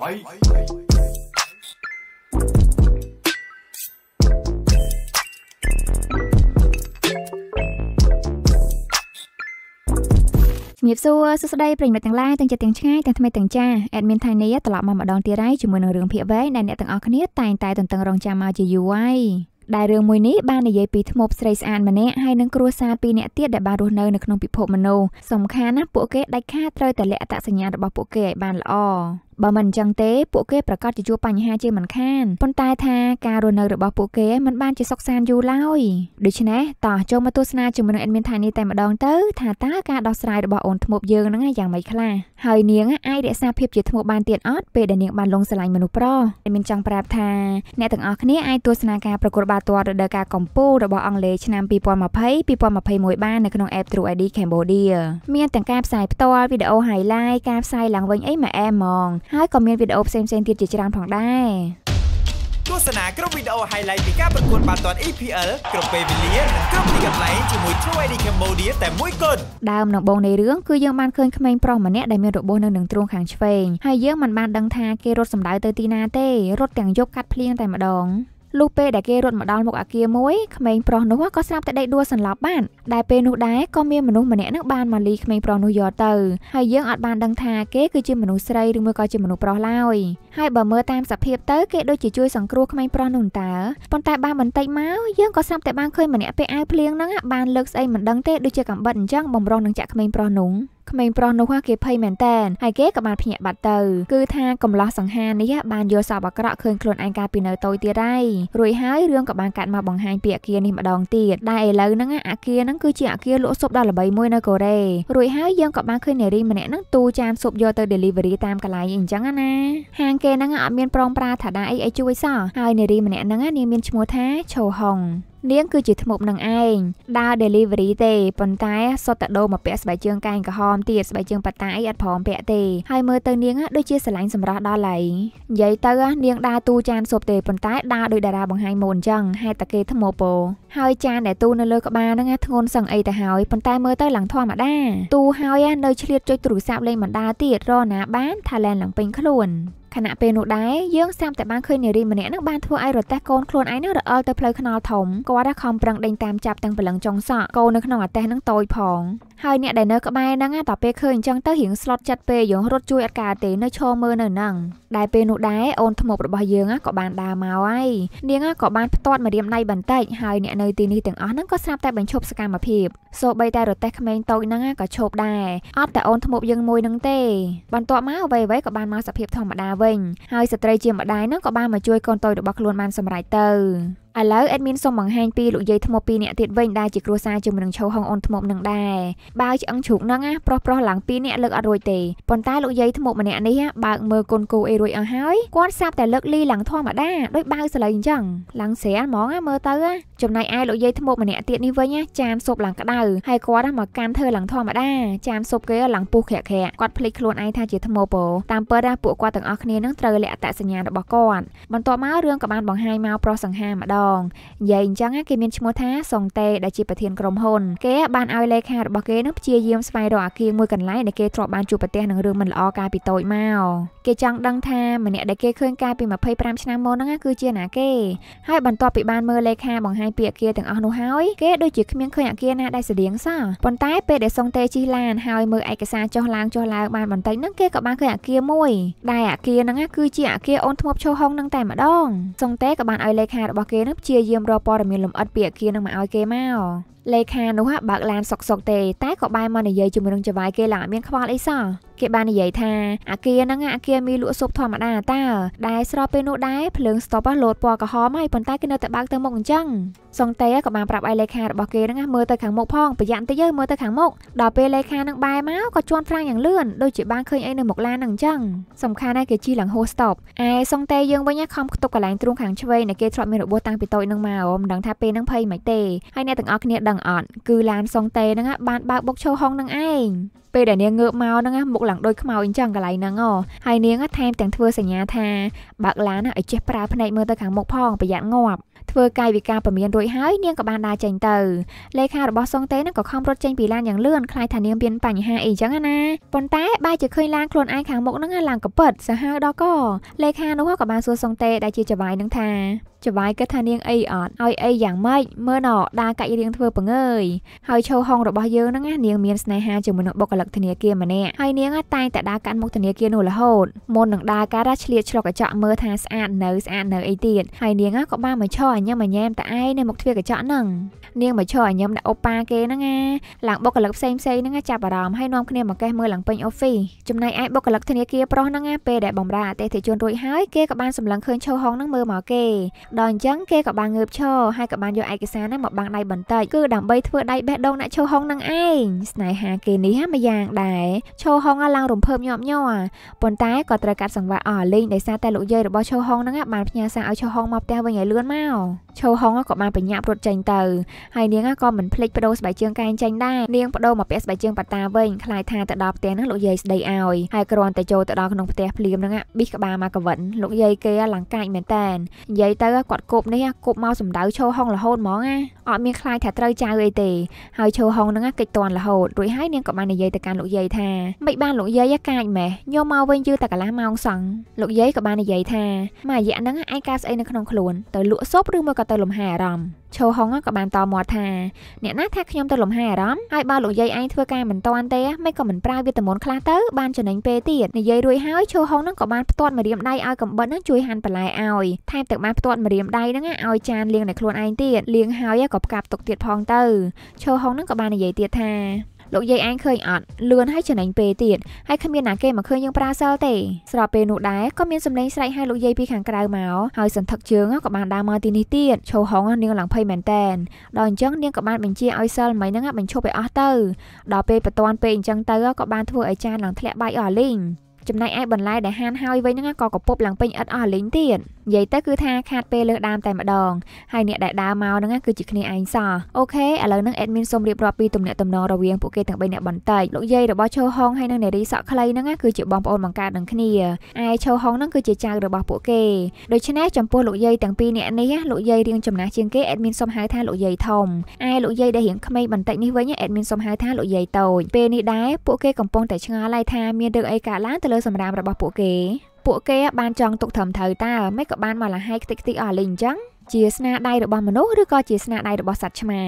Bye. Bye. ជំរាបសួរសួស្តីប្រិយមិត្តទាំងឡាយទាំងចិត្តទាំងឆ្ងាយទាំងថ្មីទាំងចាអេដមីនថៃនីត្រឡប់មកម្ដងទៀតហើយជាមួយនឹងរឿងភាគវែងដែលអ្នកទាំងអស់គ្នា តែងតែទន្ទឹងរង់ចាំមកជាយូរហើយដែលរឿងមួយនេះបាននិយាយពីថ្មប់ស្រីស្អាតម្នាក់ហើយនឹងគ្រួសារពីរនាក់ទៀតដែលបានរស់នៅនៅក្នុងពិភពមនុស្សសំខាន់ណាស់ពួកគេដាច់ខាតត្រូវតែលាក់អត្តសញ្ញាណរបស់ពួកគេឲ្យបានល្អបើមិនអញ្ចឹងទេពួកគេប្រកាសជាជួបបញ្ហាជាមិនខានប៉ុន្តែថាការរស់នៅរបស់ពួកគេមិនបានជាសុខសាន្តយូរឡើយដូច្នេះតោះចូលមកទស្សនាជាមួយនឹងអេដមីនថានេះតែម្ដងទៅ ថាតើការដោះស្រាយរបស់អូនធ្មប់យើងហ្នឹងយ៉ាងម៉េចខ្លះហើយនាង អាចរក្សាភាពជាធ្មប់បានទៀតអត់ពេលដែលនាងបានលងស្រឡាញ់មនុស្សប្រុសអេដមីនចង់ប្រាប់ថាអ្នកទាំងអស់គ្នាអាចទស្សនាការប្រកួតបាល់ទាត់រដូវកាលកំពូលរបស់អង់គ្លេសឆ្នាំ2020 2021បាននៅក្នុង app True ID Cambodia មានទាំងការផ្សាយផ្ទាល់វីដេអូ highlight ការផ្សាយឡើងវិញអីមួយអែហ្មងហើយក៏មានវីដេអូផ្សេងៗទៀតជាច្រើនផងដែរទស្សនាគ្រប់វីដេអូ highlight ពីការប្រកួតបាល់ទាត់ EPL គ្រប់ពេលវេលានិងគ្រប់ទីកន្លែងជាមួយ True ID Cambodia តែមួយគត់ដើមដំបូងនៃរឿងគឺយើងបានឃើញក្មេងប្រុសម្នាក់ដែលមានរបួសនៅនឹងទ្រូងខាងឆ្វេងហើយយើងមិនបានដឹងថាគេរត់សម្ដៅទៅទីណាទេរត់ទាំងយប់កាត់ភ្លៀងតែម្ដងលុះពេលដែលគេរត់មកដល់មុខអគារមួយក្មេងប្រុសនោះក៏ស្រាប់តែដេកដួលសន្លប់បានដែលពេលនោះដែរក៏មានមនុស្សម្នាក់នឹងបានមកលីក្មេងប្រុសនោះយកទៅហើយយើងអត់បានដឹងថាគេគឺជាមនុស្សស្រីឬមួយក៏ជាមនុស្សប្រុសឡើយហើយបើមើលតាមសភាពទៅគេដូចជាជួយសង្គ្រោះក្មេងប្រុសនោះតើប៉ុន្តែបានបន្តិចមកយើងក៏ស្រាប់តែបានឃើញម្នាក់ពាក់អាវភ្លៀងហ្នឹងបានលើកស្អីមិនដឹងទេដូចជាកំបិតអញ្ចឹងបំរុងនឹងចាក់ក្មេងប្រុសនោះក្មេងប្រុសនោះគេភ័យមែនតើហើយគេក៏បានភ្ញាក់បាត់ទៅគឺថាកំឡោះសង្ហានេះបានយល់សពអាក្រក់ឃើញខ្លួនឯងកាលពីនៅតូចទៀតហើយរួចហើយរឿងក៏បានកាត់មកបង្ហាញពីអាគារនេះម្ដងទៀតដែលឥឡូវហ្នឹងអាគារហ្នឹងគឺជាអាគារលក់ស៊ុបដ៏ល្បីមួយនៅកូរ៉េរួចហើយយើងក៏បានឃើញនារីម្នាក់ហ្នឹងទូចានស៊ុបយកទៅ delivery តាមកន្លែងអីអញ្ចឹងណាហាងគេហ្នឹងអត់មានប្រងប្រាថ្នាអីឲ្យជួយសោះហើយនារីម្នាក់ហ្នឹងនាងមានឈ្មោះថាឈូហុងនាងគឺជាធ្មប់នឹងឯងដើរ delivery ទេប៉ុន្តែសុទ្ធតែដូរមកពាក់ស្បែកជើងកែងក្រហមទៀតស្បែកជើងប៉ាតាអីអត់ព្រមពាក់ទេហើយមើលទៅនាងដូចជាស្រឡាញ់សម្រស់ដល់ឡៃនិយាយទៅ នាងដើរទូចានស៊ុបទេប៉ុន្តែដើរដោយតារាបង្ហាញម៉ូដអញ្ចឹងហេតុតែគេធ្មប់ពោហើយចានដែលទូនៅលើក្បាលហ្នឹងធ្ងន់សឹងអីទៅហើយប៉ុន្តែមើលទៅឡើងធម្មតាទូហើយនៅឆ្លៀតចុចទូរស័ព្ទលេងបណ្ដាទៀតរកណាបានថាឡែនឡើងពេញខ្លួនខណៈពេលនោះដែរយើងសាមតែបានឃើញនារីម្នាក់នឹងបានធ្វើឲ្យរទេះកូនខ្លួនឯងនឹងរអិលទៅផ្លូវខ្នល់ធំគាត់ខំប្រឹងដេញតាមចាប់ទាំងព្រលឹងចុងសក់កូននៅក្នុងអាទេសនឹងតូចផងហើយអ្នកដែលនៅក្បែរហ្នឹងតែពេលឃើញអញ្ចឹងទៅរៀងស្លុតចិត្តពេកយើងរត់ជួយអត់ការទេនៅឈរមើលនៅហ្នឹងដែលពេលនោះដែរអូនថ្មរបស់យើងក៏បានដើរមកហើយនាងក៏បានផ្ទាត់មករៀមដៃបន្តិចហើយអ្នកនៅទីនេះទាំងអស់ហ្នឹងក៏ស្រាប់តែបញ្ឈប់សកម្មភាពសូម្បីតែរទេះក្មេងតូចហ្នឹងក៏ឈប់ដែរអត់តែអូនថ្មយើងមួយហ្នឹងទេបន្ទាប់មកអ្វីៗក៏បានមកសភាពធម្មតាវិញហើយស្ត្រីជាម្ដាយហ្នឹងក៏បានមកជួយកូនតូចរបស់ខ្លួនបានសម្រេចទៅឥឡូវអេដមីនសូមបង្ហាញពីលោកយាយថ្ម2នាក់ទៀតវិញដែលជាគ្រួសារជាមួយនឹងឈូហុងអូនថ្មនឹងដែរបើឆ្អឹងជ្រូកនឹងណាប្រុសប្រុសឡើង2នាក់លើកអត់រួចទេប៉ុន្តែលោកយាយថ្មម្នាក់នេះបើកមើលកូនគូអីរួចអស់ហើយគាត់សាប់តែលើកលីឡើងធម្មតាដោយបើសលៃអញ្ចឹងឡើងស្រាលហ្មងមើលទៅចំណែកឯលោកយាយថ្មម្នាក់ទៀតនេះវិញចានស៊ុបឡើងក្តៅហើយគាត់មកកាន់ធ្វើឡើងធម្មតាចានស៊ុបគេឡើងពុះក្រាក់ក្រាក់គាត់ភ្លេចខ្លួនឯងថាជាថ្មពោតាមពិតពួកគាត់ទាំងអស់គ្នានឹងត្រូវលាក់អត្តសញ្ញាណរបស់គាត់បន្ទាប់មករឿងក៏បានបង្ហាញមកប្រុសសង្ហាម្ដងងនិយាយអញ្ចឹងគេមានឈ្មោះថាសុងតេដែលជាប្រធានក្រុមហ៊ុនគេបានឲ្យលេខារបស់គេនឹងព្យាយាមស្វែងរកអាគារមួយកន្លែងដែលគេធ្លាប់បានជួបប្រទះនឹងរឿងមិនល្អកាលពីតូចមកគេចង់ដឹងថាម្នាក់ដែលគេឃើញកាលពី25ឆ្នាំមុនហ្នឹងគឺជាណាគេហើយបន្ទាប់ពីបានមើលលេខាបង្ហាញពីអាគារទាំងអស់នោះហើយគេដូចជាគ្មានឃើញអាគារណាដែលស្តៀងសោះប៉ុន្តែពេលដែលសុងតេជិះឡានហើយមើលឯកសារចុះឡើងចុះឡើងបានបន្តិចហ្នឹងគេក៏បានឃើញអាគារមួយដែលអាគារហ្នឹងគឺជាអាគារអូនធ្មប់ឈោហុងហ្នឹងតែម្ដងសុងតេក៏បានឲ្យលេខារបស់គេនឹងព្យាយាមរកព័ត៌មានលម្អិតពីអគារនឹងមកឲ្យគេមកលេខានោះបើកឡានសុកសុកទេតែក៏បានមកនិយាយជាមួយនឹងចវាយគេឡើងមានខ្វល់អីសោះគេបាននិយាយថាអាគារហ្នឹងអាគារមានលក់ស៊ុបធម្មតាតើដែលស្របពេលនោះដែរភ្លើងស្តុបលោតពណ៌ក្រហមហើយប៉ុន្តែគេនៅតែបើកទៅមុខអញ្ចឹងសុងតេក៏បានប្រាប់ឲ្យលេខារបស់គេហ្នឹងមើលទៅខាងមុខផងប្រយ័ត្នតិចមើលទៅខាងមុខដល់ពេលលេខានឹងបែរមកក៏ជន់ហ្វ្រាំងយ៉ាងលឿនដូចជាបានឃើញអីនៅមុខឡានហ្នឹងអញ្ចឹងសំខាន់ណាស់គេជិះឡើងហូស្តុបឯសុងតេយើងវិញខំខ្ទប់កន្លែងទ្រូងខាងឆ្វេងដែលគេធ្លាប់មានរបួសតាំងពីតូចហ្នឹងមកមិនដឹងថាពេលហ្នឹងភ័យមិនទេហើយអ្នកទាំងអស់គ្នាដដឹងអត់គឺឡានសុងតេហ្នឹងបានបើកបុកឈោហុងនឹងឯងពេលដែលនាងងើបមកហ្នឹងមុខឡើងដូចខ្មោចអញ្ចឹងកន្លែងហ្នឹងហ៎ហើយនាងថែមទាំងធ្វើសញ្ញាថាបើកឡានឲ្យចេះប្រើភ្នែកមើលទៅខាងមុខផងប្រយ័ត្នងាប់ធ្វើកាយវិការពមៀនរួចហើយនាងក៏បានដើរចេញទៅលេខារបស់សុងតេនឹងក៏ខំរត់ចេញពីឡានយ៉ាងលឿនខ្លាចថានាងមានបញ្ហាអីចឹងណាប៉ុន្តែបែរជាឃើញឡានខ្លួនឯងខាងមុខហ្នឹងឡើងកពិតសាហាវដល់កលេខានោះក៏បានសួរសុងតេដែលជាចវាយនឹងថាចវាយគិតថានាងអីអត់ឲ្យអីយ៉ាងម៉េចមើលណដាកាច់រៀងធ្វើពងើយហើយឈោហងរបស់យើងហ្នឹងណានាងមានស្នេហាជាមួយនឹងបុគ្គលិកធនាគារម្នាក់ហើយនាងតែងតែដាកាត់មុខធនាគារនោះរហូតមុននឹងដាការ៉ាឆ្លៀតឆ្លុកកញ្ចក់មើលថាស្អាតនៅស្អាតនៅអីទៀតហើយនាងក៏បានមកឈរអញ្ញឹមអញ្ញែមតែឯងនៅមុខទ្វារកញ្ចក់ហ្នឹងនាងមកឈរអញ្ញឹមដាក់អូប៉ាគេហ្នឹងណាឡើងបុគ្គលិកផ្សេងផ្សេងហ្នឹងចាប់អារម្មណ៍ហើយនាំគ្នាមកកេះមើលឡើងពេញអូហ្វីសចំណែកឯបុគ្គលិកធនាគារប្រុសហ្នឹងណាពេលដែលបំរើអតិថិជនរួចហើយគេក៏បានសម្លឹងឃើញឈោហងហ្នឹងមើលមកគេដល់អញ្ចឹងគេក៏បានងើបឈរហើយក៏បានយកឯកសារហ្នឹងមកបាំងដៃបន្តិចគឺ ដើម្បី ធ្វើដៃបេះដូងអ្នកឈោហុងនឹងឯងស្នេហាគេនេះហ่ะម្យ៉ាង ដែរឈោហុងឡើងរំភើបញាប់ញ័រប៉ុន្តែក៏ត្រូវកាត់សង្វាក់អស់លេងដោយសារតែលោកយាយរបស់ឈោហុងហ្នឹងបានផ្ញើសារឲ្យឈោហុងមកផ្ទះវិញឲ្យលឿនមកឈូហុងក៏បានបញ្ញាប់រត់ចេញទៅហើយនាងក៏មិនភ្លេចបដូរស្បែកជើងកែងចេញដែរនាងបដូរមកពាក់ស្បែកជើងប៉ាតាវិញខ្លាចថាទៅដល់ផ្ទះនឹងលោកយាយស្ដីឲ្យហើយគ្រាន់តែចូលទៅដល់ក្នុងផ្ទះភ្លាមនឹងប៊ីសក្បាលមកកវិនលោកយាយគេឡង្កាចមែនតែននិយាយទៅគាត់គប់នេះគប់មកសម្ដៅឈូហុងរហូតហ្មងណាអត់មានខ្លាចថាត្រូវចៅអីទេហើយឈូហុងនឹងកិច្ចតាន់រហូតរួចហើយនាងក៏បាននិយាយទៅកាន់លោកយាយថាមិនបានលោកយាយកាចម៉េះញោមមកវិញយឺតែកន្លះម៉ោងសោះលោកយាយក៏បាននិយាយថាមួយរយៈហ្នឹងឯងការស្អីនៅក្នុងខ្លួនទៅលក់ស៊ុបឬមកក៏ទៅលំហែអារម្មណ៍ឈូហុងក៏បានតមាត់ថាអ្នកណាថាខ្ញុំទៅលំហែអារម្មណ៍ហើយបើលោកយាយឯងធ្វើការមិនតាន់ទេមិនក៏មិនប្រើវីតាមីនខ្លះទៅបានចំណេញពេលទៀតនិយាយរួចហើយឈូហុងនឹងក៏បានផ្ទាត់ម្រាមដៃឲ្យកំបិតនឹងជួយហាន់បន្លែឲ្យថែមទាំងបានផ្ទាត់ម្រាមដៃនឹងឲ្យចានលាងនៅខ្លួនឯងទៀតលាងហើយក៏ផ្កាប់ទុកទៀតផងទៅឈូហុងនឹងក៏បាននិយាយទៀតថាលោកយាយឯងឃើញអត់លឿនហើយចំណេញពេលទៀតហើយគ្មានណាគេមកឃើញយើងប្រើសិលទេស្របពេលនោះដែរក៏មានសម្លេងស្រែកហៅលោកយាយពីខាងក្រៅមកហើយសន្ធឹកជើងក៏បានដើរមកទីនេះទៀតឈោហងនាងឡើងភ័យមែនតែនដល់អញ្ចឹងនាងក៏បានបញ្ជាឲ្យសិលមីហ្នឹងបញ្ឈប់ឲ្យអស់ទៅដល់ពេលបន្ទាន់ពេលអញ្ចឹងទៅក៏បានធ្វើឲ្យចានឡើងធ្លាក់បាយអស់លីងចំណែកឯបន្លែដែលហានហើយវិញហ្នឹងក៏កពុបឡើងពេញឥតអស់លីងទៀតនិយាយទៅគឺថាខាតពេលលើសដើមតែម្ដងហើយអ្នកដែលដើរមកហ្នឹងគឺជាគ្នាឯងសោះអូខេឥឡូវហ្នឹង admin សូមរៀបរាប់ពីទំនាក់ទំនងរវាងពួកគេទាំង3អ្នកបន្តិចលោកយាយរបស់ឈូហុងហើយនិងនារីសក់ខ្លីហ្នឹងគឺជាបងប្អូនបង្កើតនឹងគ្នាឯឈូហុងហ្នឹងគឺជាចៅរបស់ពួកគេដូច្នេះចំពោះលោកយាយទាំងពីរអ្នកនេះលោកយាយរៀងចំណាស់ជាងគេ admin សូមហៅថាលោកយាយធំឯលោកយាយដែលរៀងក្មេងបន្តិចនេះវិញ admin សូមហៅថាលោកយាយតូចពេលនេះដែរពួកគេកំពុងតែឆ្ងល់ហើយថាមានរឿងអីកើតឡើងទៅលើសម្រាមរបស់ពួកគេពួកគេបានចង់ទុកត្រឹមត្រូវតើមិនក៏បានមកលះហាយខ្ទេចខ្ទីអស់លេងអញ្ចឹងជាស្នាដៃរបស់មនុស្សឬក៏ជាស្នាដៃរបស់សត្វឆ្មា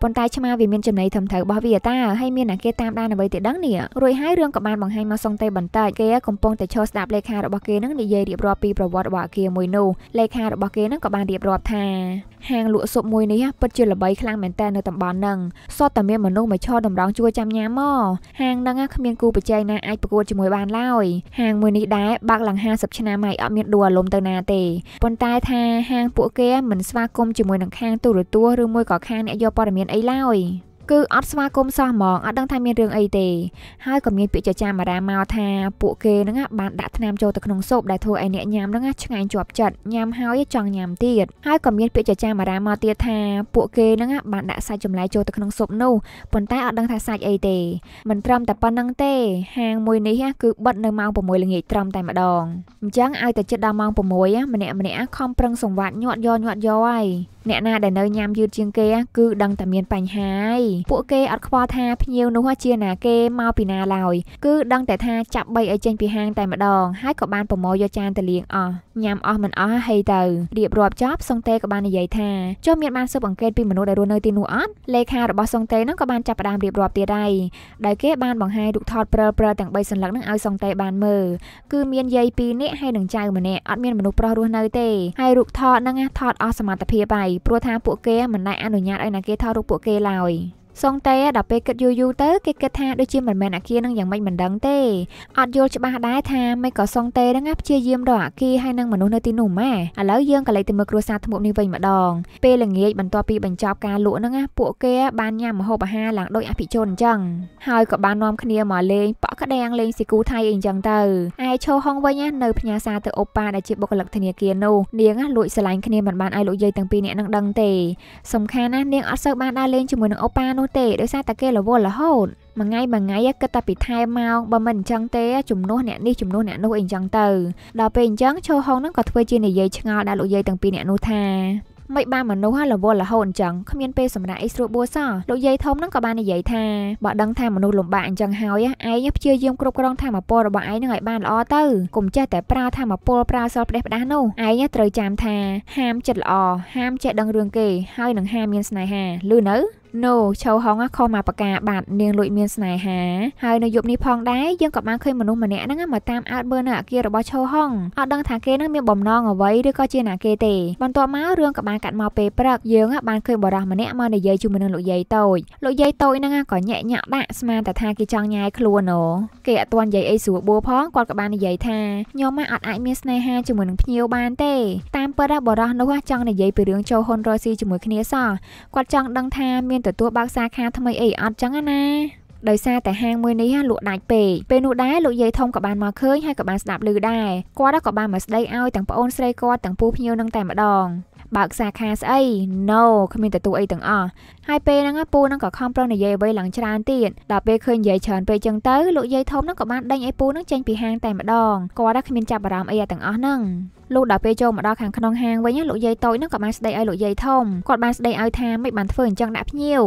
ប៉ុន្តែឆ្មាវាមានចំណៃធំត្រូវរបស់វាតាហើយមានអ្នកគេតាមដានអ្វីទៀតដឹងនេះរួចហើយរឿងក៏បានបង្ហាញមកសុងទេបន្តិចគេកំពុងតែឈរស្ដាប់លេខារបស់គេនឹងនិយាយរៀបរាប់ពីប្រវត្តិរបស់អាគារមួយនោះលេខារបស់គេនឹងក៏បានរៀបរាប់ថាហាងលក់ស៊ុបមួយនេះពិតជាល្បីខ្លាំងមែនតើនៅតំបន់ហ្នឹងសុទ្ធតែមានមនុស្សមកឈរតម្រង់ជួរចាំញ៉ាំមកហាងហ្នឹងគ្មានគូប្រជែងណាអាចប្រកួតជាមួយបានឡើយហាងមួយនេះដែរបើកឡើង50ឆ្នាំហើយអត់មានដួលលំទៅណាទេប៉ុន្តែថាហាងពួកគេមិនស្វាគមន៍ជាមួយនឹងខាងទូរទស្សន៍ឬមួយក៏ខាងអ្នកយកព័ត៌មានអីឡើយគឺអត់ស្វាគមន៍សោះហ្មងអត់ដឹងថាមានរឿងអីទេហើយក៏មានពាក្យចចាមរាមកថាពួកគេហ្នឹងបានដាក់ថ្នាំចូលទៅក្នុងស៊ុបដែលធ្វើឲ្យអ្នកញ៉ាំហ្នឹងឆ្ងាញ់ជាប់ចិត្តញ៉ាំហើយចង់ញ៉ាំទៀតហើយក៏មានពាក្យចចាមរាមកទៀតថាពួកគេហ្នឹងបានដាក់សាច់ចម្លែកចូលទៅក្នុងស៊ុបនោះប៉ុន្តែអត់ដឹងថាសាច់អីទេមិនត្រឹមតែប៉ុណ្្នឹងទេ ហាងមួយនេះគឺបិទនៅម៉ោង6ល្ងាចត្រឹមតែម្ដងអញ្ចឹងឲ្យតែចិត្តដល់ម៉ោង6ម្នាក់ម្នាក់ខំប្រឹងសង្វាតញាត់យកញាត់យកហើយអ្នកណាដែលនៅញ៉ាំយឺតជាងគេគឺដឹងតែមានបញ្ហាហើយពួកគេអត់ខ្វល់ថាភ្ញៀវនោះជាណាគេមកពីណាឡើយគឺដឹងតែថាចាប់បីឲ្យចេញពីហាងតែម្ដងហើយក៏បានប្រមូលយកចានទៅលាងអស់ញ៉ាំអស់មិនអស់ហីទៅរៀបរាប់ចប់សុងតេក៏បាននិយាយថាចុះមានបានស៊ើបអង្កេតពីមនុស្សដែលរស់នៅទីនោះអត់លេខារបស់សុងតេនឹងក៏បានចាប់ផ្ដើមរៀបរាប់ទៀតដែរដែលគេបានបង្ហាញរូបថតព្រិលព្រិលទាំង3សន្លឹកនឹងឲ្យសុងតេបានមើលគឺមានយាយ2នាក់ហើយនឹងចៅម្នាក់អត់មានមនុស្សប្រុសរស់នៅទេហើយរូបថតនឹងថតអស់សមត្ថភាពហើយព្រោះថាពួកគេមិនដែលអនុញ្ញាតឲ្យអ្នកគេថតរូបពួកគេឡើយ។សងតេដល់ពេលគិតយូរយូរទៅគេគិតថាដូចជាមិនមែនអាគារនឹងយ៉ាងម៉េចមិនដឹងទេអត់យល់ច្បាស់ដែរថាមិនក៏សងតេហ្នឹងព្យាយាមរកអាគារហើយនឹងមនុស្សនៅទីនោះម៉ែឥឡូវយើងក៏លេចទៅមើលគ្រួសារធ្មប់នេះវិញម្ដងពេលល្ងាចបន្ទាប់ពីបញ្ចប់ការលក់ហ្នឹងពួកគេបានញ៉ាំម្ហូបអាហារឡើងដូចអភិជនអញ្ចឹងហើយក៏បាននាំគ្នាមកលេងប៉ក់ក្ដាងលេងស៊ីគូថៃអីអញ្ចឹងទៅឯឈូហុងវិញនៅផ្ញើសារទៅអូប៉ាដែលជាបុគ្គលិកធនាគារនោះនាងលួចឆ្លាញ់គ្នាមិនបានឲ្យលោកយាយទាំងពីរនាក់នឹងដឹងទេសំខាន់ណាស់នាងអត់សូវបានដើរលេងជាមួយនឹងអូប៉ានោះនោះទេដោយសារតែគេរវល់រហូតមួយថ្ងៃមួយថ្ងៃគិតតែពីថែម៉ោងបើមិនអញ្ចឹងទេជំនួសអ្នកនេះជំនួសអ្នកនោះអីអញ្ចឹងទៅដល់ពេលអញ្ចឹងឈូហុងនឹងក៏ធ្វើជានិយាយឆ្ងល់ដល់លោកយាយទាំងពីរអ្នកនោះថាមិនបានមនុស្សរវល់រហូតអញ្ចឹងគ្មានពេលសម្រាប់អីស្រួលបួសោះលោកយាយធំនឹងក៏បាននិយាយថាបើដឹងថាមនុស្សលំបាកអញ្ចឹងហើយឯងព្យាយាមគ្រប់គ្រងធម៌ពលរបស់ឯងនឹងឲ្យបានល្អទៅកុំចេះតែប្រើធម៌ពលប្រើសល់ផ្ដេសផ្ដាសនោះឯងត្រូវចាំថាហាមចិត្តល្អហាមចេះដឹងរឿងគេហើយនឹងហាមមានស្នេហាឮនៅ No ឆៅហុងខុសមកប្រការបាត់នាងលួចមានស្នេហាហើយនៅយប់នេះផងដែរយើងក៏បានឃើញមនុស្សម្នាក់ហ្នឹងមកតាមអើតមើលនៅអាគាររបស់ឆៅហុងអត់ដឹងថាគេហ្នឹងមានបំណងអ្វីឬក៏ជាណាគេទេបន្ទាប់មករឿងក៏បានកាត់មកពេលព្រឹកយើង បានឃើញបរិះម្នាក់មកនិយាយជាមួយនឹងលោកយាយតូចលោកយាយតូចហ្នឹងក៏ញាក់ញាក់ដាក់ស្មានតែថាគេចង់ញ៉ាយខ្លួនណូគេអត់ទាន់និយាយអីស្រួលបួផងគាត់ក៏បាននិយាយថាខ្ញុំមកអត់អាចមានស្នេហាជាមួយនឹងភ្ញៀវបានទេតាមពិតបរិះនោះចង់និយាយពីរឿងចូលហ៊ុនរស់ស៊ីជាមួយគ្នាសោះគាត់ចង់ដឹងថាមានទទួលបើកសាខាថ្មីអីអត់ចឹងណាដោយសារតែហាងមួយនេះលក់ដាច់ពេកពេលនោះដែរលោកយាយធំក៏បានមកឃើញហើយក៏បានស្ដាប់ឮដែរគាត់ក៏បានមកស្ដីឲ្យទាំងប្អូនស្រីគាត់ទាំងពូភ្ញៀវនឹងតែម្ដង បើកសាខាស្អី No គ្មានទទួលអីទាំងអស់ហើយពេលហ្នឹងពូហ្នឹងក៏ខំប្រឹងនិយាយអ្វីឡើងច្រើនទៀតដល់ពេលឃើញនិយាយច្រើនពេកចឹងទៅលោកយាយធំហ្នឹងក៏បានដេញឲ្យពូហ្នឹងចេញពីហាងតែម្ដងគាត់គ្មានចាប់អារម្មណ៍អីទាំងអស់ហ្នឹងលុះដល់ពេលចូលមកដល់ខាងក្នុងហាងវិញលោកយាយតូចហ្នឹងក៏បានស្ដីឲ្យលោកយាយធំគាត់បានស្ដីឲ្យថាមិនបានធ្វើអញ្ចឹងដាក់ភ្ញៀវ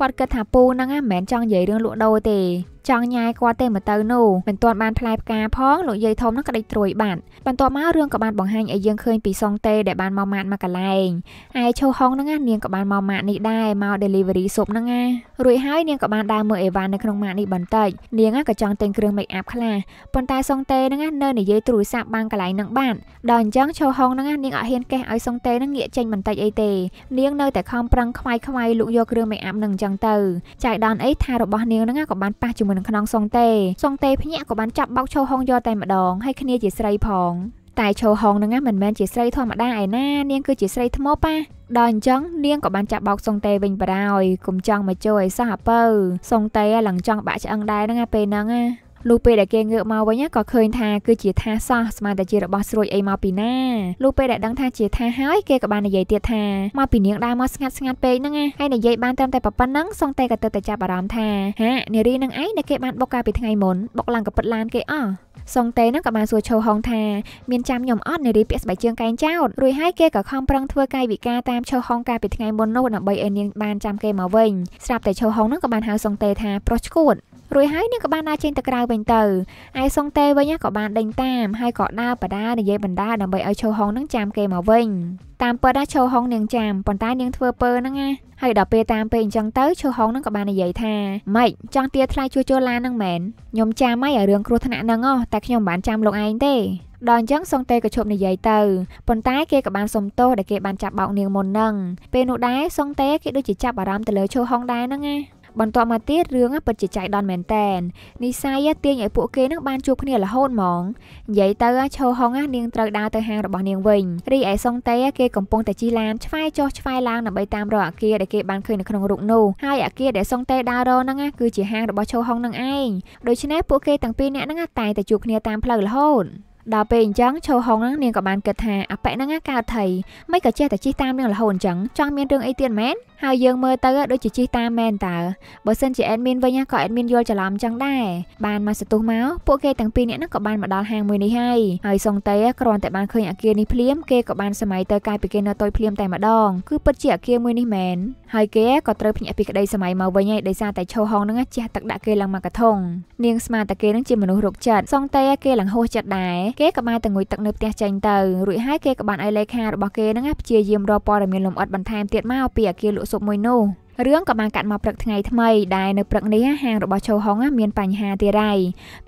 គាត់គិតថាពូហ្នឹងមិនមែនចង់និយាយរឿងលក់ដូរទេចង់ញ៉ាយគាត់ទេមកទៅនោះមិនទាន់បានផ្លែផ្កាផងលោកយាយធំនឹងក្តិចត្រួយបាត់បន្ទាប់មករឿងក៏បានបង្ហាញឲ្យយើងឃើញពីសុងតេដែលបានមកម៉ាត់មកកន្លែងឯឈូហុងហ្នឹងណានាងក៏បានមកម៉ាត់នេះដែរមក delivery ស៊ុបហ្នឹងណារួចហើយនាងក៏បានដើរមើលអេវ៉ាន់នៅក្នុងម៉ាត់នេះបន្តិចនាងក៏ចង់ទិញគ្រឿង make up ខ្លះប៉ុន្តែសុងតេហ្នឹងណានៅនិយាយទូរស័ព្ទបានកន្លែងហ្នឹងបាត់ដល់អញ្ចឹងចូលហុងហ្នឹងនាងអត់ហ៊ានកេះឲ្យសុងតេហ្នឹងងាកចេញបន្តិចអីទេនាងនៅតែខំប្រឹងខ្វាយខ្វាយលុកយកគ្រឿងមេអាប់ហ្នឹងអញ្ចឹងទៅចៃដនអីថារបស់នាងហ្នឹងក៏បានប៉ះជាមួយនឹងខ្នងសុងតេសុងតេភ្ញាក់ក៏បានចាប់បោកចូលហុងយកតែម្ដងហើយគ្នាជាស្រីផងតែឈូហុងនឹងមិនមែនជាស្រីធម្មតាឯណានាងគឺជាស្រីថ្មប៉ាដល់អញ្ចឹងនាងក៏បានចាប់បោកសុងតេវិញបារោយកុំចង់មកជួយឲ្យសោះអពើសុងតេឡើងចង់បាក់ឆ្អឹងដែរហ្នឹងពេលហ្នឹងណាលុះពេលដែលគេងើបមកវិញក៏ឃើញថាគឺជាថាសោះស្មានតែជារបស់ស្រួយអីមកពីណាលុះពេលដែលដឹងថាជាថាហើយគេក៏បាននិយាយទៀតថាមកពីនាងដើរមកស្ងាត់ស្ងាត់ពេកហ្នឹងហើយនិយាយបានត្រឹមតែប៉ុណ្្នឹងសង្តែក៏ទៅតែចាប់អារម្មណ៍ថាហានារីនឹងឯងដែលគេបានបុកកាលពីថ្ងៃមុនបុកឡើងក៏ពិតឡានគេអស់សុងតេនឹងក៏បានសួរឈោហុងថាមានចាំខ្ញុំអត់នារីពាក់ស្បែកជើងកែងចោតរួចហើយគេក៏ខំប្រឹងធ្វើកាយវិការតាមឈោហុងកាលពីថ្ងៃមុននោះដើម្បីឲ្យនាងបានចាំគេមកវិញស្រាប់តែឈោហុងនឹងក៏បានហៅសុងតេថាប្រុសឈួតរួចហើយនាងក៏បានដើរចេញទៅក្រៅវិញទៅឯសុងតេវិញក៏បានដេញតាមហើយក៏ដើរបដានិយាយបណ្ដាដើម្បីឲ្យឈូហុងនឹងចាំគេមកវិញតាមពិតណាឈូហុងនាងចាំប៉ុន្តែនាងធ្វើពើហ្នឹងណាហើយដល់ពេលតាមពេលអញ្ចឹងទៅឈូហុងនឹងក៏បាននិយាយថាម៉េចចង់ទាថ្លៃជួចូលឡានហ្នឹងមែនខ្ញុំចាំម៉េចឲ្យរឿងគ្រោះថ្នាក់ហ្នឹងហ៎តែខ្ញុំមិនបានចាំលោកឯងទេដល់អញ្ចឹងសុងតេក៏ឈប់និយាយទៅប៉ុន្តែគេក៏បានសុំទោសដែលគេបានចាប់បោកនាងមុនហ្នឹងពេលនោះដែរសុងតេគេដូចជាចាប់អារម្មណ៍ទៅលើឈូហុងដែរហ្នឹងណាបន្ទាប់មកទៀតរឿងពិតជាចៃដន្យមែនតែននិស័យទាញឲ្យពួកគេនឹងបានជួបគ្នារហូតហ្មងនិយាយទៅឈូហុងនាងត្រូវដើរទៅហាងរបស់នាងវិញរីឯសុងតេគេកំពុងតែជីឡានឆ្វែចុះឆ្វែឡើងដើម្បីតាមរកអាគារដែលគេបានឃើញនៅក្នុងរូបនោះហើយអាគារដែលសុងតេដើររហ្នឹងគឺជាហាងរបស់ឈូហុងនឹងឯងដូច្នេះពួកគេទាំងពីរនាក់ហ្នឹងតែងតែជួបគ្នាតាមផ្លូវរហូតដល់ពេលអញ្ចឹងឈូហុងហ្នឹងនាងក៏បានគិតថាអប៉ិហ្នឹងកើតថៃមិនក៏ចេះតែជិះតាមនាងរហូតអញ្ចឹងចង់មានរឿងអីទៀតមែនហើយយើងមើលទៅដូចជាជិះតាមមែនតើបើសិនជា admin វិញក៏ admin យល់ច្រឡំចឹងដែរបានមកសន្ទុះមកពួកគេទាំងពីរនាក់ហ្នឹងក៏បានមកដល់ហាងមួយនេះហើយហើយសុងតេគ្រាន់តែបានឃើញអាគារនេះភ្លាមគេក៏បានសម័យទៅកាយពីគេនៅតុយភ្លាមតែម្ដងគឺពិតជាអាគារមួយនេះមែនហើយគេក៏ត្រូវភ្ញាក់ពីក្តីសម័យមកវិញហើយដោយសារតែឈោហងហ្នឹងជះទឹកដាក់គេឡើងមកកធុងនាងស្មាតាគេហ្នឹងជាមនុស្សរកចិត្តសុងតេគេឡើងហោះចិត្តដែរគេក៏បានទៅងុយទឹកនៅផ្ទះចេញទៅរួចហើយគេក៏បានឲ្យលេខារបស់គេហ្នឹងព្យាយាមរកព័ត៌មានលម្អិតបន្ថែមទៀតមកពីអាគារលក់91នោះរឿងក៏បានកាត់មកព្រឹកថ្ងៃថ្មីដែលនៅព្រឹកនេះហាងរបស់ឈូហុងមានបញ្ហាទៀតហើយ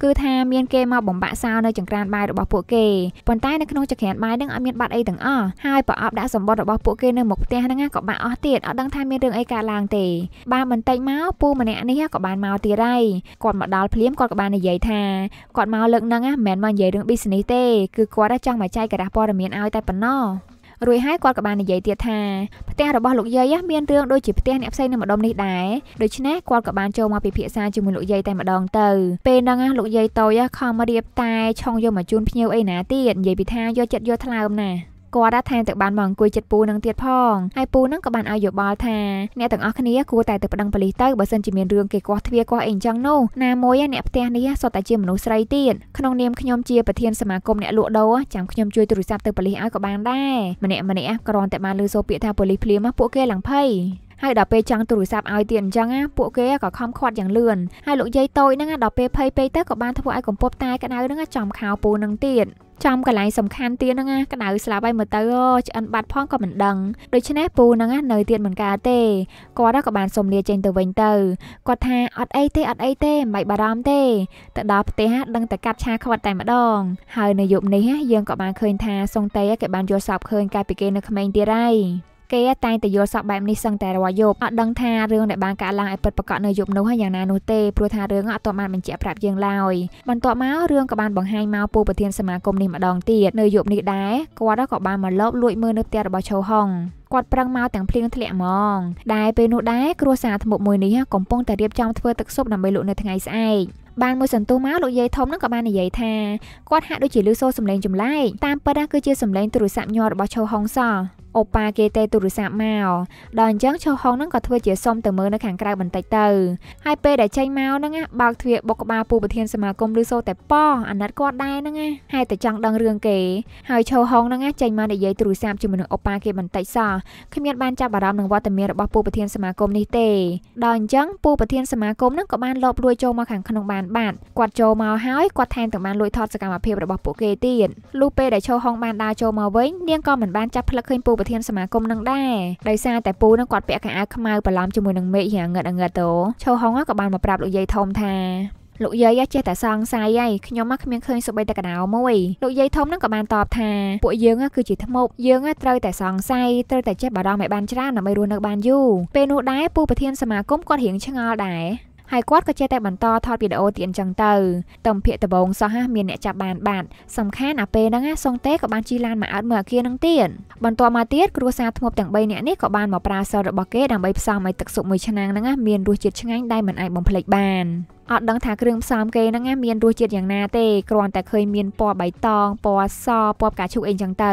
គឺថាមានគេមកបំបាក់សោនៅចង្ក្រានបាយរបស់ពួកគេប៉ុន្តែនៅក្នុងចង្ក្រានបាយនឹងអត់មានបាត់អីទាំងអស់ហើយប្រអប់ដាក់សម្បត្តិរបស់ពួកគេនៅមុខផ្ទះហ្នឹងក៏បាក់អស់ទៀតអត់ដឹងថាមានរឿងអីកើតឡើងទេបានបន្តិចមកពូម្នាក់នេះក៏បានមកទៀតហើយគាត់មកដល់ភ្លាមគាត់ក៏បាននិយាយថាគាត់មកលើកហ្នឹងមិនមែនមកនិយាយរឿង business ទេគឺគាត់ចង់មកចែកការៈព័ត៌មានឲ្យតែប៉ុណ្ណោះរួចហើយគាត់ក៏បាននិយាយទៀតថាផ្ទះរបស់លោកយាយមានរឿងដូចជាផ្ទះអ្នកផ្សេងនៅម្ដុំនេះដែរដូច្នេះគាត់ក៏បានចូលមកពិភាក្សាជាមួយលោកយាយតែម្ដងទៅពេលហ្នឹងលោកយាយតូចខំរៀបតែឆុងយកមកជូនភ្ញៀវអីណាទៀតនិយាយពីថាយកចិត្តយកថ្លើមណាស់គាត់ថាទៅបានមកអង្គុយចិត្តពូនឹងទៀតផងហើយពូនឹងក៏បានឲ្យយោបល់ថាអ្នកទាំងអស់គ្នាគួរតែទៅប្តឹងប៉ូលីសទៅបើសិនជាមានរឿងគេគាស់ទ្វារគាស់អីអញ្ចឹងនោះណាមួយអ្នកផ្ទះនេះសុទ្ធតែជាមនុស្សស្រីទៀតក្នុងនាមខ្ញុំជាប្រធានសមាគមអ្នកលក់ដូរចាំខ្ញុំជួយទូរស័ព្ទទៅប៉ូលីសឲ្យក៏បានដែរម្នាក់ម្នាក់គ្រាន់តែបានលើសូរពាក្យថាប៉ូលីសភ្លាមពួកគេឡើងភ័យហើយដល់ពេលចង់ទូរស័ព្ទឲ្យទៀតអញ្ចឹងពួកគេក៏ខំខាត់យ៉ាងលឿនហើយលោកយាយតូចហ្នឹងដល់ពេលភ័យពេកទៅក៏បានធ្វើឲ្យកំពប់តែក្តៅហ្នឹងចំខោពូនឹងទៀតចំកន្លែងសំខាន់ទៀតហ្នឹងណាក្តៅស្លាប់ហើយមើលទៅឆ្អិនបាត់ផងក៏មិនដឹងដូច្នេះពូហ្នឹងណានៅទៀតមិនកើតទេគាត់ក៏បានសុំលាចេញទៅវិញទៅគាត់ថាអត់អីទេអត់អីទេមិនបាច់បារម្ភទេទៅដល់ផ្ទះដឹងតែកាត់ឆាខ្វិតតែម្ដង ហើយនៅយប់នេះយើងក៏បានឃើញថាសុងតេគេបានយល់សោបឃើញកាលពីគេនៅក្មេងទៀតហើយគេតែងតែយល់សក់បែបនេះសឹងតែរាល់យប់អត់ដឹងថារឿងដែលបានកាត់ឡើងឲ្យពិតប្រកបនៅយប់នោះហើយយ៉ាងណានោះទេព្រោះថារឿងអត់ទាន់បានបញ្ជាក់ប្រាប់យើងឡើយបន្ទាប់មករឿងក៏បានបង្ហាញមកពូប្រធានសមាគមនេះម្ដងទៀតនៅយប់នេះដែរគាត់ក៏បានមកលបលួចមើលនៅផ្ទះរបស់ឈូហុងគាត់ប្រឹងមកទាំងភ្លៀងធ្លាក់ហ្មង ដែលពេលនោះដែរគ្រួសារថ្មប់មួយនេះកំពុងតែរៀបចំធ្វើទឹកស៊ុបដើម្បីលក់នៅថ្ងៃស្អែកបានមួយសន្ទុះមកលោកយាយធំនឹងក៏បាននិយាយថាគាត់ហាក់ដូចជាលឺសូរសំឡេងចម្លែកតាមពិតណាគឺជាសំឡេងទូរស័ព្ទញ័ររបស់ឈូហុងសោះអូប៉ាគេទេទូរស័ព្ទមកដល់អញ្ចឹងឈូហុងនឹងក៏ធ្វើជាសុំទៅមើលនៅខាងក្រៅបន្តិចទៅហើយពេលដែលចេញមកហ្នឹងបើកទ្វារបុកក្បាលពូប្រធានសមាគមឬសូតែប៉អាណិតគាត់ដែរហ្នឹងហើយតែចង់ដឹងរឿងគេហើយឈូហុងហ្នឹងចេញមកនិយាយទូរស័ព្ទជាមួយនឹងអូប៉ាគេបន្តិចសោះគ្មានបានចាប់អារម្មណ៍នឹងវត្តមានរបស់ពូប្រធានសមាគមនេះទេដល់អញ្ចឹងពូប្រធានសមាគមនឹងក៏បានលបលួចចូលមកខាងក្នុងបានបាត់គាត់ចូលមកហើយគាត់ថែមទាំងបានលួចថតសកម្មភាពរបស់ពួកគេទៀតលុះពេលដែលឈោហុងបានដើរចូលមកវិញនាងក៏មិនបានចាប់ផ្លឹកឃើញពូប្រធានសមាគមនឹងដែរដោយសារតែពូនឹងគាត់ពាក់ខោអាវខ្មៅប្រឡំជាមួយនឹងមេឃរាងងឹតងឹតទៅឈោហុងក៏បានមកប្រាប់លោកយាយធំថាលោកយាយចេះតែសង្ស័យឯងខ្ញុំមកគ្មានឃើញសូម្បីតែកដោមួយលោកយាយធំនឹងក៏បានតបថាពួកយើងគឺជាថ្មប់យើងត្រូវតែសង្ស័យត្រូវតែចេះបារម្ភឲ្យបានច្រើនដើម្បីរស់នៅបានយូរពេលនោះដែរពូប្រធានសមាគមគាត់រៀងឆ្ងល់ដែរហើយគាត់ក៏ចេះតែបន្តថតវីដេអូទៀតអញ្ចឹងទៅតំភាកដបងសោះហាមានអ្នកចាប់បានបាត់សំខាន់អាពេលហ្នឹងសុងតេក៏បានជីឡានមកអត់មើលអាគារហ្នឹងទៀតបន្ទាប់មកទៀតគ្រួសារធ្មប់ទាំង3នាក់នេះក៏បានមកប្រើសររបស់គេដើម្បីផ្សំឲ្យទឹកស៊ុបមួយឆ្នាំងហ្នឹងមានរសជាតិឆ្ងាញ់ដែលមិនអាចបំភ្លេចបានអត់ដឹងថាគ្រឿងផ្សំគេហ្នឹងមានរសជាតិយ៉ាងណាទេគ្រាន់តែឃើញមានពណ៌បៃតងពណ៌សពណ៌ផ្កាឈូកអីចឹងទៅ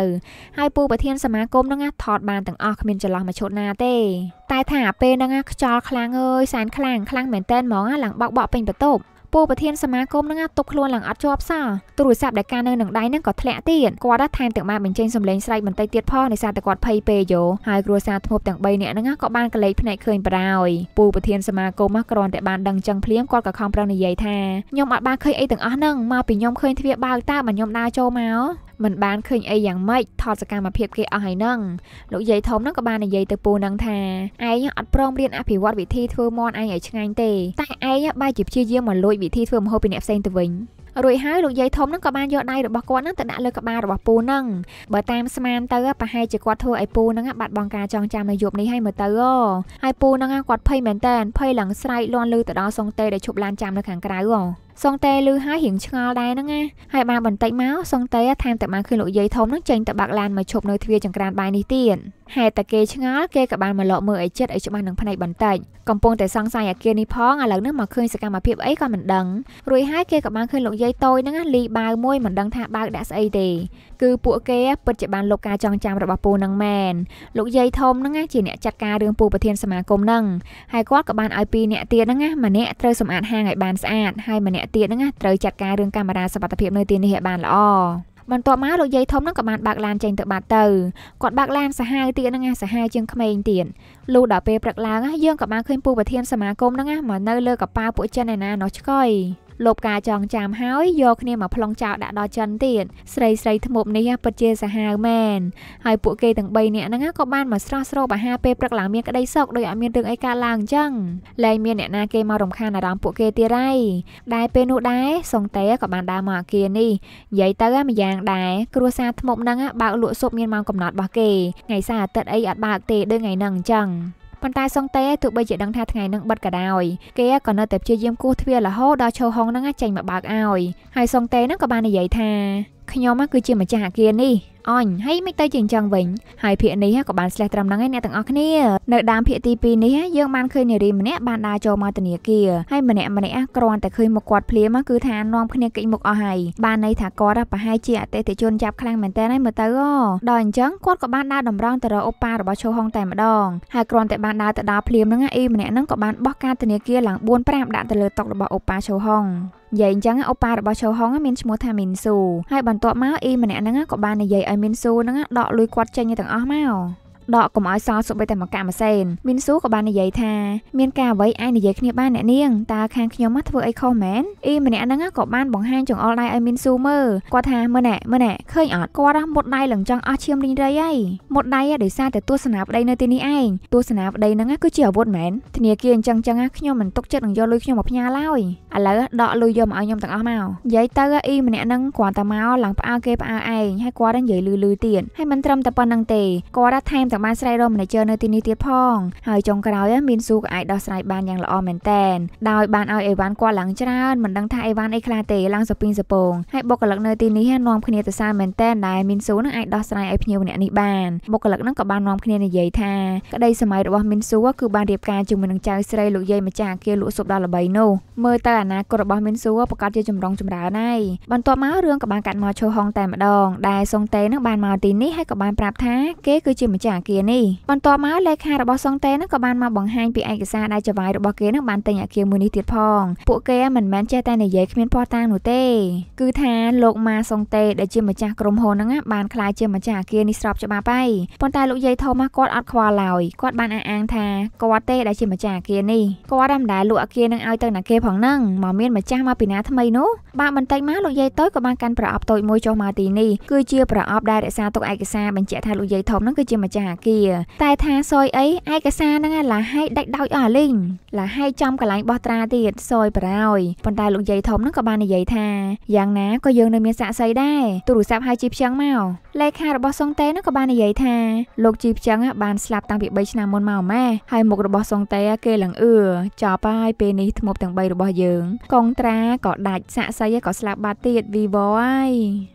ហើយពូប្រធានសមាគមហ្នឹងថតបានទាំងអស់គ្មានចន្លោះមួយឈុតណាទេតែថាពេលហ្នឹងខ្យល់ខ្លាំងអើយសែនខ្លាំងខ្លាំងមែនតែនហ្មងឡើងបោកបក់ពេញបន្ទប់ពូប្រធានសមាគមនឹងទុកខ្លួនឡើងអត់ជាប់សោះទូរស័ព្ទដែលការនៅនឹងដៃនឹងក៏ធ្លាក់ទៀតគាត់ថែមទាំងបានបញ្ចេញសម្លេងស្រែកបន្តិចទៀតផងដោយសារតែគាត់ភ័យពេកយោហើយគ្រួសារធ្មប់ទាំង3នាក់ហ្នឹងក៏បានកលេចភ្នែកឃើញបារហើយពូប្រធានសមាគមគ្រាន់តែបានដឹងចឹងភ្លាមគាត់ក៏ខំប្រឹងនិយាយថាខ្ញុំអត់បានឃើញអីទាំងអស់ហ្នឹងមកពីខ្ញុំឃើញទ្វារបើកតើបើខ្ញុំដើរចូលមកមិនបានឃើញអីយ៉ាងម៉េចថតសកម្មភាពគេអស់ហើយនឹងលោកយាយធំនឹងក៏បាននិយាយទៅពូនឹងថាឯងអត់ព្រមរៀនអភិវឌ្ឍវិធីធ្វើមន់ឯងឲ្យឆ្ងាញ់ទេតែឯងបែរជាព្យាយាមមកលួចវិធីធ្វើម្ហូបពីអ្នកផ្សេងទៅវិញរួចហើយលោកយាយធំនឹងក៏បានយកដៃរបស់គាត់នឹងទៅដាក់លើក្បាលរបស់ពូនឹងបើតាមស្មានទៅប្រហែលជាគាត់ធ្វើឲ្យពូនឹងបាត់បង់ការចងចាំនៅយប់នេះហើយមើលទៅអូហើយពូនឹងគាត់ភ័យមែនតើភ័យឡើងស្រែកលន់លឺទៅដល់សុងតេដែលឈប់ឡានចាំនៅខាងក្រៅអូសងតេឮហើយរៀងឆ្ងល់ដែរហ្នឹងណាហើយបានបន្តិចមកសងតេថែមតែបានឃើញលោកយាយធំហ្នឹងចេញទៅបាក់ឡានមកឈប់នៅទ្វារចង្ក្រានបាយនេះទៀតហេតុតែគេឆ្ងល់គេក៏បានមកលក់មើលអីចិត្តអីច្បាស់នឹងភ្នែកបន្តិចកំពុងតែសង្ស័យអាគារនេះផងឥឡូវនេះមកឃើញសកម្មភាពអីក៏មិនដឹងរួចហើយគេក៏បានឃើញលោកយាយតូចហ្នឹងលីបាវមួយមិនដឹងថាបាវដាក់ស្អីទេគឺពួកគេពិតជាបានលុបការចងចាំរបស់ពូនឹងមែនលោកយាយធំហ្នឹងជាអ្នកចាត់ការរឿងពូប្រធានសមាគមហ្នឹងហើយគាត់ក៏បានឲ្យពីរអ្នកទៀតហ្នឹងម្នាក់ត្រូវសម្អាតហាងឲ្យបានស្អាតហើយម្នាក់ទៀតហ្នឹងត្រូវចាត់ការរឿងកាមេរ៉ាសុវត្ថិភាពនៅទីនេះឲ្យបានល្អបន្ទាប់មកលោកយាយធំនឹងក៏បានបើកឡានចេញទៅបាត់ទៅគាត់បើកឡានសាហាវទៀតហ្នឹងសាហាវជាងក្មេងទៀតលុះដល់ពេលព្រឹកឡើងយើងក៏បានឃើញពូប្រធានសមាគមហ្នឹងមកនៅលើកប៉ាល់ពួកចិនឯណានោះឆ្កយលបការចងចាំហើយយកគ្នាមកប្លង់ចោលដាក់ដល់ចិនទៀតស្រីស្រីថ្មប់នេះពិតជាសាហាវមែនហើយពួកគេទាំង3នាក់ហ្នឹងក៏បានមកស្រស់ស្រូបអាហារពេលព្រឹកឡើងមានក្តីសុខដោយអត់មានរឿងអីកើតឡើងអញ្ចឹងលែងមានអ្នកណាគេមករំខានអារម្មណ៍ពួកគេទៀតហើយដែរពេលនោះដែរសុងតេក៏បានដើរមកអាគារនេះនិយាយទៅម្យ៉ាងដែរគ្រួសារថ្មប់ហ្នឹងបើកលក់ស៊ុបមានម៉ោងកំណត់របស់គេថ្ងៃសៅរ៍អាទិត្យអីអត់បើកទេដូចថ្ងៃហ្នឹងអញ្ចឹងប៉ុន្តែសុងតេទោះបីជាដឹងថាថ្ងៃនឹងបិទក៏ដោយគេក៏នៅតែព្យាយាមគោះទ្វាររហូតដល់ឈូហុងនឹងចេញមកបើកឲ្យហើយសុងតេនឹងក៏បាននិយាយថាខ្ញុំគឺជាម្ចាស់អាគារនេះអញហើយមិនទៅជាអញ្ចឹងវិញហើយភាកនេះក៏បានស្លេះត្រឹមហ្នឹងឯងអ្នកទាំងអស់គ្នានៅដើមភាកទី2នេះយើងបានឃើញនារីម្នាក់បានដើរចូលមកធនាគារហើយម្នាក់ម្នាក់គ្រាន់តែឃើញមុខគាត់ភ្លាមគឺថានាំគ្នាគេចមុខអស់ហើយបានន័យថាគាត់ប្រហែលជាអតិថិជនចាប់ខ្លាំងមែនតើហើយមើលទៅអូដល់អញ្ចឹងគាត់ក៏បានដើរតម្រង់ទៅរកអូប៉ារបស់ឈូហុងតែម្ដងហើយគ្រាន់តែបានដើរទៅដល់ភ្លាមហ្នឹងអីម្នាក់ហ្នឹងក៏បានបោះការធនាគារឡើង4 5ដាក់ទៅលើតុរបស់អូប៉ាឈូហុងនិយាយអញ្ចឹងអូប៉ារបស់ឈូហុងមានឈ្មោះថាមីនស៊ូហើយបន្ទាប់មកអ៊ីម្នាក់ហ្នឹងក៏បាននិយាយឲ្យមីនស៊ូហ្នឹងដកលុយគាត់ចេញទាំងអស់មកដកកុំឲ្យសល់សូម្បីតែមួយកាក់មួយសេនមីនស៊ូក៏បាននិយាយថាមានការអ្វីអាចនិយាយគ្នាបានអ្នកនាងតើខាង ខ្ញុំមកធ្វើអីខុសមែនអ៊ីម្នាក់ហ្នឹងក៏បានបង្ហាញចង្អុលដៃឲ្យមីនស៊ូមើលគាត់ថាមើលណែមើលណែឃើញអត់គាត់មុតដៃឡើងចង់អស់ឈាមរីងរៃហើយមុតដៃដោយសារតែទស្សនាប្តីនៅទីនេះឯងទស្សនាប្តីហ្នឹងគឺជាអាវុធមែនធនាគារអញ្ចឹងចឹងខ្ញុំមិនទុកចិត្តនឹងយកលុយខ្ញុំមកផ្ញើឡើយឥឡូវដកលុយយកមកឲ្យខ្ញុំទាំងអស់មកនិយាយទៅអ៊ីម្នាក់ហ្នឹងគាត់តែមកឡើងផ្អើគេផ្អើឯងហើយគាត់និយាយលឺលឺទៀតហើយមិនត្រឹមតែប៉ុណ្្នឹងទេគាត់ថែមទាំងបានស្រែករក manager នៅទីនេះទៀតផងហើយចុងក្រោយមានស៊ូក៏អាចដោះស្រាយបានយ៉ាងល្អមែនតែនដោយបានឲ្យអីវ៉ាន់គាត់ឡើងច្រើនមិនដឹងថាអីវ៉ាន់អីខ្លះទេឡើងសពីងសពងហើយបុគ្គលិកនៅទីនេះនាំគ្នាទៅសារមែនតែនដែលមីនស៊ូនឹងអាចដោះស្រាយឲ្យភ្ញៀវម្នាក់នេះបានបុគ្គលិកនឹងក៏បាននាំគ្នានិយាយថាក្តីសម័យរបស់មីនស៊ូគឺបានរៀបការជាមួយនឹងចៅស្រីលោកយាយម្ចាស់អគារលក់ស៊ុបដល់ល្បីនោះមើលទៅអនាគតរបស់មីនស៊ូប្រកាសជាចម្រុងចម្រើនហើយបន្ទាប់មករឿងក៏បានកាត់មកឈោហុងតែម្ដងដែលសុងតេនឹងបានមកទីនេះហើយក៏បានប្រាប់ថាគេគឺជាម្ចាស់អគារគារនេះបន្ទាប់មកលេខារបស់សុងតេនឹងក៏បានមកបង្ហាញពីឯកសារដែលចវាយរបស់គេនឹងបានទិញអគារមួយនេះទៀតផងពួកគេមិនមែនចេះតែនិយាយគ្មានភ័ស្តុតាងនោះទេគឺថាលោកម៉ាសុងតេដែលជាម្ចាស់ក្រុមហ៊ុនហ្នឹងបានខ្លាយជាម្ចាស់អគារនេះស្របច្បាប់ហើយប៉ុន្តែលោកយាយធំគាត់អត់ខ្វល់ឡើយគាត់បានអះអាងថាគាត់ទេដែលជាម្ចាស់អគារនេះគាត់មិនដែលលក់អគារនឹងឲ្យទៅណាគេផងហ្នឹងមកមានម្ចាស់មកពីណាថ្មីនោះបាទបន្តិចមកលោកយាយតូចក៏បាន កាន់ប្រអប់តូចមួយចុះមកទីនេះគឺជាប្រអប់ដែលរក្សាទុកឯកសារបញ្ជាក់ថាលោកយាយធំហ្នឹងគឺជាម្ចាស់អាគារតែថាសុយអីឯកសារហ្នឹងឡាហៃដាច់ដោយអស់លីងឡាហៃចំកន្លែងបោះត្រាទៀតសុយប្រោយប៉ុន្តែលោកយាយធំហ្នឹងក៏បាននិយាយថាយ៉ាងណាក៏យើងនៅមានសាក់សីដែរទូរស័ព្ទហៅជីផ្ចឹងមកលេខារបស់សុងតេហ្នឹងក៏បាននិយាយថាលោកជីផ្ចឹងបានស្លាប់តាំងពី3ឆ្នាំមុនមកម៉ែហើយមុខរបស់សុងតេគេឡើងអឺចប់ហើយពេលនេះថ្មប់ទាំង3របស់យើង កងត្រាក៏ដាច់សាក់សីក៏ស្លាប់បាត់ទៀតវីវហើយ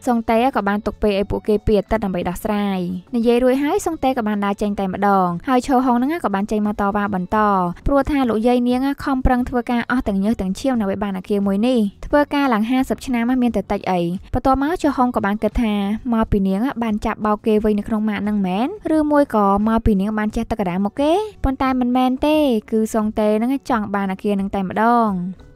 សុងតេក៏បានទុកពេលឲ្យពួកគេពីអតីតដើម្បីដោះស្រាយនិយាយរួចហើយសុងតេក៏បានដើរចេញតែម្ដងហើយឈូហុងហ្នឹងក៏បានចេញមកតវ៉ាបន្តព្រោះថាលោកយាយនាងខំប្រឹងធ្វើការអស់ទាំងញើសទាំងឈាមដើម្បីបានអាគារមួយនេះធ្វើការឡើង50ឆ្នាំមានតែតិចអីបន្ទាប់មកឈូហុងក៏បានគិតថាមកពីនាង បានចាប់បោកគេវិញនៅក្នុងម៉ាកហ្នឹងមែនឬមួយក៏មកពីនាង បានចេះទឹកកណ្ដាលមកគេប៉ុន្តែមិនមែនទេគឺសុងតេហ្នឹងចង់បានអាគារហ្នឹងតែម្ដង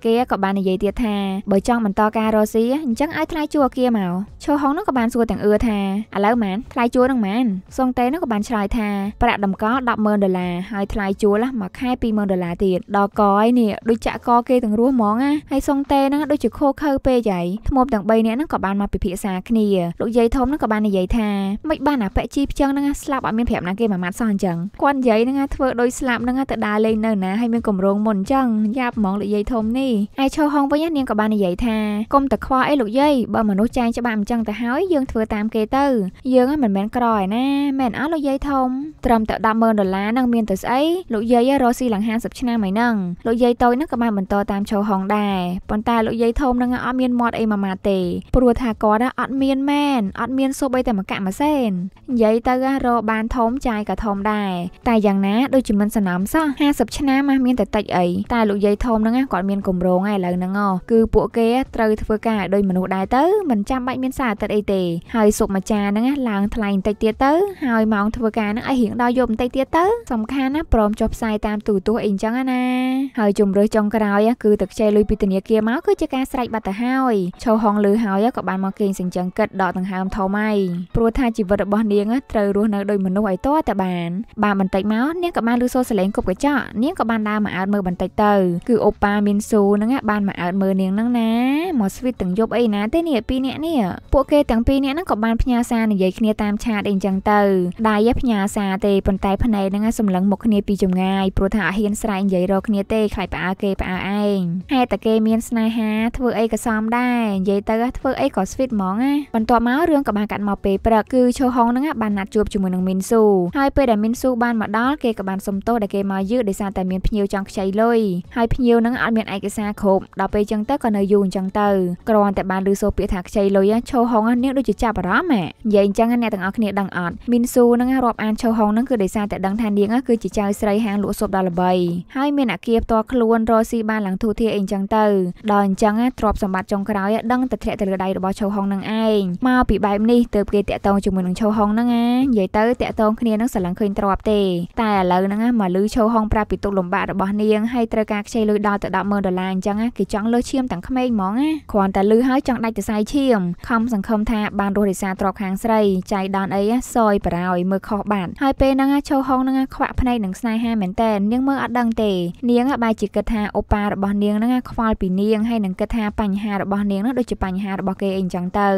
គារក៏បាននិយាយទៀតថាបើចង់បន្តការរស់ស៊ីអញ្ចឹងឲ្យថ្លៃជួអគារមកឈូហុងនោះក៏បានសួរទាំងអឺថាឥឡូវម៉ានថ្លៃជួនឹងម៉ានសុងតេនោះក៏បានឆ្លើយថាប្រាក់តម្កល់100000ដុល្លារហើយថ្លៃជួលមួយខែ20000ដុល្លារទៀតដល់កឯនេះដូចចាក់កគេទាំងរស់ហ្មងណាហើយសុងតេនឹងដូចជាខោខើពេកហើយថ្មបទាំង3នាក់នឹងក៏បានមកពិភាក្សាគ្នាលោកយាយធំនឹងក៏បាននិយាយថាមិនបានអាប៉ែជីផ្ចឹងនឹងស្លាប់អត់មានប្រាប់ណាគេមួយម៉ាត់សោះអញ្ចឹងគាត់និយាយនឹងធ្វើដូចស្លាប់នឹងទៅដើរលេងនៅណាហើយមានកម្រងមុនអញ្ចឹងយ៉ាប់ហ្មងលោកយាយធំនេះឯឈើហុងវិញនាងក៏បាននិយាយថាកុំតែខ្វល់អីលោកយាយបើមនុស្សចែងច្បាប់អញ្ចឹងទៅហើយយើងធ្វើតាមគេទៅ យើងមិនមែនក្រឯណាមែនអត់លោកយាយធំត្រឹមតែ100000ដុល្លារនឹងមានទៅស្អីលោកយាយរស់ស៊ីឡើង50ឆ្នាំហើយហ្នឹងលោកយាយតូចនឹងក៏បានបន្តតាមឈើហុងដែរប៉ុន្តែលោកយាយធំនឹងអត់មានមាត់អីមួយម៉ាទេព្រោះថាគាត់អត់មានមែនអត់មានសូម្បីតែមកកាក់មួយសេននិយាយទៅរកបានធំចាយក៏ធំដែរតែយ៉ាងណាដូចជាមិនសំណំសោះ50ឆ្នាំមានតែតិចអីតែលោកយាយធំហ្នឹងគាត់មានគំម្រងហើយឥឡូវហ្នឹងគឺពួកគេត្រូវធ្វើការឲ្យដូចមនុស្សដែរទៅមិនចាំបាច់មានសារអាទិត្យអីទេហើយសុបម្ចាស់ហ្នឹងឡើងថ្លៃបន្តិចទៀតទៅហើយម៉ោងធ្វើការហ្នឹងឲ្យរៀងដល់យប់បន្តិចទៀតទៅសំខាន់ណាព្រមចុះផ្សាយតាមទូរទស្សន៍អីអញ្ចឹងណាហើយជំរឿសចុងក្រោយគឺទឹកខ្ចីលុយពីធនាគារមកគឺជាការស្រេចបាត់ទៅហើយឈោហងលឺហើយក៏បានមកគេងសញ្ចឹងគិតដកដង្ហើមធំហើយព្រោះថាជីវិតរបស់នាងត្រូវរស់នៅដោយមនុស្សឲ្យតតែបានបានបន្តិចមកនាងក៏បានលឺសូរសលេងគប់កញ្ចក់នាងក៏បានដើរមកអើតមើលបន្តិចទៅគឺអូប៉ាមីនស៊ូហ្នឹងបានមកអើតមើលនាងហ្នឹងណាមកស្វីតទាំងយប់អីណាទេនេះពីរនាក់នេះពួកគេទាំងពីរនាក់ហ្នឹងក៏បានផ្ញើសារនិយាយគ្នាតាមឆាតអីចឹងទៅដៃផ្ញើសារទេប៉ុន្តែភ្នែកហ្នឹងសម្លឹងមកគ្នាពីចម្ងាយព្រោះថាអហ៊ានស្រែកនិយាយរកគ្នាទេខ្លាចផ្អើគេផ្អើឯងហេតុតែគេមានស្នេហា ធ្វើអីក៏សមដែរនិយាយទៅធ្វើអីក៏ស្វីតហ្មងណាបន្ទាប់មករឿងក៏បានកាត់មកពេលព្រឹកគឺឈូហុងហ្នឹងបានណាត់ជួបជាមួយនឹងមីនស៊ូហើយពេលដែលមីនស៊ូបានមកដល់គេក៏បានសុំទោសដែលគេមកយឺដោយសារតែមានភ្ញៀវចង់ខ្ចីលុយហើយភ្ញៀវហ្នឹងអត់មានឯកសាគ្រប់ដល់ពេលចឹងទៅក៏នៅយូរអញ្ចឹងទៅគ្រាន់តែបានឮសូរពាក្យថាខ្ចីលុយឈោហុងនាងដូចជាចាប់អារម្មណ៍ម៉ែនិយាយអញ្ចឹងអ្នកទាំងអស់គ្នាដឹងអត់មីនស៊ូនឹងរាប់អានឈោហុងនឹងគឺដោយសារតែដឹងថានាងគឺជាចៅស្រីហាងលក់ស៊ុបដល់ល្បីហើយមានអាគារផ្ទាល់ខ្លួនរស៊ីបានឡើងទូធាអីអញ្ចឹងទៅដល់អញ្ចឹងទ្រព្យសម្បត្តិចុងក្រោយដឹងតែធ្លាក់ទៅលើដៃរបស់ឈោហុងនឹងឯងមកពីបែបនេះទើបគេតាក់ទងជាមួយនឹងឈោហុងហ្នឹងណានិយាយទៅតាក់ទងគ្នានឹងស្រឡាញ់ឃើញទ្រព្យទេតែឥឡូវហ្នឹងមកលឺឈោហុងប្រាប់ពីទុកលំបាករបស់នាងហើយត្រូវការខ្ចីលុយដល់ទៅ100000ដុល្លារអញ្ចឹងគេចង់លើសឈាមទាំងក្មេងហ្មងណាគ្រាន់តែលឺហើយចង់ដាច់ទៅសាយឈាមខំសង្ឃឹមថាបានរស់រិសាទ្របខាងស្រីចៃដនអីសយបារោយមើលខុសបាត់ហើយពេលហ្នឹងឈូហុងហ្នឹងខ្វាក់ភ្នែកនឹងស្នេហាមែនតើនាងមើលអត់ដឹងទេនាងបែរជាគិតថាអូប៉ារបស់នាងហ្នឹងខ្វល់ពីនាងហើយនឹងគិតថាបញ្ហារបស់នាងហ្នឹងដូចជាបញ្ហារបស់គេអីអញ្ចឹងទៅ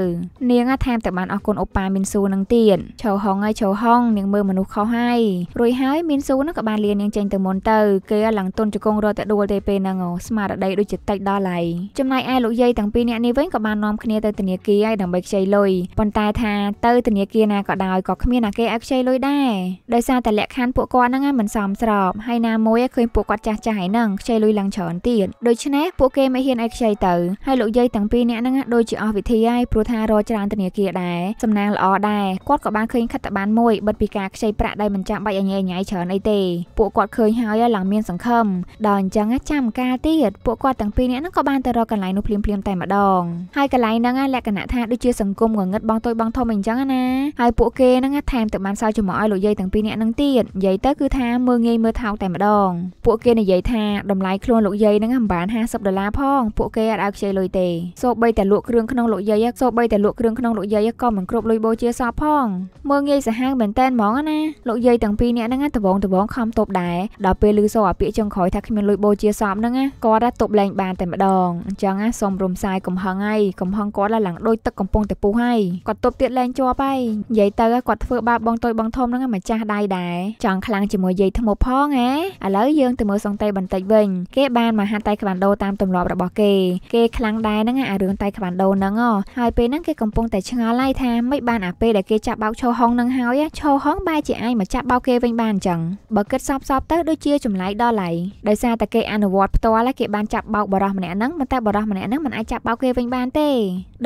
នាងថែមទាំងបានអរគុណអូប៉ាមីនស៊ូនឹងទៀតឈូហុងហើយឈូហុងនាងមើលមនុស្សខុសហើយរួយហើយមីនស៊ូហ្នឹងក៏បានលានាងចេញទៅមុនទៅគេឡើងទុនជង្គង់រត់ទៅដួលទេពេលហ្នឹងស្មារដីដូចជាតិចដល់ហើយចំណែកឯលោកយាយទាំងពីរនាក់នេះវិញក៏បាននាំគ្នាទៅធនាគារឲ្យដើម្បីខ្ចីលុយប៉ុន្តែថាទៅធនាគារណាក៏ដោយក៏គ្មានណាគេឲ្យខ្ចីលុយដែរដោយសារតែលក្ខខណ្ឌពួកគាត់ហ្នឹងមិនសមស្របហើយណាមួយឃើញពួកគាត់ចាស់ចាស់ហ្នឹងខ្ចីលុយឡើងច្រើនទៀតដូច្នេះពួកគេមិនហ៊ានឲ្យខ្ចីទៅហើយលោកយាយទាំងពីរនាក់ហ្នឹងដូចជាអស់វិធីហើយព្រោះថារច្រើនធនាគារដែរសំណាងល្អដែរគាត់ក៏បានឃើញខិត្តបានមួយបិទពីការខ្ចីប្រាក់ដែលមិនចាំបាច់ឲ្យញ៉ៃញ៉ៃច្រើនអីទេពួកគាត់ឃើញហើយឡើងមានសង្ឃឹមដល់អញ្ចឹងចាំការទៀតពួកពួកគាត់ទាំងពីរនាក់ហ្នឹងក៏បានទៅរកកន្លែងនោះភ្លាមភ្លាមតែម្ដងហើយកន្លែងហ្នឹងលក្ខណៈថាដូចជាសង្គមងងឹតបងទួយបងធំអីចឹងណាហើយពួកគេហ្នឹងថែមទៅបានសើចជាមួយឲ្យលោកយាយទាំងពីរនាក់ហ្នឹងទៀតនិយាយទៅគឺថាមើលងាយមើលថោកតែម្ដងពួកគេនិយាយថាតម្លៃខ្លួនលោកយាយហ្នឹងមិនបាន50ដុល្លារផងពួកគេអត់ឲ្យខ្ចីលុយទេសូម្បីតែលក់គ្រឿងក្នុងលោកយាយសូម្បីតែលក់គ្រឿងក្នុងលោកយាយក៏មិនគ្រប់លុយបូជាសពផងមើលងាយសាហាវមែនតែនហ្មងណាលោកយាយទាំងពីរនាក់ហ្នឹងដបងដបងខំតបដែរដល់ពេលឮសូរអាពាកចុងក្រោយថាគ្មានលុយបូជាសពហ្នឹងណាគាត់ទប់លែងបានតែម្ដងអញ្ចឹងណាសុំរំសាយកំហឹងហើយកំហឹងគាត់ឡើងដូចទឹកកំពុងតែពុះហើយគាត់ទប់ទៀតលែងជាប់ហើយនិយាយទៅគាត់ធ្វើបាបបងតូចបងធំហ្នឹងម្ចាស់ដៃដែរចង់ខ្លាំងជាមួយយាយធ្មប់ផងហ៎ឥឡូវយើងទៅមើលសង្តេបន្តិចវិញគេបានមកហាត់តៃក្វាន់ដូតាមទម្លាប់របស់គេគេខ្លាំងដែរហ្នឹងអារឿងតៃក្វាន់ដូហ្នឹងហើយពេលហ្នឹងគេកំពុងតែឆ្ងល់ហើយថាមិនបានអាពេលដែលគេចាប់បោកឈោហុងហ្នឹងហើយឈោហុងបែរជាអាចមកចាប់បោកគេវិញបានអញ្ចឹងបើគិតសອບសອບទៅដូចជាចម្លែកដល់ហើយដោយសារតែគេអនុវត្តផ្ទាល់គេបានបានចាប់បោកបរោះម្នាក់ហ្នឹងមិនតែបរោះម្នាក់ហ្នឹងមិនអាចចាប់បោកគេវិញបានទេ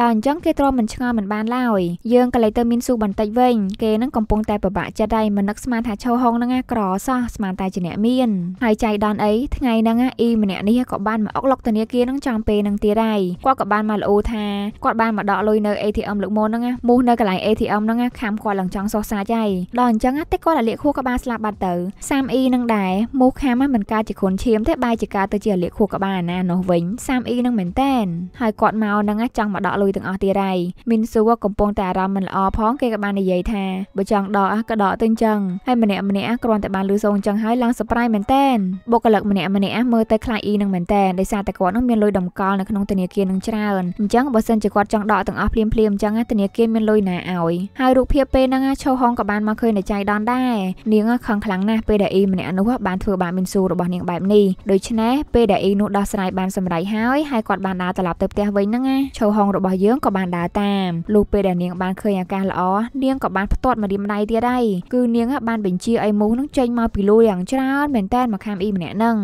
ដល់អញ្ចឹងគេទ្រាំមិនឆ្ងល់មិនបានឡើយយើងក៏លេចទៅមានស៊ូបន្តិចវិញគេហ្នឹងកំពុងតែពិបាកចិត្តហើយមិននឹកស្មានថាឈោហុងហ្នឹងអាក្រសោះស្មានតែជាអ្នកមានហើយចៃដនអីថ្ងៃហ្នឹងអ៊ីម្នាក់នេះក៏បានមកអុកលុកធនាគារហ្នឹងចំពេលហ្នឹងទៀតដែរគាត់ក៏បានមកលោថាគាត់បានមកដកលុយនៅ ATM លោកមូនហ្នឹងមូសនៅកន្លែង ATM ហ្នឹងខំគាត់ឡើងចង់សោះសាចហើយដល់អញ្ចឹងតែគាត់លាកខួរក្បាលស្លាប់បាត់ទៅសាមអ៊ីហ្នឹងដែរមូសខំមិនកើតជាគ្រុនឈាមទេបែរជាកើតទៅជាលាកខួរក្បាលបានណានោះវិញសាមអ៊ីនឹងមែនតែនហើយគាត់មកនឹងចង់មកដកលុយទាំងអស់ទៀតហើយមីនស៊ូកំពុងតែអារម្មណ៍មិនល្អផងគេក៏បាននិយាយថាបើចង់ដកអះក៏ដកទៅអញ្ចឹងហើយម្នាក់ម្នាក់គ្រាន់តែបានលឺសូរអញ្ចឹងហើយឡើង surprise មែនតែនបុគ្គលិកម្នាក់ម្នាក់មើលទៅខ្លាចអ៊ីនឹងមែនតែនដោយសារតែគាត់នឹងមានលុយតម្កល់នៅក្នុងធនាគារនឹងច្រើនអញ្ចឹងបើសិនជាគាត់ចង់ដកទាំងអស់ភ្លាមភ្លាមអញ្ចឹងធនាគារមានលុយណាឲ្យហើយរូបភាពពេលហ្នឹងឈូហុងក៏បានមកឃើញនៅចៃដនដែរនាងខឹងខ្លាំងណាស់ពេលដែលអ៊ីម្នាក់នោះបានធ្វើបាបមីនស៊ូរបស់នាងបែបនេះដូច្នេះពេលដែលអ៊ីនោះដោះស្រាយបានសម្រេចហើយហើយគាត់បានដើរត្រឡប់ទៅផ្ទះវិញហ្នឹងណាឈូហុងរបស់យើងក៏បានដើរតាមលុះពេលដែលនាងបានឃើញអាកាសល្អនាងក៏បានផ្ទាត់មករៀមដៃទៀតដែរគឺនាង បានបញ្ជាឲ្យមូសនឹងចេញមកពីលូយ៉ាងច្រើនមែនតើមកខាំអ៊ីម្នាក់ហ្នឹង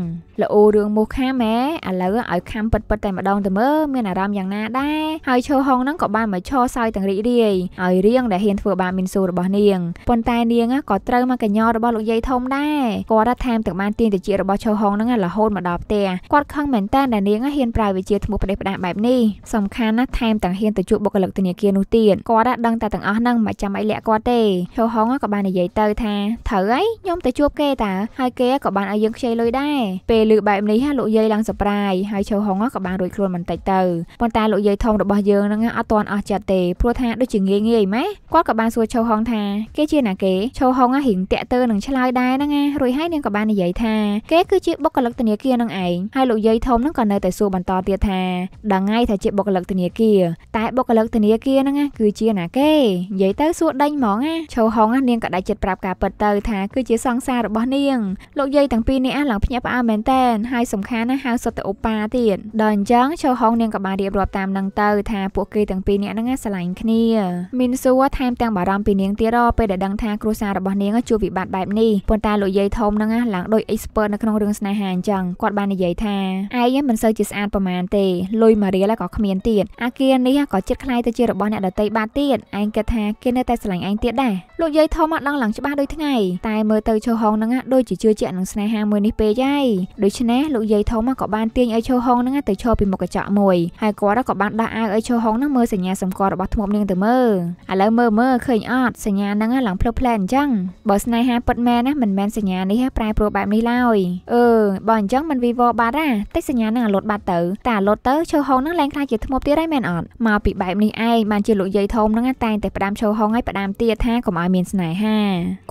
ល្អរឿងមូសខាំហ៎ឥឡូវឲ្យខាំពិតពិតតែម្ដងទៅមើលមានអារម្មណ៍យ៉ាងណាដែរហើយឈើហុងហ្នឹងក៏បានមកឈរសោយទាំងរីករាយឲ្យរៀងដែលហ៊ានធ្វើបាបមីនស៊ូរបស់នាងប៉ុន្តែនាងក៏ត្រូវមកកញ្ញររបស់លោកយាយធំដែរគាត់ថាមទាំងបានទាញតិចរបស់ឈើហុងហ្នឹងរហូតមកដល់ផ្ទះគាត់ខឹងមែនតើដែលនាងហ៊ានប្រើវិជាធ្មោះផ្ដេសផ្ដាសបែបនេះសំខាន់ណាស់ថែមទាំងហ៊ានទៅជួបបុគ្គលិកធនាគារនោះទៀតគាត់ដឹងតែទាំងអស់ហ្នឹងមិនចាំបាច់លាក់គាត់ទេឈើហុងក៏បាននិយាយទៅថាត្រូវហើយខ្ញុំទៅជួបគេតើហើយគេក៏បានឲ្យយើងខ្ចីលុយដែរពេលលឺបែបនេះលោកយាយឡើងសប្រាយហើយឈើហុងក៏បានរួចខ្លួនបន្តិចទៅប៉ុន្តែលោកយាយធំរបស់យើងនឹងអត់ទាន់អស់ចិត្តទេព្រោះថាដូចជាងាយងាយម៉េះគាត់ក៏បានសួរឈើហុងថាគេជាណាគេឈើហុងហិងតាក់ទើនឹងឆ្លើយដែរហ្នឹងណារួចហើយនាងក៏បាននិយាយថាគេគឺជាបុគ្គលិកធនាគារនឹងឯងហើយលោកយាយធំនឹងក៏នៅតែសួរបន្តទៀតថាដល់ថ្ងៃថាជាបុគ្គលិកធនាគារតែបុគ្គលិកធនាគារហ្នឹងគឺជាណាគេនិយាយទៅសួរដេញហ្មងណាឈើហុងនាងក៏ដាច់ចិត្តប្រាប់ការពិតទៅថាគឺជាសង្សាររបស់នាងលោកយាយទាំងពីរនេះឡើងភ្ញាក់ផ្អើលមែនតើែនហើយសំខាន់ណាហៅសុទ្ធតែអូប៉ាទៀតដល់អញ្ចឹងចូលហុងនាងក៏បានរៀបរាប់តាមនឹងទៅថាពួកគេទាំងពីរនាក់ហ្នឹងស្រឡាញ់គ្នាមីនសួរថែមទាំងបារម្ភពីនាងទៀតពេលដែលដឹងថាគ្រួសាររបស់នាងជួបវិបត្តិបែបនេះប៉ុន្តែលោកយាយធំហ្នឹងឡើងដូច expert នៅក្នុងរឿងស្នេហាអញ្ចឹងគាត់បាននិយាយថាឯងមិនសូវជាស្អាតប្រមាណទេលុយមួយរៀលក៏គ្មានទៀតអាគារនេះក៏ចិត្តคล้ายទៅជារបស់អ្នកដតីបាត់ទៀតឯងគិតថាគេនៅតែស្រឡាញ់ឯងទៀតដែរលោកយាយធំអត់ដឹងឡើងច្បាស់ដូចថ្ងៃតែមើលទៅចូលហងហ្នឹងដូចជាជឿជាក់នឹងស្នេហាមួយនេះពេកហើយដូច្នេះលោកយាយធំក៏បានទាញឲ្យឈូហុងហ្នឹងទៅឈរពីមុខកញ្ចក់មួយហើយគាត់ក៏បានដោះអាវឲ្យឈូហុងហ្នឹងមើលសញ្ញាសម្គាល់របស់ធ្មប់នាងទៅមើលឥឡូវមើលមើលឃើញអត់សញ្ញាហ្នឹងឡើងភ្លុះផ្លែអញ្ចឹងបើស្នេហាពិតមែនណាមិនមែនសញ្ញានេះប្រែប្រួលបែបនេះឡើយអឺបើអញ្ចឹងមិនវិវរបាត់ណាតិចសញ្ញាហ្នឹងអាលត់បាត់ទៅតែអាលត់ទៅឈូហុងហ្នឹងឡើងខ្លាចជាធ្មប់ទៀតហើយមែនអត់មកពីបែបនេះឯងបានជាលោកយាយធំហ្នឹងតែងតែផ្ដាំឈូហុងឲ្យផ្ដាំទៀតថាកុំឲ្យមានស្នេហា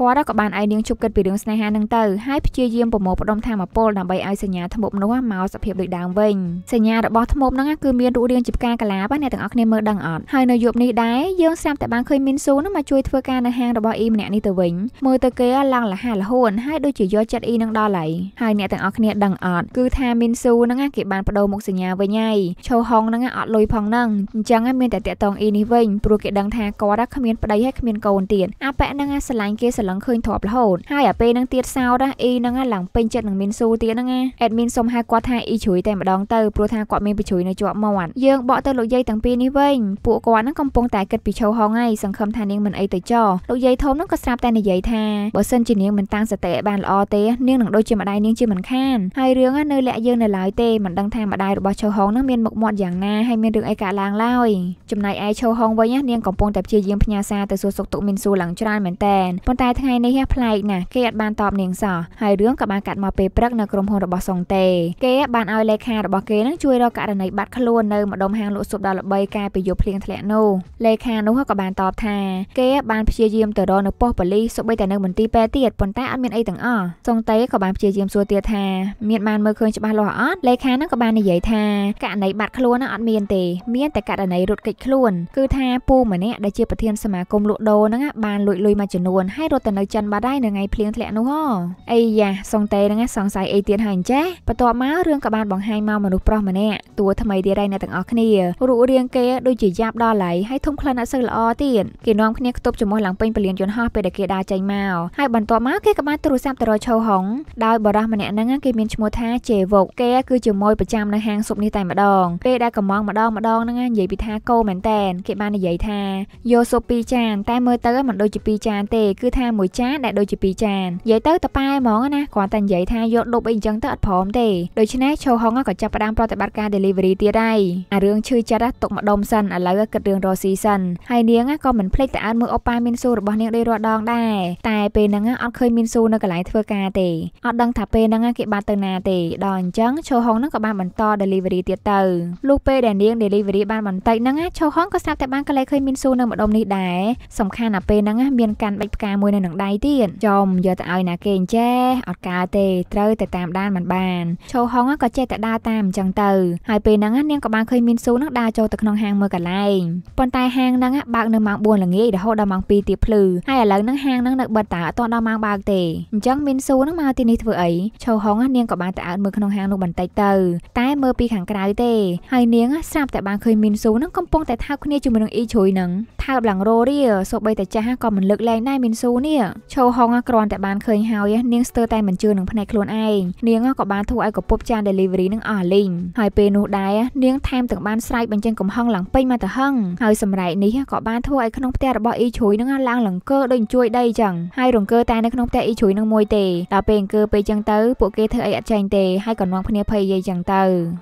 គាត់ក៏បានឲ្យនាងជប់គិតពីរឿងស្នេហាហ្នឹងទៅហើយព្យាយាមប្រមូលផ្ដុំធម៌ពលដើម្បីឲ្យសញ្ញាធ្មប់នោះមកសភាពដូចដើមវិញសញ្ញារបស់ធ្មប់ហ្នឹងគឺមានរូបរាងជាផ្កាកាឡាបាទអ្នកទាំងអស់គ្នាមើលដឹងអត់ហើយនៅយប់នេះដែរយើងស្រាប់តែបានឃើញមីនស៊ូហ្នឹងមកជួយធ្វើការនៅហាងរបស់អ៊ីម្នាក់នេះទៅវិញមើលទៅគេឡើងលះហាលហួនហើយដូចជាយកចិត្តអ៊ីនឹងដល់ហើយហើយអ្នកទាំងអស់គ្នាដឹងអត់គឺថាមីនស៊ូហ្នឹងគេបានបដូរមុខសញ្ញាវិញហើយឈូហុងហ្នឹងអត់លុយផងហ្នឹងអញ្ចឹងមានតែតាក់តងអ៊ីនេះវិញព្រោះគេដឹងថាគាត់គ្មានប្តីហើយគ្មានកូនទៀតអាប៉ែហ្នឹងស្រឡាញ់គេស្រឡាញ់ឃើញធ្លាប់រហូតហើយអាពេលហ្នឹងទៀតសោតអ៊ីហ្នឹងឡើងពេញចិត្តនឹងមីនស៊ូទៀតហ្នឹងណាអេដមីនសុំហៅគាត់ថាអ៊ីជ្រួយតែម្ដងទៅព្រោះថាគាត់មានពីជ្រួយនៅជាប់មាត់យើងបកទៅលោកយាយទាំងពីរនេះវិញពួកគាត់នឹងកំពុងតែគិតពីឈោហងហើយសង្ឃឹមថានាងមិនអីទៅចោលោកយាយធំនឹងក៏ស្រាប់តែនិយាយថាបើសិនជានាងមិនតាំងសតិបានល្អទេនាងនឹងដូចជាម្ដាយនាងជាមិនខានហើយរឿងនៅលាក់យើងនៅឡើយទេមិនដឹងថាម្ដាយរបស់ឈោហងនឹងមានមុខមាត់យ៉ាងណាហើយមានរឿងអីកើតឡើងឡើយចំណែកឯឈោហងវិញនាងកំពុងតែព្យាយាមផ្ញើសារទៅសួរសុខទុក្ខមីនសួរឡើងច្រើនមែនតែនប៉ុន្តែថ្ងៃនេះផ្លែកណាស់គេអត់បានតបនាងសោះហើយរឿងក៏បានកាត់មកពេលព្រឹកនៅក្រុមហ៊ុនរបស់សុងទេគេ បានឲ្យលេខារបស់គេនឹងជួយរកករណីបាត់ខ្លួននៅម្ដុំហាងលក់ស៊ុបដល់ល្បីកាលពីយប់ភ្លៀងធ្លាក់នោះលេខានោះក៏បានតបថាគេបានព្យាយាមទៅរកនៅប៉ុស្តិ៍ប៉ូលីសសូម្បីតែនៅមន្ទីរពេទ្យទៀតប៉ុន្តែអត់មានអីទាំងអស់សុងទេក៏បានព្យាយាមសួរទៀតថាមានបានមើលឃើញច្បាស់លាស់អត់លេខានឹងក៏បាននិយាយថាករណីបាត់ខ្លួនអត់មានទេមានតែករណីរត់គេចខ្លួន គឺថាពូម្នាក់ដែលជាប្រធានសមាគមលក់ដូរហ្នឹងបានលួចលុយមួយចំនួនហើយរត់ទៅនៅចិនបាត់ហើយនៅថ្ងៃភ្លៀងធ្លាក់នោះហ៎អីយ៉ាសុងទេហ្នឹងសង្ស័យអីទៀតហើយហាញចេះបន្ទាប់មករឿងក៏បានបង្ហាញមកមនុស្សប្រុសម្នាក់តួថ្មីទៀតហើយអ្នកទាំងអស់គ្នារូបរាងគេដូចជាយ៉ាប់ដល់ឡៃហើយធំក្លិនអត់សូវល្អទៀតគេនាំគ្នាខ្ទប់ជំនួសឡើងពេញពលានយន្តហោះពេលដែលគេដើរចេញមកហើយបន្ទាប់មកគេក៏បានទូរស័ព្ទទៅរកឈូហុងដោយបរិះម្នាក់ហ្នឹងគេមានឈ្មោះថាជេវុកគេគឺជាមួយប្រចាំនៅហាងស៊ុបនេះតែម្ដងពេលដែលកំងម្ដងម្ដងហ្នឹងនិយាយពីថាកោមែនតែនគេបាននិយាយថាយកស៊ុប2ចាន តែមើលទៅមិនដូចជា2ចាន ទេគឺថាមួយចានដែលដូចជា2ចាននិយាយទៅតប៉ែហ្មងណាគ្រាន់តែនិយាយថាយកដប់អីអញ្ចឹងទៅអត់ព្រមទេដូច្នេះឈូហុងក៏ចាប់ផ្ដើមប្រតិបត្តិការ delivery ទៀតដែរអារឿងឈឺចិត្តទុកម្ដុំសិនឥឡូវគិតរឿងរស់ស៊ីសិនហើយនាងក៏មិនភ្លេចតែអើមើលអូប៉ាមីនស៊ូរបស់នាងដូចរាល់ដងដែរតែពេលហ្នឹងអត់ឃើញមីនស៊ូនៅកន្លែងធ្វើការទេអត់ដឹងថាពេលហ្នឹងគេបាត់ទៅណាទេដល់អញ្ចឹងឈូហុងហ្នឹងក៏បានបន្ត delivery ទៀតទៅលុះពេលដែលនាង delivery បានបន្តិចហ្នឹងឈូហុងក៏ស្រាប់តែបានកន្លែងឃើញមីនស៊ូនៅម្ដុំនេះដែរសំខាន់ណាពេលហ្នឹងមានកាន់បាច់ផ្កាមួយនៅនឹងដៃទៀតចំយកទៅឲ្យណាគេអញ្ចេះអត់ការទេត្រូវតែតាមដានបានមិនបានឈូហុងក៏ចេះតែដើរតាមអញ្ចឹងទៅហើយពេលហ្នឹងនាងក៏បានឃើញមីនស៊ូនឹងដើរចូលទៅក្នុងហាងមួយកន្លែងប៉ុន្តែហាងហ្នឹងបើកនៅម៉ោង4ល្ងាចរហូតដល់ម៉ោង2ទៀតភ្លឺហើយឥឡូវហ្នឹងហាងហ្នឹងនៅបិទតើអត់ទាន់ដល់ម៉ោងបើកទេអញ្ចឹងមីនស៊ូនឹងមកទីនេះធ្វើអីឈូហុងនាងក៏បានតែអើតមើលក្នុងហាងនោះបន្តិចទៅ តែមើលពីខាងក្រៅទេហើយនាងស្រាប់តែបានឃើញមីនស៊ូនឹងកំពុងតែថើបគ្នាជាមួយនឹងអ៊ីជ្រួយនឹងថើបឡើងរោរាសូម្បីតែចាស់ក៏មិនលើកលែងដែរមីនស៊ូនេះឈូហុងគ្រាន់តែបានឃើញហើយនាងស្ទើរតែមិនជឿនឹងភ្នែកខ្លួនឯងនាងងក៏បានធ្វើឲ្យកពប់ចាន delivery នឹងអស់លីងហើយពេលនោះដែរនាងថែមទាំងបានស្រែកបញ្ចេញកំហឹងឡើងពេញមកទៅហឹងហើយសម្រែកនេះក៏បានធ្វើឲ្យក្នុងផ្ទះរបស់អ៊ីជ្រួយនឹងឡើងលង្កើដូចជួយដីអញ្ចឹងហើយរង្គើតែនៅក្នុងផ្ទះអ៊ីជ្រួយនឹងមួយទេដល់ពេលអង្គើពេលអញ្ចឹងទៅពួកគេធ្វើអីអត់ចេញទេហើយក៏នាំគ្នាភ័យយាយអញ្ចឹងទៅ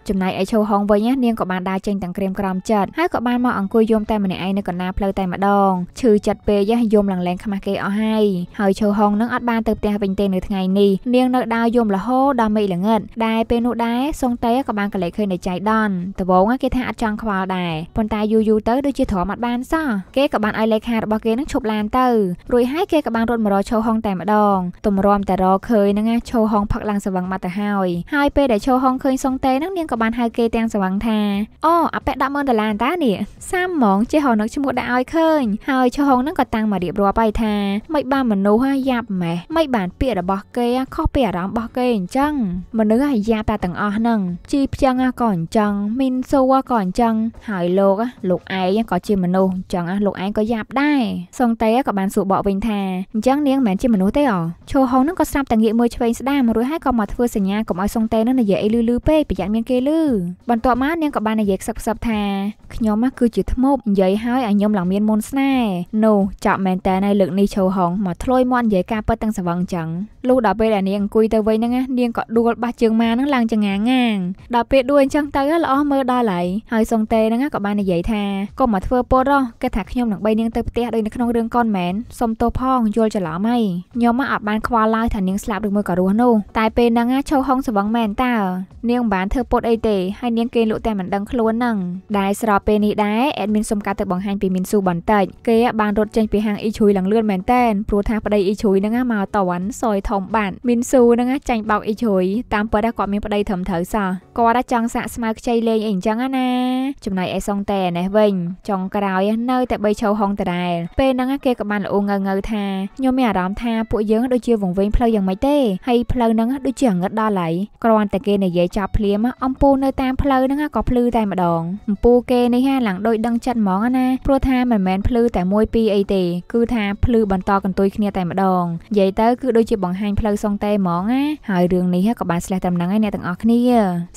ចំណែកអ៊ីឈូហងវិញនាងក៏បានដើរចេញទាំងក្រៀមក្រំចិត្តហើយក៏បានមកអង្គុយយំតែម្នាក់ឯងនៅកណ្ដាលផ្លូវតែម្ដងឈឺចិត្តពេកយំឡើងលែងខ្មាស់គេអស់ហើយហើយឈូហងនឹងអត់បានទៅផ្ទះវិញទេនៅថ្ងៃនេះនាងនៅដើរយំរហូតដល់មេឃល្ងិតដែលពេលនោះដែរសុងតេក៏បានកលេចឃើញនៅចៃដនដបងគេថាអត់ចង់ខ្វល់ដែរប៉ុន្តែយូរយូរទៅដូចជាទ្រាំអត់បានសោះគេក៏បានឲ្យលេខារបស់គេនឹងឈប់ឡានទៅរួចហើយគេក៏បានរត់មករកឈោហុងតែម្ដងទម្រាំតែរកឃើញនឹងឈោហុងផឹកឡើងស្វឹងមកទៅហើយហើយពេលដែលឈោហុងឃើញសុងតេនឹងនាងក៏បានហៅគេទាំងស្វឹងថាអូអប៉ែដាក់មើលដុល្លារតានេះសាមហ្មងចេះរនឹកឈ្មោះដាក់ឲ្យឃើញហើយឈោហុងនឹងក៏តាំងមករៀបរាប់ឲ្យថាមិនបានមនុស្សយ៉ាប់ម៉េះមិនបានពាក្យរបស់គេខុសពីអារម្មណ៍របស់គេអញ្ចឹងដឹងមនុស្សអាយ៉ាតាទាំងអស់ហ្នឹងជីផ្ចឹងក៏អញ្ចឹងមីនសួរក៏អញ្ចឹងហើយលោកលោកឯងក៏ជាមនុស្សអញ្ចឹងលោកឯងក៏យ៉ាប់ដែរសងតេក៏បានសួរបកវិញថាអញ្ចឹងនាងមិនមែនជាមនុស្សទេអឈូហុងហ្នឹងក៏ស្រាប់តែងាកមើលឆ្វេងស្ដាមរួចហើយក៏មកធ្វើសញ្ញាកុំឲ្យសងតេហ្នឹងនិយាយអីលឺលឺពេកប្រយ័ត្នមានគេលឺបន្ទាប់មកនាងក៏បាននិយាយខ្សឹបខ្សឹបថាខ្ញុំគឺជាថ្មប់និយាយហើយឲ្យខ្ញុំឡើងមានមន្តស្នេហ៍នោះចប់មែនតើនៅលើកនេះឈូហុងមកធ្លុយមាត់និយាយការពិតទាំងស្វឹងអញ្ចឹងលុះដល់ពេលដែលនាងអង្គុយទៅវិញហ្នឹងនាងក៏ដួលបាសជើងម៉ានឹងឡើងចងាងាងដល់ពេលដួលអញ្ចឹងទៅល្អមើលដល់ហើយហើយសុងតេហ្នឹងក៏បាននិយាយថាកុំមកធ្វើពលរោះគេថាខ្ញុំនឹងបីនាងទៅផ្ទះដោយនៅក្នុងរឿងកូនមែនសុំទោសផងយល់ច្រឡំហើយខ្ញុំមកអត់បានខ្វល់ឡើយថានាងស្លាប់ឬមួយក៏រស់នោះតែពេលហ្នឹងឈោហុងសវងមែនតើនាងមិនបានធ្វើពុតអីទេហើយនាងគេលក់តែមិនដឹងខ្លួនហ្នឹងដែលស្របពេលនេះដែរអេដមីនសុំការទៅបង្ហាញពីមីនស៊ូបន្តិចគេបានរត់ចេញពីហាងអ៊ីឈួយឡើងលឿនមែនតែនព្រោះថាប្តីអ៊ីឈួយហ្នឹងមកតន់សយធំបាត់មីនស៊ូហ្នឹងចាញ់បោកអ៊ីឈួជ្រុយតាមពិតគាត់មានប្តីត្រឹមត្រូវសោះគាត់ចង់សាក់ស្មៅខ្ចីលេងអីអញ្ចឹងណាចំណែកឯសុងតែឯនេះវិញចុងក្រោយនៅតែបីឈោហុងដដែលពេលហ្នឹងគេក៏បានល្អងើងើថាខ្ញុំមានអារម្មណ៍ថាពួកយើងដូចជាវង្វេងផ្លូវយ៉ាងម៉េចទេហើយផ្លូវហ្នឹងដូចជាងឹតដល់ហើយគ្រាន់តែគេនិយាយចប់ភ្លាម អំពូនៅតាមផ្លូវហ្នឹងក៏ភ្លឺតែម្ដងអំពូគេនេះហាឡើងដូចដឹងចិត្តហ្មងណាព្រោះថាមិនមែនភ្លឺតែមួយពីរអីទេគឺថាភ្លឺបន្តកន្ទុយគ្នាតែម្ដងនិយាយទៅគឺដូចជាបង្ហាញផ្លូវសុងតែហ្មងណាហើយរឿងនេះនេះក៏បានស្លះដំណឹងឲ្យអ្នកទាំងអស់គ្នា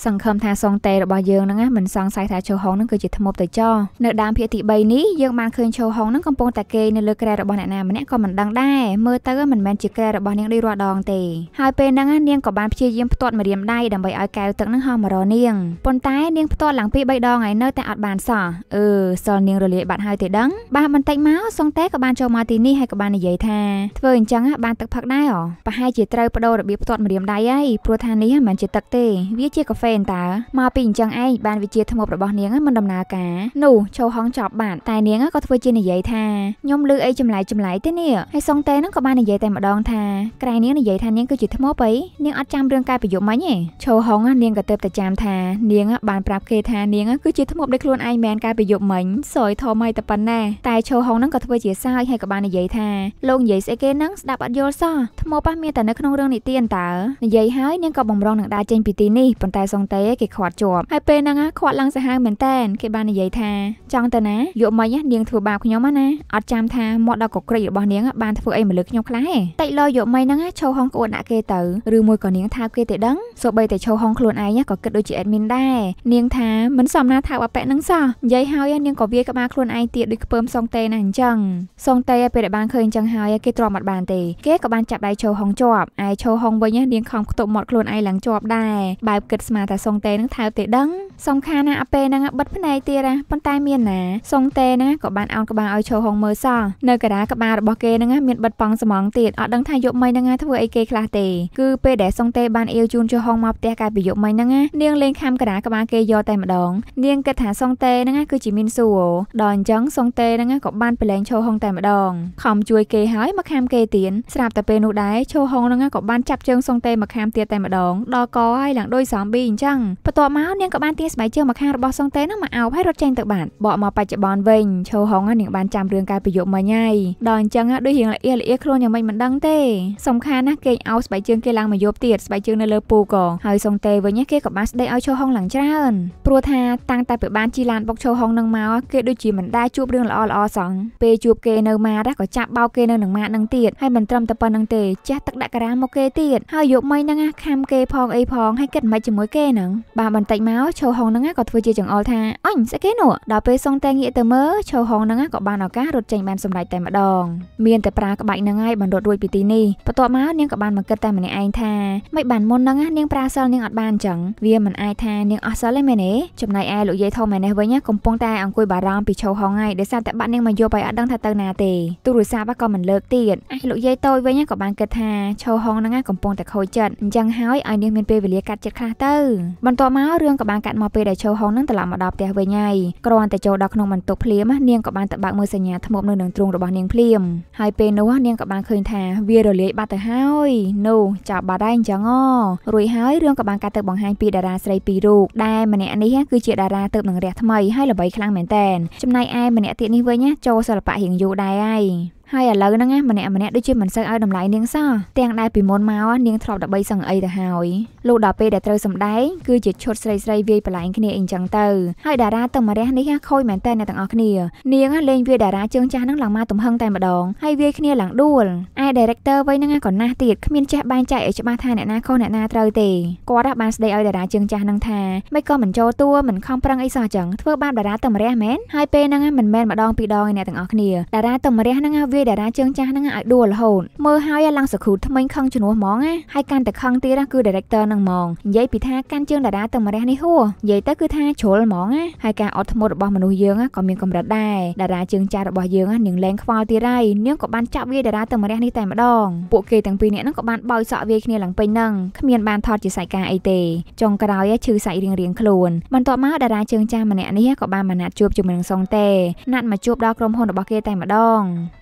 សង្ឃឹមថាសងតេរបស់យើងហ្នឹងមិនសង្ស័យថាឈូហុងហ្នឹងគឺជាធ្មប់ទៅចោនៅដើមភាគទី3នេះយើងបានឃើញឈូហុងហ្នឹងកំពុងតែគេនៅលើក្រែរបស់អ្នកណាម្នាក់ក៏មិនដឹងដែរមើលទៅមិនមែនជាក្រែរបស់នាងដូចរាល់ដងទេហើយពេលហ្នឹងនាងក៏បានព្យាយាមផ្ទាត់ម្រាមដៃដើម្បីឲ្យកែវទឹកហ្នឹងហោះមករនាងប៉ុន្តែនាងផ្ទាត់ឡើងពី3ដងហើយនៅតែអត់បានសោះអឺសល់នាងរលាយបាត់ហើយទេដឹងបាទបន្តិចមកសងតេក៏បានចូលមកទីនេះហើយក៏បាននិយាយថាធ្វើអញ្ចឹងបានទឹកផឹកដែរប្រហែលជាត្រូវបដូររបៀបផ្ទាត់ម្រាមដៃហើយព្រោះថានេះមិនជាទឹកទេវាជាកាហ្វេតើមកពីអញ្ចឹងឯងបានវិជាធ្មប់របស់នាងមិនដំណើរការនោះឈោហងចប់បាត់តែនាងក៏ធ្វើជានិយាយថាខ្ញុំលឺអីចម្លែកចម្លែកទេនេះហើយសុងតេនឹងក៏បាននិយាយតែម្ដងថាក្រែនាងនិយាយថានាងគឺជាធ្មប់អីនាងអត់ចាំរឿងកាយប្រយុទ្ធមិញទេឈោហងនាងក៏ទៅតែចាំថានាងបានប្រាប់គេថានាង គឺជាធ្មប់ដោយខ្លួនឯងមែនកាយប្រយុទ្ធមិញសយធំហើយតែប៉ុណ្ណាតែឈោហងនឹងក៏ធ្វើជាសើចហើយក៏បាននិយាយថាលោកនិយាយស្អីគេនឹងស្ដាប់អត់យល់សោះធ្មប់ប៉ះមានតែនៅក្នុងរឿងនិទានតើនិយាយហហើយនាងក៏បំរុងនឹងដើរចេញពីទីនេះប៉ុន្តែសុងតេគេខាត់ជាប់ហើយពេលហ្នឹងខាត់ឡើងសាហាវមែនតែនគេបាននិយាយថាចង់ទៅណាយកមិញនាងធ្វើបាបខ្ញុំណាអត់ចាំថាមាត់ដល់កក្រិចរបស់នាងបានធ្វើអីមកលើខ្ញុំខ្លះទេតិចលោយកមិញហ្នឹងឈោហងក្អួតដាក់គេទៅឬមួយក៏នាង ថាគេទេដឹងសូម្បីតែឈោហងខ្លួនឯងក៏គិតដូចជាអេដមីនដែរនាងថាមិនសមណាថាបបិហ្នឹងសោះនិយាយហើយនាងក៏វាយក្បាលខ្លួនឯងទៀតដូចខ្ពើមសុងតេណាអញ្ចឹងសុងតេពេលដែលបានឃើញអញ្ចឹងហើយគេទ្រាំមិនបានទេគេក៏បានចាប់ដៃឈោហងជាប់ឯឈោហងវិញនាងខំខ្ទប់មាត់ខ្លួនឯងឡើងជាប់ដែរបើគិតស្មាតែសុងតេនឹងថើបទេដឹងសុំខាណាអាពេលហ្នឹងបិទភ្នែកទៀតណាប៉ុន្តែមានណាសុងតេណាក៏បានអោនក្បាលឲ្យឈោហងមើលសោះនៅកណ្ដាលក្បាលរបស់គេហ្នឹងមានបិទប៉ង់ស្មងទៀតអត់ដឹងថាយប់មិញហ្នឹងធ្វើអីគេខ្លះទេគឺពេលដែលសុងតេបានអៀវជូនឈោហងមកផ្ទះកាលពីយប់មិញហ្នឹងនាងលេងខំកណ្ដាលក្បាលគេយកតែម្ដងនាងគិតថាសុងតេហ្នឹងគឺជាមានសួរដល់អញ្ចឹងសុងតេហ្នឹងក៏បានប្រឡែងឈោហងតែម្ដងខំជួយគេហើយមកខាំគេទៀតស្រាប់តែពេលនោះដែរឈោហងហ្នឹងក៏បានចាប់ជើងសុងតេមកខាំទៀតទៀតតែម្ដងដល់កហើយឡើងដូចសំប៊ីអញ្ចឹងបន្ទាប់មកនាងក៏បានទាញស្បែកជើងមកខាងរបស់សុងតេនោះមកអោបហើយរត់ចេញទៅបាត់បកមកបច្ចុប្បន្នវិញឈូហុងនាងបានចាំរឿងកាលពីយប់មិញហើយដល់អញ្ចឹងដូចរៀងល្អៀល្អៀខ្លួនយ៉ាងមិនមិនដឹងទេសំខាន់ណាស់គេអោបស្បែកជើងគេឡើងមកយប់ទៀតស្បែកជើងនៅលើពូក៏ហើយសុងតេវិញគេក៏បានស្ដីឲ្យឈូហុងឡើងច្រើនព្រោះថាតាំងតែពីបានជីឡានបុកឈូហុងនឹងមកគេដូចជាមិនដែរជួបរឿងល្អល្អសោះពេលជួបគេនៅម៉ាតក៏ចាប់បោកគេនៅនឹងម៉ាតនឹងទៀតហើយមិនត្រឹមតែប៉ុណ្្នឹងទេចេះទឹកដាក់ការ៉ាមកគេទៀតហើយយប់មិញហ្នឹងហ្នឹងខាំគេផងអីផងហើយគិតមិនជាមួយគេហ្នឹងបាទបន្តិចមកឈូហុងហ្នឹងក៏ធ្វើជាចង្អុលថាអញស្អីគេនោះដល់ពេលសុងតែងាកទៅមើលឈូហុងហ្នឹងក៏បានឱកាសរត់ចេញបានសម្រេចតែម្ដងមានតែប្រាក្បាច់ហ្នឹងហើយបានរត់រួចពីទីនេះបន្ទាប់មកនាងក៏បានមកគិតតែម្នាក់ឯងថាមិនបានមុនហ្នឹងនាងប្រាសិលនាងអត់បានអញ្ចឹងវាមិនអាចថានាងអស់សិលទេមែនទេចំណែកឯលោកយាយធំឯនេះវិញកំពុងតែអង្គុយបារម្ភពីឈូហុងហើយដោយសារតែបាក់នាងមកយប់ហើយអត់ដឹងថាទៅណាទេទូរស័ព្ទក៏មិនលើកទៀតឯលោកយាយតូចវិញក៏បានគិតថាឈូហុងហ្នឹងកំពុងតែខូចចិត្តអចឹងហើយឲ្យនាងមានពេលវេលាកាត់ចិត្តខ្លះទៅបន្ទាប់មករឿងក៏បានកាត់មកពេលដែលឈូហុងនឹងត្រឡប់មកដល់ផ្ទះវិញហើយគ្រាន់តែចូលដល់ក្នុងបន្ទប់ភ្លាមនាងក៏បានទៅបើកមើលសញ្ញាធ្មប់នៅនឹងទ្រូងរបស់នាងភ្លាមហើយពេលនោះនាងក៏បានឃើញថាវារលាយបាត់ទៅហើយនោះចាប់បាត់ហើយអញ្ចឹងអរួចហើយរឿងក៏បានកាត់ទៅបង្ហាញពីតារាស្រីពីររូបដែលម្នាក់នេះគឺជាតារាទៅនឹងរះថ្មីហើយល្បីខ្លាំងមែនតើចំណែកឯម្នាក់ទៀតនេះវិញចូលសិល្បៈរៀងយូរដែរហើយហើយឥឡូវហ្នឹងម្នាក់ម្នាក់ដូចជាមិនសូវឲ្យតម្លៃនាងសោះទាំងដែលពីមុនមកនាងធ្លាប់ដើម្បីសង្អីទៅហើយលោកដល់ពេលដែលត្រូវសម្ដែងគឺជាឈុតស្រីស្រីវាយបលែងគ្នាអីចឹងទៅហើយតារាទឹមរះនេះខូចមែនតើអ្នកទាំងអស់គ្នានាងលេងវាតារាជើងចាស់ហ្នឹងឡើងមកទំហឹងតែម្ដងហើយវាយគ្នាឡើងដួលឯ director វិញហ្នឹងក៏ណាស់ទៀតគ្មានចេះបែងចែកឲ្យច្បាស់ថាអ្នកណាខុសអ្នកណាត្រូវទេគាត់បានស្ដីឲ្យតារាជើងចាស់ហ្នឹងថាមិនក៏មិនចូលតួមិនខំប្រឹងអីសោះចឹងធ្វើបាបតារាទឹមរះមែនហើយពេលហ្នឹងមិនមែនម្ដងពីរដងឯអ្នកទាំងអស់គ្នាតារាទឹមរះហ្នឹងវារាយតារាជើងចាស់ហ្នឹងឲ្យដួលរហូតមើលហើយឡើងសគ្រូថ្មីខឹងជំនួសហ្មងណាហើយកាន់តែខឹងទៀតគឺ director ហ្នឹងហ្មងនិយាយពីថាកាន់ជើងតារាទៅម្រះនេះហួរនិយាយទៅគឺថាជ្រុលហ្មងណាហើយការអត់ធ្មត់របស់មនុស្សយើងក៏មានកម្រិតដែរតារាជើងចាស់របស់យើងនាងលែងខ្វល់ទៀតហើយនាងក៏បានចាប់វាតារាទៅម្រះនេះតែម្ដងពួកគេទាំងពីរនាក់ហ្នឹងក៏បានបោយសក់វាគ្នាឡើងពេញហ្នឹងគ្មានបានថតជាសាច់ការអីទេចុងក្រោយឈឺសាច់រៀងរៀងខ្លួនបន្ទាប់មកតារាជើងចាស់ម្នាក់នេះក៏បានមកណាត់ជួបជាមួយនឹងសុងតេណាត់មកជួបដល់ក្រុមហ៊ុនរបស់គេតែម្ដង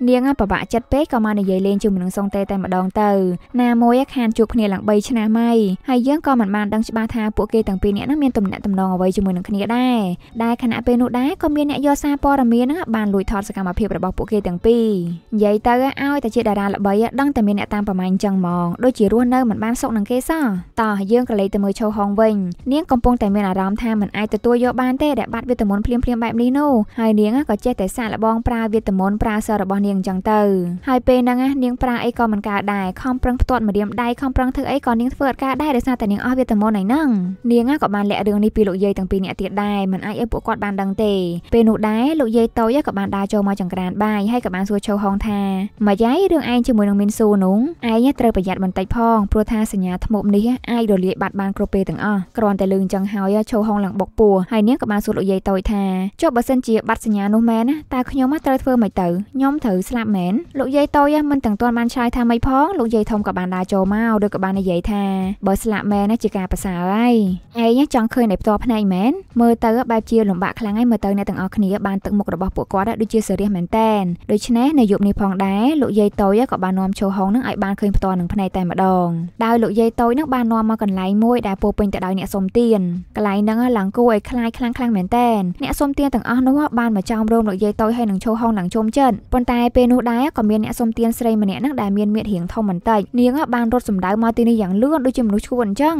នាងពិបាកចិត្តពេកក៏មកនិយាយលេងជាមួយនឹងសុងតេតែម្ដងទៅណាមួយខានជួបគ្នាឡើង3ឆ្នាំហើយហើយយើងក៏មិនបានដឹងច្បាស់ថាពួកគេទាំងពីរនាក់នឹងមានទំនាក់ទំនងអ្វីជាមួយនឹងគ្នាដែរដែលខណៈពេលនោះដែរក៏មានអ្នកយកសារព័ត៌មាននឹងបានលួចថតសកម្មភាពរបស់ពួកគេទាំងពីរនិយាយទៅឲ្យតែជាតារាល្បីដឹងតែមានអ្នកតាមប្រមាញ់ចឹងហ្មងដូចជារស់នៅមិនបានសុខនឹងគេសោះតោះយើងក៏លេចទៅមើលឈូហងវិញនាងកំពុងតែមានអារម្មណ៍ថាមិនអាចទទួលយកបានទេដែលបាត់វេទមន្តភ្លាមៗបែបនេះនោះហើយនាងក៏ចេះតែសាកល្បងប្រើវេទមន្តប្រើសររបស់នាងចឹងងទៅហើយពេលហ្នឹងនាងប្រាអីក៏មិនកើតដែរខំប្រឹងផ្ទាត់ម្រាមដៃខំប្រឹងធ្វើអីក៏នាងធ្វើអត់កើតដែរដោយសារតែនាងអស់វាតាមុនឯហ្នឹងនាងក៏បានលាក់រឿងនេះពីលោកយាយទាំងពីរនាក់ទៀតដែរមិនអាចឲ្យពួកគាត់បានដឹងទេពេលនោះដែរលោកយាយតូចក៏បានដើរចូលមកចង្ក្រានបាយហើយក៏បានសួរឈៅហងថាម៉េចហើយរឿងឯងជាមួយនឹងមីនស៊ូនោះឯងត្រូវប្រយ័ត្នបន្តិចផងព្រោះថាសញ្ញាធ្មប់នេះអាចរលាយបាត់បានគ្រប់ពេលទាំងអស់គ្រាន់តែលឺអញ្ចឹងហើយឈៅហងឡើងបុកពោះហើយនាងក៏បានសួរលោកយាយតូចថាចុះបើសិនជាបាត់សញ្ញានោះមែនណាតើខ្ញុំត្រូវធ្វើម៉េចទៅខ្ញុំត្រូវស្លាប់មែនលោកយាយតូចមិនទាំងទាន់បានឆ្លើយថាម៉េចផងលោកយាយធំក៏បានដើរចូលមកឬក៏បាននិយាយថាបើស្លាប់មែនជាការប្រសើរហើយឯងចង់ឃើញតែផ្ទាល់ភ្នែកមែនមើលទៅបែបជាលំបាកខ្លាំងហើយមើលទៅអ្នកទាំងអស់គ្នាបានទឹកមុខរបស់ពួកគាត់ដូចជាសេរីមែនតែនដូច្នេះនៅយប់នេះផងដែរលោកយាយតូចក៏បាននាំចូលហងនឹងឲ្យបានឃើញផ្ទាល់នឹងភ្នែកតែម្ដងដោយលោកយាយតូចនឹងបាននាំមកកន្លែងមួយដែលពោពេញទៅដោយអ្នកសុំទានកន្លែងហ្នឹងឡើងគួរឲ្យខ្លាចខ្លាំងខ្លាំងមែនតែនអ្នកសុំទានទាំងអស់នោះបានមកចោមរោមលោកយាយតូចឲ្យនឹងចូលហងនឹងជុំចិត្តប៉ុន្តែពេលនោះនោះដែរក៏មានអ្នកសុំទានស្រីម្នាក់នឹងដែលមានមាឌរាងធំបន្តិចនាង បានរត់សម្ដៅមកទីនេះយ៉ាងលឿនដូចជាមនុស្សឈួតអញ្ចឹង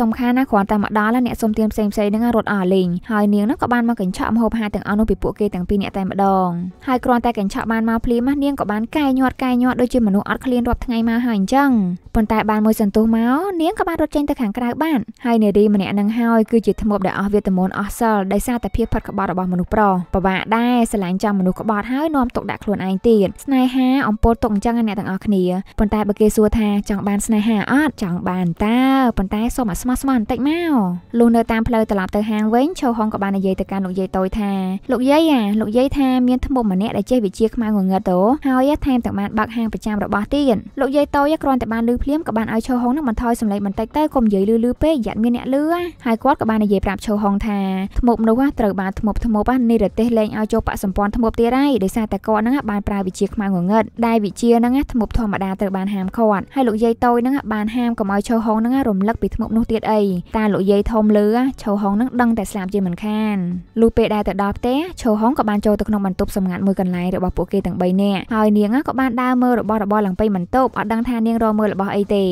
សំខាន់ណាស់គ្រាន់តែមកដល់អ្នកសុំទានផ្សេងផ្សេងហ្នឹងរត់អស់លេងហើយនាងនោះក៏បានមកកញ្ឆក់មហូបអាហារទាំងអស់នោះពីពួកគេទាំងពីរអ្នកតែម្ដងហើយគ្រាន់តែកញ្ឆក់បានមកភ្លាមនាងក៏បានកែញាត់កែញាត់ដូចជាមនុស្សអត់ឃ្លានរាប់ថ្ងៃមកហើយអញ្ចឹងប៉ុន្តែបានមួយសន្ទុះមកនាងក៏បានរត់ចេញទៅខាងក្រៅបានហើយនារីម្នាក់នឹងហើយគឺជាធ្មប់ដែលអស់វីតាមីនអស់សិលដោយសារតែភាពផាត់ក្បត់របស់មនុស្សប្រុសពិបាកដែរស្រឡាញ់ចាំមនុស្សក្បត់ហើយនាំទុកដាក់ខ្លួនឯងទៀតស្នេហាអំពើទុកអញ្ចឹងអ្នកទាំងអស់គ្នាប៉ុន្តែបើគេសួរថាចង់បានស្នេហាអត់ចង់បានតើប៉ុន្តែសូមអាស្មោះស្ម័គ្របន្តិចមកលុះនៅតាមផ្លូវត្រឡប់ទៅហាងវិញឈូហុងក៏បាននិយាយទៅកាន់លោកយាយតូចថាលោកយាយអាលោកយាយថាមានធ្មប់ម្នាក់ដែលចេះវិជាខ្មៅងងឹតទៅហើយថែមទាំងបានបើកហាងប្រចាំរបស់ទៀតលោកយាយតូចគ្រាន់តែបានលឺភ្លាមក៏បានឲ្យឈូហុងនឹងបន្ថយសម្លេងបន្តិចទៅកុំនិយាយលឺលឺពេកយ៉ាត់មានអ្នកលឺហើយគាត់ក៏បាននិយាយប្រាប់ឈូហុងថាធ្មប់នោះត្រូវបានធ្មប់ធ្មប់នេះរទេសលែងឲ្យចូលបកសម្ព័ន្ធធ្មប់ទៀតហើយដោយសារតែគាត់នឹងបានប្រើវិជាខ្មៅងងឹតដែលវិជានឹងធ្មប់ធម្មតាត្រូវបានហាមឃាត់ហើយលោកយាយតូចនឹងបានហាមកុំឲ្យឈូហុងនឹងរំលឹកពីធ្មប់នោះទៀតអីតាលោកយាយធំលឺឆោហុងនឹងដឹងតែស្លាប់ជាមិនខានលុះពេលដែលទៅដល់ផ្ទះឆោហុងក៏បានចូលទៅក្នុងបន្ទប់សម្ងាត់មួយកន្លែងរបស់ពួកគេទាំង3នាក់ហើយនាងក៏បានដើរមើលរបស់របរឡើងពេញបន្ទប់អត់ដឹងថានាងរមើលរបស់អីទេ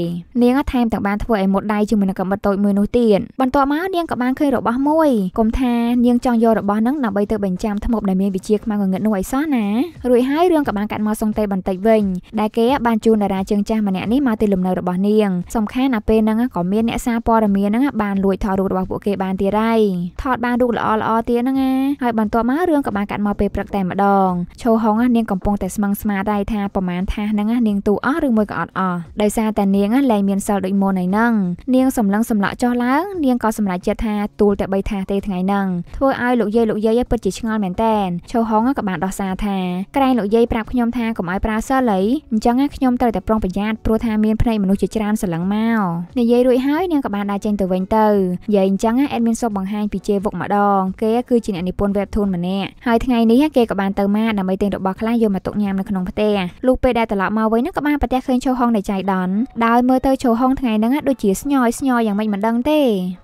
នាងថែមទាំងបានធ្វើឲ្យមុតដៃជាមួយនឹងកាំបិតតូចមួយនោះទៀតបន្ទាប់មកនាងក៏បានឃើញរបស់មួយកុំថានាងចង់យករបស់នឹងដើម្បីទៅបញ្ចាំថ្មប់ដែលមានវិជាខ្មៅងងឹតនោះឲ្យសោះណារួចហើយរឿងក៏បានកាត់មកសុងទេបន្តិចវិញដែលគេបានជួនតារាជើងចាស់ម្នាក់នេះមកទីលំនៅរបស់នាងសំខាន់ណាពេលហ្នឹងក៏មានអ្នកសារព័ត៌មានហ្នឹងបានលួចថតរូបរបស់ពួកគេបានទៀតហើយថតបានរូបល្អល្អទៀតហ្នឹងណាហើយបន្ទាប់មករឿងក៏បានកាត់មកពេលព្រឹកតែម្ដងឈូហុងនាងកំពុងតែស្មឹងស្មាតថាប្រហែលថាហ្នឹងនាងទូអស់ឬមួយក៏អត់អស់ដោយសារតែនាងលែងមានសិលដូចមុនហើយហ្នឹងនាងសម្លឹងសម្លក់ចុះឡើង នាងក៏សម្រេចចិត្តថាទូលតែ3ថាទេថ្ងៃហ្នឹងធ្វើឲ្យលោកយាយលោកយាយពិតជាឆ្ងល់មែនតែនឈូហុងក៏បានដោះសារថាក្រែងលោកយាយប្រាប់ខ្ញុំថាកុំឲ្យប្រើសិលអីអញ្ចឹងខ្ញុំត្រូវតែប្រុងប្រយ័ត្នព្រោះថាមានភ្នែកមនុស្សជាច្រើនស្រឡឹងមកនិយាយរួចហើយនាងក៏បានបានដើរចេញទៅវិញទៅនិយាយអញ្ចឹងអេដមីនសូមបង្ហាញពីជេវុកម្ដងគេគឺជាអ្នកនិពន្ធ webtoon ម្នាក់ហើយថ្ងៃនេះគេក៏បានទៅម៉ាដើម្បីទិញរបស់ខ្លះយកមកទុកញ៉ាំនៅក្នុងផ្ទះលុះពេលដែលត្រឡប់មកវិញហ្នឹងក៏បានប្រទះឃើញឈូហុងនៃចៃដនដោយមើលទៅឈូហុងថ្ងៃហ្នឹងដូចជាស្ញយស្ញយយ៉ាងមិនមិនដឹងទេ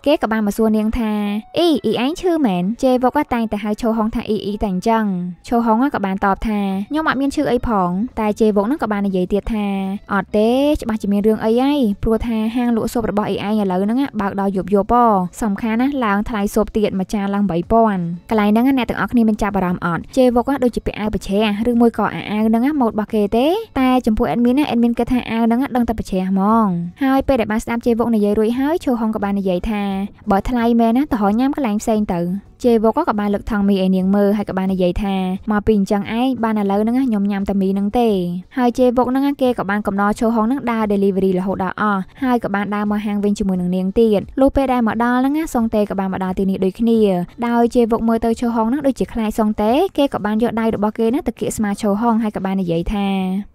គេក៏បានមកសួរនាងថាអ៊ីអ៊ីឯងឈឺមែនជេវុកតែងតែហៅឈូហុងថាអ៊ីអ៊ីតែអញ្ចឹងឈូហុងក៏បានតបថាខ្ញុំអត់មានឈឺអីផងតែជេវុកហ្នឹងក៏បាននិយាយទៀតថាអត់ទេច្បាស់ជាមានរឿងអីហើយព្រោះថាហាងលក់ស៊ុបរបស់អ៊ីឯងឥឡូវហ្នឹងបើកដល់យប់យប់ហ៎សំខាន់ណាស់ឡើងថ្លៃសូបទៀតម្ចាស់ឡើង3000កន្លែងហ្នឹងអ្នកទាំងអស់គ្នាមិនចាប់អារម្មណ៍អត់ជេវុកដូចជាពាក់អាវបច្រាស់ឬមួយក៏អាអាវហ្នឹងម៉ូតរបស់គេទេតែចំពោះ admin ណា admin គិតថាអាវហ្នឹងដឹងតែបច្រាស់ហ្មងហើយពេលដែលបានស្ដាប់ជេវុកនិយាយរួចហើយឈូហុងក៏បាននិយាយថាបើថ្លៃមែនណាតោះញ៉ាំកន្លែងផ្សេងទៅជេវុកក៏បានលើកថង់មីឲ្យនាងមើលហើយក៏បាននិយាយថាមកពីអញ្ចឹងឯងបានឥឡូវហ្នឹងខ្ញុំញ៉ាំតែមីហ្នឹងទេហើយជេវុកហ្នឹងគេក៏បានកំណត់ចូលហងហ្នឹងដើរ delivery រហូតដល់អស់ហើយក៏បានដើរមកហាងវិញជាមួយនឹងនាងទៀតលុះពេលដែលមកដល់ហ្នឹងសុងតេក៏បានមកដល់ទីនេះដូចគ្នាដោយជេវុកមើលទៅចូលហងហ្នឹងដូចជាខ្លាចសុងតេគេក៏បានយកដៃរបស់គេហ្នឹងទៅគៀកស្មាចូលហងហើយក៏បាននិយាយថា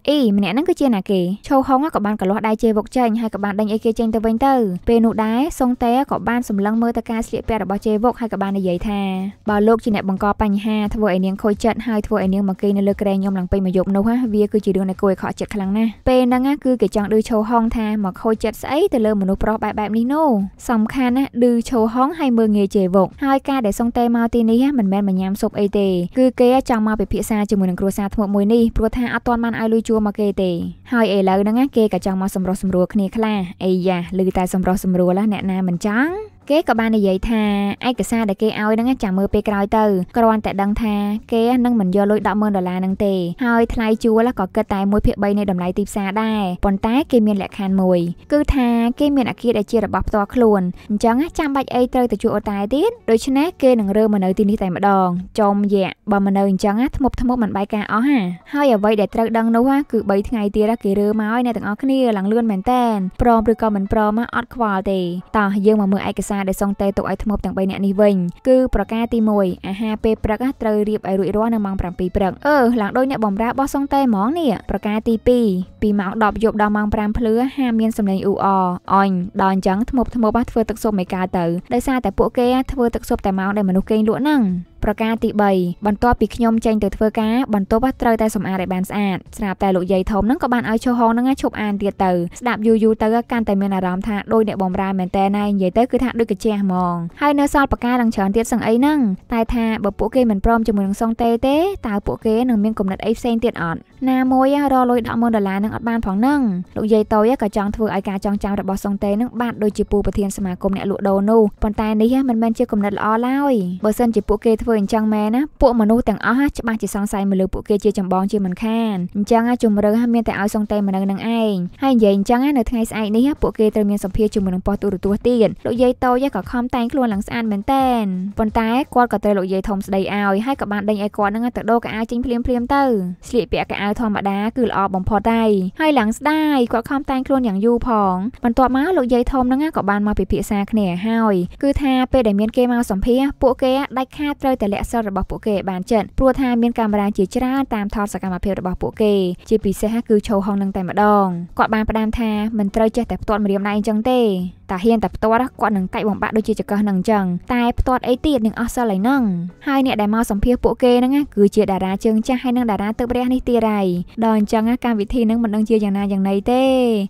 អីម្នាក់ហ្នឹងគឺជាណាគេចូលហងក៏បានកលាស់ដៃជេវុកចេញហើយក៏បានដេញឲ្យគេចេញទៅវិញទៅពេលនោះដែរសុងតេក៏បានសម្លឹងមើលទៅការស្លៀកពាក់របស់ជេវុកហើយក៏បាននិយាយថាហាបើលោកជាអ្នកបង្កបញ្ហាធ្វើឲ្យនាងខូចចិត្តហើយធ្វើឲ្យនាងមកគេនៅលើក្រែងខ្ញុំឡើងពេញមួយយប់នោះណាវាគឺជារឿងដែលគួរឲ្យខកចិត្តខ្លាំងណាស់ពេលហ្នឹងណាគឺគេចង់ឌឺឈោហងថាមកខូចចិត្តស្អីទៅលើមនុស្សប្រុសបែបបែបនេះនោះសំខាន់ណាស់ឌឺឈោហងហើយមើងងាយជេរវកហើយការដែលសុងតេមកទីនេះមិនមែនមកញ៉ាំស៊ុបអីទេគឺគេចង់មកពិភាក្សាជាមួយនឹងគ្រួសារថ្មមួយនេះព្រោះថាអត់ទាន់បានឲ្យលុយជួមកគេទេហើយឥឡូវហ្នឹងណាគេក៏ចង់មកសម្រុះសម្រួលគ្នាខ្លះអីយ៉ាឮតែសម្រុះសម្រួលណាអ្នកណាមិនចង់គេក៏បាននិយាយថាឯកសារដែលគេឲ្យហ្នឹងចាំមើលពេលក្រោយទៅគ្រាន់តែដឹងថាគេនឹងមិនយកលុយ100000ដុល្លារហ្នឹងទេហើយថ្លៃជួលក៏គិតតែ1/3នៃតម្លៃទីផ្សារដែរប៉ុន្តែគេមានលក្ខខណ្ឌមួយគឺថាគេមានអាគារដែលជារបស់ផ្ទាល់ខ្លួនអញ្ចឹងចាំបាច់អីត្រូវទៅជួលអូតែទៀតដូច្នេះគេនឹងរើមកនៅទីនេះតែម្ដងចំយ៉ាបើមកនៅអញ្ចឹងធ្មប់ធ្មប់មិនបាយការអស់ហាហើយអ្វីដែលត្រូវដឹងនោះគឺ3ថ្ងៃទៀតគេរើមកឲ្យអ្នកទាំងអស់គ្នាឡើងលឿនមែនតែនព្រមឬក៏មិនព្រមអត់ខ្វល់ទេតោះយើងមកមើលឯកសារការដែលសុងតេទុកឲ្យធ្មប់ទាំង3នាក់នេះវិញគឺប្រការទី1អាហារពេលព្រឹកត្រូវរៀបឲ្យរួចរាល់នៅម៉ោង7ព្រឹកអឺឡើងដោយអ្នកបំរើរបស់សុងតេហ្មងនេះប្រការទី2ពីម៉ោង10យប់ដល់ម៉ោង5ភ្លឺហាមមានសម្លេងអ៊ូអអអញដល់អញ្ចឹងធ្មប់ធ្មប់ធ្វើទឹកស៊ុបមេកាទៅដោយសារតែពួកគេធ្វើទឹកស៊ុបតែម៉ោងដែលមនុស្សគេងលក់ហ្នឹងប្រការទី3បន្ទាប់ពីខ្ញុំចេញទៅធ្វើការបន្ទប់ត្រូវតែសម្អាតឲ្យបានស្អាតស្រាប់តែលោកយាយធំហ្នឹងក៏បានឲ្យឈូហងហ្នឹងឈប់អានទៀតទៅស្ដាប់យូរយូរទៅកាន់តែមានអារម្មណ៍ថាដូចអ្នកបំរើមែនតើណានិយាយទៅគឺថាដូចកាជះហ្មងហើយនៅសល់ប្រការនឹងច្រើនទៀតសឹងអីហ្នឹងតែថាបើពួកគេមិនព្រមជាមួយនឹងសុងតេទេតើពួកគេនឹងមានគំនិតអីផ្សេងទៀតអត់ណាមួយរកលុយ100000ដុល្លារនឹងអត់បានផងហ្នឹងលោកយាយតូចក៏ចង់ធ្វើឲ្យការចងចាំរបស់សុងតេនឹងបាត់ដូចជាពូប្រធានសមាគមអ្នកលក់ដូរនោះប៉ុន្តែនេះមិនមែនជាគំនិតល្អឡើយបើសិនជាពួកគេធ្វើធ្វើអញ្ចឹងមែនណាពួកមនុស្សទាំងអស់ច្បាស់ជាសង្ស័យមកលើពួកគេជាចម្បងជាមិនខានអញ្ចឹងជំរឿមានតែឲ្យសងតែមនុស្សនឹងឯងហើយនិយាយអញ្ចឹងនៅថ្ងៃស្អែកនេះពួកគេត្រូវមានសម្ភារជាមួយនឹងប៉ុស្តិ៍ទូរទស្សន៍ទៀតលោកយាយតូចក៏ខំតែងខ្លួនឡើងស្អាតមែនតែនប៉ុន្តែគាត់ក៏ត្រូវលោកយាយធំស្ដីឲ្យហើយក៏បានដេញឲ្យគាត់នឹងទៅដូរកៅអៅចេញភ្លាមភ្លាមទៅស្លៀកពាក់កៅអៅធម្មតាគឺល្អបំផុតហើយហើយឡើងស្ដាយគាត់ខំតែងខ្លួនយ៉ាងយូរផងបន្ទាប់មកលោកយាយធំនឹងក៏បានមកពិភាក្សាគ្នាហើយគឺថាពេលដែលមានគេមកសម្ភារពួកគេដាច់ខាតត្រូវតែលាក់សិលរបស់ពួកគេបានចិត្តព្រោះថាមានកាមេរ៉ាជាច្រើនតាមថតសកម្មភាពរបស់ពួកគេជាពិសេសគឺឈោហុងនឹងតែម្ដងគាត់បានផ្ដាំថាមិនត្រូវចេះតែផ្ទាត់ម្រាមដៃអញ្ចឹងទេតាហ៊ានតែផ្ទាត់គាត់នឹងកាច់បំបាក់ដូចជាចកឹះនឹងអញ្ចឹងតែផ្ទាត់អីទៀតនឹងអស់សិលហើយនឹងហើយអ្នកដែលមកសម្ភាសពួកគេហ្នឹងគឺជាតារាជើងចាស់ហើយនិងតារាទឹកព្រះនេះទៀតហើយដល់អញ្ចឹងកម្មវិធីនឹងមិនដឹងជាយ៉ាងណាយ៉ាងណីទេ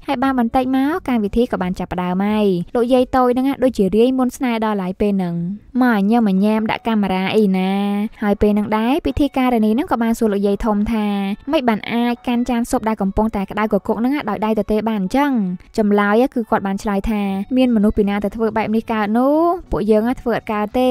ហើយបានបន្តិចមកកម្មវិធីក៏បានចាប់ផ្ដើមហើយលោកយាយតូចហ្នឹងដូចជារាយមុនស្នេហ៍ដល់ឡាយពេលហ្នឹងមកញ៉ាំញ៉ាំដាក់កាមេរ៉ាអីអីណាហើយពេលនឹងដែរពិធីការនីនឹងក៏បានសួរលោកយាយធំថាមិនបានអាចកាន់ចានស៊ុបដែលកំពុងតែក្តៅកគុកនឹងដោយដៃទៅទេបានអញ្ចឹងចម្លើយគឺគាត់បានឆ្លើយថាមានមនុស្សពីណាទៅធ្វើបែបនេះកើតនោះពួកយើងធ្វើអត់កើតទេ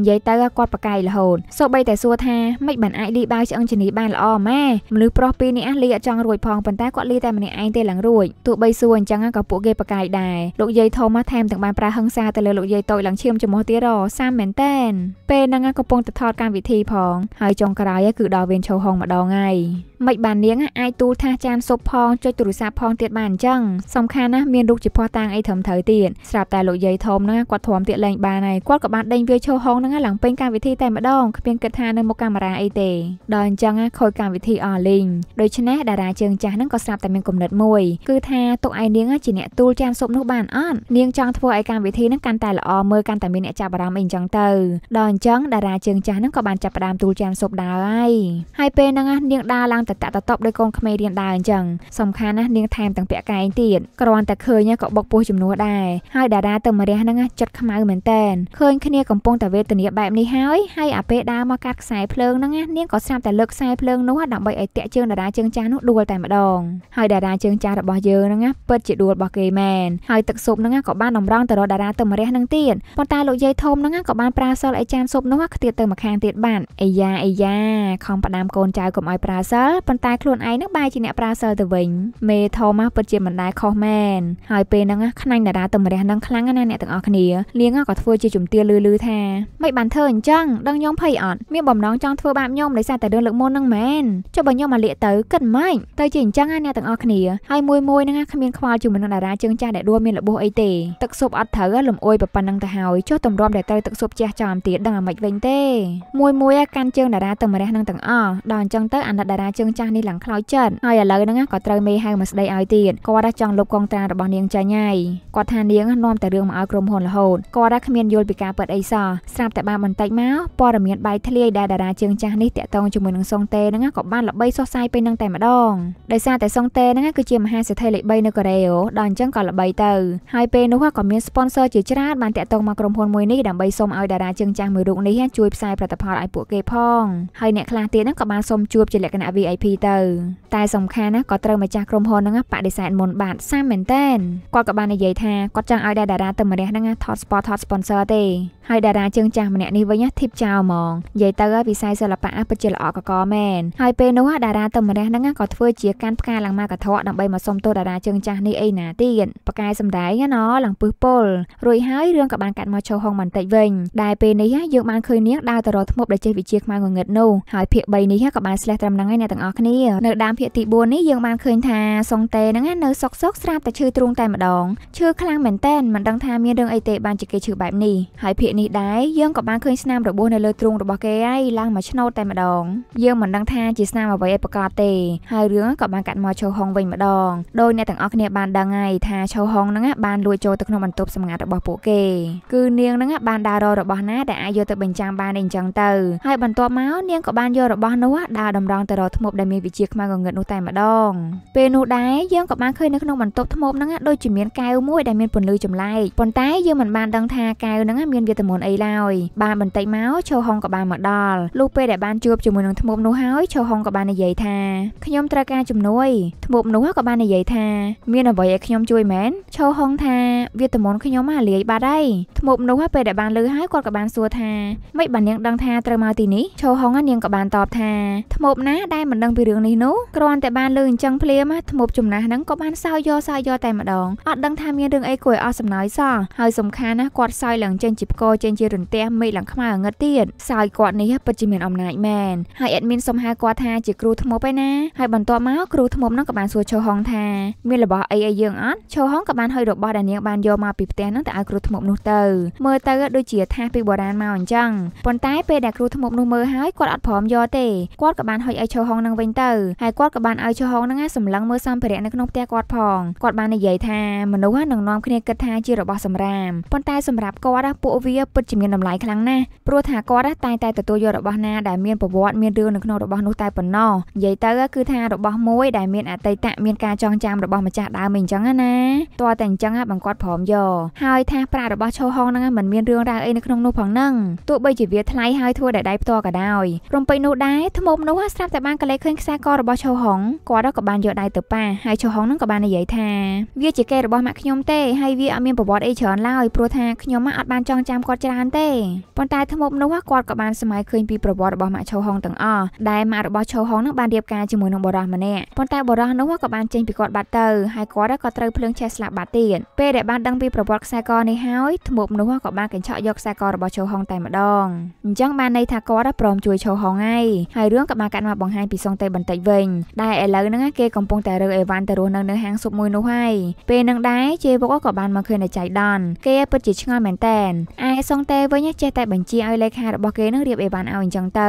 និយាយទៅគាត់ប្រកែករហូតសូម្បីតែសួរថាមិនបានអាចលីបាយឆ្អឹងជនីបានល្អម៉ែមនុស្សប្រុសពីរនេះអះលីអត់ចង់រួចផងប៉ុន្តែគាត់លីតែម្នាក់ឯងទេឡើងរួចទោះបីសួរអញ្ចឹងក៏ពួកគេប្រកែកដែរលោកយាយធំថែមទាំងបានប្រាហឹង្សាទៅលើលោកយាយតូចឡើងឈាមចំហទៀតរសាមមែនតែនពេលហ្នឹងក៏កំពុងតែថតកម្មវិធីផងហើយចុងក្រោយគឺដល់វេនឈោហុងម្ដងហើយមិនបាននាងអាចទូលថាចានស៊ុបផងចុចទូរស័ព្ទផងទៀតបានអញ្ចឹងសំខាន់ណាស់មានរូបជាភ័ស្តុតាងអីត្រឹមត្រូវទៀតស្រាប់តែលោកយាយធំហ្នឹងគាត់ទ្រាំទៀតលែងបានហើយគាត់ក៏បានដេញវាឈោហងហ្នឹងឡើងពេញកម្មវិធីតែម្ដងគ្មានគិតថានៅមុខកាមេរ៉ាអីទេ ដល់អញ្ចឹងខូចកម្មវិធីអស់លីងដូច្នេះតារាជើងចាស់ហ្នឹងក៏ស្រាប់តែមានគំនិតមួយគឺថាទុកឯនាងជាអ្នកទូលចានស៊ុបនោះបានអត់នាងចង់ធ្វើឲ្យកម្មវិធីហ្នឹងកាន់តែល្អមើលកាន់តែមានអ្នកចាប់អារម្មណ៍អីអញ្ចឹងទៅដល់អញ្ចឹងតារាជើងចាស់ហ្នឹងក៏បានចាប់ផ្ដើមទូលចានស៊ុបដែរហើយហើយពេលហ្នឹងនាងដើរឡើងទៅតាក់ទៅតបដោយកូនក្មេងរៀនដែរអញ្ចឹងសំខាន់ណាស់នាងថែមទាំងពាក់កែងទៀតគ្រាន់តែឃើញក៏បុកពោះចំនួនដែរហើយតារាទៅមរះហ្នឹងចិត្តខ្មៅមែនតែនឃើញគ្នាកំពុងតែវេទនាបែបនេះហើយហើយអាពេលដើរមកកាត់ខ្សែភ្លើងហ្នឹងនាងក៏ស្រាប់តែលើកខ្សែភ្លើងនោះដើម្បីឲ្យតាក់ជើងតារាជើងចាស់នោះដួលតែម្ដងហើយតារាជើងចាស់របស់យើងហ្នឹងពិតជាដួលរបស់គេមែនហើយទឹកស៊ុបហ្នឹងក៏បានតម្រង់ទៅរកតារាទៅមរះហ្នឹងទៀតប៉ុន្តែលោកយាយធំហ្នឹងក៏បានប្រើសិលឲ្យចានស៊ុបនោះខ្ទាតទៅម្ខាងទៀតបាត់អាយ៉ាអាយ៉ាខំផ្ដាំកូនចៅកុំឲ្យប្រើសិលប៉ុន្តែខ្លួនឯងនឹងបែរជាអ្នកប្រើសិលទៅវិញមេថូម៉ាស់ពិតជាមិនដែលខុសមែនហើយពេលហ្នឹងខ្នាញ់តារាតម្រះនឹងខ្លាំងណាស់អ្នកទាំងអស់គ្នាលៀងក៏ធ្វើជាជំទាវលឺលឺថាមិនបានធ្វើអញ្ចឹងដឹងខ្ញុំភ័យអត់មានបំណងចង់ធ្វើបាបខ្ញុំដោយសារតែរឿងលើកមុនហ្នឹងមែនចុះបើខ្ញុំមកលាកទៅគិតម៉េចទៅជាអញ្ចឹងណាអ្នកទាំងអស់គ្នាហើយមួយមួយហ្នឹងគ្មានខ្វល់ជាមួយនឹងតារាជើងចាស់ដែលដួលមានលបោះអីទេទឹកស៊ុបអត់ត្រូវលំអួយប៉ុណ្ណឹងទៅហើយចុះតម្រាំដែលត្រូវទឹកស៊ុបជះចំទៀតដឹងអាម៉េចវិញទេមួយមួយកាន់ជើងតារាតម្រះនឹងទាំងអស់ដល់អញ្ចឹងទៅអាណិតតារាជើងរឿងចាស់នេះឡើងខ្លោចចិត្តហើយឥឡូវហ្នឹងក៏ត្រូវមេហៅមកស្ដីឲ្យទៀតគាត់ចង់លុបកងត្រារបស់នាងចាញ់ហើយគាត់ថានាងនាំតែរឿងមកឲ្យក្រុមហ៊ុនរហូតគាត់គ្មានយល់ពីការពិតអីសោះស្រាប់តែបានបន្តិចមកព័ត៌មានបាយធ្លាយដែលតារាជើងចាស់នេះតាក់ទងជាមួយនឹងសុងតេហ្នឹងក៏បានល្បីសុសសាយពេលហ្នឹងតែម្ដងដោយសារតែសុងតេហ្នឹងគឺជាមហាសេដ្ឋីលេខ3នៅកូរ៉េអូដល់អញ្ចឹងក៏ល្បីទៅហើយពេលនោះក៏មាន sponsor ជាច្រើនបានតាក់ទងមកក្រុមហ៊ុនមួយនេះដើម្បីសុំឲ្យតារាជើងចាស់មួយរូបនេះជួយផ្សាយផលិតផលឲ្យពួកគេផងហើយអ្នកខ្លះទៀតហ្នឹងក៏បានសុំជួបជាលក្ខណៈ VIP ភីទៅតែសំខាន់ណាក៏ត្រូវម្ចាស់ក្រុមហ៊ុនហ្នឹងបដិសេធមុនបាទសាមមែនតែនគាត់ក៏បាននិយាយថាគាត់ចង់ឲ្យដែរតារាទឹកម្នាក់ហ្នឹងថត spot ថត sponsor ទេហើយតារាជើងចាស់ម្នាក់នេះវិញធីបចោលហ្មងនិយាយទៅវិស័យសិល្បៈពិតជាល្អកកមែនហើយពេលនោះតារាទឹមម្នាក់ហ្នឹងក៏ធ្វើជាការផ្កាឡើងមកកធក់ដើម្បីមកសុំទោសតារាជើងចាស់នេះអីណាទៀតបកាយសម្ដែងណាឡើងពឹសពលរួចហើយរឿងក៏បានកាត់មកចូលហងបន្តិចវិញដែលពេលនេះយើងបានឃើញនាងដើរទៅរកធ្មប់ដែលចេះវិជាខ្មៅងងឹតនោះហើយភាគ3នេះក៏បានស្លេះត្រឹមហ្នឹងឯអ្នកទាំងអស់គ្នានៅដើមភាគទី4នេះយើងបានឃើញថាសុងតេហ្នឹងនៅសុកសុកស្រាប់តែឈឺទ្រូងតែម្ដងឈឺខ្លាំងមែនតែនមិនដឹងថាមានរឿងអីទេបានជាគេឈឺបែបនេះហើយភាគនេះដែរយើងក៏បានឃើញស្នាមរបួសនៅលើទ្រូងរបស់គេហើយឡើងមួយឆ្នោតតែម្ដងយើងមិនដឹងថាជាស្នាមអ្វីឯប្រកាសទេហើយរឿងក៏បានកាត់មកឈូហុងវិញម្ដងដោយអ្នកទាំងអស់គ្នាបានដឹងហើយថាឈូហុងហ្នឹងបានលួចចូលទៅក្នុងបន្ទប់សម្ងាត់របស់ពួកគេគឺនាងហ្នឹងបានដើរររបស់ណាដែលអាចយកទៅបញ្ចាំងបានអីចឹងទៅ ហើយបន្ទាប់មកនាងក៏បានយករបស់នោះដើរតម្រង់ទៅរកធ្មប់ដែលមានវិជាខ្មៅងងឹតនោះតែម្ដងពេលនោះដែរយើងក៏បានឃើញនៅក្នុងបន្ទប់ធ្មប់ហ្នឹងដូចជាមានកែវមួយដែលមានពន្លឺចម្លែកប៉ុន្តែយើងមិនបានដឹងថាកែវហ្នឹងមានវាទៅមុនអីឡើយបានបន្តិចមកឈូហុងក៏បានមកដល់លុះពេលដែលបានជួបជាមួយនឹងធ្មប់នោះហើយឈូហុងក៏បាននិយាយថាខ្ញុំត្រូវការជំនួយធ្មប់នោះក៏បាននិយាយថាមានអ្វីឲ្យខ្ញុំជួយមែនឈូហុងថាវាតមនខ្ញុំមកលាយបាត់ហើយធ្មប់នោះពេលដែលបានលើហើយគាត់ក៏បានសួរថាមិនបាននាងដឹងថាត្រូវមកទីនេះឈូហុងនាងក៏បានតបថាធ្មប់ណាដែលមិនដឹងពីរឿងនេះនោះគ្រាន់តែបានលើអញ្ចឹងភ្លាមធ្មប់ចំណាស់ហ្នឹងក៏បានសើយកសើយកតែម្ដងអត់ដឹងថាមានរឿងអីគួរឲ្យអស់សំណើចសោះហើយសំខាន់ណាស់គាត់សើឡើងចេញជាផ្គរចេញជារន្ទះមេឃឡើងខ្មៅងឹតទៀតសោយគាត់នេះពិតជាមានអំណាចមែនហើយអេដមីនសុំហៅគាត់ថាជាគ្រូធ្មប់ឯណាហើយបន្ទាប់មក គ្រូធ្មប់នោះក៏បានសួរឈូហុងថា មានរបស់អីឲ្យយើងអត់ឈូហុងក៏បានហុយរបស់ដែលនាងបានយកមកពីផ្ទះនោះទៅឲ្យគ្រូធ្មប់នោះទៅមើលទៅដូចជាថាសពីបុរាណមកអញ្ចឹងប៉ុន្តែពេលដែលគ្រូធ្មប់នោះមើលហើយគាត់អត់ព្រមយកទេគាត់ក៏បានហុយឲ្យឈូហុងនឹងវិញទៅហើយគាត់ក៏បានឲ្យឈូហុងនឹងសម្លឹងមើលសម្ភារៈនៅក្នុងផ្ទះគាត់ផងគាត់បាននិយាយថាមនុស្សនឹងនាំគ្នាគិតថាជារបស់សម្រាមប៉ុន្តែសម្រាប់គាត់ពួកវាពិតជាមានតម្លៃខ្លាំងណាស់ព្រោះថាគាត់តែងតែទទួលយករបស់ណាដែលមានប្រវត្តិមានរឿងនៅក្នុងរបស់នោះតែប៉ុណ្ណោះនិយាយទៅគឺថារបស់មួយដែលមានអតីតមានការចងចាំរបស់ម្ចាស់ដើមអីអញ្ចឹងណាតើតែអញ្ចឹងបង្គាត់ព្រមយកហើយថាប្រាក់របស់ឈូហងហ្នឹងมันមានរឿងរ៉ាវអីនៅក្នុងនោះផងហ្នឹងទោះបីជាវាថ្លៃហើយធ្វើដោយដៃផ្ទាល់ក៏ដោយរំពេចនោះដែរថ្មមនោះស្រាប់តែបានកលេឃើញខ្សែករបស់ឈូហងគាត់ក៏បានយកដៃទៅប៉ាហើយឈូហងហ្នឹងក៏បាននិយាយថាវាជាគេរបស់ម៉ាក់ខ្ញុំទេហើយវាអត់មានប្រវត្តិអីច្រើនឡើយព្រោះថាខ្ញុំអត់បានចងចាំគាត់ច្រើនទេប៉ុន្តែថ្មប់នោះគាត់ក៏បានសម័យឃើញពីប្រវត្តិរបស់ម៉ាក់ឆូហុងទាំងអស់ដែលម៉ាក់របស់ឆូហុងនឹងបានរៀបការជាមួយនឹងបរោះម្នាក់ប៉ុន្តែបរោះនោះក៏បានចេញពីគាត់បាត់ទៅហើយគាត់ក៏ត្រូវភ្លើងឆេះស្លាប់បាត់ទៀតពេលដែលបានដឹងពីប្រវត្តិខ្សែកនេះហើយថ្មប់នោះក៏បានកញ្ឆក់យកខ្សែករបស់ឆូហុងតែម្ដងអញ្ចឹងបានន័យថាគាត់ព្រមជួយឆូហុងហើយហើយរឿងក៏បានកាត់មកបង្ហាញពីសុងតេបន្តិចវិញដែលឥឡូវហ្នឹងគេកំពុងតែរើអេវ៉ាន់ទៅរស់នៅនៅហាងស៊ុបមួយនោះហើយពេលនឹងដែរជេវុកក៏បានមកឃើញនៅចៃដនគេពិតជាឆ្ងល់មែនតែនអាយសុងតេវិញចេះតែបញ្ជាឲ្យលេខារបស់គេនឹងរៀបអីវ៉ាន់ឲ្យអញ្ចឹងទៅ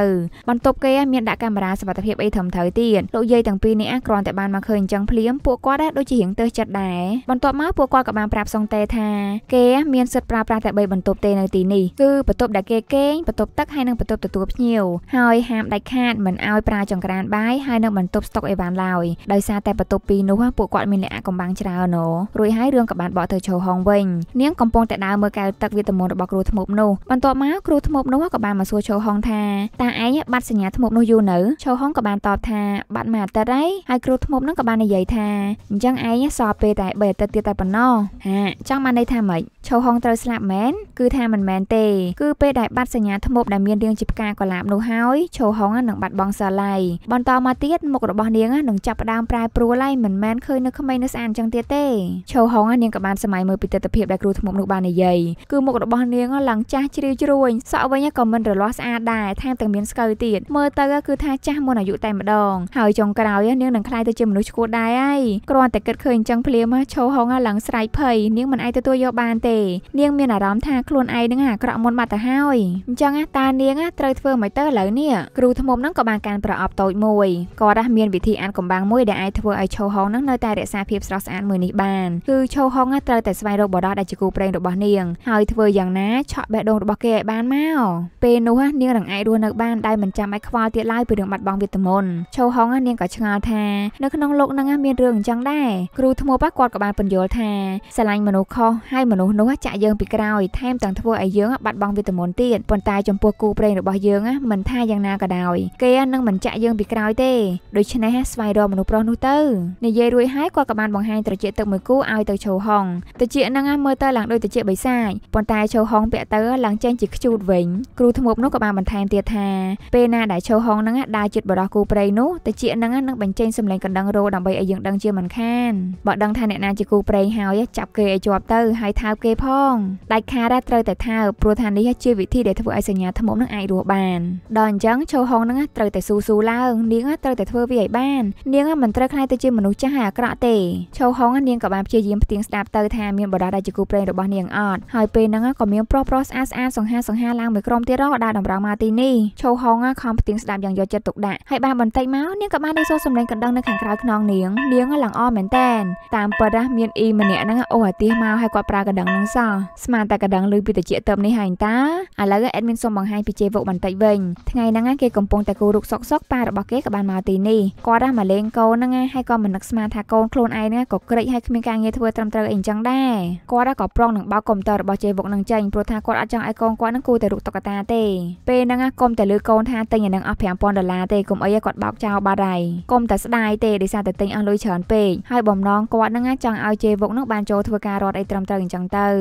បន្ទប់គេមានដាក់កាមេរ៉ាសុវត្ថិភាពអីត្រឹមត្រូវទៀតលោកយាយទាំងពីរនេះគ្រាន់តែបានមកឃើញអញ្ចឹងភ្លាមពួកគាត់ដូចជារៀងទើសចិត្តដែរបន្ទាប់មកពួកគាត់ក៏បានប្រាប់សុងតេថាគេមានសិទ្ធិប្រើប្រាស់តែ3បន្ទប់ទេនៅទីនេះគឺបន្ទប់ដែលគេគេងបន្ទប់ទឹកហើយនិងបន្ទប់ទទួលភ្ញៀវហើយហាមដាច់ខាតមិនឲ្យប្រើចង្ក្រានបាយហើយនិងបន្ទប់ស្តុកអីវ៉ាន់ឡើយដោយសារតែបន្ទប់ពីរនោះពួកគាត់មានលក្ខណៈកំបាំងច្រើនណូរួចហើយរឿងក៏បានបកទៅចូលហងវិញនាងកំពុងតែដើរមើលកែវទឹកវាតមនរបស់គ្រួធ្មប់នោះបន្ទាប់មកគ្រូធ្មប់នោះក៏បានមកសួរឈូហុងថាតើឯងបាត់សញ្ញាធ្មប់នោះយូរនៅឈូហុងក៏បានតបថាបាត់មួយអាទិត្យហើយហើយគ្រូធ្មប់នោះក៏បាននិយាយថាអញ្ចឹងឯងសល់ពេលតែ3អាទិត្យទៀតតែប៉ុណ្ណោះហាចង់បានន័យថាម៉េចឆូហុងត្រូវស្លាប់មែនគឺថាមិនមែនទេ គឺពេលដែលបាត់សញ្ញាធ្មប់ដែលមានរាងជាផ្កាកុលាបនោះហើយឆូហុងនឹងបាត់បង់សាឡៃបន្តមកទៀតមុខរបស់នាងនឹងចាប់ផ្ដើមប្រែប្រួលហើយមិនមែនឃើញនៅក្មេងនៅស្អាតចឹងទៀតទេឆូហុងនាងក៏បានសម័យមើលពីទស្សនភាពដែលគ្រូធ្មប់នោះបាននិយាយគឺមុខរបស់នាងឡើងចាស់ជ្រាវជ្រួញសក់វិញក៏មិនរលាស់ស្អាតដែរថែមទាំងមានស្កូវទៀតមើលទៅគឺថាចាស់មុនអាយុតែម្ដងហើយចុងក្រោយនាងនឹងក្លាយទៅជាមនុស្សឈួតដែរហើយគ្រាន់តែគិតឃើញចឹងភ្លាមឆូហុងឡើងស្រែកភ័យនាងមិនអាចទទួលយកបានទេទេនាងមានអារម្មណ៍ថាខ្លួនឯងនឹងអាក្រក់មុនបាត់ទៅហើយអញ្ចឹងតានាងត្រូវធ្វើមិនទៅឥឡូវនេះគ្រូថ្មមនឹងក៏បានការប្រអប់តូចមួយគាត់មានវិធីអានកំបាំងមួយដែលអាចធ្វើឲ្យឈូហុងនឹងនៅតែរក្សាភាពស្រស់ស្អាតមួយនេះបានគឺឈូហុងត្រូវតែស្វែងរកបរិដាដែលជាគូប្រេងរបស់នាងហើយធ្វើយ៉ាងណាឆក់បេះដូងរបស់គេឲ្យបានមកពេលនោះនាងនឹងអាចរស់នៅបានដោយមិនចាំបាច់ខ្វល់ទៀតឡើយពីរឿងបាត់បង់វេទមន្តឈូហុងនាងក៏ឆ្ងល់ថានៅក្នុងលោកនឹងមានរឿងអញ្ចឹងដែរគ្រូថ្មបគាត់ក៏បានបញ្យល់ថាស្រឡាញ់មនុស្សខុសហើយមនុស្សនោះចាក់យើងពីក្រោយថែមទាំងធ្វើឲ្យយើងបាត់បង់វីតាមីនទៀតប៉ុន្តែចំពោះគូប្រេងរបស់យើងមិនថាយ៉ាងណាក៏ដោយ គេនឹងមិនចាក់យើងពីក្រោយទេដូច្នេះស្វែងរកមនុស្សប្រុសនោះទៅនិយាយរួចហើយគាត់ក៏បានបង្ហាញត្រចៀកទឹកមួយគូឲ្យទៅឈូហុងត្រចៀកហ្នឹងមើលទៅឡើងដូចត្រចៀកបិសាចប៉ុន្តែឈូហុងពាក់ទៅឡើងចេញជាខ្ជូតវិញគ្រូធ្មប់នោះក៏បានបន្ថែមទៀតថាពេលណាដែលឈូហុងហ្នឹងដើរជិតបរោះគូប្រេងនោះត្រចៀកហ្នឹងនឹងបញ្ចេញសម្លេងកណ្ដឹងរោដើម្បីឲ្យយើងដឹងជាមិនខានបើដឹងថាអ្នកណាជាគូប្រេងហើយចាប់គេឲ្យជាប់ទៅហើយថើបគេគេផងដាច់ខាតដែរត្រូវតែថើបព្រោះថានេះជាវិធីដែលធ្វើឲ្យសញ្ញាថ្មនឹងអាចរស់បានដល់អញ្ចឹងចូលហុងនឹងត្រូវតែស៊ូស៊ូឡើងនាងត្រូវតែធ្វើវាឲ្យបាននាងមិនត្រូវខ្លាចទៅជាមនុស្សចាស់ហើយអាក្រក់ទេចូលហុងនាងក៏បានព្យាយាមផ្ទៀងស្ដាប់ទៅថាមានបរិដាដែលជាគូប្រេងរបស់នាងអត់ហើយពេលហ្នឹងក៏មានប្រុសប្រុសស្អាតស្អាតសង្ហាសង្ហាឡើងមួយក្រុមទៀតរដែលតម្រង់មកទីនេះចូលហុងខំផ្ទៀងស្ដាប់យ៉ាងយកចិត្តទុកដាក់ហើយបានបន្តិចមកនាងក៏បានដេកសូរសំឡេងកណ្ដឹងនៅខាងក្រៅខ្នងនាងនាងឡើងអមែនតែនតាមពិតណាមានអ៊ីម្នាក់ហ្នឹងអូអាទិះមកហើយគាត់ប្រើកណ្ដឹងហ្នឹងដឹងសោះស្មានតែកដឹងឮពីតិចតើបនេះហើយតាឥឡូវអេដមីនសូមបង្ហាញពីជេវុកបន្តិចវិញថ្ងៃហ្នឹងគេកំពុងតែគូរុកសុកសុកប៉ារបស់គេក៏បានមកទីនេះគាត់ហ្នឹងមកលេងកូនហ្នឹងហើយក៏មិននឹកស្មានថាកូនខ្លួនឯងហ្នឹងក៏ក្រិចហើយគ្មានការងារធ្វើត្រឹមត្រូវអីអញ្ចឹងដែរគាត់ក៏ប្រុងនឹងបោកកុំព្យូទ័ររបស់ជេវុកនឹងចេញព្រោះថាគាត់អត់ចង់ឲ្យកូនគាត់ហ្នឹងគូតែរុកតុក្កតាទេពេលហ្នឹងកុំតែលើកូនថាទិញអានឹងអស់5000ដុល្លារទេកុំអីគាត់បោកចោលបាត់ហើយកុំតែស្ដាយទេដោយសារតែទិញអស់លុយច្រើនពេកហើយបំណងគាត់ហ្នឹងចង់ឲ្យជេវុកហ្នឹងបានចូលធ្វើការរត់អីត្រឹមត្រូវអញ្ចឹងទៅទៅ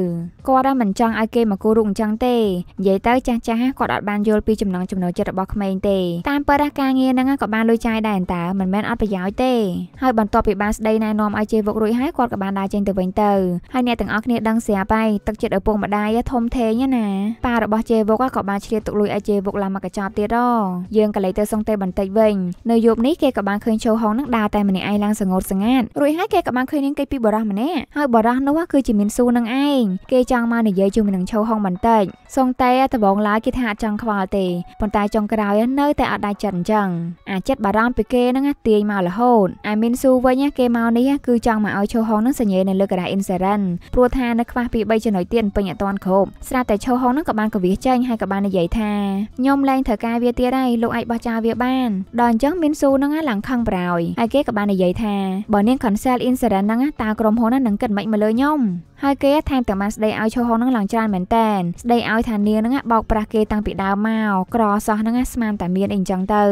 គាត់ហ្នឹងមិនចង់ឲ្យគេមកគូររូបអញ្ចឹងទេនិយាយទៅចាស់ចាស់គាត់អត់បានយល់ពីចំណង់ចំណូលចិត្តរបស់ក្មេងទេតាមពិតការងារហ្នឹងក៏បានលុយចាយដែរអន្តើមិនមែនអត់ប្រយោជន៍ទេ ហើយបន្ទាប់ពីបានស្ដីណែនាំឲ្យជេវុករួចហើយគាត់ក៏បានដើរចេញទៅវិញទៅហើយអ្នកទាំងអស់គ្នាដឹងស្រាប់ហើយទឹកចិត្តឪពុកម្ដាយធំធេងណាប៉ារបស់ជេវុកក៏បានឆ្លៀតទុកលុយឲ្យជេវុកឡាមកកញ្ចប់ទៀតរយើងក៏លេចទៅសុងទេបន្តិចវិញនៅយប់នេះគេក៏បានឃើញចូលហងនឹងដើរតែម្នាក់ឯងឡើងសងោតសងាតរួចហើយគេក៏បានឃើញនាងគេពីបរោះម្នាក់ហើយបរោះនោះគឺជាមានស៊ូនឹងឯងងគេចង់មកនិយាយជាមួយនឹងឈូហុងបន្តិចសុងតេដំបងឡើយគេថាអត់ចង់ខ្វល់ទេប៉ុន្តែចុងក្រោយនៅតែអត់ដាច់ចិត្តអញ្ចឹងអាចិត្តបារម្ភពីគេហ្នឹងទាញមករហូតអាមីនស៊ូវិញគេមកនេះគឺចង់មកឲ្យឈូហុងហ្នឹងសញ្ញេនៅលើការ៉ាអ៊ីនសេរិនព្រោះថានៅខ្វះពី3ចំណុចទៀតពេញអត់តាន់គ្រប់ស្រាប់តែឈូហុងហ្នឹងក៏បានកវិសចេញហើយក៏បាននិយាយថាខ្ញុំលែងត្រូវការវាទៀតហើយលោកអាចបោះចោលវាបានដល់អញ្ចឹងមីនស៊ូហ្នឹងឡើងខឹងប្រោយហើយគេក៏បាននិយាយថាបើនាង cancel insurance ហ្នឹងតើក្រុមហ៊ុនហ្នឹងនឹងគិតមិនមកលើខ្ញុំហើយគេថែមតាម៉ាស្ដីឲ្យឈូហុងហ្នឹងឡើងច្រើនមែនតែនស្ដីឲ្យថានាងហ្នឹងបោកប្រាស់គេតាំងពីដើមមកក្រសោះហ្នឹងស្មានតែមានអីចឹងទៅ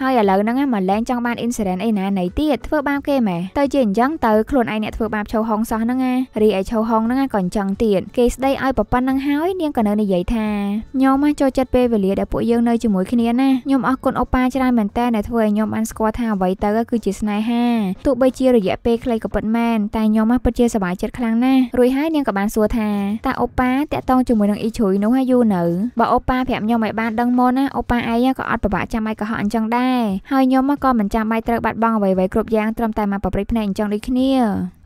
ហើយឥឡូវហ្នឹងមកលែងចង់បាន insurance អីណាណីទៀតធ្វើបាបគេម៉ែទៅជាអញ្ចឹងទៅខ្លួនឯងអ្នកធ្វើបាបឈូហុងសោះហ្នឹងរីឯឈូហុងហ្នឹងក៏អញ្ចឹងទៀតគេស្ដីឲ្យប្រប៉ុណ្ណឹងហើយនាងក៏នៅនិយាយថាខ្ញុំមកចូលចិត្តពេលវេលាដែលពួកយើងនៅជាមួយគ្នាណាខ្ញុំអរគុណអូប៉ាច្រើនមែនតើដែលធ្វើឲ្យខ្ញុំបានស្គាល់ថាអ្វីទៅគឺជាស្នេហាទោះបីជារយៈពេលខ្លីក៏ពិតមែនតែខ្ញុំពិតជាសប្បាយចិត្តខ្លាំងណាស់រួចហើយនាងក៏បានសួរួរថាតើអូប៉ាតាក់តងជាមួយនឹងអ៊ីជ្រុយនោះហើយយូរនៅបើអូប៉ាប្រាប់ខ្ញុំឲ្យបានដឹងមុនណាអូប៉ាឯងក៏អត់ពិបាកចាំបាច់កុហកអញ្ចឹងដែរហើយខ្ញុំក៏មិនចាំបាច់ត្រូវបាត់បង់អ្វីៗគ្រប់យ៉ាងត្រឹមតែមកប្រព្រឹត្តភ្នែកអញ្ចឹងដូចគ្នា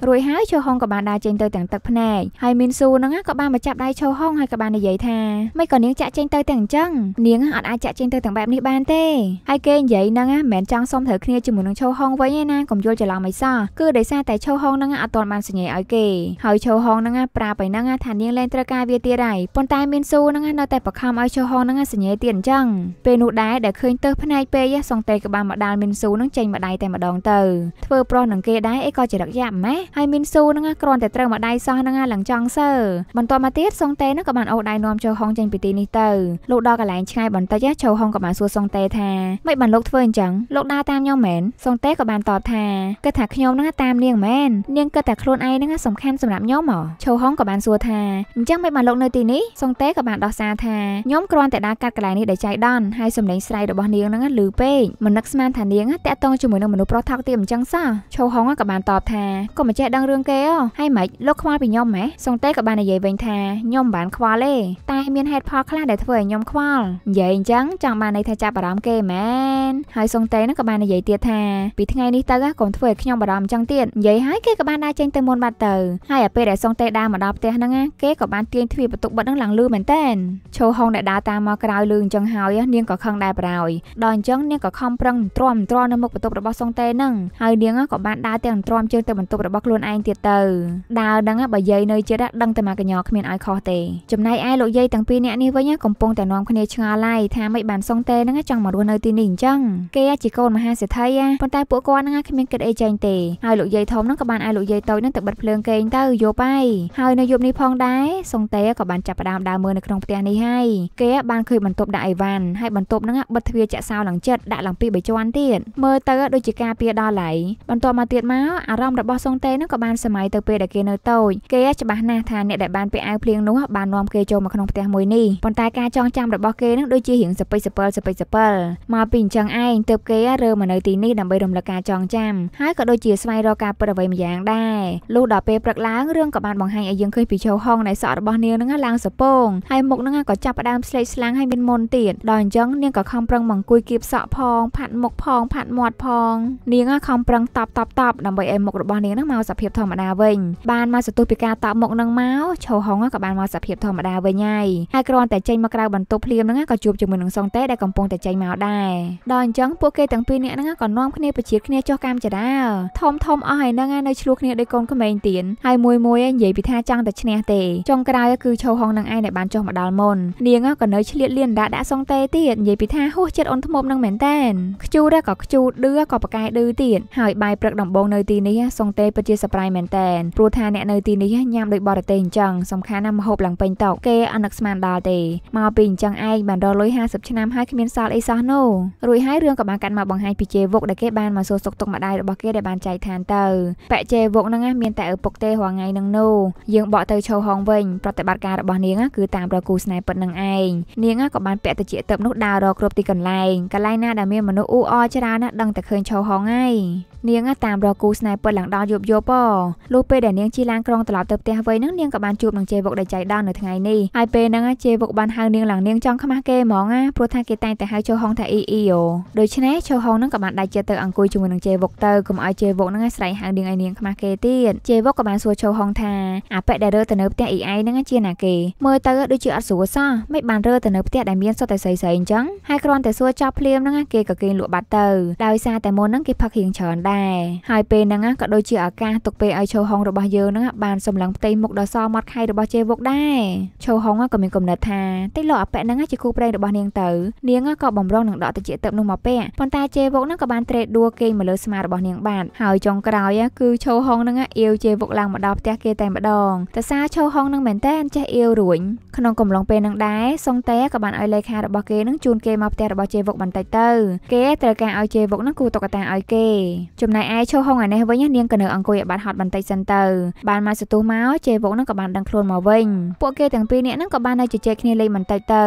រួចហើយឈូហុងក៏បានដើរចេញទៅទាំងទឹកភ្នែកហើយមីនស៊ូហ្នឹងក៏បានមកចាប់ដៃឈូហុងហើយក៏បាននិយាយថាមិនក៏នាងចាក់ចេញទៅទាំងអញ្ចឹងនាងអត់អាចចាក់ចេញទៅទាំងបែបនេះបានទេហើយគេនិយាយហ្នឹងមិនមែនចង់សុំត្រូវគ្នាជាមួយនឹងឈូហុងវិញទេណាកុំយល់ច្រឡំអីសោះគឺដោយសារតែឈូហុងហ្នឹងអត់ទាន់បានសញ្ញាឲ្យគេហើយឈូហុងហ្នឹងប្រាប់ប់ហើយហ្នឹងថានាងលែងត្រូវការវាទៀតហើយប៉ុន្តែមានស៊ូហ្នឹងនៅតែបខំឲ្យចុះហងហ្នឹងសញ្ញាទៀតអញ្ចឹងពេលនោះដែរដែលឃើញទៅភ្នែកពេកសង្តេក៏បានមកដាល់មានស៊ូហ្នឹងចេញមកដៃតែម្ដងទៅធ្វើប្រុសនឹងគេដែរអីក៏ចរិតយ៉ាប់ម៉េះហើយមានស៊ូហ្នឹងគ្រាន់តែត្រូវមកដៃសោះហ្នឹងឡើងចង់សើបន្ទាប់មកទៀតសង្តេហ្នឹងក៏បានអូសដៃនាំចូលហងចេញពីទីនេះទៅលោកដល់កន្លែងឆ្ងាយបន្តិចចូលហងក៏បានសួរសង្តេថាមិនបានលោកធ្វើអញ្ចឹងលោកដើរតាមខ្ញុំមែនសង្តេក៏បានតបថាគិតថាខ្ញុំហ្នឹងតាមនាងមែននាងគិតតែខ្លួនឯងហ្នឹងសំខាន់សម្រាប់ខ្ញុំហ៎ចូលហងក៏បានសួរថាអញ្ចឹងមិនបានលោកនៅទីនេះសុងតេក៏បានដោះសារថាខ្ញុំគ្រាន់តែដើរកាត់កន្លែងនេះដោយចៃដន្យហើយសម្លេងស្រែករបស់នាងហ្នឹងឮពេកមិននឹកស្មានថានាងតាក់ទងជាមួយនឹងមនុស្សប្រុសថោកទាបអញ្ចឹងសោះឈូហុងក៏បានតបថាក៏មិនចេះដឹងរឿងគេអូហើយម៉េចលោកខ្វល់ពីខ្ញុំហ៎សុងតេក៏បាននិយាយវិញថាខ្ញុំមិនបានខ្វល់ទេតែមានហេតុផលខ្លះដែលធ្វើឲ្យខ្ញុំខ្វល់និយាយអញ្ចឹងចង់បានន័យថាចាប់អារម្មណ៍គេមែនហើយសុងតេហ្នឹងក៏បាននិយាយទៀតថាពីថ្ងៃនេះទៅកុំធ្វើឲ្យខ្ញុំបារម្ភអញ្ចឹងទៀតនិយាយហើយគេក៏បានដើរចេញទៅមុនបាត់ទៅហើយពេលដែលសុងតេដើរមកដល់ផ្ទះហ្នឹងណាគេក៏បានទាញទ្វារបន្ទប់បិទហ្នឹងឡើងលឺមែនតែនឈូហុងដែលដើរតាមមកក្រោយលឺអញ្ចឹងហើយនាងក៏ខឹងដែរប្រោយដល់អញ្ចឹងនាងក៏ខំប្រឹងទ្រាំទ្រាំនៅមុខបន្ទប់របស់សុងតេហ្នឹងហើយនាងក៏បានដើរទាំងទ្រាំជើងទៅបន្ទប់របស់ខ្លួនឯងទៀតទៅដើរហ្នឹងបើយាយនៅចិត្តដឹងតែមកកញ្ញាគ្មានឲ្យខុសទេ ចំណែកឯលោកយាយទាំងពីរនាក់នេះវិញកំពុងតែនាំគ្នាឆ្ងល់ហើយថាមិនបានសុងតេហ្នឹងចង់មករស់នៅទីនេះអញ្ចឹងគេជាកូនមហាសេដ្ឋីប៉ុន្តែពួកគាត់ហ្នឹងគ្មានគិតអីចេញទេហើយលោកយាយធំហ្នឹងក៏បានឲ្យលោកយាយតូចហ្នឹងទៅបិទភ្លើងគេងទៅយប់ហើយហើយនៅយប់នេះផងដែរសុងតេក៏បានចាប់ផ្ដើមដើរមើលនៅក្នុងផ្ទះនេះហើយគេបានឃើញបន្ទប់ដាក់អីវ៉ាន់ហើយបន្ទប់ហ្នឹងបិទទ្វារចាក់សោឡើងចិត្តដាក់ឡើងពីរបីជាន់ទៀតមើលទៅដូចជាការពារដល់ឡៃបន្ទាប់មកទៀតមកអារម្មណ៍របស់សុងតេហ្នឹងក៏បានសម័យទៅពេលដែលគេនៅតូចគេច្បាស់ណាស់ថាអ្នកដែលបានពាក់អាវភ្លៀងនោះបាននាំគេចូលមកក្នុងផ្ទះមួយនេះប៉ុន្តែការចងចាំរបស់គេហ្នឹងដូចជារៀងសពេចសពិលសពេចសពិលមកពីអញ្ចឹងឯងទើបគេរើមកនៅទីនេះដើម្បីរំលឹកការចងចាំហើយក៏ដូចជាស្វែងរកការពិតអ្វីម្យ៉ាងដែរលុះដល់ពេលព្រឹកឡើងរឿងក៏បានបង្ហាញឲ្យយើងឃើញពីជោហុងនៃសក់របស់នាងនឹងឡើងសពងហើយមុខនឹងក៏ចាប់ផ្ដើមស្លេកស្លាំងហើយមានមុនទៀតដល់អញ្ចឹងនាងក៏ខំប្រឹងមកអង្គុយគៀបសក់ផងផាត់មុខផងផាត់មាត់ផង នាងខំប្រឹងតបតបតបដើម្បីឲ្យមុខរបស់នាងនឹងមកសភាពធម្មតាវិញ បានមកសន្ទុះពីការតបមុខនឹងមកឈោហុងក៏បានមកសភាពធម្មតាវិញហើយហើយគ្រាន់តែចេញមកក្រៅបន្ទប់ភ្លាមនឹងក៏ជួបជាមួយនឹងសងតេដែលកំពុងតែចេញមកដែរដល់អញ្ចឹងពួកគេទាំងពីរនាក់នឹងក៏នាំគ្នាប្រជាគ្នាចុះកម្មចរាធំធំអស់ហើយនឹងនៅឆ្លោះគ្នាដោយកូនក្មេងទៀតហើយមួយមួយនិយាយពីថាចង់តែឈ្នះទេចុងក្រោយគឺឈូហុងនឹងឯងដែលបានចុះមកដល់មុននាងក៏នៅឆ្លៀតលៀនដាក់ដាក់សុងតេទៀតនិយាយពីថាហួសចិត្តអូនធ្មប់នឹងមែនតែនខ្ជូរក៏ខ្ជូរឌឺក៏ប៉កាយឌឺទៀតហើយបាយព្រឹកដំបូងនៅទីនេះសុងតេពិតជាសប្រៃមែនតែនព្រោះថាអ្នកនៅទីនេះញ៉ាំដោយបរទេសអញ្ចឹងសំខាន់ណាស់ម្ហូបឡើងពេញតុគេអនឹកស្មានដល់ទេមកពីអញ្ចឹងឯងបានរលុយ50ឆ្នាំហើយគ្មានសល់អីសោះនោះរួចហើយរឿងក៏បានកាត់មកបង្ហាញពីជេវុកដែលគេបានមកសួរសុខទុក្ខម្ដាយរបស់គេដែលបានចែកឋានទៅប៉ជេវុកហ្នឹងមានតែឪពុកទេរាល់ថ្ងៃហ្នឹងនោះយើងបបកទៅឈូហងវិញប្រតិបត្តិការរបស់នាងគឺតាមរកគូស្នេហ៍ពិតនឹងឯងនាងក៏បានពាក់តិចទៅនោះដើររកគ្រប់ទីកន្លែងកន្លែងណាដែលមានមនុស្សអ៊ូអរច្រើនណាស់ដឹងតែឃើញឈូហងហើយនាងតាមរកគូស្នេហ៍ពិតឡើងដល់យប់យប់លុះពេលដែលនាងជិះឡានក្រុងត្រឡប់ទៅផ្ទះវិញនោះនាងក៏បានជួបនឹងជេវុកដែលចៃដន្យនៅថ្ងៃនេះហើយពេលហ្នឹងជេវុកបានហៅនាងឡើងនាងចង់ខ្មាស់គេហ្មងណាព្រោះថាគេតែងតែហៅឈូហងថាអ៊ីអ៊ីអូដូច្នេះឈូហងហ្នឹងក៏បានដាច់ចិត្តទៅអង្គុយជាមួយនឹងជេវុកទៅកុំឲ្យជេវុកហ្នឹងស្រែកហៅនាងឲ្យនាងខ្មាស់គេទៀតជេវុកក៏បានសួរឈូហងថាអាប៉ិដែលរើទៅនៅផ្ទះអ៊ីឯងហ្នឹងជាណាគេមើលទៅដូចជាអត់ស្រួលសោះមិនបានរើទៅនៅផ្ទះដែលមានសុទ្ធតែស្រីស្រីអញ្ចឹងហើយគ្រាន់តែសួរចប់ភ្លាមហ្នឹងគេក៏គេលក់បាត់ទៅ ដោយសារតែមុនហ្នឹងគេផឹករៀងច្រើនដែរហើយពេលហ្នឹងក៏ដូចជាឱកាសទុកពេលឲ្យឈូហុងរបស់យើងហ្នឹងបានសម្លឹងផ្ទៃមុខដ៏សមាត់ខៃរបស់ជេវុកដែរឈូហុងក៏មានគំនិតថាតិចលោកអាប៉ែហ្នឹងជាគូប្រេងរបស់នាងទៅនាងក៏បំរុងនឹងដកតិចទឹកនោះមកពាក់ប៉ុន្តែជេវុកហ្នឹងក៏បានត្រេកដួលគេងមកលើស្មារបស់នាងបាត់ហើយចុងក្រោយគឺឈូហុងហ្នឹងអាវជេវុកឡើងមកដល់ផ្ទះគេតែម្ដងតសាឈូហុងនឹងមែនតែនចេះអៀវរួញក្នុងកំឡុងពេលនឹងដែរសុងតែក៏បានឲ្យលេខារបស់គេនឹងជូនគេមកផ្ទះរបស់ជេវុកបន្តិចទៅ គេត្រូវការឲ្យជេវុកនឹងគូតុក្កតាឲ្យគេចំណែកឯឈូហុងឯនេះវិញនាងក៏នៅអង្គុយឲ្យបានហត់បន្តិចសិនទៅបានមកសទុះមកជេវុកនឹងក៏បានដឹងខ្លួនមកវិញពួកគេទាំងពីរនាក់នឹងក៏បាននៅជជែកគ្នាលេងបន្តិចទៅ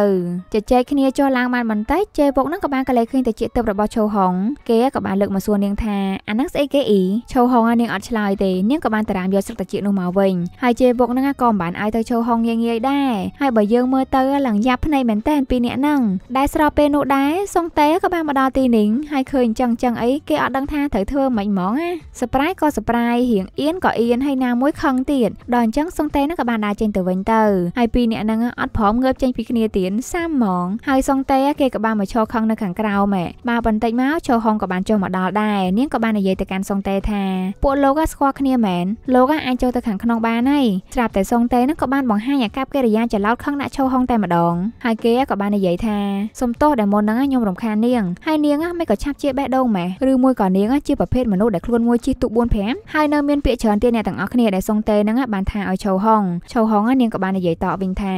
ជជែកគ្នាចុះឡើងបានបន្តិចជេវុកនឹងក៏បានកលេឃើញតែជាទឹករបស់ឈូហុងគេក៏បានលើកមកសួរនាងថាអានឹងស្អីគេអ៊ីឈូហុងនាងអត់ឆ្លើយទេនាងក៏បានតារាមយកស្រុកតាជានោះមកវិញហើយជេយាយពុកហ្នឹងក៏មិនបានឲ្យទៅចូលហុងងាយងាយដែរហើយបើយើងមើលទៅឡើងយ៉ាប់ភ្នែកមែនតើពីអ្នកហ្នឹងដែលស្របពេលនោះដែរសុងតេក៏បានមកដល់ទីនេះហើយឃើញអញ្ចឹងអញ្ចឹងអីគេអត់ដឹងថាត្រូវធ្វើម៉េចហ្មងណាសប្រៃក៏សប្រៃរៀងអៀនក៏អៀនហើយណាមួយខឹងទៀតដល់អញ្ចឹងសុងតេហ្នឹងក៏បានដើរចេញទៅវិញទៅហើយពីអ្នកហ្នឹងអត់ព្រមងើបចេញពីគ្នាទៀតសាមហ្មងហើយសុងតេគេក៏បានមកឈរខឹងនៅខាងក្រោមហ៎បាទបន្តិចមកចូលហុងក៏បានចុះមកដល់ដែរនាងក៏បាននិយាយទៅកាន់សុងតេថាពួកលោកស្គាល់គ្នាមែនលោកអាចចូលទៅខាងក្នុងបានហើយស្រាប់តែសុងតេនឹងក៏បានបង្ហាញអាកប្បកិរិយាចលោតខឹងដាក់ឈោហុងតែម្ដងហើយគេក៏បាននិយាយថាសុំទោសដែលមុនហ្នឹងខ្ញុំរំខាននាងហើយនាងមិនក៏ឆាប់ជាបេះដូងម៉ែឬមួយក៏នាងជាប្រភេទមនុស្សដែលខ្លួនមួយជិះទូក4 5ហើយនៅមានពាក្យច្រើនទៀតអ្នកទាំងអស់គ្នាដែលសុងតេហ្នឹងបានថាឲ្យឈោហុងឈោហុងនាងក៏បាននិយាយតបវិញថា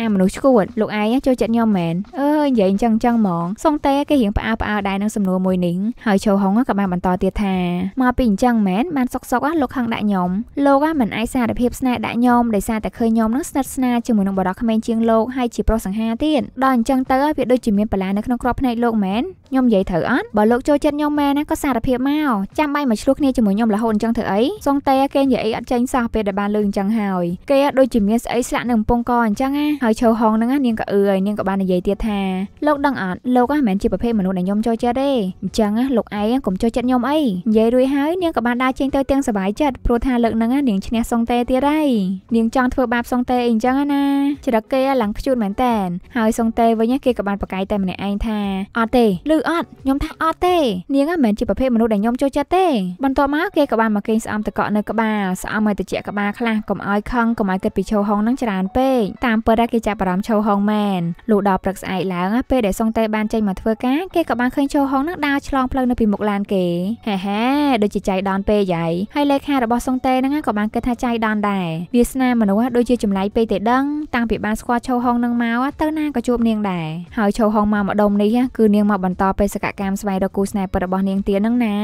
អាមនុស្សឈួតលោកឯងចូលចិត្តខ្ញុំមែនអើយនិយាយអញ្ចឹងអញ្ចឹងហ្មងសុងតេគេរៀងផ្អើផ្អើដែរនឹងសំណួរមួយនេះហើយឈោហុងក៏បានបន្តទៀតថាមកពីអញ្ចឹងមែនបានសុកសុកលោកខឹងដាក់ខ្ញុំលោកមិនអាចសារភាពស្នេហ៍ដាក់ខ្ញុំដោយសារតែឃើញខ្ញុំនឹងស្និទ្ធស្នាលជាមួយនឹងបរិបទក្មេងជាងលោកហើយជាប្រុសសង្ហាទៀតដល់អញ្ចឹងទៅវាដូចជាមានបលានៅក្នុងក្របភ្នែកលោកមែនខ្ញុំនិយាយត្រូវអត់បើលោកចូលចិត្តខ្ញុំមែនណាក៏សារភាពមកចាំបាយមកឆ្លោះគ្នាជាមួយខ្ញុំរហូតអញ្ចឹងធ្វើអីសងតែគេនិយាយអីអត់ចេញសោះពេលដែលបានលើអញ្ចឹងហើយគេដូចជាមានស្អីស្លាក់នៅកំពង់កអញ្ចឹងណាហើយឈើហងហ្នឹងណានាងក៏អឺហើយនាងក៏បាននិយាយទៀតថាលោកដឹងអត់លោកហ្នឹងមិនមែនជាប្រភេទមនុស្សដែលខ្ញុំចូលចិត្តទេអញ្ចឹងណាលោកឯងកុំចូលចិត្តខ្ញុំអីនិយាយរួចហើយនាងក៏បានដើរចេញទៅទាំងសบายចិត្តព្រោះថាលើកហ្នឹងណានាងឈ្នះសងតែទៀតហើយនាងចង់ធ្វើបាបសុងតេអីអញ្ចឹងណាច្រកគេឡើងខ្ជូតមែនតែនហើយសុងតេវិញគេក៏បានប្រកែកតែម្នាក់ឯងថាអត់ទេឬអត់ខ្ញុំថាអត់ទេ នាងមិនមែនជាប្រភេទមនុស្សដែលខ្ញុំចូលចិត្តទេបន្ទាប់មកគេក៏បានមកគេងស្អំតកក់នៅក្បាលស្អំឲ្យតិចក្បាលខ្លះកុំឲ្យខឹងកុំឲ្យគិតពីឈោហងនឹងច្រើនពេកតាមពិតគេចាប់អារម្មណ៍ឈោហងមែនលុះដល់ព្រឹកស្អែកឡើងពេលដែលសុងតេបានចេញមកធ្វើការគេក៏បានឃើញឈោហងនឹងដើរឆ្លងផ្លូវនៅពីមុខឡានគេហេហេដូចជាចៃដនពេកហើយហើយលេខារបស់សុងតេហ្នឹងក៏បានគិតថាចៃដនដែរវាសនាមនុស្សដូចជាចម្លែកពេកតែដឹងតាំងពីបានស្គាល់ឈោហុងនឹងមកទៅណាក៏ជួបនាងដែរហើយឈោហុងមកម្ដុំនេះគឺនាងមកបន្តបេសកកម្មស្វែងរកគូស្នេហ៍ពិតរបស់នាងទៀននឹងណា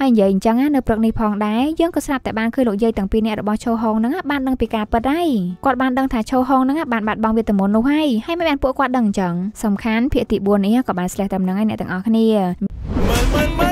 ហើយនិយាយអញ្ចឹងនៅព្រឹកនេះផងដែរយើងក៏ស្រាប់តែបានឃើញលោកយាយទាំងពីរនាក់របស់ឈោហុងនឹងបានដឹងពីការពិតហើយគាត់បានដឹងថាឈោហុងនឹងបានបាត់បង់វេទមន្តនោះហើយហើយមិនបានពួកគាត់ដឹងអញ្ចឹងសំខាន់ភាគទី4នេះក៏បានស្លេះតាមនឹងឯអ្នកទាំងអស់គ្នា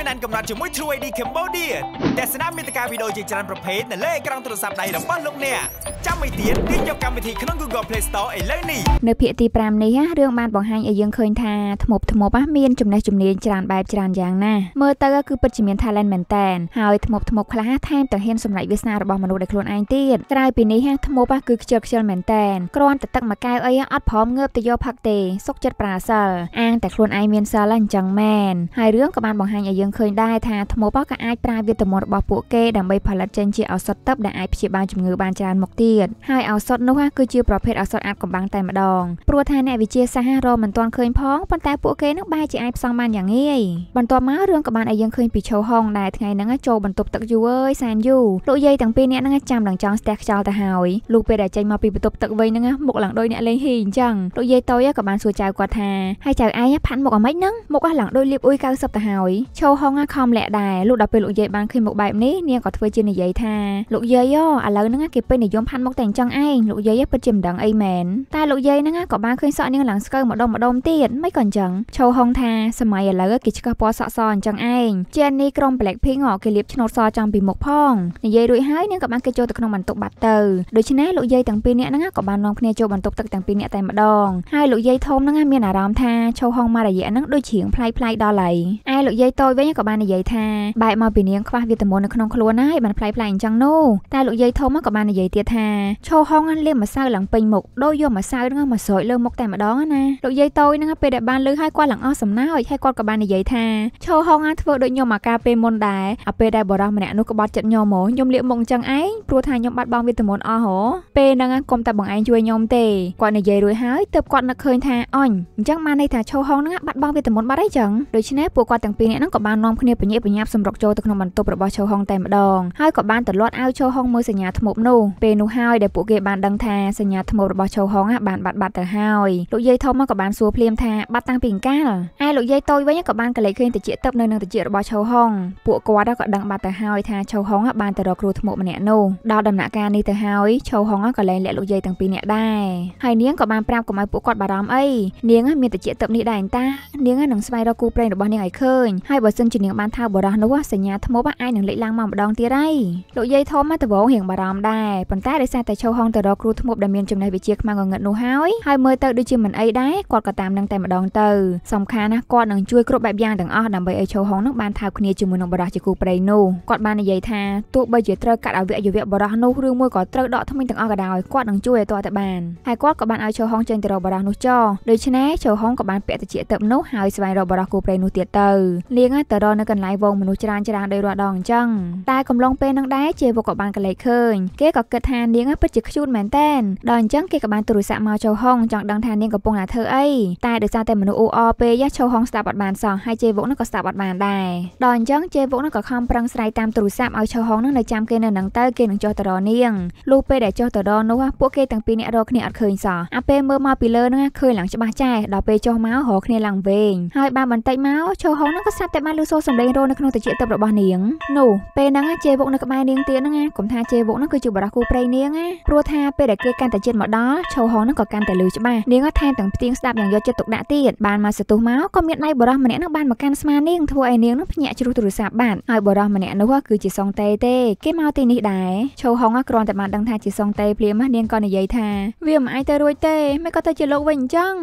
មានអានកំណត់ជាមួយ True AD Cambodia ទស្សនាមាតិកាវីដេអូជាច្រើនប្រភេទនៅលើអេក្រង់ទូរស័ព្ទដៃរបស់លោកអ្នកចាំមួយទៀតទាញយកកម្មវិធីក្នុង Google Play Store ឥឡូវនេះនៅភាគទី5នេះរឿងបានបង្ហាញឲ្យយើងឃើញថាថ្មប់ថ្មប់មានចំណេះជំនាញច្រើនបែបច្រើនយ៉ាងណាស់មើលទៅគឺពិតជាមាន talent មែនតែនហើយថ្មប់ថ្មប់ខ្លះថែមទាំងហ៊ានសម្រេចវាសនារបស់មនុស្សដោយខ្លួនឯងទៀតក្រៅពីនេះថ្មប់គឺខ្ជិលខ្ជិលមែនតែនគ្រាន់តែទឹកមួយកែវអីអត់ព្រមងើបទៅយកផឹកទេសុកចិត្តប្រាសិលអាងតែខ្លួនឯងមានសិលអញ្ចឹងមែនហើយរឿងក៏បានបង្ហាញឲ្យយើងនឹងឃើញដែរថាថ្មបោះក៏អាចប្រើវេទមន្តរបស់ពួកគេដើម្បីផលិតចេញជាឱសថទឹកដែលអាចព្យាបាលជំងឺបានច្រើនមុខទៀតហើយឱសថនោះគឺជាប្រភេទឱសថអាបកំបាំងតែម្ដងព្រោះថាអ្នកវិទ្យាសាស្ត្ររមិនទាន់ឃើញផងប៉ុន្តែពួកគេនឹងបែរជាអាចផ្សងបានយ៉ាងងាយបន្ទាប់មករឿងក៏បានឲ្យយើងឃើញពីឈូហុងដែលថ្ងៃហ្នឹងចូលបន្ទប់ទឹកយូរអើយសែនយូលោកយាយទាំងពីរអ្នកហ្នឹងចាំឡើងចង់ស្ទះខ្យល់ទៅហើយលុះពេលដែលចេញមកពីបន្ទប់ទឹកវិញហ្នឹងមុខឡើងដូចអ្នកលេងហ៊ីអញ្ចឹងលោកយាយតូចក៏បានសួរចៅគាត់ថាហើយចៅឯងផាត់មុខអ្មេចហ្នឹងមុខឡើងដូចលៀបអ៊ុយ90ទៅហើយឈូហហុងខំលាក់ដែរលោកដល់ពេលលោកយាយបានឃើញមុខបែបនេះនាងក៏ធ្វើជានិយាយថាលោកយាយអូឥឡូវហ្នឹងគេពេញនិយមផាត់មុខតែអញ្ចឹងឯងលោកយាយពិតជាមិនដឹងអីមែនតែលោកយាយហ្នឹងក៏បានឃើញសក់នាងឡើងស្កើម្ដុំម្ដុំទៀតមិនក៏អញ្ចឹងឈូហុងថាសម័យឥឡូវគេឆ្កឹះពណ៌សក់សអញ្ចឹងឯងជានីក្រុម Blackpink គេលាបឆ្នូតសចំពីមុខផងនិយាយរួចហើយនាងក៏បានគេចូលទៅក្នុងបន្ទប់បាត់ទៅដូច្នេះលោកយាយទាំងពីរនាក់ហ្នឹងក៏បាននាំគ្នាចូលបន្ទប់ទឹកទាំងពីរនាក់តែម្ដងហើយលោកយាយធំហ្នឹងមានអារម្មណ៍ថាឈូហុងមករយៈហ្នឹងដូចជាងផ្លៃផ្លៃដល់ហើយឯលោកយាយតូចវិញនេះក៏បាននិយាយថាបែកមកពីនាងខ្វះវីតាមីននៅក្នុងខ្លួនហើយបានផ្លែផ្លែអញ្ចឹងនោះតែលោកយាយធំក៏បាននិយាយទៀតថាឈោហុងលាបម្សៅឡើងពេញមុខដោយយកម្សៅនឹងមកស្រោចលើមុខតែម្ដងណាលោកយាយតូចនឹងពេលដែលបានលើហើយគាត់ឡើងអស់សំណើចហើយគាត់ក៏បាននិយាយថាឈោហុងធ្វើដូចខ្ញុំអាការពេលមុនដែរអាពេលដែលបរោះម្នាក់នោះក្បត់ចិត្តខ្ញុំហ្មងខ្ញុំលាកមុខអញ្ចឹងឯងព្រោះថាខ្ញុំបាត់បង់វីតាមីនអស់ហ៎ពេលហ្នឹងគុំតែបងឯងជួយខ្ញុំទេគាត់និយាយរួចហើយទើបគាត់នឹកឃើញថាអញអញ្ចឹងបានន័យថាឈោហុងហ្នឹងបាត់បង់វីតាមីនបាត់អីចឹងដូច្នេះពួកគាត់ទាំងពីរនាក់ហ្នឹងក៏បាននាំគ្នាបញ្ញាបញ្ញាប់សម្រុកចូលទៅក្នុងបន្ទប់របស់ឈូហុងតែម្ដងហើយក៏បានទៅលាត់ឲ្យឈូហុងមើលសញ្ញាធ្មប់នោះពេលនោះហើយដែលពួកគេបានដឹងថាសញ្ញាធ្មប់របស់ឈូហុងបានបាត់បាត់ទៅហើយលោកយាយធំក៏បានសួរភ្លាមថាបាត់តាំងពីអង្កាលឯលោកយាយតូចវិញក៏បានកលេចឃើញតិចទឹកនៅនឹងតិចរបស់ឈូហុងពួកគាត់ក៏ដឹងបាត់ទៅហើយថាឈូហុងបានទៅរកគ្រូធ្មប់ម្នាក់នោះដល់ដំណាក់កាលនេះទៅហើយឈូហុងក៏លែងលាក់លោកយាយទាំងពីរនាក់ដែរហើយនាងក៏បានប្រាប់កុំឲ្យពួកគាត់បារម្ភអីនាងមានតិចទឹកនេះដែរអញ្តានាងនឹងស្វែងរកគូប្រេងរបស់នាងឲ្យឃើញហើយបើសិនជានាងបានថាបរោះនោះសញ្ញាធ្មប់អាចនឹងលេចឡើងមកម្ដងទៀតហើយលោកយាយធំតែដបងរៀងបារម្ភដែរប៉ុន្តែដោយសារតែឈោហងទៅរកគ្រូធ្មប់ដែលមានចំណេះវិជ្ជាខ្មៅងងឹតនោះហើយហើយមើលទៅដូចជាមិនអីដែរគាត់ក៏តាមនឹងតែម្ដងទៅសំខាន់ណាស់គាត់នឹងជួយគ្រប់បែបយ៉ាងទាំងអស់ដើម្បីឲ្យឈោហងនឹងបានថើបគ្នាជាមួយនឹងបរោះជាគូប្រេងនោះគាត់បាននិយាយថាទោះបីជាត្រូវកាត់អវយវៈបរោះនោះឬមួយក៏ត្រូវដកថ្មីទាំងអស់ក៏ដោយគាត់នឹងជួយឲ្យតតែបានហើយគាត់ក៏បានឲ្យឈោហងចេញទៅរកបរោះនោះចោលដូច្នេះឈោហងក៏បានពាក់តិចទឹកនោះហើយស្វែងរកបរោះគូប្រេងនោះទៀតទៅនាងទៅរកនៅកន្លែងវងមនុស្សច្រើនច្រើនដោយរាល់ដងអញ្ចឹងតែកំឡុងពេលនឹងដែរជាវកក៏បានកលេចឃើញគេក៏គិតថានាងពិតជាខ្ជូនមែនតែនដល់អញ្ចឹងគេក៏បានទូរស័ព្ទមកចូលហុងចង់ដឹងថានាងកំពុងតែធ្វើអីតែដោយសារតែមនុស្សអ៊ូអរពេកយ៉ាចូលហុងស្ដាប់អត់បានសោះហើយជេវកនោះក៏ស្ដាប់អត់បានដែរដល់អញ្ចឹងជេវកនោះក៏ខំប្រឹងស្រ័យតាមទូរស័ព្ទឲ្យចូលហុងនោះនៅចាំគេនៅនឹងទៅគេនឹងចុះទៅរកនាងលុះពេលដែលចុះទៅរកនោះពួកគេទាំងពីរនាក់រកគ្នាអត់ឃើញសោះអាពេលមើលមកពីលើនោះឃើញឡើងច្បាស់ចែដល់ពេលចុះមករកគ្នាឡើងវិញហើយបានបន្តិចមកចូលហុងនោះក៏ស្រាប់តែបានលឺសូរសំឡេងរោនៅក្នុងតិចទឹករបស់នាងនោះពេលហ្នឹងជេវុកនៅក្បែរនាងទៀតហ្នឹងកុំថាជេវុកហ្នឹងគឺជាបរិះគូព្រេងនាងព្រោះថាពេលដែលគេកាន់តែជាតិមកដល់ឈោហងហ្នឹងក៏កាន់តែលឺច្បាស់នាងថែមទាំងផ្ទៀងស្ដាប់យ៉ាងយកចិត្តទុកដាក់ទៀតបានមកសន្ទុះមកក៏មានដៃបរិះម្នាក់ហ្នឹងបានមកកាន់ស្មានាងធ្វើឲ្យនាងហ្នឹងភ្ញាក់ជ្រុះទូរស័ព្ទបាត់ហើយបរិះម្នាក់នោះគឺជាសុងតេទេគេមកទីនេះដែរឈោហងគ្រាន់តែបានដឹងថាជាសុងតេភ្លាមនាងក៏និយាយថាវាមិនអាចទៅរួចទេមិនក៏ទៅជាលោកវិញអញ្ចឹង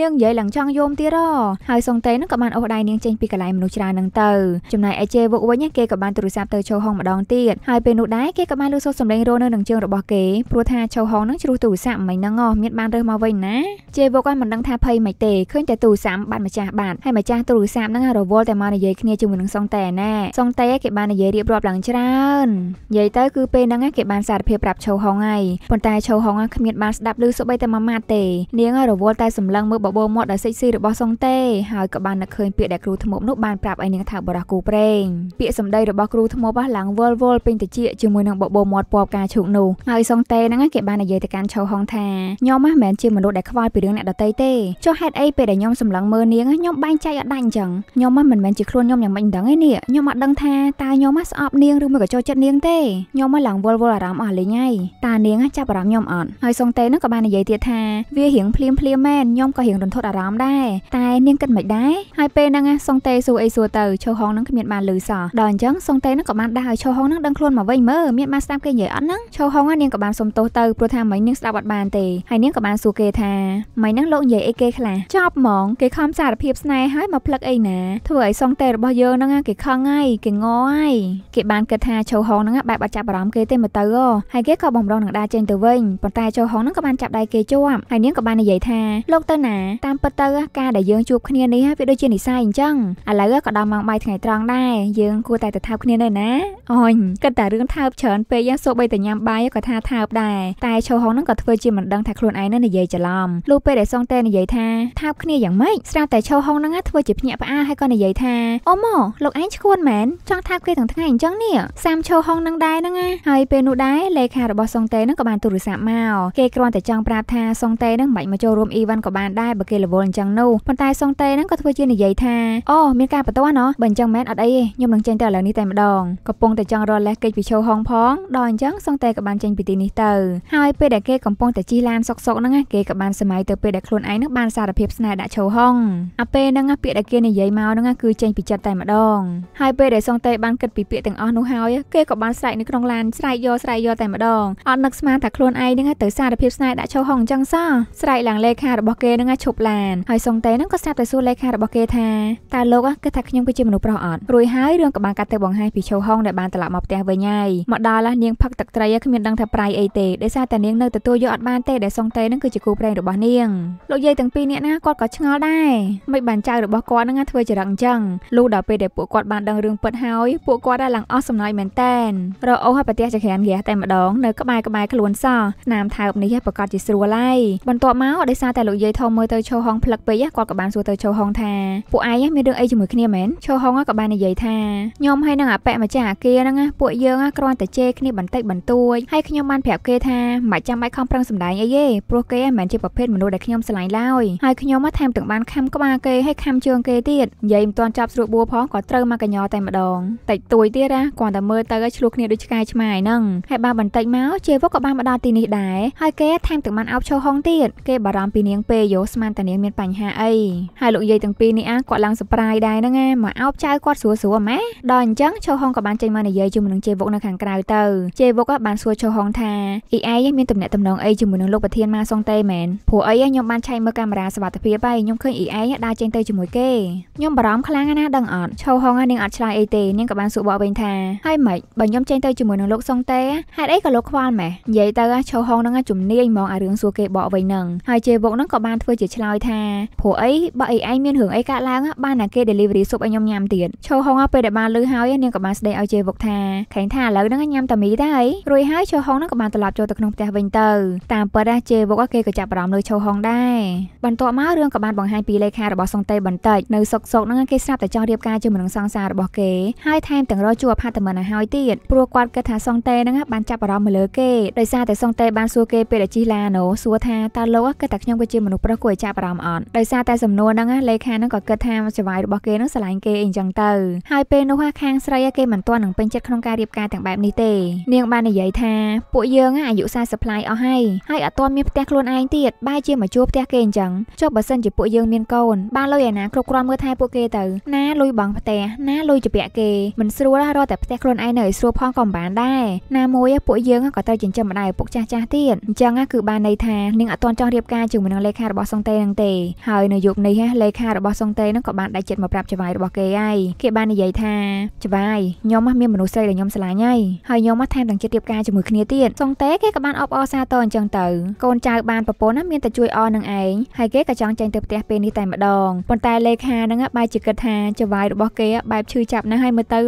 នាងនិយាយឡើងចង់យមទៀតហ៎ហើយសុងតេហ្នឹងក៏បានអូសដៃនាងចេញពីកន្លែងមនុស្សច្រើនហ្នឹងទៅចំណែកឯជេវុកវិញគេក៏បានទូរស័ព្ទទៅចូលហុងម្ដងទៀតហើយពេលនោះដែរគេក៏បានលើសូរសំឡេងរោនៅនឹងជើងរបស់គេព្រោះថាចូលហុងហ្នឹងជ្រុះទូរស័ព្ទមិញហ្នឹងហ៎មានបានរើសមកវិញណាជេវុកក៏មិនដឹងថាភ័យមិនទេឃើញតែទូរស័ព្ទបាត់ម្ចាស់បាត់ហើយម្ចាស់ទូរស័ព្ទហ្នឹងរវល់តែមកនិយាយគ្នាជាមួយនឹងសុងតេណាសុងតេគេបាននិយាយរៀបរាប់ឡើងច្រើននិយាយទៅគឺពេលហ្នឹងគេបានសារភាពប្រាប់ចូលហុងហើយប៉ុន្តែចូលហុងគ្មានបានស្ដាប់ឮសូម្បីតែមួយម៉ាត់ទេ នាងរវល់តែសម្លឹងមើលបបោមាត់ដ៏សិចស៊ីរបស់សុងតេហើយក៏បាននឹកឃើញពាក្យដែលគ្រូធ្មប់នោះបានប្រាប់ឲ្យនាងថាបរោះគូប្រេងពាក្យសម្ដីរបស់គ្រូធ្មប់ឡើងវល់វល់ពេញតិចជាមួយនឹងបបោមាត់ពណ៌ផ្កាឈូកនោះហើយសុងតេហ្នឹងគេបាននិយាយទៅកាន់ឆៅហុងថាខ្ញុំហ្នឹងមិនមែនជាមនុស្សដែលខ្វល់ពីរឿងអ្នកដតីទេចុះហេតុអីពេលដែលខ្ញុំសម្លឹងមើលនាងខ្ញុំបែងចែកអត់ដាច់អញ្ចឹងខ្ញុំហ្នឹងមិនមែនជាខ្លួនខ្ញុំយ៉ាងម៉េចដឹងទេនេះខ្ញុំអត់ដឹងថាតើខ្ញុំហ្នឹងស្អប់នាងឬមួយក៏ចូលចិត្តនាងទេខ្ញុំហ្នឹងឡើងវល់វល់អារម្មណ៍អស់លេងហើយតើនាងចាប់អារម្មណ៍ខ្ញុំអត់ហើយសុងតេហ្នឹងក៏បាននិយាយទៀតថាវារៀងភ្លាមភ្លាមមែនខ្ញុំក៏រៀងរន្ធត់អារម្មណ៍ដែរតែនាងគិតមិនដែរហើយពេលហ្នឹងសុងតេសួរអីសួរទៅទៅឈូហុងនឹងគ្មានបានលឺសោះដល់អញ្ចឹងសុងតេនឹងក៏បានដាស់ឲ្យឈូហុងនឹងដឹងខ្លួនមកវិញមើលមានបានស្ដាប់គេនិយាយអត់ហ្នឹងឈូហុងនាងក៏បានសុំទោសទៅព្រោះថាមិញនាងស្ដាប់អត់បានទេហើយនាងក៏បានសួរគេថាមិញហ្នឹងលោកនិយាយអីគេខ្លះចប់ហ្មងគេខំសារភាពស្នេហ៍ឲ្យមកផ្លឹកអីណាធ្វើឲ្យសុងតេរបស់យើងហ្នឹងគេខឹងហើយគេងហើយគេបានគិតថាឈូហុងហ្នឹងបែបអត់ចាប់អារម្មណ៍គេទេមើលទៅហើយគេក៏បំរុងនឹងដាចេញទៅវិញប៉ុន្តែឈូហុងហ្នឹងក៏បានចាប់ដៃគេជាប់ហើយនាងក៏បាននិយាយថាលោកទៅណាតាមពិតទៅការដែលយើងជួបគ្នានេះវាដូចជានិស័យអញ្ចឹងឥឡូវក៏ដល់ម៉ោង3ថ្ងៃត្រង់ដែរយើងគួរតែទៅថើបគ្នានៅណាអញគិតតែរឿងថើបច្រើនពេកយ៉ាងសូម្បីតែញ៉ាំបាយក៏ថាថើបដែរតែឈោហុងនឹងក៏ធ្វើជាមិនដឹងថាខ្លួនឯងនឹងនិយាយច្រឡំលុះពេលដែលសងតែនិយាយថាថើបគ្នាយ៉ាងម៉េចស្រាប់តែឈោហុងនឹងធ្វើជាភ្ញាក់ផ្អើលហើយក៏និយាយថាអូម៉ូលោកឯងឈួនមែនចង់ថើបគ្នាទាំងថ្ងៃអញ្ចឹងនេះសាមឈោហុងនឹងដែរហ្នឹងហើយពេលនោះដែរលេខារបស់សងតែនឹងក៏បានទូរស័ព្ទមកគេគ្រាន់តែចង់ប្រាប់ថាសងតែនឹងមិនមកចូលរួមអ៊ីវ៉ាន់ក៏បានដែរបើគេរវល់អញ្ចឹងនោះប៉ុន្តែសងតែនឹងក៏ធ្វើជានិយាយថាអូមានការបន្តណណោះបើអញ្ចឹងមែនអត់អីទេខ្ញុំនឹងចេញតែឥឡូវនេះតែម្ដងកំពុងតែចង់រត់លេសគេចពីឈោហុងផងដល់អញ្ចឹងសង្តែក៏បានចេញពីទីនេះទៅ ហើយពេលដែលគេកំពុងតែជិះឡានសុកសុកហ្នឹងគេក៏បានសម័យទៅពេលដែលខ្លួនឯងនឹងបានសារភាពស្នេហ៍ដាក់ឈោហុងអាពេលហ្នឹងពាក្យដែលគេនិយាយមកហ្នឹងគឺចេញពីចិត្តតែម្ដងហើយពេលដែលសង្តែបានគិតពីពាក្យទាំងអស់នោះហើយគេក៏បានស្រែកនៅក្នុងឡានស្រែកយកស្រែកយកតែម្ដងអត់នឹកស្មានថាខ្លួនឯងហ្នឹងទៅសារភាពស្នេហ៍ដាក់ឈោហុងអញ្ចឹងសោះស្រែកឡើងលេខារបស់គេហ្នឹងឈប់ឡានហើយសង្តែហ្នឹងក៏ស្រាប់តែសួរលេខារបស់គេថាតើលោកគេថាខ្ញុំវាជាមនុស្សប្រុសអត់រួចហើយរឿងក៏បានកាត់ទៅបង្ហាញពីឈូហុងដែលបានត្រឡប់មកផ្ទះវិញហើយមកដល់ឡាស់នាងផឹកទឹកត្រីគ្មានដឹងថាប្រៃអីទេដោយសារតែនាងនៅទទួលយកអត់បានទេដែលសុងតេនឹងគឺជាគូប្រេងរបស់នាងលោកយាយទាំងពីរនាក់ណាគាត់ក៏ឆ្ងល់ដែរមិនបានចៅរបស់គាត់នឹងធ្វើចរិតអញ្ចឹងលុះដល់ពេលដែលពួកគាត់បានដឹងរឿងពិតហើយពួកគាត់ដែរឡើងអស់សំណើចមែនតែនរអូហើយប្រទេសចក្រានរះតែម្ដងនៅក្បែរក្បែរខ្លួនសោះណាមថើបនេះប្រកាសជាស្រួលហើយបន្ទាប់មកដោយសារតែលោកយាយធំមើលទៅឈូហុងផ្លឹកពេកគាត់ក៏បានសួរទៅឈូហុងថាពួកឯងមានរឿងអីជាមួយគ្នាមែនឈូហុងក៏បាននិយាយថាខ្ញុំហើយនឹងអពៈម្ចាស់អាគារហ្នឹងពួកយើងគ្រាន់តែជេរគ្នាបន្តិចបន្តួចហើយខ្ញុំបានប្រាប់គេថាមិនចាំបាច់ខំប្រឹងសម្ដែងអីទេព្រោះគេមិនមែនជាប្រភេទមនុស្សដែលខ្ញុំស្រឡាញ់ឡើយហើយខ្ញុំថែមទាំងបានខំក្បាលគេហើយខំជើងគេទៀតនិយាយមិនទាន់ចប់ស្រួលបួផងក៏ត្រូវមកកញ្ញោតែម្ដងតិចតួយទៀតណាគ្រាន់តែមើលទៅឲ្យឆ្លោះគ្នាដូចឆ្កែឆ្មាហ្នឹងហើយបានបន្តិចមកជេវុកក៏បានមកដល់ទីនេះដែរហើយគេថែមទាំងបានអោបឈូហុងទៀតគេបារម្ភពីនាងពេយោស្មានតានាងមានបញ្ហាអីហើយលោកយាយទាំងពីរនេះអាគាត់ឡើងសប្រាយដែរហ្នឹងណាមកមកអោបចៅគាត់ស្រួលស្រួលម៉ែដល់អញ្ចឹងឈូហុងក៏បានចេញមកនិយាយជាមួយនឹងជេវុកនៅខាងក្រៅទៅជេវុកក៏បានសួរឈូហុងថាអ៊ីឯងមានទំនាក់ទំនងអីជាមួយនឹងលោកប្រធានម៉ាសុងតេមែនព្រោះអីខ្ញុំបានឆែកមើលកាមេរ៉ាសវត្ថិភាពហើយខ្ញុំឃើញអ៊ីឯងដើរចេញទៅជាមួយគេខ្ញុំបារម្ភខ្លាំងណាស់ដឹងអត់ឈូហុងហ្នឹងអត់ឆ្លើយអីទេនាងក៏បានសួរបកវិញថាហើយម៉េចបើខ្ញុំចេញទៅជាមួយនឹងលោកសុងតេហេតុអីក៏លោកខ្វល់ម៉ែនិយាយទៅឈូហុងហ្នឹងជំនាញហ្មងអារឿងសួរគេបកវិញហ្នឹងហើយជេវុកហ្នឹងក៏បានធ្វើជាឆ្លើយថាព្រោះអីបើអ៊ីឯងមានរឿងអីកើតឡើងបានតែគេ delivery សុបឲ្យខ្ញុំខ្ញុំញ៉ាំទៀតឈូហុងពេលដែលបានលឺហើយនាងក៏បានស្ដីឲ្យជេវុកថាខេងថាឥឡូវហ្នឹងញ៉ាំតាមីដែរហើយរួចហើយឈូហុងហ្នឹងក៏បានត្រឡប់ចូលទៅក្នុងផ្ទះវិញទៅតាមពិតណាជេវុកគេក៏ចាប់អារម្មណ៍លើឈូហុងដែរបន្ទាប់មករឿងក៏បានបង្ហាញពីលេខារបស់សុងតេបន្តិចនៅសុកសុកហ្នឹងគេស្រាប់តែចង់រៀបការជាមួយនឹងសង្សាររបស់គេហើយថែមទាំងរកជួបអផាតមិនឲ្យហើយទៀតព្រោះគាត់គិតថាសុងតេហ្នឹងបានចាប់អារម្មណ៍មកលើគេដោយសារតែសុងតេបានសួរគេពេលដែលជិះឡាណូសួរថាតើលោកគិតថាខ្ញុំក៏ជាមនុស្សប្រុសគួរឲ្យចាប់អារម្មណ៍អត់ដោយសារតែសំណួរហ្នឹងលេខាហ្នឹងក៏គិតថាចវាយរបស់គេហ្នឹងឆ្លាញ់គេអីចឹងទៅហើយពេលនោះខាងស្រីគេមិនទាន់នឹងពេញចិត្តក្នុងការរៀបការទាំងបែបនេះទេ នាងបាននិយាយថាពួកយើងអាយុ40ប្លាយអស់ហើយហើយអត់ទាន់មានផ្ទះខ្លួនឯងទៀតបែរជាមកជួផ្ទះគេអញ្ចឹងចុះបើសិនជាពួកយើងមានកូនបានលុយឯណាគ្រប់គ្រាន់មើលថែពួកគេទៅណាលុយបង់ផ្ទះណាលុយជពាក់គេមិនស្រួលរត់តែផ្ទះខ្លួនឯងនៅឲ្យស្រួលផងក៏មិនបានដែរណាមួយពួកយើងក៏ត្រូវចិញ្ចឹមម្ដាយឪពុកចាស់ចាស់ទៀតអញ្ចឹងគឺបានន័យថានាងអត់ទាន់ចង់រៀបការជាមួយនឹងលេខារបស់សុងតេនឹងទេហើយនៅយប់នេះលេខារបស់សុងតេនឹងក៏បានដាច់ចិត្តមកប្រាប់ចៅហ្វាយរបស់របស់គេហើយគេបាននិយាយថាច្បាយខ្ញុំមានមនុស្សស្រីដែលខ្ញុំស្រឡាញ់ហើយហើយខ្ញុំថែមទាំងជិតរៀបការជាមួយគ្នាទៀតសុងតេគេក៏បានអបអរសាទរអញ្ចឹងទៅកូនចៅបានប្រពន្ធមានតែជួយអរនឹងឯងហើយគេក៏ចង់ចេញទៅផ្ទះពេលនេះតែម្ដងប៉ុន្តែលេខាហ្នឹងបែរជាគិតថាចវាយរបស់គេបែបឈឺចាប់ណាស់ហើយមើលទៅ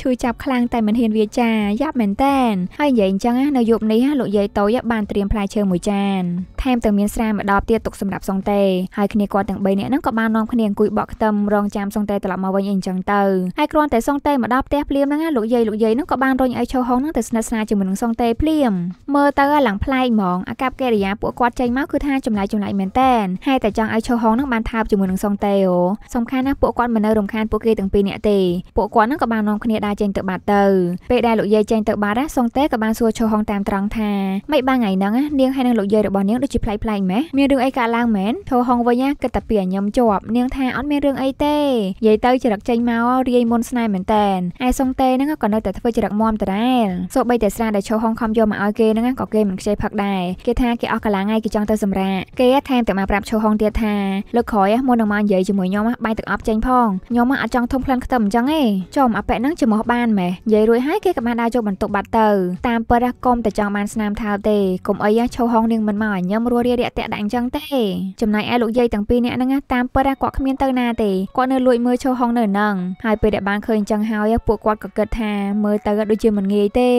ឈឺចាប់ខ្លាំងតែមិនហ៊ានវាចាយ៉ាប់មែនតែនហើយនិយាយអញ្ចឹងនៅយប់នេះលោកយាយតូចបានត្រៀមផ្លែឈើមួយចានថែមទាំងមានស្រាម្ដបទៀតទុកសម្រាប់សុងតេហើយគ្នាគាត់ទាំង3នាក់ហ្នឹងក៏បាននាំគ្នាអង្គុយបក់ខ្ទឹមរងចាំសុងតេត្រឡប់មកមកវិញអីចឹងទៅហើយគ្រាន់តែសុងតេមកដល់ផ្ទះភ្លាមហ្នឹងលោកយាយលោកយាយហ្នឹងក៏បានរុញឲ្យឈូហុងហ្នឹងទៅស្និទ្ធស្នាលជាមួយនឹងសុងតេភ្លាមមើលទៅឡើងប្លែកហ្មងអាកប្បកិរិយាពួកគាត់ចេញមកគឺថាចម្លែកចម្លែកមែនតើហើយតែចង់ឲ្យឈូហុងហ្នឹងបានថើបជាមួយនឹងសុងតេអូសំខាន់ណាស់ពួកគាត់មិននៅរំខានពួកគេទាំងពីរនាក់ទេពួកគាត់ហ្នឹងក៏បាននាំគ្នាដើរចេញទៅបាត់ទៅពេលដែលលោកយាយចេញទៅបាត់ណាសុងតេក៏បានសួរឈូហុងតាមត្រង់ថាមិនបានថ្ងៃហ្នឹងនាងហើយនឹងលោកយាយរបស់នាងដូចជាប្លែកប្លែកម៉េះមានរឿងអីកើតឡើងមែនឈូហុងវិញគិតតែពីអញ្ញឹមជាប់នាងថាអត់មានរឿងអីទេនិយាយទៅចរិតចេញមករាយមុនស្នេហ៍មែនតែនឯសុងតេហ្នឹងក៏នៅតែធ្វើចរិតមមដដែលសូម្បីតែស្រាដែលឈោហុងខំយកមកឲ្យគេហ្នឹងក៏គេមិនខ្ចីផឹកដែរគេថាគេអស់កលាថ្ងៃគេចង់ទៅសម្រាកគេថែមទាំងមកប្រាប់ឈោហុងទៀតថាលើកក្រោយមុននឹងមកនិយាយជាមួយខ្ញុំបាយទឹកអប់ចេញផងខ្ញុំអត់ចង់ធំក្លិនខ្ទឹមអញ្ចឹងទេចំអប៉ិហ្នឹងជំោះបានម៉េះនិយាយរួចហើយគេក៏បានដើរចូលបន្ទប់បាត់ទៅតាមពិតកុំតែចង់បានស្នាមថោទេកុំអីឈោហុងនាងមិនមកឲ្យញឹមរួរារាក់តាក់ដាក់អញ្ចឹងទេចំណែកឯលោកយាយទាំងពីរនាក់ហ្នឹងតាមពិតគាត់គ្មានទៅណាទេគាត់នៅលួចមើលឈោហុងងនៅនឹងហើយពេលដែលបានឃើញអញ្ចឹងហើយពួកគាត់ក៏គិតថាមើលទៅដូចជាមិនងាយទេ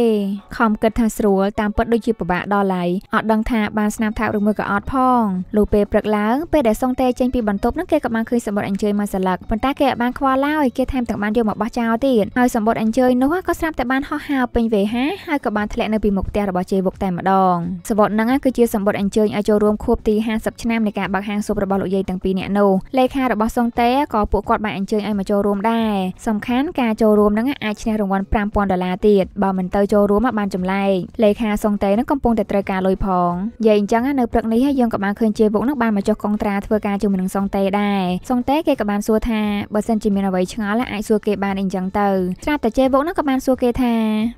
ខំគិតថាស្រួលតាមពិតដូចជាពិបាកដល់ហើយអត់ដឹងថាបានស្នាមថាបឬមួយក៏អត់ផងលុះពេលព្រឹកឡើងពេលដែលសុងតេចេញពីបន្ទប់នោះគេក៏បានឃើញសម្បត្តិអញ្ជើញមកសន្លឹកប៉ុន្តែគេអត់បានខ្វល់ឡើយគេថែមទាំងបានយកមកបោះចោលទៀតហើយសម្បត្តិអញ្ជើញនោះក៏ស្រាប់តែបានហោះហើរពេញវេហាហើយក៏បានធ្លាក់នៅពីមុខផ្ទះរបស់ជេវុកតែម្ដងសម្បត្តិហ្នឹងគឺជាសម្បត្តិអញ្ជើញឲ្យចូលរួមខួបទី50ឆ្នាំនៃការបើកហាងស៊ុបរបស់លោកយាយទាំងពីរនាក់នោះលេខារបស់សុងតេក៏ពួកគាត់បានអញ្ជើញឲ្យមកចូលរួមដែរសំខាន់ការចូលរួមហ្នឹងអាចឈ្នះរង្វាន់5000ដុល្លារទៀតបើមិនទៅចូលរួមបានចម្លែកលេខាសុងតេហ្នឹងកំពុងតែត្រូវការលុយផងនិយាយអញ្ចឹងនៅព្រឹកនេះយើងក៏បានឃើញជេវុកហ្នឹងបានមកចុះកងត្រាធ្វើការជាមួយនឹងសុងតេដែរសុងតេគេក៏បានសួរថាបើសិនជាមានអ្វីឆ្ងល់អាចសួរគេបានអីអញ្ចឹងទៅស្រាប់តែជេវុកហ្នឹងក៏បានសួរគេថា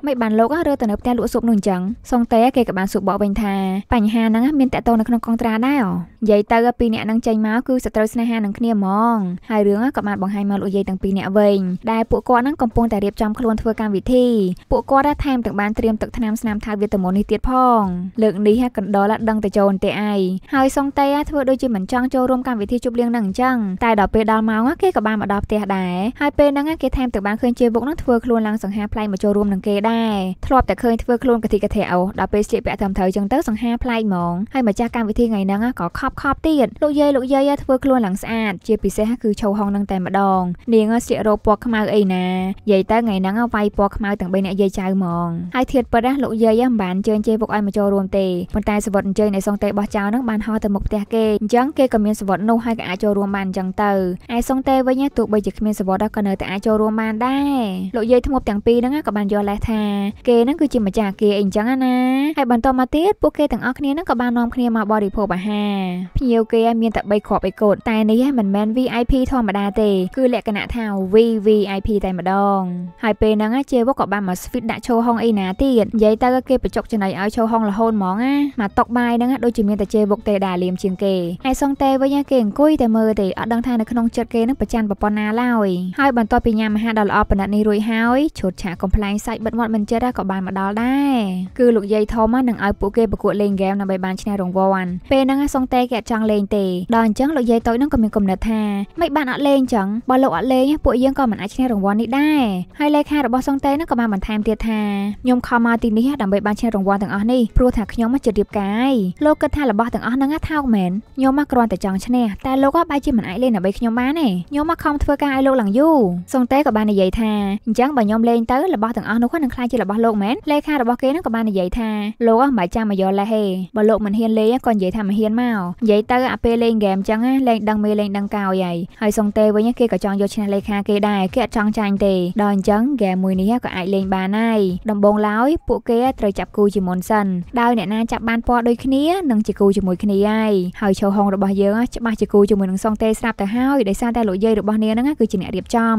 មិនបានលោករើទៅនៅផ្ទះលក់ស៊ុបនោះអញ្ចឹងសុងតេគេក៏បានសួរបកវិញថាបញ្ហាហ្នឹងមានតកតងនៅក្នុងកងត្រាដែរអូនិយាយទៅពីរអ្នកនឹងចេញមកគឺសត្រូវស្នេហានឹងគ្នាហ្មងហើយរឿងក៏បានបង្ហាញមកលោកយាយទាំងពីរនាក់វិញដែលពួកគាត់នឹងកំពុងតែរៀបចំខ្លួនធ្វើកម្មវិធីពួកគាត់ថែមទាំងបានត្រៀមទឹកថ្នាំស្នាមថៅវីតាមីននេះទៀតផងលើកនេះកណ្ដុលដឹងតែចូលតែឯងហើយសុងតេធ្វើដូចជាមិនចង់ចូលរួមកម្មវិធីជប់លៀងនឹងអញ្ចឹងតែដល់ពេលដល់ម៉ោងគេក៏បានមកដល់ផ្ទះដែរហើយពេលហ្នឹងគេថែមទាំងបានឃើញជេវុកនឹងធ្វើខ្លួនឡើងសង្ហាប្លែកមកចូលរួមនឹងគេដែរធ្លាប់តែឃើញធ្វើខ្លួនកតិកធៈអូដល់ពេលស្លៀកពាក់ត្រឹមត្រូវចឹងទៅសង្ហាប្លែកហ្មងហើយម្ចាស់កម្មវិធីថ្ងៃហ្នឹងក៏ខប់ខប់ទៀតលោកយាយលោកយាយធ្វើខ្លួនឡើងស្អាតជាពិសេសគឺឈៅហងនឹងតែម្ដងនាងស្លៀករោពណ៌ខ្មៅអីណាយាយតើថ្ងៃហ្នឹងវាយពណ៌ខ្មៅទាំងបីអ្នកយាយចៅហ្មងហើយធៀបពិតណាលោកយាយមិនបានជើញជេពុកឲ្យមកចូលរួមទេប៉ុន្តែសវត្តអញ្ជើញឲ្យសុងទេបោះចៅហ្នឹងបានហោះទៅមុខផ្ទះគេអញ្ចឹងគេក៏មានសវត្តនោះហើយក៏អាចចូលរួមបានអញ្ចឹងទៅឯសុងទេវិញទោះបីជាគ្មានសវត្តក៏នៅតែអាចចូលរួមបានដែរលោកយាយធ្ងប់ទាំងពីរហ្នឹងក៏បានយល់លេសថាគេហ្នឹងគឺជាម្ចាស់គេអីអញ្ចឹងណាហើយបន្តមកទៀតពួកគេទាំងអស់គ្នាហ្នឹងក៏បាននាំគ្នាមកបរិភោគអាហារភ្ញៀវគេមានតែ3គ្រាប់អីកូតតែនេះមិនមែន VIP ធម្មតាទេគឺលក្ខក្ខណៈថា VVIP តែម្ដងហើយពេលហ្នឹងជេវុកក៏បានមកស្វីតដាក់ឈូហុងអីណាទៀតនិយាយទៅគេបញ្ចុកចំណៃឲ្យឈូហុងរហូតហ្មងណាមកតុកបាយហ្នឹងដូចជាមានតែជេវុកទេដែលលៀមជាងគេហើយសុងតេវិញគេអង្គុយតែមើលទេអត់ដឹងថានៅក្នុងចិត្តគេហ្នឹងប្រច័នប្រប៉ុណ្ណាឡើយហើយបន្ទាប់ពីញ៉ាំអាហារដ៏ល្អប៉ិនិតនេះរួចហើយឈុតឆាកកំ pl ែងសាច់បិទមាត់មិនចិត្តក៏បានមកដល់ដែរគឺលោកយាយធំនឹងឲ្យពួកគេប្រកួតលេងហ្គេមដើម្បីបានឈ្នះរង្វាន់ពេលហ្នឹងសុងតេគេអត់ចង់លេងទេដល់អញ្ចឹងលោកយាយតូចហ្នឹងក៏មានគំនិតថាមិនបានអត់លេងអញ្ចឹងបើលោកអត់លេងពួកយើងក៏មិនអាចឈ្នះរង្វាន់នេះដែរហើយលេខារបស់សុងតេនឹងក៏បានបន្ថែមទៀតថាខ្ញុំខំមកទីនេះដើម្បីបានឈ្នះរង្វាន់ទាំងអស់នេះព្រោះថាខ្ញុំមកជារៀបកាយលោកគិតថារបស់ទាំងអស់ហ្នឹងថោកមែនខ្ញុំមកគ្រាន់តែចង់ឈ្នះតែលោកក៏បែរជាមិនអាចលេងដើម្បីខ្ញុំបានទេខ្ញុំមកខំធ្វើការឲ្យលោកឡើងយូរសុងតេក៏បាននិយាយថាអញ្ចឹងបើខ្ញុំលេងទៅរបស់ទាំងអស់នោះនឹងខ្លាចជារបស់លោកមែនលេខារបស់គេនឹងក៏បាននិយាយថាលោកមិនបាច់ចាំមកយកលេហេបើលោកមិនហ៊ានលេងក៏និយាយថាមិនហ៊ានមកនិយាយទៅអាពេលលេងហ្គេមអញ្ចឹងលេងដឹងមេលេងដឹងកោយហើយហើយសុងតេវិញគេក៏ចង់យកឈ្នះលេខាគេដែរគេអត់ចង់ចាញ់ទេដល់អញ្ចឹងហ្គេមមួយនេះក៏អាចលេងបានដែរដំបូងឡើយពួកគេត្រូវចាប់គូជាមុនសិនដោយអ្នកណាចាប់បានពណ៌ដូចគ្នានឹងជាគូជាមួយគ្នាហើយហើយឈោហុងរបស់យើងច្បាស់ជាគូជាមួយនឹងសុងទេស្រាប់ទៅហើយដោយសារតែលោកយាយរបស់នាងហ្នឹងគឺជាអ្នករៀបចំ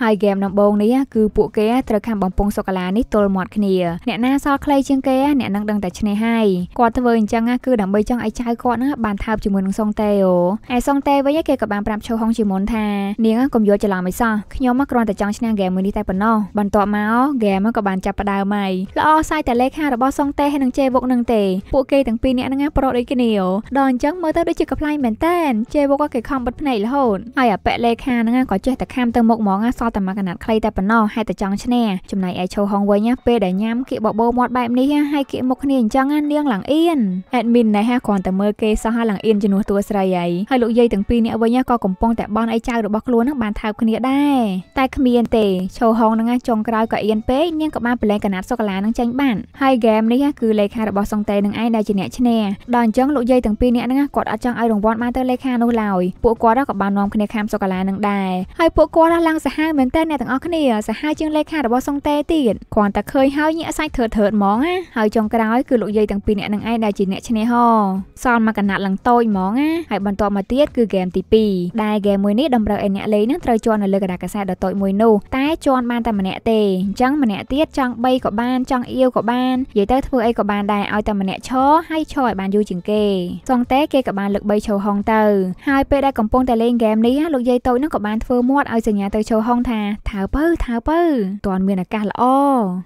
ហើយហ្គេមដំបូងនេះគឺពួកគេត្រូវខំបំពង់សូកាឡានេះទល់មាត់គ្នា អ្នកណាសល់ខ្លីជាងគេអ្នកនឹងដឹងតែឈ្នះហើយគាត់ធ្វើអញ្ចឹងគឺដើម្បីចង់ឲ្យចៅគាត់ហ្នឹងបានថើបជាមួយនឹងសុងទេអូឯសុងទេវិញគេក៏បានប្រាប់ឈោហុងជាមុនថានាងកុំកុំយកច្រឡំអីសោះខ្ញុំមកគ្រាន់តែចង់ឈ្នះហ្គេមមួយនេះតែប៉ុណ្ណោះបន្ទាប់មកហ្គេមក៏បានចាប់ផ្ដើមហើយល្អសាយតែលេខារបស់សុងតេហើយនឹងជេវុកនឹងទេពួកគេទាំងពីរនាក់ហ្នឹងប្រុសដូចគ្នាដល់អញ្ចឹងមើលទៅដូចជាកំ pl ែងមែនតែនជេវុកក៏គេខំបិទភ្នែករហូតហើយអាប៉ែលេខាហ្នឹងក៏ចេះតែខាំទៅមុខហ្មងសល់តែមួយកណាត់ខ្លីតែប៉ុណ្ណោះហើយតែចង់ឈ្នះចំណែកឯឈូហុងវិញពេលដែលញ៉ាំគៀកបបោមាត់បែបនេះហើយគៀកមុខគ្នាអញ្ចឹងនាងឡើងអៀនអេដមីនណែហាគ្រាន់តែមើលគេសោះឡើងអៀនជំនួសតួស្រីហើយហើយលោកយាយទាំងពីរនាក់វិញក៏កំពុងតែបនអីចៅរបស់ខ្លួនហ្នឹងបានបានថើបគ្នាដែរតែគ្មានទេឈោហងនឹងចុងក្រោយក៏អៀនពេកនាងក៏បានប្រឡែងកណាត់សូកូឡានឹងចេញបានហើយហ្គេមនេះគឺលេខារបស់សុងតេនឹងឯងដែលជាអ្នកឈ្នះដល់អញ្ចឹងលោកយាយទាំងពីរនាក់ហ្នឹងគាត់អត់ចង់ឲ្យរង្វាន់បានទៅលេខានោះឡើយពួកគាត់ក៏បាននាំគ្នាខាមសូកូឡានឹងដែរហើយពួកគាត់ឡើងសាហាវមែនតើអ្នកទាំងអស់គ្នាសាហាវជាងលេខារបស់សុងតេទៀតគ្រាន់តែឃើញហើយញាក់សាច់ធឺធឺហ្មងណាហើយចុងក្រោយគឺលោកយាយទាំងពីរនាក់នឹងឯងដែលជាអ្នកឈ្នះហ៎សល់មកកណាត់ឡើងតូចហ្មងណាហើយបន្ទាប់មកទៀតគឺហ្គេមទី2ដែលហ្គេមមួយនេះតម្រូវឲ្យអ្នកលេងនឹងត្រូវជន់នៅលើกระดาษកាសែតដ៏តូចមួយនោះតែជន់បានតែម្នាក់ទេអញ្ចឹងម្នាក់ទៀតចង់បីក៏បានចង់អៀវក៏បាននិយាយទៅធ្វើអីក៏បានដែរឲ្យតែម្នាក់ឈរហើយឈរឲ្យបានយូរជាងគេសងតែគេក៏បានលើកបីឈរហុងទៅហើយពេលដែលកំពុងតែលេងហ្គេមនេះលោកយាយតូចនឹងក៏បានធ្វើមាត់ឲ្យសញ្ញាទៅឈរហុងថាថើបើថើបើតើមានអាកាសល្អ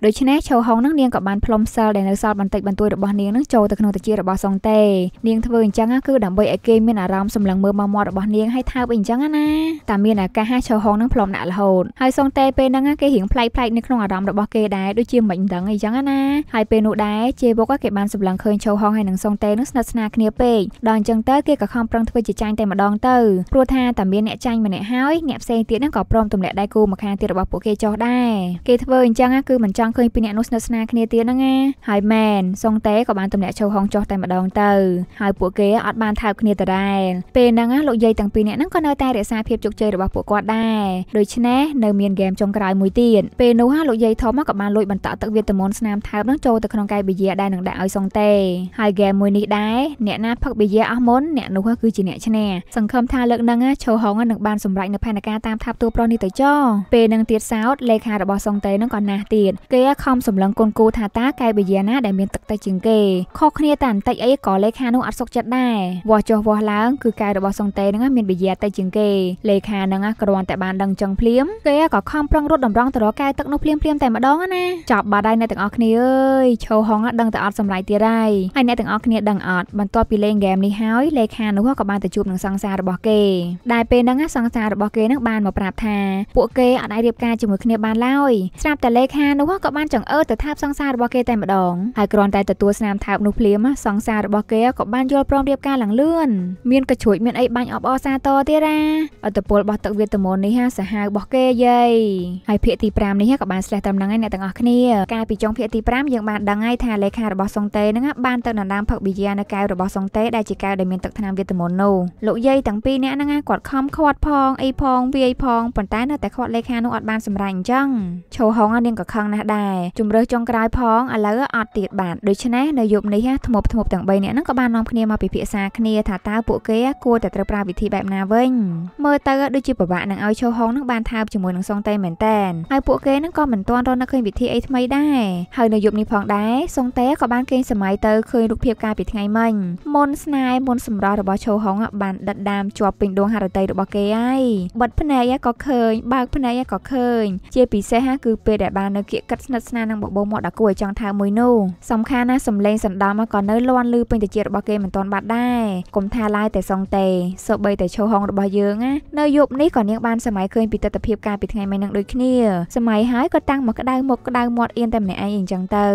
ដូច្នេះឈរហុងនឹងនាងក៏បានផ្លុំសិលដែលនៅសល់បន្តិចបន្តួចរបស់នាងនឹងចូលទៅក្នុងតាជារបស់សងតែនាងធ្វើអញ្ចឹងគឺដើម្បីឲ្យគេមានអារម្មណ៍សម្លឹងមើលមកមាត់របស់នាងឲ្យថើបអីអញ្ចឹងណាតាមានអាកាសហាឆោហងនឹងផ្លុំដាក់រហូតហើយសងតែពេលហ្នឹងគេរៀងប្លែកប្លែកនៅក្នុងអារម្មណ៍របស់គេដែរដូចជាមិនដឹងអីចឹងណាហើយពេលនោះដែរជេវុកគេបានសម្លឹងឃើញឆោហងហើយនឹងសងតែនឹងស្និទ្ធស្នាលគ្នាពេកដល់អញ្ចឹងទៅគេក៏ខំប្រឹងធ្វើជាចាញ់តែម្ដងទៅព្រោះថាតែមានអ្នកចាញ់ម្នាក់ហើយអ្នកផ្សេងទៀតហ្នឹងក៏ព្រមទម្លាក់ដៃគូម្ខាងទៀតរបស់ពួកគេចោះដែរគេធ្វើអញ្ចឹងគឺមិនចង់ឃើញពីអ្នកនោះស្និទ្ធស្នាលគ្នាទៀតហ្នឹងណាហើយមែនសងតែក៏បានទម្លាក់ឆោហងចោះតែម្ដងទៅហើយពួកគេអត់បានថើបគ្នាដដែលពេលហ្នឹងលោកយាយទាំងពីរនាក់ហ្នឹងក៏នៅតែរក្សាភាពជោគជ័យរបស់ពួកគាត់គាត់ដែរដូច្នេះនៅមានហ្គេមចុងក្រោយមួយទៀតពេលនោះហ่าលោកយាយធំក៏បានលួចបន្តទឹកវីតាមីនស្នាមថើបនឹងចូលទៅក្នុងកាយបិយា ដែលនឹងដាក់ឲ្យសុងទេហើយហ្គេមមួយនេះដែរអ្នកណាផឹកបិយាអស់មុនអ្នកនោះគឺជាអ្នកឈ្នះសង្ឃឹមថាលើកហ្នឹងឈូហុងនឹងបានសម្រេចនៅផែនការតាមថាបតួប្រុសនេះទៅចោពេលនឹងទៀតសោតលេខារបស់សុងទេនឹងក៏ណាស់ទៀតគេខំសម្លឹងគុនគូថាតាកាយបិយាណាដែលមានទឹកតិចជាងគេខុសគ្នាតែបន្តិចអីក៏លេខានោះអត់សុខចិត្តដែរវោះចុះវោះឡើងគឺកាយរបស់សុងទេនឹងមានបិយាតិចជាងគេលេខានឹងគ្រាន់តែបានដឹងចឹងភ្លាមគេក៏ខំប្រឹងរត់តម្រង់ទៅរកកែវទឹកនោះភ្លាមភ្លាមតែម្ដងណាចប់បាត់ហើយអ្នកទាំងអស់គ្នាអើយឈោហងដឹងតែអត់សម្លាយទៀតហើយហើយអ្នកទាំងអស់គ្នាដឹងអត់បន្ទាប់ពីលេងហ្គេមនេះហើយលេខានោះក៏បានទៅជួបនឹងសង្សាររបស់គេដែលពេលហ្នឹងសង្សាររបស់គេហ្នឹងបានមកប្រាប់ថាពួកគេអត់អាចរៀបការជាមួយគ្នាបានឡើយស្រាប់តែលេខានោះក៏បានចង្អើតទៅថាបសង្សាររបស់គេតែម្ដងហើយគ្រាន់តែទទួលស្នាមថើបនោះភ្លាមសង្សាររបស់គេក៏បានយល់ព្រមរៀបការឡើងលឿនមានកញ្ជួយមានអីបាញ់អបអសាតទៀតណាអត្តពលរបស់ទឹកវាវេទមន្តនេះសាហាវរបស់គេយាយហើយភាគទី5នេះក៏បានស្លេះត្រឹមហ្នឹងឯងអ្នកទាំងអស់គ្នាកាលពីចុងភាគទី5យើងបានដឹងហើយថាលេខារបស់សុងតេហ្នឹងបានទៅដណ្ដើមផឹកប៊ីយ៉ានៅកែវរបស់សុងតេដែលជាកែវដែលមានទឹកថ្នាំវេទមន្តនោះលោកយាយទាំងពីរអ្នកហ្នឹងគាត់ខំខាត់ផងអីផងវាយផងប៉ុន្តែនៅតែខាត់លេខានោះអត់បានសម្រេចអញ្ចឹងឈូហុងនាងក៏ខឹងណាស់ដែរជំរើសចុងក្រោយផងឥឡូវអត់ទៀតបានដូច្នេះនៅយប់នេះថ្មប់ថ្មប់ទាំង3នាក់ហ្នឹងក៏បាននាំគ្នាមកពិភាក្សាគ្នាថាតើពួកគេគួរតែត្រូវប្រើវិធីបែបណាវិញមើលទៅដូចជាប្រវបាកនឹងឲ្យឈូហុងនឹងបានថើបជាមួយនឹងសុងតេមែនតែនហើយពួកគេនឹងក៏មិនទាន់រកនៅឃើញវិធីអីថ្មីដែរហើយនៅយប់នេះផងដែរសុងតេក៏បានគេងសម័យទៅឃើញរូបភាពកាលពីថ្ងៃមិញមុនស្នេហ៍មុនសម្រស់របស់ឈូហុងបានដិតដាមជាប់ពេញដួងហឫទ័យរបស់គេហើយបិទភ្នែកក៏ឃើញបើកភ្នែកក៏ឃើញជាពិសេសហ่าគឺពេលដែលបាននៅគៀកកាត់ស្និទ្ធស្នាលនឹងបបោមាត់ដ៏គួរឲ្យចង់ថើបមួយនោះសំខាន់ណាសំឡេងសណ្ដំក៏នៅលាន់ឮពេញតិចរបស់គេមិនទាន់បាត់ដែរគុំថាឡាយតែសុងតេសូម្បីតែឈូហុងរបស់យើងណានៅយប់នេះក៏នាងបានសម័យឃើញពីទស្សនវិជ្ជាការពីថ្ងៃមិញនឹងដូចគ្នាសម័យហើយក៏តាំងមកក្តៅមុខក្តៅមាត់អៀនតែម្នាក់ឯងអញ្ចឹងទៅ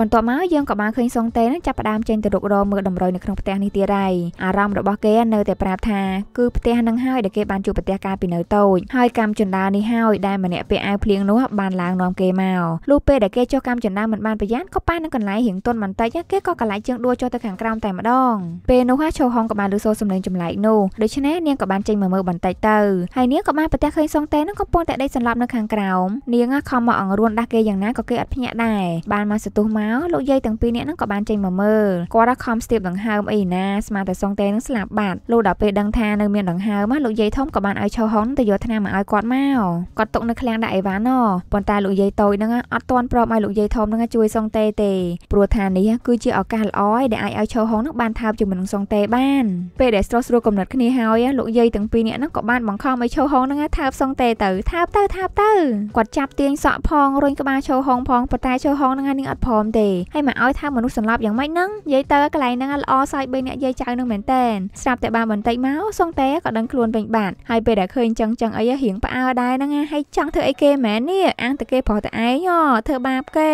បន្ទាប់មកយើងក៏បានឃើញសុងតេនឹងចាប់ផ្ដើមចេញទៅរុករមើលតម្រុយនៅក្នុងផ្ទះនេះទៀតហើយអារម្មណ៍របស់គេនៅតែប្រាប់ថាគឺផ្ទះនឹងហើយដែលគេបានជួបប្រទះការពីនៅតូចហើយកម្មចន្ទានេះហើយដែលម្នាក់ពាក់អាវភ្លៀងនោះបានឡើងនាំគេមកលុះពេលដែលគេចុះកម្មចន្ទាមិនបានប្រយ័ត្នក៏ប៉ះនឹងកន្លែងរៀងទន់បន្តិចគេក៏កន្លែងជើងដួលចុះទៅខាងក្រោមតែម្ដង ពេលនោះឆោហងក៏បានលើសូរសំឡេងចម្លែកនោះដូច្នេះនាងក៏បានចេញមកមើលបន្តិចទៅហើយនាងក៏បានប្រទះឃើញសុងតេនឹងកំពុងតែដេកសន្លប់នៅខាងក្រោមនាងខំមកអង្រួនដាស់គេយ៉ាងណាក៏គេអត់ភ្ញាក់ដែរបានមកសន្ទុះមកលោកយាយទាំងពីរនាក់នឹងក៏បានចេញមកមើលគាត់ខំស្ទាបដង្ហើមអីណាស្មានតែសុងតេនឹងស្លាប់បាត់លោកដល់ពេលដឹងថានៅមានដង្ហើមមកលោកយាយធំក៏បានឲ្យឈោហុងទៅយកថ្នាំមកឲ្យគាត់មកគាត់ទុកនៅឃ្លាំងដាក់អីវ៉ាណោប៉ុន្តែលោកយាយតូចនឹងអត់ទាន់ព្រមឲ្យលោកយាយធំនឹងជួយសុងតេទេព្រោះថានេះគឺជាឱកាសល្អដែលអាចឲ្យឈោហុងនឹងបានថើបជាមួយនឹងសុងតេបានពេលដែលស្រស់ស្រួលកំណត់គ្នាហើយលោកយាយទាំងពីរនាក់នឹងក៏បានបង្ខំឲ្យឈឈូហុងហ្នឹងថាបសងទេទៅ ថាបទៅថាបទៅគាត់ចាប់ទាញសក់ផងរុញក្បាលឈូហុងផងប៉ុន្តែឈូហុងហ្នឹងនាងអត់ព្រមទេហើយមកឲ្យថាមនុស្សសន្លប់យ៉ាងម៉េចហ្នឹងនិយាយទៅកន្លែងហ្នឹងល្អសើចបីអ្នកយាយចៅនឹងមែនតែនស្រាប់តែបានបន្តិចមកសងទេក៏ដឹងខ្លួនវិញបាត់ហើយពេលដែលឃើញចឹងចឹងអីរៀងផ្អើដែរហ្នឹងហើយចង់ធ្វើអីគេមែននេះអាំងតែគេប្រុសតែឯងហ៎ធ្វើបាបគេ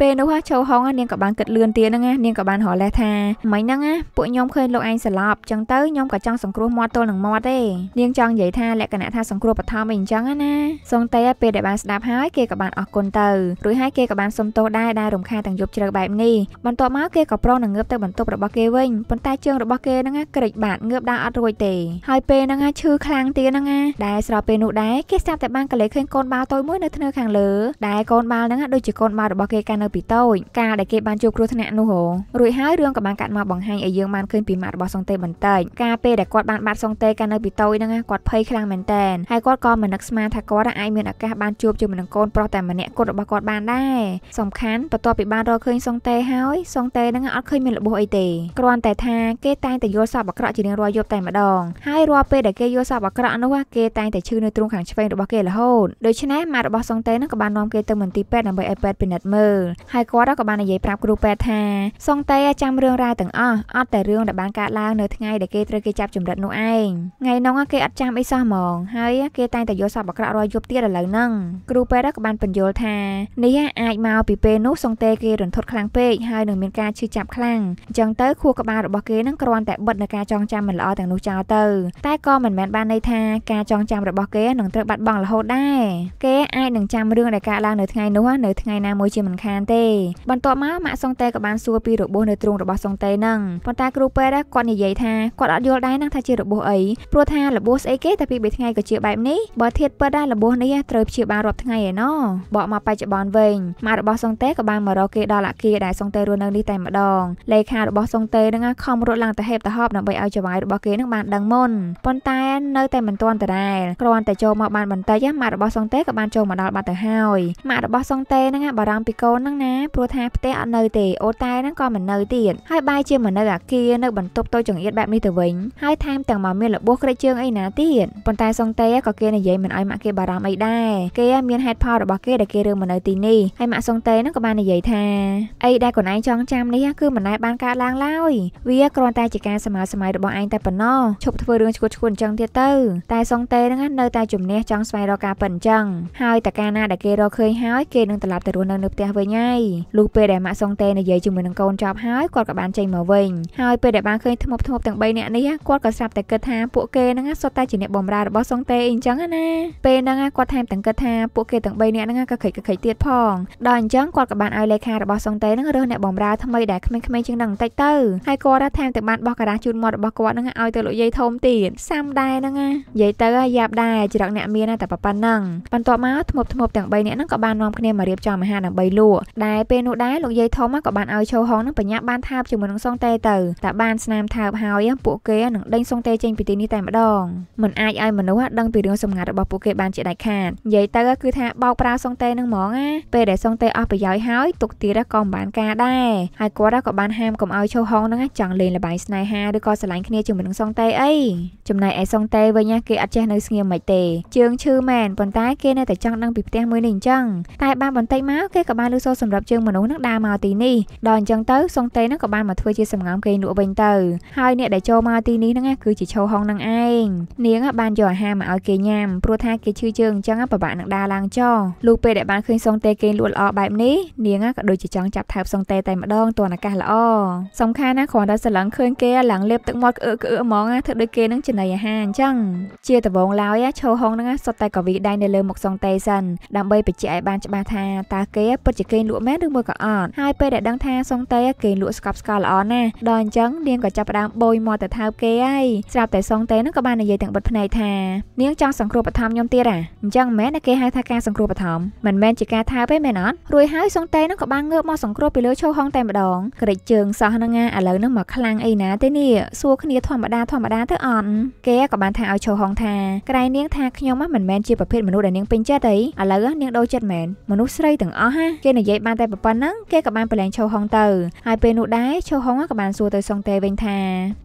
ពេលនោះឈូហុងនាងក៏បានគិតលឿនទៀតហ្នឹងនាងក៏បានរលេះថាមិញហ្នឹងពួកខ្ញុំឃើញលោកឯងសន្លប់ចឹងទៅខ្ញុំក៏ចង់សង្គ្រោះមាត់ទល់នឹងមាត់ទេនាងចង់និយាយថាលក្ខណៈថាសង្គ្រោះបឋមអីអញ្ចឹងណាសុងតេពេលដែលបានស្ដាប់ហើយគេក៏បានអរគុណទៅរួចហើយគេក៏បានសុំទោសដែរដែលរំខានទាំងយប់ជ្រៅបែបនេះបន្ទាប់មកគេក៏ប្រុងនឹងងើបទៅបន្ទប់របស់គេវិញប៉ុន្តែជើងរបស់គេហ្នឹងក្រិចបាត់ងើបដើរអត់រួចទេហើយពេលហ្នឹងឈឺខ្លាំងទៀតហ្នឹងដែរស្របពេលនោះដែរគេស្ដាប់តែបានកលេឃើញកូនបាល់តូចមួយនៅធ្នើខាងលើដែលកូនបាល់ហ្នឹងដូចជាកូនបាល់របស់គេកាលនៅពីតូចកាលដែលគេបានជួបគ្រោះថ្នាក់នោះរួចហើយរឿងក៏បានកាត់មកបង្ហាញឲ្យយើងបានឃើញពីម៉ាក់របស់សុងតេបន្តិចកាលពេលដែលគាត់បានបាត់សុងតេកាលនៅពីតូចហ្នឹងគាត់ភ័យខ្លាំងមែនមែនតែនហើយគាត់ក៏មិននឹកស្មានថាគាត់អាចមានឱកាសបានជួបជាមួយនឹងកូនប្រុសតែម្នាក់គត់របស់គាត់បានដែរសំខាន់បន្ទាប់ពីបានរកឃើញសុងតេហើយសុងតេនឹងអត់ឃើញមានលបោះអីទេគ្រាន់តែថាគេតែងតែយល់សពអាក្រក់ជារៀងរាល់យប់តែម្ដងហើយរាល់ពេលដែលគេយល់សពអាក្រក់នោះគេតែងតែឈឺនៅទ្រូងខាងឆ្វេងរបស់គេរហូតដូច្នេះម៉ាក់របស់សុងតេនឹងក៏បាននាំគេទៅមន្ទីរពេទ្យដើម្បីឲ្យពេទ្យពិនិត្យមើលហើយគាត់ក៏បាននិយាយប្រាប់គ្រូពេទ្យថាសុងតេចាំរឿងរ៉ាវទាំងអស់អត់តែរឿងដែលបានកើតឡើងនៅថ្ងៃដែលគេត្រូវគេចាប់ចម្រិតនោះឯងថ្ងៃនោះគេអត់ចាំអីសោះហ្មងងហើយគេតែងតែយកសពអាក្រក់រាល់យប់ទៀតឥឡូវហ្នឹងគ្រូពេទ្យក៏បានបញ្យល់ថានេះអាចមកពីពេលនោះសុងតេគេរន្ធត់ខ្លាំងពេកហើយនឹងមានការឈឺចាប់ខ្លាំងអញ្ចឹងទៅ ខួរក្បាលរបស់គេនឹងគ្រាន់តែបិទនៅការចងចាំមិនល្អទាំងនោះចោលទៅតែក៏មិនមែនបានន័យថាការចងចាំរបស់គេនឹងត្រូវបាត់បង់រហូតដែរគេអាចនឹងចាំរឿងដែលកើតឡើងនៅថ្ងៃនោះនៅថ្ងៃណាមួយជាមិនខានទេបន្ទាប់មកម៉ាក់សុងតេក៏បានសួរពីរបួសនៅទ្រូងរបស់សុងតេនឹងប៉ុន្តែគ្រូពេទ្យគាត់និយាយថាគាត់អត់យល់ដែរនឹងថាជារបួសអីព្រោះថារបួសស្អីគេតែពីបៀថ្ងៃក៏ជាបែបនេះបើធាតពិតដែររបួសនេះត្រូវព្យាបាលរាប់ថ្ងៃឯណោះបកមកបច្ចុប្បន្នវិញម៉ាក់របស់សុងតេក៏បានមករកគេដល់អគារដែលសុងតេរស់នៅនេះតែម្ដងលេខារបស់សុងតេនឹងខំរត់ឡើងទៅហេបទៅហប់ដើម្បីឲ្យចង្វាយរបស់គេនឹងបានដឹងមុនប៉ុន្តែនៅតែមិនទាន់ដដែលគ្រាន់តែចូលមកបានបន្តិចម៉ាក់របស់សុងតេក៏បានចូលមកដល់បាត់ទៅហើយម៉ាក់របស់សុងតេនឹងបារម្ភពីកូននឹងណាព្រោះថាផ្ទះអត់នៅទេអូតែនឹងក៏មិននៅទៀតហើយបាយជាមិននៅអាគារនៅ បន្ទប់តូចចង្អៀតបែបនេះទៅវិញហើយថែមទាំងមកមានរបួសក្រេកជើងអីណាទៀតប៉ុន្ន្តែសុងតេក៏គេនិយាយមិនឲ្យម៉ាក់គេបារម្ភអីដែរគេមានហេតុផលរបស់គេដែលគេរឿងមកនៅទីនេះហើយម៉ាក់សុងតេនឹងក៏បាននិយាយថាអីដែលខ្លួនឯងចង់ចាំនេះគឺមិនដែលបានកើតឡើងឡើយវាគ្រាន់តែជាការសម័យសម័យរបស់ឯងតែប៉ុណ្ណោះឈប់ធ្វើរឿងឈួតឈួនអញ្ចឹងទៀតទៅតែសុងតេនឹងនៅតែជំនះចង់ស្វែងរកការពិតអញ្ចឹងហើយតែការណាដែលគេរកឃើញហើយគេនឹងត្រឡប់ទៅរស់នៅនៅផ្ទះវិញហើយលុះពេលដែលម៉ាក់សុងតេនិយាយជាមួយនឹងកូនចប់ហើយគាត់ក៏បានចេញមកវិញហើយពេលដែលបានឃើញធ្មប់ធ្មប់ទាំង3នាក់នេះគាត់ក៏ស្រាប់តែគិតថាពួកគេនឹងសុទ្ធតែជាអ្នកបំរើរបស់សុងតេអីអញ្ចឹងណាពេលហ្នឹងគាត់ថែមទាំងគិតថាពួកគេទាំង3នាក់ហ្នឹងក៏ខិចខិចទៀតផងដល់អញ្ចឹងគាត់ក៏បានឲ្យលេខារបស់សុងតេហ្នឹងរើសអ្នកបម្រើថ្មីដែលក្មេងៗជាងនឹងបន្តិចទៅហើយគាត់ថែមទាំងបានបោះការ៉ាជូនមាត់របស់គាត់ហ្នឹងឲ្យទៅលោកយាយធំទៀតសាំដែរហ្នឹងណាយាយទៅយ៉ាប់ដែរច្រកអ្នកមានតែប៉ុណ្ណឹងបន្ទាប់មកធ្មប់ធ្មប់ទាំង3នាក់ហ្នឹងក៏បាននាំគ្នាមករៀបចំអាហារដើម្បីលក់ដែលពេលនោះដែរលោកយាយធំក៏បានឲ្យឈោហងហ្នឹងបញ្ញាបានថាបជាមួយនឹងសុងតេទៅតែបានស្នាមថើបហើយពួកគេនឹងដេញសុងតេចេញពីទីនេះតែម្ដងមិនអាចឲ្យមនុស្សដឹងពីរឿងសម្ងាត់របស់ពួកគេបានជាដាច់ខាតនិយាយទៅគឺថាបោកប្រាស់សុងតេនឹងហ្មងណាពេលដែលសុងតេអស់ប្រយោជន៍ហើយទុកទៀតក៏មិនបានការដែរហើយគាត់ក៏បានហាមកុំឲ្យឈូហុងនឹងចង់លេងល្បែងស្នេហាឬក៏ស្រឡាញ់គ្នាជាមួយនឹងសុងតេអីចំណែកឯសុងតេវិញគេអត់ចេះនៅស្ងៀមមិនទេជើងឈឺមែនប៉ុន្តែគេនៅតែចង់ដឹងពីផ្ទះមួយនេះអញ្ចឹងតែបានបន្តិចមកគេក៏បានលើសូរសម្រាប់ជើងមនុស្សនឹងដើរមកទីនេះដល់អញ្ចឹងទៅសុងតេនឹងក៏បានមកធ្វើជាសម្ងំគេលក់វិញទៅហើយអ្នកដែលចូលមកទីនេះនឹងគឺជាឈូហុងនឹងឯងនាងបានយកយកអាហារមកឲ្យគេញ៉ាំព្រោះថាគេឈឺជើងអញ្ចឹងពិបាកនឹងដើរឡើងចោលុះពេលដែលបានឃើញសុងតេគេងលក់ល្អបែបនេះនាងក៏ដូចជាចង់ចាប់ថើបសុងតេតែម្ដងទាន់អាកាសល្អសំខាន់ណាគ្រាន់តែស្រឡឹងឃើញគេឡើងលេបទឹកមាត់ក្អឺក្អឺហ្មងធ្វើដូចគេនឹងចំណីអាហារអញ្ចឹងជាដបងឡើយឈោហុងហ្នឹងសុទ្ធតែកវីដៃនៅលើមុខសុងតេសិនដើម្បីបញ្ជាក់ឲ្យបានច្បាស់ថាតើគេពិតជាគេងលក់មែនឬមួយក៏អត់ហើយពេលដែលដឹងថាសុងតេគេងលក់ស្កប់ស្កល់ល្អណាស់ដល់អញ្ចឹងនាងក៏ចាប់ផ្ដើមបោយមាត់ទៅថើបគេហើយស្រាប់តែសុងតេហ្នឹងក៏បាននិយាយទាំងបិទភ្នែកថាថានាងចង់សង្គ្រោះបឋមខ្ញុំទៀតអាអញ្ចឹងមែនតែគេហៅថាការសង្គ្រោះបឋមមិនមែនជាការថើបទេមែនអត់រួចហើយសុងតេនឹងក៏បានងើបមកសង្គ្រោះពីលើឈើហុងតែម្ដងក្រេចជើងសោះហ្នឹងណាឥឡូវនឹងមកខ្លាំងអីណាទេនេះសួរគ្នាធម្មតាធម្មតាទៅអត់គេក៏បានថាឲ្យឈើហុងថាក្រៃនាងថាខ្ញុំមិនមែនជាប្រភេទមនុស្សដែលនាងពេញចិត្តទេឥឡូវនាងដូរចិត្តមែនមនុស្សស្រីទាំងអស់ហាគេនិយាយបានតែប៉ុណ្ណឹងគេក៏បានប្រឡែងឈើហុងទៅហើយពេលនោះដែរឈើហុងក៏បានសួរទៅសុងតេវិញថា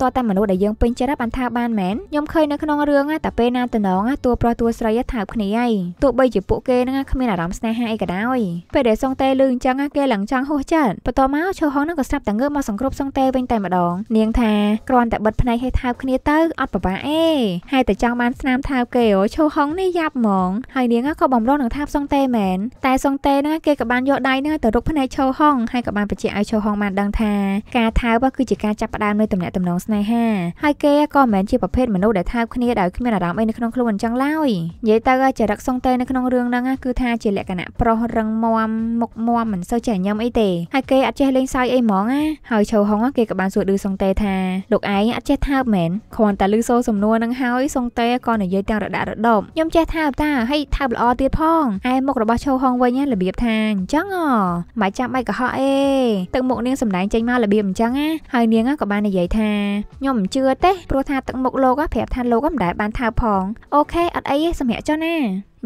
តើតែមនុស្សដែលយើងពេញចិត្តបានថាបានមែនខ្ញុំឃើញនៅក្នុងរឿងតែពេលណាតំណងតួប្រុសតួស្រីថើបគ្នាហើយទោះបីជាពួកគេនឹងគ្មានអារម្មណ៍ស្នេហាអីក៏ដោយពេលដែលសុងតេលឺអញ្ចឹងគេឡើងចង់ហោះចិត្តបន្ទាប់មកឈើហងនឹងក៏ស្រាប់តែងើបមកសង្គ្រប់សុងតេវិញតែម្ដងនាងថាគ្រាន់តែបិទភ្នែកឲ្យថើបគ្នាទៅអត់ប្របាអេហើយតែចង់បានស្នាមថើបគេអូឈើហងនេះយ៉ាប់ហ្មងហើយនាងក៏បំរុងនឹងថើបសុងតេមែនតែសុងតេនឹងគេក៏បានយកដៃនឹងទៅរុកភ្នែកឈើហងហើយក៏បានបញ្ជាក់ឲ្យឈើហងបានដឹងថាការថើបគឺជាការចាប់ផ្ដើមនៃទំនាក់ទំនងស្នេហាហើយគេក៏មិនមែនជាប្រភេទមនុស្សដែលថើបគ្នាដោយគ្មានអារម្មណ៍រម្មណ៍អីនៅក្នុងខ្លួនអញ្ចឹងឡើយនិយាយទៅចរិតសុងតេនៅក្នុងរឿងហ្នឹងគឺថាជាលក្ខណៈប្រុសរឹងមាំមុខមាំមិនសូវចេះញឹមអីទេហើយគេអត់ចេះលេងសើចអីហ្មងណាហើយឈៅហុងគេក៏បានសួរឌឺសុងតេថាលោកឯងអត់ចេះថើបមែនគ្រាន់តែឮសូរសំណួរហ្នឹងហើយសុងតេក៏និយាយទាំងរដាក់រដប់ខ្ញុំចេះថើបតាហើយថើបល្អទៀតផងឯមុខរបស់ឈៅហុងវិញរបៀបថាអញ្ចឹងហ៎មិនចាំបាច់កុហកអេទឹកមុខនាងសម្ដែងចេញមករបៀបអញ្ចឹងណាហើយនាងក៏បាននិយាយថាខ្ញុំមិនជឿទេព្រោះថាទឹកមុខលោកប្រាប់ថាលោកមិនដែលបានថើបផងអូខេអត់អីទេសម្រាប់ចុះណា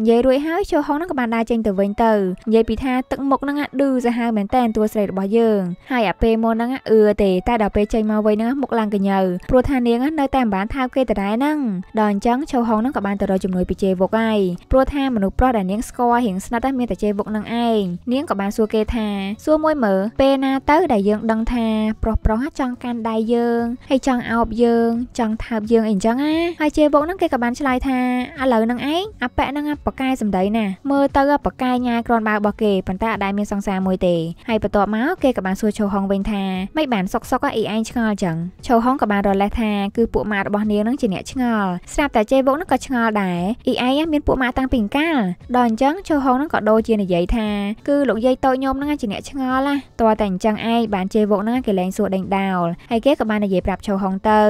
និយាយរួចហើយចូលហុងនឹងក៏បានដើរចេញទៅវិញទៅនិយាយពីថាទឹកមុខនឹងឌឺសាហាវមែនតើតួស្រីរបស់យើងហើយអាពេលមុនហ្នឹងអឺទេតែដល់ពេលចេញមកវិញហ្នឹងមុខឡើងកញ្ញើព្រោះថានាងនៅតែមិនបានថើបគេដដែលហ្នឹងដល់អញ្ចឹងចូលហុងនឹងក៏បានទៅរកជំនួយពីជេវុកហើយព្រោះថាមនុស្សប្រុសដែលនាងស្គាល់រៀងស្និទ្ធមានតែជេវុកនឹងឯងនាងក៏បានសួរគេថាសួរមួយមើលពេលណាទៅដែលយើងដឹងថាប្រុសប្រុសចង់កាន់ដៃយើងហើយចង់អោបយើងចង់ថើបយើងអីអញ្ចឹងណាហើយជេវុកនឹងគេក៏បានឆ្លើយថាឥឡូវនឹងឯងអាប៉ែនឹងអាប៉ាកែសម្ដីណាមើលទៅប៉ាកែញ៉ាគ្រាន់បើរបស់គេប៉ុន្តែអត់ដែលមានសង្សារមួយទេហើយបន្ទាប់មកគេក៏បានសួរឈូហុងវិញថាមិនបានសុកសុកអីឯងឆ្ងល់ចឹងឈូហុងក៏បានរលេះថាគឺពួកម៉ាក់របស់នាងនឹងជាអ្នកឆ្ងល់ស្រាប់តែជេវុកនឹងក៏ឆ្ងល់ដែរអ៊ីឯងមានពួកម៉ាក់តាំងពីកាលដល់អញ្ចឹងឈូហុងនឹងក៏ដូចជានិយាយថាគឺលោកយាយតូចញោមនឹងជាអ្នកឆ្ងល់ណាតើតែអញ្ចឹងឯងបានជេវុកនឹងគេលែងសួរដេញដោលហើយគេក៏បាននិយាយប្រាប់ឈូហុងទៅ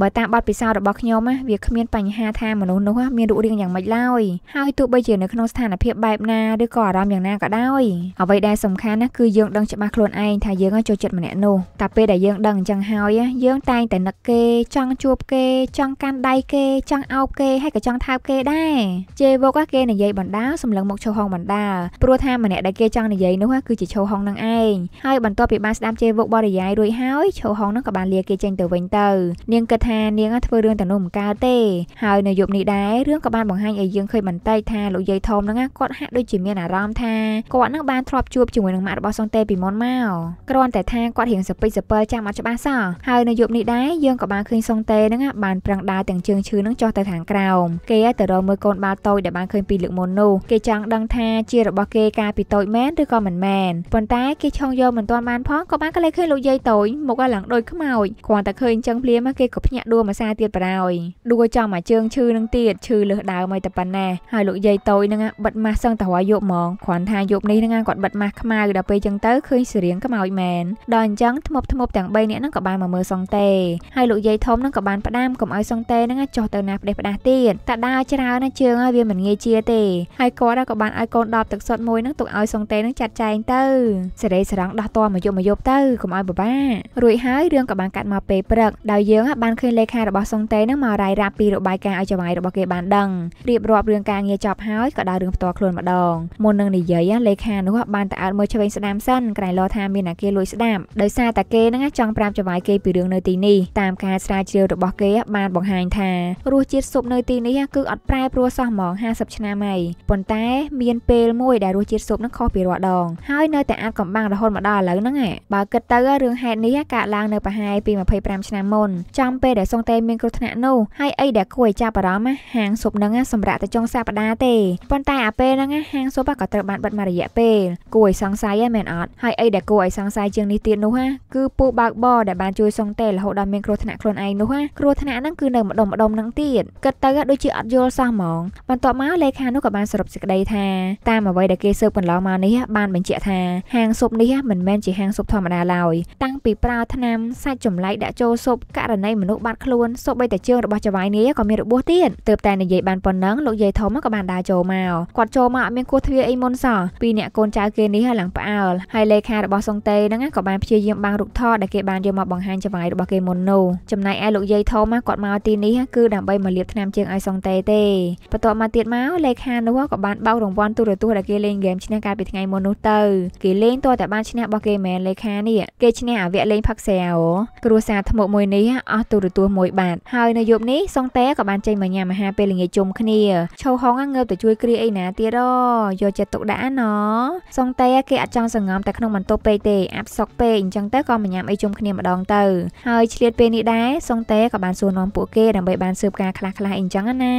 បើតាមបទពិសោធន៍របស់ខ្ញុំវាគ្មានបញ្ហាថាមនុស្សនោះមានរូបរាងយ៉ាងម៉េចឡើយហើយទោះបីជានៅក្នុងស្ថានភាពបែបណាឬក៏អារម្មណ៍យ៉ាងណាក៏ដោយអ្វីដែលសំខាន់ណាគឺយើងដឹងច្បាស់ខ្លួនឯងថាយើងចូលចិត្តម្នាក់នោះតែពេលដែលយើងដឹងអញ្ចឹងហើយយើងតែងតែនឹកគេចង់ជួបគេចង់កាន់ដៃគេចង់អោបគេហើយក៏ចង់ថើបគេដែរជេវុកគេនិយាយបណ្ដាសម្លឹងមកឈោហងបណ្ដាព្រោះថាម្នាក់ដែលគេចង់និយាយនោះគឺជាឈោហងនឹងឯងហើយបន្ទាប់ពីបានស្ដាប់ជេវុកបរិយាយរួចហើយឈោហងនឹងក៏បានលាគេចេញទៅវិញទៅនាងគិតថានាងធ្វើរឿងទាំងនោះមិនកើតទេហើយនៅយប់នេះដែររឿងក៏បានបង្ហាញឲ្យយើងឃើញបន្តិចថាលោកយាយធំហ្នឹងគាត់ហាក់ដូចជាមានអារម្មណ៍ថាគាត់នឹងបានធ្លាប់ជួបជាមួយនឹងម៉ាក់របស់សុងតេពីមុនមកគ្រាន់តែថាគាត់រៀងសពិចសពិលចាំអត់ច្បាស់សោះហើយនៅយប់នេះដែរយើងក៏បានឃើញសុងតេហ្នឹងបានប្រឹងដើរទាំងជើងឈឺហ្នឹងចុះទៅខាងក្រោមគេទៅរកមើលកូនបាល់តូចដែលបានឃើញពីលើកមុននោះគេចង់ដឹងថាជារបស់គេកាលពីតូចមែនឬក៏មិនមែនប៉ុន្តែគេឆុងយកមិនទាន់បានផងក៏បានកលេឃើញលោកយាយតូចមុខឡើងដូចខ្មោចគ្រាន់តែឃើញអញ្ចឹងភ្លាមគេក៏ភ្ញាក់ដួលមួយសារទៀតបណ្ដោយដួលចំអាជើងឈឺនឹងទៀតឈឺលើសដើមឲ្យតែប៉ុណ្ណេះហើយលោកលោកយាយតូចហ្នឹងបិទម៉ាស់សឹងតែរយយប់ហ្មងគ្រាន់ថាយប់នេះហ្នឹងគាត់បិទម៉ាស់ខ្មៅដល់ពេលចឹងទៅឃើញសរៀងខ្មោចមែនដល់អញ្ចឹងធ្មប់ធ្មប់ទាំង3នាក់ហ្នឹងក៏បានមកមើលសុងតេហើយលោកយាយធំហ្នឹងក៏បានផ្ដាមកុំឲ្យសុងតេហ្នឹងចុះទៅណាផ្ដេសផ្ដាសទៀតតាដាច្រើនណាជើងឲ្យវាមិនងាយជាទេហើយគាត់ក៏បានឲ្យកូនដបទឹកសុទ្ធមួយហ្នឹងទុកឲ្យសុងតេហ្នឹងចាត់ចែងទៅសេរីសរងដោះតមកយប់មកយប់ទៅកុំឲ្យបបារួចហើយរឿងក៏បានកាត់មកពេលព្រឹកដោយយើងបានឃើញលេខារបស់សុងតេហ្នឹងមករាយរាប់ពីរបាយការណ៍ឲ្យចៅហ្វាយរបស់គេបានដឹងរៀបរាប់រឿងការងារងារចប់ហើយក៏ដើររឿងផ្ទាល់ខ្លួនម្ដងមុននឹងនិយាយលេខានោះបានតែអើតមើលឆ្វេងស្ដាំសិនក្រែងលោថាមានអាគារលួចស្ដាប់ដោយសារតែគេហ្នឹងចង់ប្រាប់ចវាយគេពីរឿងនៅទីនេះតាមការស្រាវជ្រាវរបស់គេបានបង្ហាញថារសជាតិស៊ុបនៅទីនេះគឺអត់ប្រែប្រួលសោះហ្មង50ឆ្នាំហើយប៉ុន្តែ មានពេលមួយ ដែលរសជាតិស៊ុបហ្នឹងខុសពីរាល់ដងហើយនៅតែអាចកំបាំងរហូតមកដល់ឥឡូវហ្នឹងបើគិតទៅរឿងហេតុនេះកើតឡើងនៅប្រហែលពី25ឆ្នាំមុនចំពេលដែលសុងតេមានគ្រោះថ្នាក់នោះហើយអីដែលគួរឲ្យចាប់អារម្មណ៍ហាងស៊ុបហ្នឹងសម្រាប់តែចុងសប្តាហ៍ឡាទេប៉ុន្តែអាពេលហ្នឹងហាងស៊ុបក៏ត្រូវបានបិទមួយរយៈពេលគួរឲ្យសង្ស័យហ្នឹងមែនអត់ហើយអីដែលគួរឲ្យសង្ស័យជាងនេះទៀតនោះហាគឺពូបើកបរដែលបានជួយសុងទេរហូតដល់មានគ្រោះថ្នាក់ខ្លួនឯងនោះហាគ្រោះថ្នាក់ហ្នឹងគឺនៅម្ដុំម្ដុំហ្នឹងទៀតគិតទៅដូចជាអត់យល់សោះហ្មងបន្ទាប់មកលេខានោះក៏បានសរុបសេចក្តីថាតាមអ្វីដែលគេស៊ើបកន្លងមកនេះបានបញ្ជាក់ថាហាងស៊ុបនេះមិនមែនជាហាងស៊ុបធម្មតាឡើយតាំងពីប្រើថ្នាំសាច់ចម្លែកដាក់ចូលស៊ុបករណីមនុស្សបាត់ខ្លួនសូម្បីតែជើងរបស់ចវាយនេះក៏មានរបួសទៀតទើបតែនិយាយបានប៉ុណ្ណឹងលោកយាយធំក៏បានដើរចូលមកគាត់ចូលមកអត់មានគ្រោះទ្វារអីមុនសោះពីអ្នកកូនចៅគេនេះហើយឡើងផ្អើលហើយលេខារបស់សុងតេហ្នឹងក៏បានព្យាយាមបាំងរូបថតដែលគេបានយកមកបង្ហាញចង្វាយរបស់គេមុននោះចំណែកឯលោកយាយធំគាត់មកទីនេះគឺដើម្បីមកលាបថ្នាំជើងឲ្យសុងតេទេបន្ទាប់មកទៀតមកលេខានោះក៏បានបោករង្វាន់ទូរទស្សន៍ដែលគេលេងហ្គេមឈ្នះកាលពីថ្ងៃមុននោះទៅគេលេងតតែបានឈ្នះរបស់គេមែនលេខានេះគេឈ្នះអាវៈលេងផឹកស្រាវគ្រួសារថ្មមួយនេះអស់ទូរទស្សន៍មួយបាតហើយនៅយប់នេះសុងតេក៏បានចេញមកញ៉ាំអាហារពេលល្ងាចជុំគ្នាឈូហុងមកងើបទៅជួយគ្រាអីណាទៀតអយកចិត្តទុកដាក់ណោសុងតេគេអត់ចង់សងំតែក្នុងបន្ទប់ពេកទេអាប់សុកពេកអញ្ចឹងទៅក៏មិនញ៉ាំអីជុំគ្នាម្ដងទៅហើយឆ្លៀតពេលនេះដែរសុងតេក៏បានសួរនាំពួកគេដើម្បីបានស៊ើបការខ្លះខ្លះអីអញ្ចឹងណា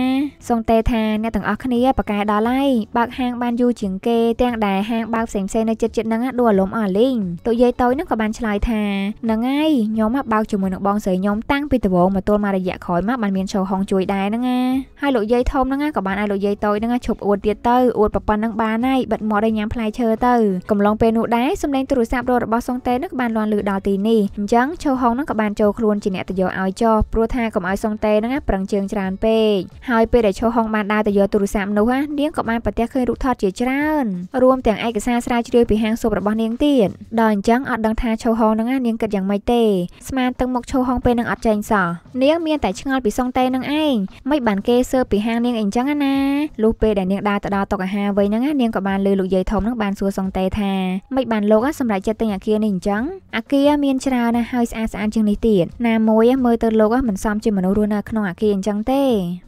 សុងតេថាអ្នកទាំងអស់គ្នាប្រកែដល់ហើយបើកហាងបានយូរជាងគេទាំងដែរហាងបើកផ្សេងផ្សេងនៅចិត្តចិត្តហ្នឹងដួលលំអស់លីងទូយាយតូចហ្នឹងក៏បានឆ្លើយថាហ្នឹងហើយខ្ញុំមកបើកជាមួយនឹងបងស្រីខ្ញុំតាំងពីដំបូងមកទល់មករយៈក្រោយមកបានមានចូលហងជួយដែរហ្នឹងណាហើយលោកយាយធំហ្នឹងក៏បានឲ្យលោកយាយតូចហ្នឹងឈប់អួតទៀតទៅអួតប្រប៉ុណ្ណឹងបានហើយបិទមាត់ឲ្យញ៉ាំផ្លែឈើទៅកំឡុងពេលនោះដែរសំឡេងទូរស័ព្ទរបស់សុងតេនឹងក៏បានលាន់ឮដល់ទីនេះអញ្ចឹងឈូហុងនឹងក៏បានចូលខ្លួនជាអ្នកទៅយកឲ្យចោះព្រោះថាកុំឲ្យសុងតេនឹងប្រឹងជើងច្រើនពេកហើយពេលដែលឈូហុងបានដើរទៅយកទូរស័ព្ទនោះនាងក៏បានប្រទះឃើញរូបថតជាច្រើន រួមទាំងឯកសារស្រាវជ្រាវពីហាងស៊ុបរបស់នាងទៀតដល់អញ្ចឹងអត់ដឹងថាឈូហុងនឹងនាងគិតយ៉ាងម៉េចទេស្មានទឹកមុខឈូហុងពេលនឹងអត់ចេញសោះនាងមានតែឆ្ងល់ពីសុងតេនឹងឯងមិនបានគេសើពីហាងនាងអីអញ្ចឹងណាលុះពេលដែលនាងដើរទៅដល់តុអាហារវិញហ្នឹងនាងក៏បានលើលោកយាយធំហ្នឹងបានសួរសង្តេថាមិនបានលោកសម្រាប់ចិត្តទិញអាគារនេះអញ្ចឹងអាគារមានច្រើនណាស់ហើយស្អាតស្អាតជាងនេះទៀតណាមួយមើលទៅលោកមិនសមជាមនុស្សរស់នៅក្នុងអាគារអញ្ចឹងទេ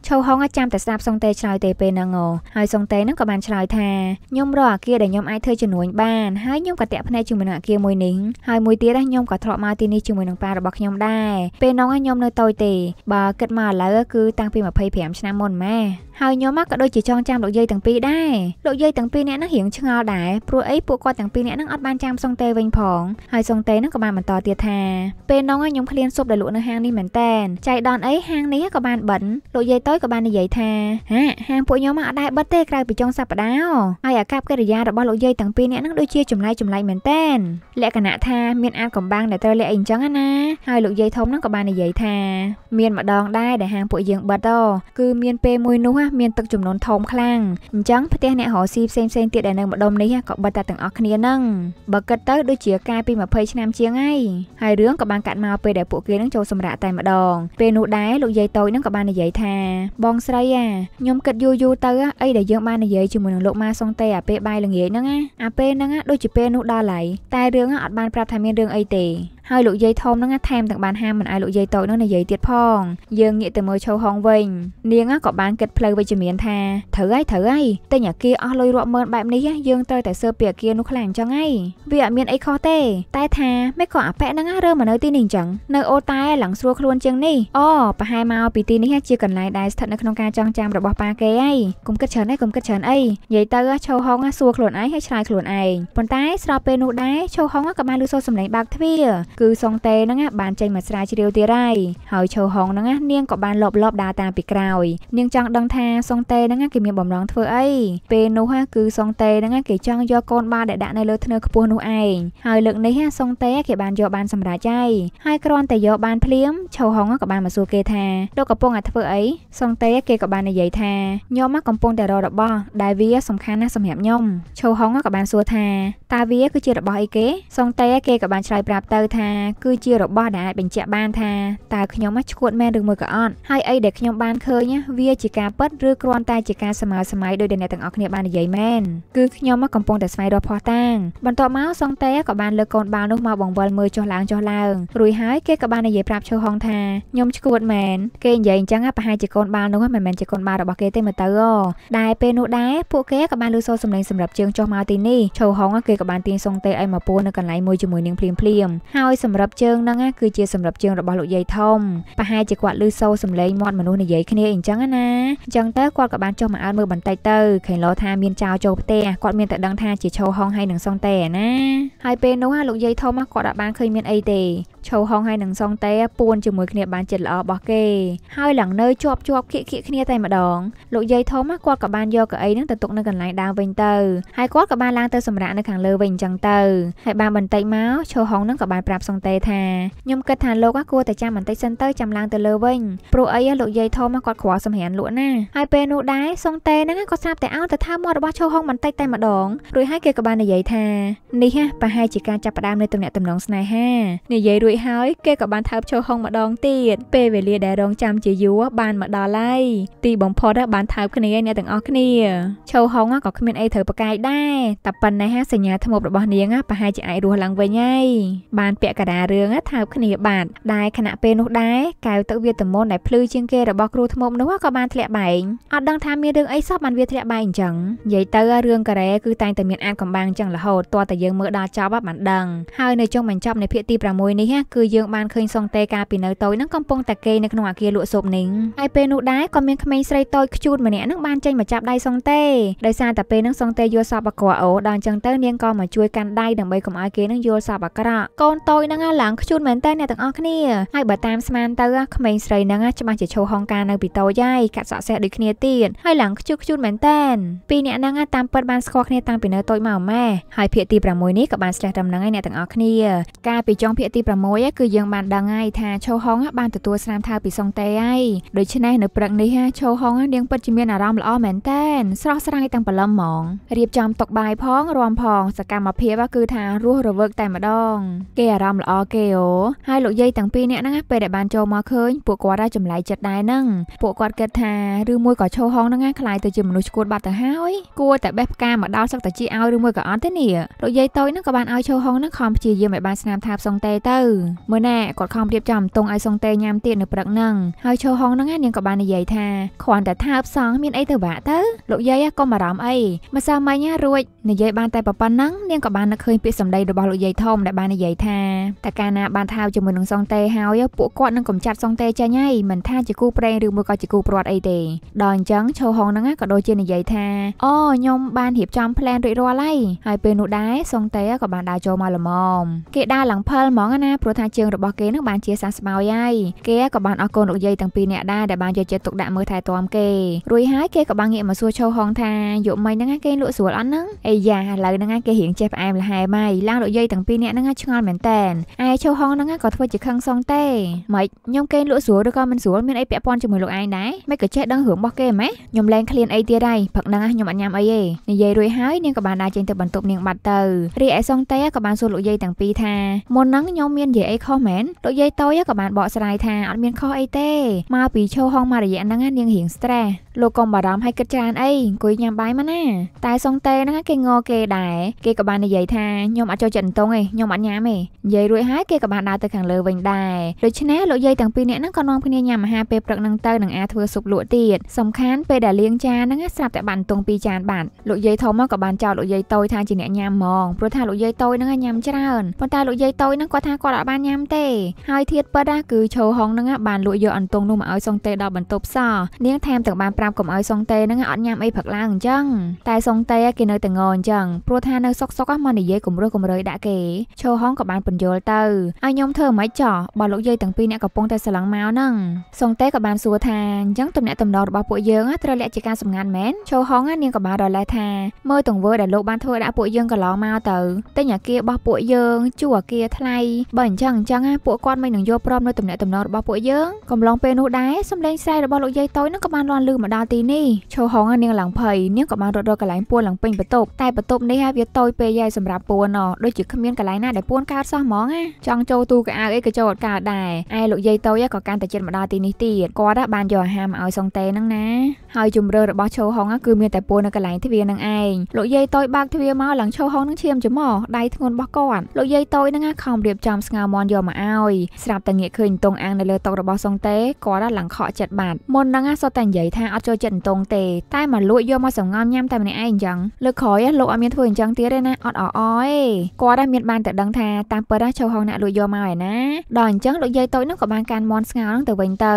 ឈៅហុងចាំតែស្ដាប់សង្តេឆ្លើយទេពេលហ្នឹងហើយសង្តេហ្នឹងក៏បានឆ្លើយថាខ្ញុំរកអាគារដែលខ្ញុំអាចធ្វើជំនួញបានហើយខ្ញុំក៏តាក់ភ្នែកជាមួយនឹងអាគារមួយនេះហើយមួយទៀតខ្ញុំក៏ធ្លាប់មកទីនេះជាមួយនឹងប៉ារបស់ខ្ញុំដែរពេលហ្នឹងខ្ញុំនៅតូចទេបើគិតមកឥឡូវគឺតាំងពី25ឆ្នាំមុនម៉ែហើយខ្ញុំក៏ដូចដូចជាចងចាំលោកយាយទាំងពីរដែរលោកយាយទាំងពីរនាក់ហ្នឹងរៀងឆ្ងល់ដែរព្រោះអីពួកគាត់ទាំងពីរនាក់ហ្នឹងអត់បានចាំសុងតេវិញផងហើយសុងតេហ្នឹងក៏បានបន្តទៀតថាពេលនោះខ្ញុំឃ្លានស៊ុបដែលលក់នៅហាងនេះមែនតែនចៃដនអីហាងនេះក៏បានបិទលោកយាយតូចក៏បាននិយាយថាហាហាងពួកខ្ញុំអត់ដែរបិទទេក្រៅពីចុងសប្តាហ៍ហើយអាកប្បកិរិយារបស់លោកយាយទាំងពីរនាក់ហ្នឹងដូចជាចម្លែកចម្លែកមែនតែនលក្ខណៈថាមានអាចកំបាំងដែលត្រូវលាក់អីអញ្ចឹងណាហើយលោកយាយធំហ្នឹងក៏បាននិយាយថាមានម្ដងដែរដែលហាងពួកយើងបិទអូគឺមានពេលមួយនោះមានទឹកចំនួននធំខ្លាំងអញ្ចឹងផ្ទះអ្នករស់ស៊ីផ្សេងផ្សេងទៀតដែលនៅម្ដុំនេះក៏បិទតែទាំងអស់គ្នានឹងបើគិតទៅដូចជាកាលពី20ឆ្នាំជាងហើយហើយរឿងក៏បានកាត់មកពេលដែលពួកគេនឹងចូលសម្រាកតែម្ដងពេលនោះដែរលោកយាយតូចនឹងក៏បាននិយាយថាបងស្រីអាខ្ញុំគិតយូរយូរទៅ អីដែលយើងបាននិយាយជាមួយនឹងលោកម៉ាសុងតេអាពេលបាយល្ងាចហ្នឹងអាពេលហ្នឹងដូចជាពេលនោះដល់ហើយតែរឿងអត់បានប្រាប់ថាមានរឿងអីទេហើយលោកយាយធំហ្នឹងថែមទាំងបានហាមមិនឲ្យលោកយាយតូចហ្នឹងនិយាយទៀតផងយើងងាកទៅមើលឈូហុងវិញ នាងក៏បានគិតផ្លូវវិជ្ជមានថាត្រូវហើយត្រូវហើយទិញអាគារអស់លុយរាប់ម៉ឺនបែបនេះយើងត្រូវតែស៊ើបពីអាគារនោះខ្លាំងអញ្ចឹងហើយវាអត់មានអីខុសទេ តែថាមិនក៏អាប៉ែហ្នឹងរើមកនៅទីនេះអញ្ចឹងនៅអូតែឡើងស្រួលខ្លួនជាងនេះអូប្រហែលមកពីទីនេះជាកន្លែងដែលស្ថិតនៅក្នុងការចងចាំរបស់ប៉ាគេហើយកុំគិតច្រើនឯងកុំគិតច្រើនអីនិយាយទៅឈូហុងសួរខ្លួនឯងហើយឆ្លើយខ្លួនឯងប៉ុន្តែស្របពេលនោះដែរឈូហុងក៏បានលឺសូរសំឡេងបើកទ្វារគឺសុងតេហ្នឹងណាបានចេញមកស្រាវជ្រាវទៀតហើយហើយឈូហុងហ្នឹងណានាងក៏បានលប លបដើរតាមពីក្រោយ នាងចង់ដឹងថាសុងតេហ្នឹងណាគេមានបំណងធ្វើអីពេលនោះណាគឺសុងតេហ្នឹងណាគេចង់យកកូនបាដែលដាក់នៅលើធ្នើខ្ពស់នោះឯងហើយលើកនេះណាសុងតេគេបានយកបានសម្រាប់ហើយហើយគ្រាន់តែយកបានភ្លាមឈូហុងក៏បានមកសួរគេថាលោកកំពុងតែធ្វើអីសុងតេគេក៏បាននិយាយថាខ្ញុំមកកំពុងតែរករបស់ដែលវាសំខាន់ណាស់សម្រាប់ខ្ញុំឈូហុងក៏បានសួរថាតើវាគឺជារបស់អីគេសុងតេគេក៏បានឆ្លើយប្រាប់ទៅថាគឺជារបស់ដែលអាចបញ្ជាក់បានថាតើខ្ញុំឆ្កួតមែនឬមួយក៏អត់ហើយអីដែលខ្ញុំបានឃើញវាជាការពិតឬគ្រាន់តែជាការសម័យសម័យដោយដែលអ្នកទាំងអស់គ្នាបាននិយាយមែនគឺខ្ញុំកំពុងតែស្វែងរកផោះតាងបន្ទាប់មកសុងតេក៏បានលើកកូនបាល់នោះមកបង្វិលមើលចុះឡើងចុះឡើងរួចហើយគេក៏បាននិយាយប្រាប់ឈូហុងថាខ្ញុំឆ្កួតមែនគេនិយាយអញ្ចឹងប្រហែលជាកូនបាល់នោះមិនមែនជាកូនបាល់របស់គេទេមើលទៅអូដែលពេលនោះដែរពួកគេក៏បានលើសូរសម្លេងសម្រាប់ជើងចុះមកទីនេះឈូហុងគេក៏បានទាញសុងតេឲ្យមកពួរនៅកន្លែងមួយជាមួយនាងភ្លាមភ្លាមហើយសម្រាប់ជើងហ្នឹងគឺជាសម្រាប់ជើងរបស់លោកយាយធំប្រហែលជាគាត់ឮសូរសំឡេងមាត់មនុស្សនិយាយគ្នាអីចឹងណាអញ្ចឹងទៅគាត់ក៏បានចុះមកអើមើលបន្តិចទៅឃើញលោថាមានចៅចូលផ្ទះគាត់មានតែដឹងថាជាឈោហងហើយនឹងសុងតេណាហើយពេលនោះលោកយាយធំគាត់អាចបានឃើញមានអីទេឈោហងហើយនឹងសុងតេពួនជាមួយគ្នាបានចិត្តល្អរបស់គេហើយឡើងនៅជាប់ជាប់ខៀកខៀកគ្នាតែម្ដងលោកយាយធំគាត់ក៏បានយកកៅអីហ្នឹងទៅទុកនៅកន្លែងដើមវិញទៅហើយគាត់ក៏បានឡើងទៅសម្រាកនៅខាងលើវិញអញ្ចឹងទៅហើយបានបន្តិចមកឈោហងហ្នឹងក៏បានប្រាប់សង្តេថាខ្ញុំគិតថាលោកគួរតែចាំបន្តិចសិនទៅចាំឡើងទៅលើវិញព្រោះអីលោកយាយធំគាត់ខ្វល់សម្រានលក់ណាហើយពេលនោះដែរសុងតេហ្នឹងក៏ស្រាប់តែអោទៅថាមាត់របស់ឈូហុងបន្តិចតែម្ដងរួចហើយគេក៏បាននិយាយថានេះហ่ะប្រហែលជាការចាប់ផ្ដើមនៃទំនាក់ទំនងស្នេហានិយាយរួចហើយគេក៏បានថើបឈូហុងម្ដងទៀតពេលវេលាដែលរងចាំជាយូរបានមកដល់ហើយទីបំផុតបានថើបគ្នាអ្នកទាំងអស់គ្នាឈូហុងក៏គ្មានអីត្រូវប្រកាយដែរតែប៉ុណ្ណេះសញ្ញាធ្មប់របស់នាងប្រហែលជាអាចរស់ឡើងវិញហើយបានពាក់កដារឿងថើបគ្នាបាទដែលខណៈពេលនោះដែរកៅទឹកវាតំនដែលភ្លឺជាងគេរបស់គ្រូថ្មនោះក៏បានធ្លាក់បែងអត់ដឹងថាមានរឿងអីសោះបានវាធ្លាក់បែងអញ្ចឹងនិយាយទៅរឿងការ៉េគឺតែងតែមានអាចកំបាំងអញ្ចឹងរហូតទាល់តែយើងមើលដល់ចប់បានដឹងហើយនៅចុងបញ្ចប់នៃភាគទី6នេះគឺយើងបានឃើញសុងតេការពីនៅតូចនឹងកំពុងតែគេនៅក្នុងអាគារលក់ស៊ុបនេះហើយពេលនោះដែរក៏មានក្មេងស្រីតូចខ្ជូតម្នាក់នឹងបានចេញមកចាប់ដៃសុងតេដោយសារតែពេលនឹងសុងតេយល់សពអកអូដល់អញ្ចឹងទៅនាងក៏មកជួយកាន់ដៃដើម្បីកុំឲ្យគេនឹងយល់សពអក្រក់កូនតូចយហ្នឹងឡើងខ្ជូនមែនតើអ្នកទាំងអស់គ្នាហើយបើតាមស្មានទៅក្មេងស្រីហ្នឹងច្បាស់ជាឈោហងការនៅពីតូចហើយកាត់សក់សេះដូចគ្នាទៀតហើយឡើងខ្ជូខ្ជូនមែនតើពីរអ្នកហ្នឹងតាមពិតបានស្គាល់គ្នាតាំងពីនៅតូចមកម៉ែហើយភាគទី6នេះក៏បានស្លះត្រឹមហ្នឹងឯអ្នកទាំងអស់គ្នាកាលពីចុងភាគទី6គឺយើងបានដឹងហើយថាឈោហងបានទទួលស្នាមថើពីសុងតេហើយដូច្នេះនៅព្រឹកនេះឈោហងនាងពិតជាមានអារម្មណ៍ល្អមែនតើស្រស់ស្រាយទាំងបលឹមហ្មងរៀបចំតុកបាយផងរំផងសកម្មភាពគឺថារស់រវើកតែម្ដងគេអាររម្ភល្អគេអូហើយលោកយាយទាំងពីរនាក់ហ្នឹងពេលដែលបានចូលមកឃើញពួកគាត់ដែរចម្លែកចិត្តដែរហ្នឹងពួកគាត់គិតថាឬមួយក៏ឈោហងហ្នឹងខ្លាយទៅជាមនុស្សឈួតបាត់ទៅហើយគួរតែបេះផ្កាមកដល់សឹកតែជាឲ្យឬមួយក៏អត់ទេនេះលោកយាយតូចហ្នឹងក៏បានឲ្យឈោហងហ្នឹងខំព្យាយាមឲ្យបានស្នាមថាផ្សុងតេទៅមើលណែគាត់ខំរៀបចំតុងឲ្យសុងតេញ៉ាំទៀតនៅព្រឹកហ្នឹងហើយឈោហងហ្នឹងនាងក៏បាននិយាយថាគ្រាន់តែថាផ្សងមានអីទៅបាក់ទៅ លោកយាយកុំបារម្ភអីម្សិលមិញរួចនិយាយបានតែប៉ុណ្ណឹងនាងក៏បាននឹកឃើញពាក្យសម្ដីរបស់លោកយាយធំដែលបាននិយាយថាតែកាលណាបានថាវជាមួយនឹងសងតេហើយពួកគាត់នឹងកំចាត់សងតេចេញហើយមិនថាជាគូប្រេងឬមួយក៏ជាគូប្រវត្តិអីទេដល់អញ្ចឹងឈូហុងហ្នឹងក៏ដូចជានិយាយថាអូខ្ញុំបានរៀបចំផែនរួចរាល់ហើយហើយពេលនោះដែរសងតេក៏បានដើរចូលមកល្មមគេដើរឡើងផលហ្មងណាព្រោះថាជើងរបស់គេនឹងបានជាសះស្បើយហើយគេក៏បានអរគុណលោកយាយទាំងពីរអ្នកដែរដែលបានយកចិត្តទុកដាក់មើលថែទាំគេរួចហើយគេក៏បានងាកមកសួរឈូហុងថាយកមិញហ្នឹងគេលក់ស្រួលអត់ហ្នឹងអីយ៉ាឥឡូវហ្នឹងគេរៀងចេះផ្អែមល្ហែមហើយឡើងលោកយាយទាំងពីរអ្នកហ្នឹងឆ្ងល់មែនតើនឯឈូហងហ្នឹងក៏ធ្វើជាខឹងសងទេម៉េចខ្ញុំគេលក់ស្រួលឬក៏មិនស្រួលមានអីពាក់ព័ន្ធជាមួយលោកឯងដែរមិនក៏ចេះដឹងរឿងរបស់គេម៉េចខ្ញុំលែងឃ្លានអីទៀតហើយព្រឹកហ្នឹងខ្ញុំអត់ញ៉ាំអីទេនិយាយរួចហើយនាងក៏បានដើរចេញទៅបន្ទប់នាងបាត់ទៅរីឯសងទេក៏បានសួរលោកយាយទាំងពីរថាមុនហ្នឹងខ្ញុំមាននិយាយអីខុសមែនលោកយាយតូចក៏បានបកស្រាយថាអត់មានខុសអីទេមកពីឈូហងមករយៈហ្នឹងនាងរៀង stress លោកកុំបារម្ភហើយគិតច្រើនអីអង្គុយញ៉ាំបាយមកណាតែសុងតេហ្នឹងគេងគេដែរគេក៏បាននិយាយថាខ្ញុំអត់ចូលចិត្តអន្ទងទេខ្ញុំអត់ញ៉ាំទេនិយាយរួចហើយគេក៏បានដើរទៅខាងលើវិញដែរដូច្នេះលោកយាយទាំងពីរនាក់ហ្នឹងក៏នាំគ្នាញ៉ាំអាហារពេលព្រឹកហ្នឹងទៅនឹងអាធ្វើស៊ុបលក់ទៀតសំខាន់ពេលដែលលាងចានហ្នឹងស្រាប់តែបានទងពីរចានបាត់លោកយាយធំក៏បានចោទលោកយាយតូចថាជាអ្នកញ៉ាំហ្មងព្រោះថាលោកយាយតូចហ្នឹងញ៉ាំច្រើនប៉ុន្តែលោកយាយតូចហ្នឹងគាត់ថាគាត់អត់បានញ៉ាំទេហើយធៀបពិតគឺឈោហុងហ្នឹងបានលក់យកអន្ទងនោះមកឲ្យសុងតេដល់បន្ទប់សោះនាងថែមទាំងបានប្រាប់រាប់កុំឲ្យសុងតេហ្នឹងអត់ញ៉ាំអីព្រឹកឡើងអញ្ចឹងតែសុងតេគេនៅតែងអញ្ចឹងព្រោះថានៅសុកសុកមកនិយាយគំរើសគំរើយដាក់គេឈោហងក៏បានបញ្យល់ទៅឲ្យខ្ញុំធ្វើមិនចោះបើលោកយាយទាំងពីរអ្នកកំពុងតែស្រឡងមកហ្នឹងសុងតេក៏បានសួរថាអញ្ចឹងទំនាក់ទំនងរបស់ពួកយើងត្រូវលាក់ជាការសម្ងាត់មែនឈោហងនាងក៏បានរលែថាមើលទង្វើដែលលោកបានធ្វើដាក់ពួកយើងកន្លងមកទៅតែអាគាររបស់ពួកយើងជួអាគារថ្លៃបើអញ្ចឹងអញ្ចឹងពួកគាត់មិននឹងយល់ព្រមនៅទំនាក់ទំនងរបស់ពួកយើងកំឡុងពេលនោះដែរសំឡេងស្រែរបស់លោកយាយតូចហ្នឹងក៏បានលាន់លឺម្ដងដល់ទីនេះឈូហុងនាងឡើងភ័យនាងក៏បានរត់រកកន្លែងពួនឡើងពេញបន្ទប់តែបន្ទប់នេះហើយវាតូចពេកហើយសម្រាប់ពួនណដូចជាគ្មានកន្លែងណាដែលពួនកើតសោះហ្មងណាចង់ចូលទូកៅអៅអីក៏ចូលអត់កើតដែរឯលោកយាយតូចក៏កាន់តែចិត្តមកដល់ទីនេះទៀតគាត់បានយកអាហារមកឲ្យសុងតេហ្នឹងណាហើយជំរឿរបស់ឈូហុងគឺមានតែពួននៅកន្លែងទ្វារនឹងឯងលោកយាយតូចបើកទ្វារមកឡើងឈូហុងនឹងឈាមច្មោះដៃធ្ងន់របស់គាត់លោកយាយតូចហ្នឹងខំរៀបចំស្ងោមន់យកមកឲ្យស្រាប់តែងាកឃើញតុងអាងនៅលើតុរបស់សុងតេគាត់ឡើងខកចិត្តបាត់មុនហ្នឹងសុទ្ធតែនិយាយថាអត់ចូលចិត្តអន្ទងទេតែមកលក់យកមកសងំញ៉ាំតែម្នាក់ឯងអញ្ចឹងលើក្រោយលោកអត់មានធ្វើអញ្ចឹងទៀតទេណាអត់អអឯងគាត់តែមានបានតែដឹងថាតាមពិតណាចូលហងអ្នកលក់យកមកឯណាដល់អញ្ចឹងលោកយាយតូចនឹងក៏បានការមន់ស្ងោនឹងទៅវិញទៅ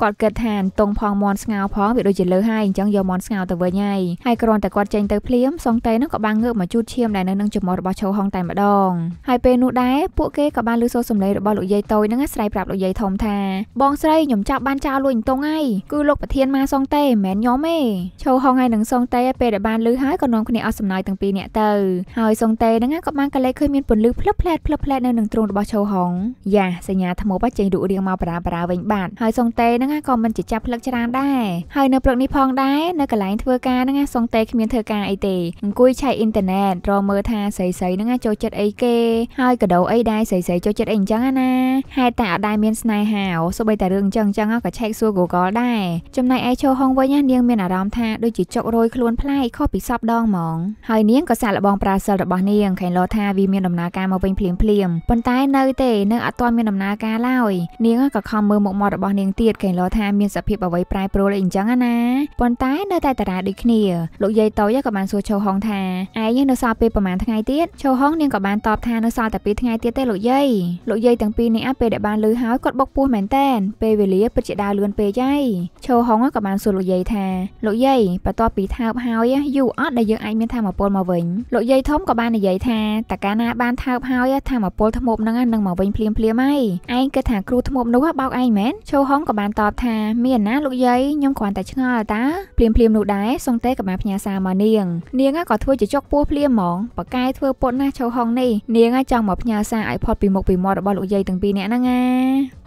គាត់គិតថាអន្ទងផងមន់ស្ងោផងវាដូចជាលើហើយអញ្ចឹងយកមន់ស្ងោទៅវិញហើយហើយគ្រាន់តែគាត់ចេញទៅភ្លាមសងតេនឹងក៏បានងើបមកជូតឈាមដែលនៅនឹងចំមរបស់ចូលហងតែម្ដងហើយពេលនោះដែរពួកគេក៏បានលើសូរសំឡេងរបស់លោកយាយតូចនឹងស្រ័យប្រាប់លោកយាយធំថាបងស្រីខ្ញុំចាប់បានចោលលួចអន្ទងហើយគឺលោកប្រធានមកសងតេទេមិនញោមទេឈូហុងហើយនឹងសុងតេពេលដែលបានលឺហើយក៏នាំគ្នាអស់សំណើទាំងពីរអ្នកទៅហើយសុងតេហ្នឹងក៏បានកលេចឃើញមានពន្លឺភ្លឹបផ្លែតភ្លឹបផ្លែតនៅនឹងទ្រូងរបស់ឈូហុងយ៉ាសញ្ញាថ្មបចេញរូបរាងមកបារាបារាវិញបាទហើយសុងតេហ្នឹងក៏មិនជាចាប់ផ្លឹកច្រើនដែរហើយនៅព្រឹកនេះផងដែរនៅកន្លែងធ្វើការហ្នឹងសុងតេគ្មានធ្វើការអីទេអង្គុយឆែកអ៊ីនធឺណិតរមើលថាស្រីស្រីហ្នឹងចូលចិត្តអីគេហើយក៏ដោអីដែរស្រីស្រីចូលចិត្តអីអញ្ចឹងណាហេតុតែអត់ដែរមានស្នេហាអូសូម្បីតែរឿងអញ្ចឹងអញ្ចឹងក៏ឆែកសួរ Google ដែរចំណែកឯឈូហុងវិញនាងមានអារម្មណ៍ថាដូចជាចុករយខ្លួនប្លែកខុសពីសពដងហ្មងហើយនាងក៏សាកល្បងប្រើសិលរបស់នាងខេនលោថាវាមានដំណើរការមកវិញភ្លាមភ្លាមប៉ុន្តែនៅទេនៅអត់ទាន់មានដំណើរការឡើយនាងក៏ខំមើលមុខមាត់របស់នាងទៀតខេនលោថាមានសភាពអ្វីប្រែប្រួលអីអញ្ចឹងណាប៉ុន្តែ នៅតែតារាដូចគ្នាលោកយាយតូចក៏បានសួរឈូហុងថាឯងនៅសល់ពេលប្រហែលថ្ងៃទៀតឈូហុងនាងក៏បានតប ថានៅសល់តែ2ថ្ងៃទៀតទេលោកយាយលោកយាយទាំងពីរនេះពេលដែលបានលើហើយគាត់បុកពោះមែនតែនពេលវេលាពិតជាដើរលឿនពេកហើយឈូហុងក៏បានសួរលោកលោកយាយថាលោកយាយបន្ទាប់ពីថើបហើយយូរអត់ដែលយើងអាចមានធមពលមកវិញលោកយាយធំក៏បាននិយាយថាតកាលណាបានថើបហើយធមពលធ្មប់នឹងនឹងមកវិញភ្លាមភ្លាមហើយឯងគិតថាគ្រូធ្មប់នោះបោកឯងមែនឈូហុងក៏បានតបថាមានណាលោកយាយខ្ញុំគ្រាន់តែឆ្ងល់តាភ្លាមភ្លាមនោះដែរសុងតេក៏បានផ្ញើសារមកនាង នាងក៏ធ្វើជាចុកពោះភ្លាមហ្មង បកាយធ្វើពុតណាឈូហុងនេះនាងចង់មកផ្ញើសារឲ្យផុតពីមុខពីមាត់របស់លោកយាយទាំងពីរនាក់ហ្នឹងណា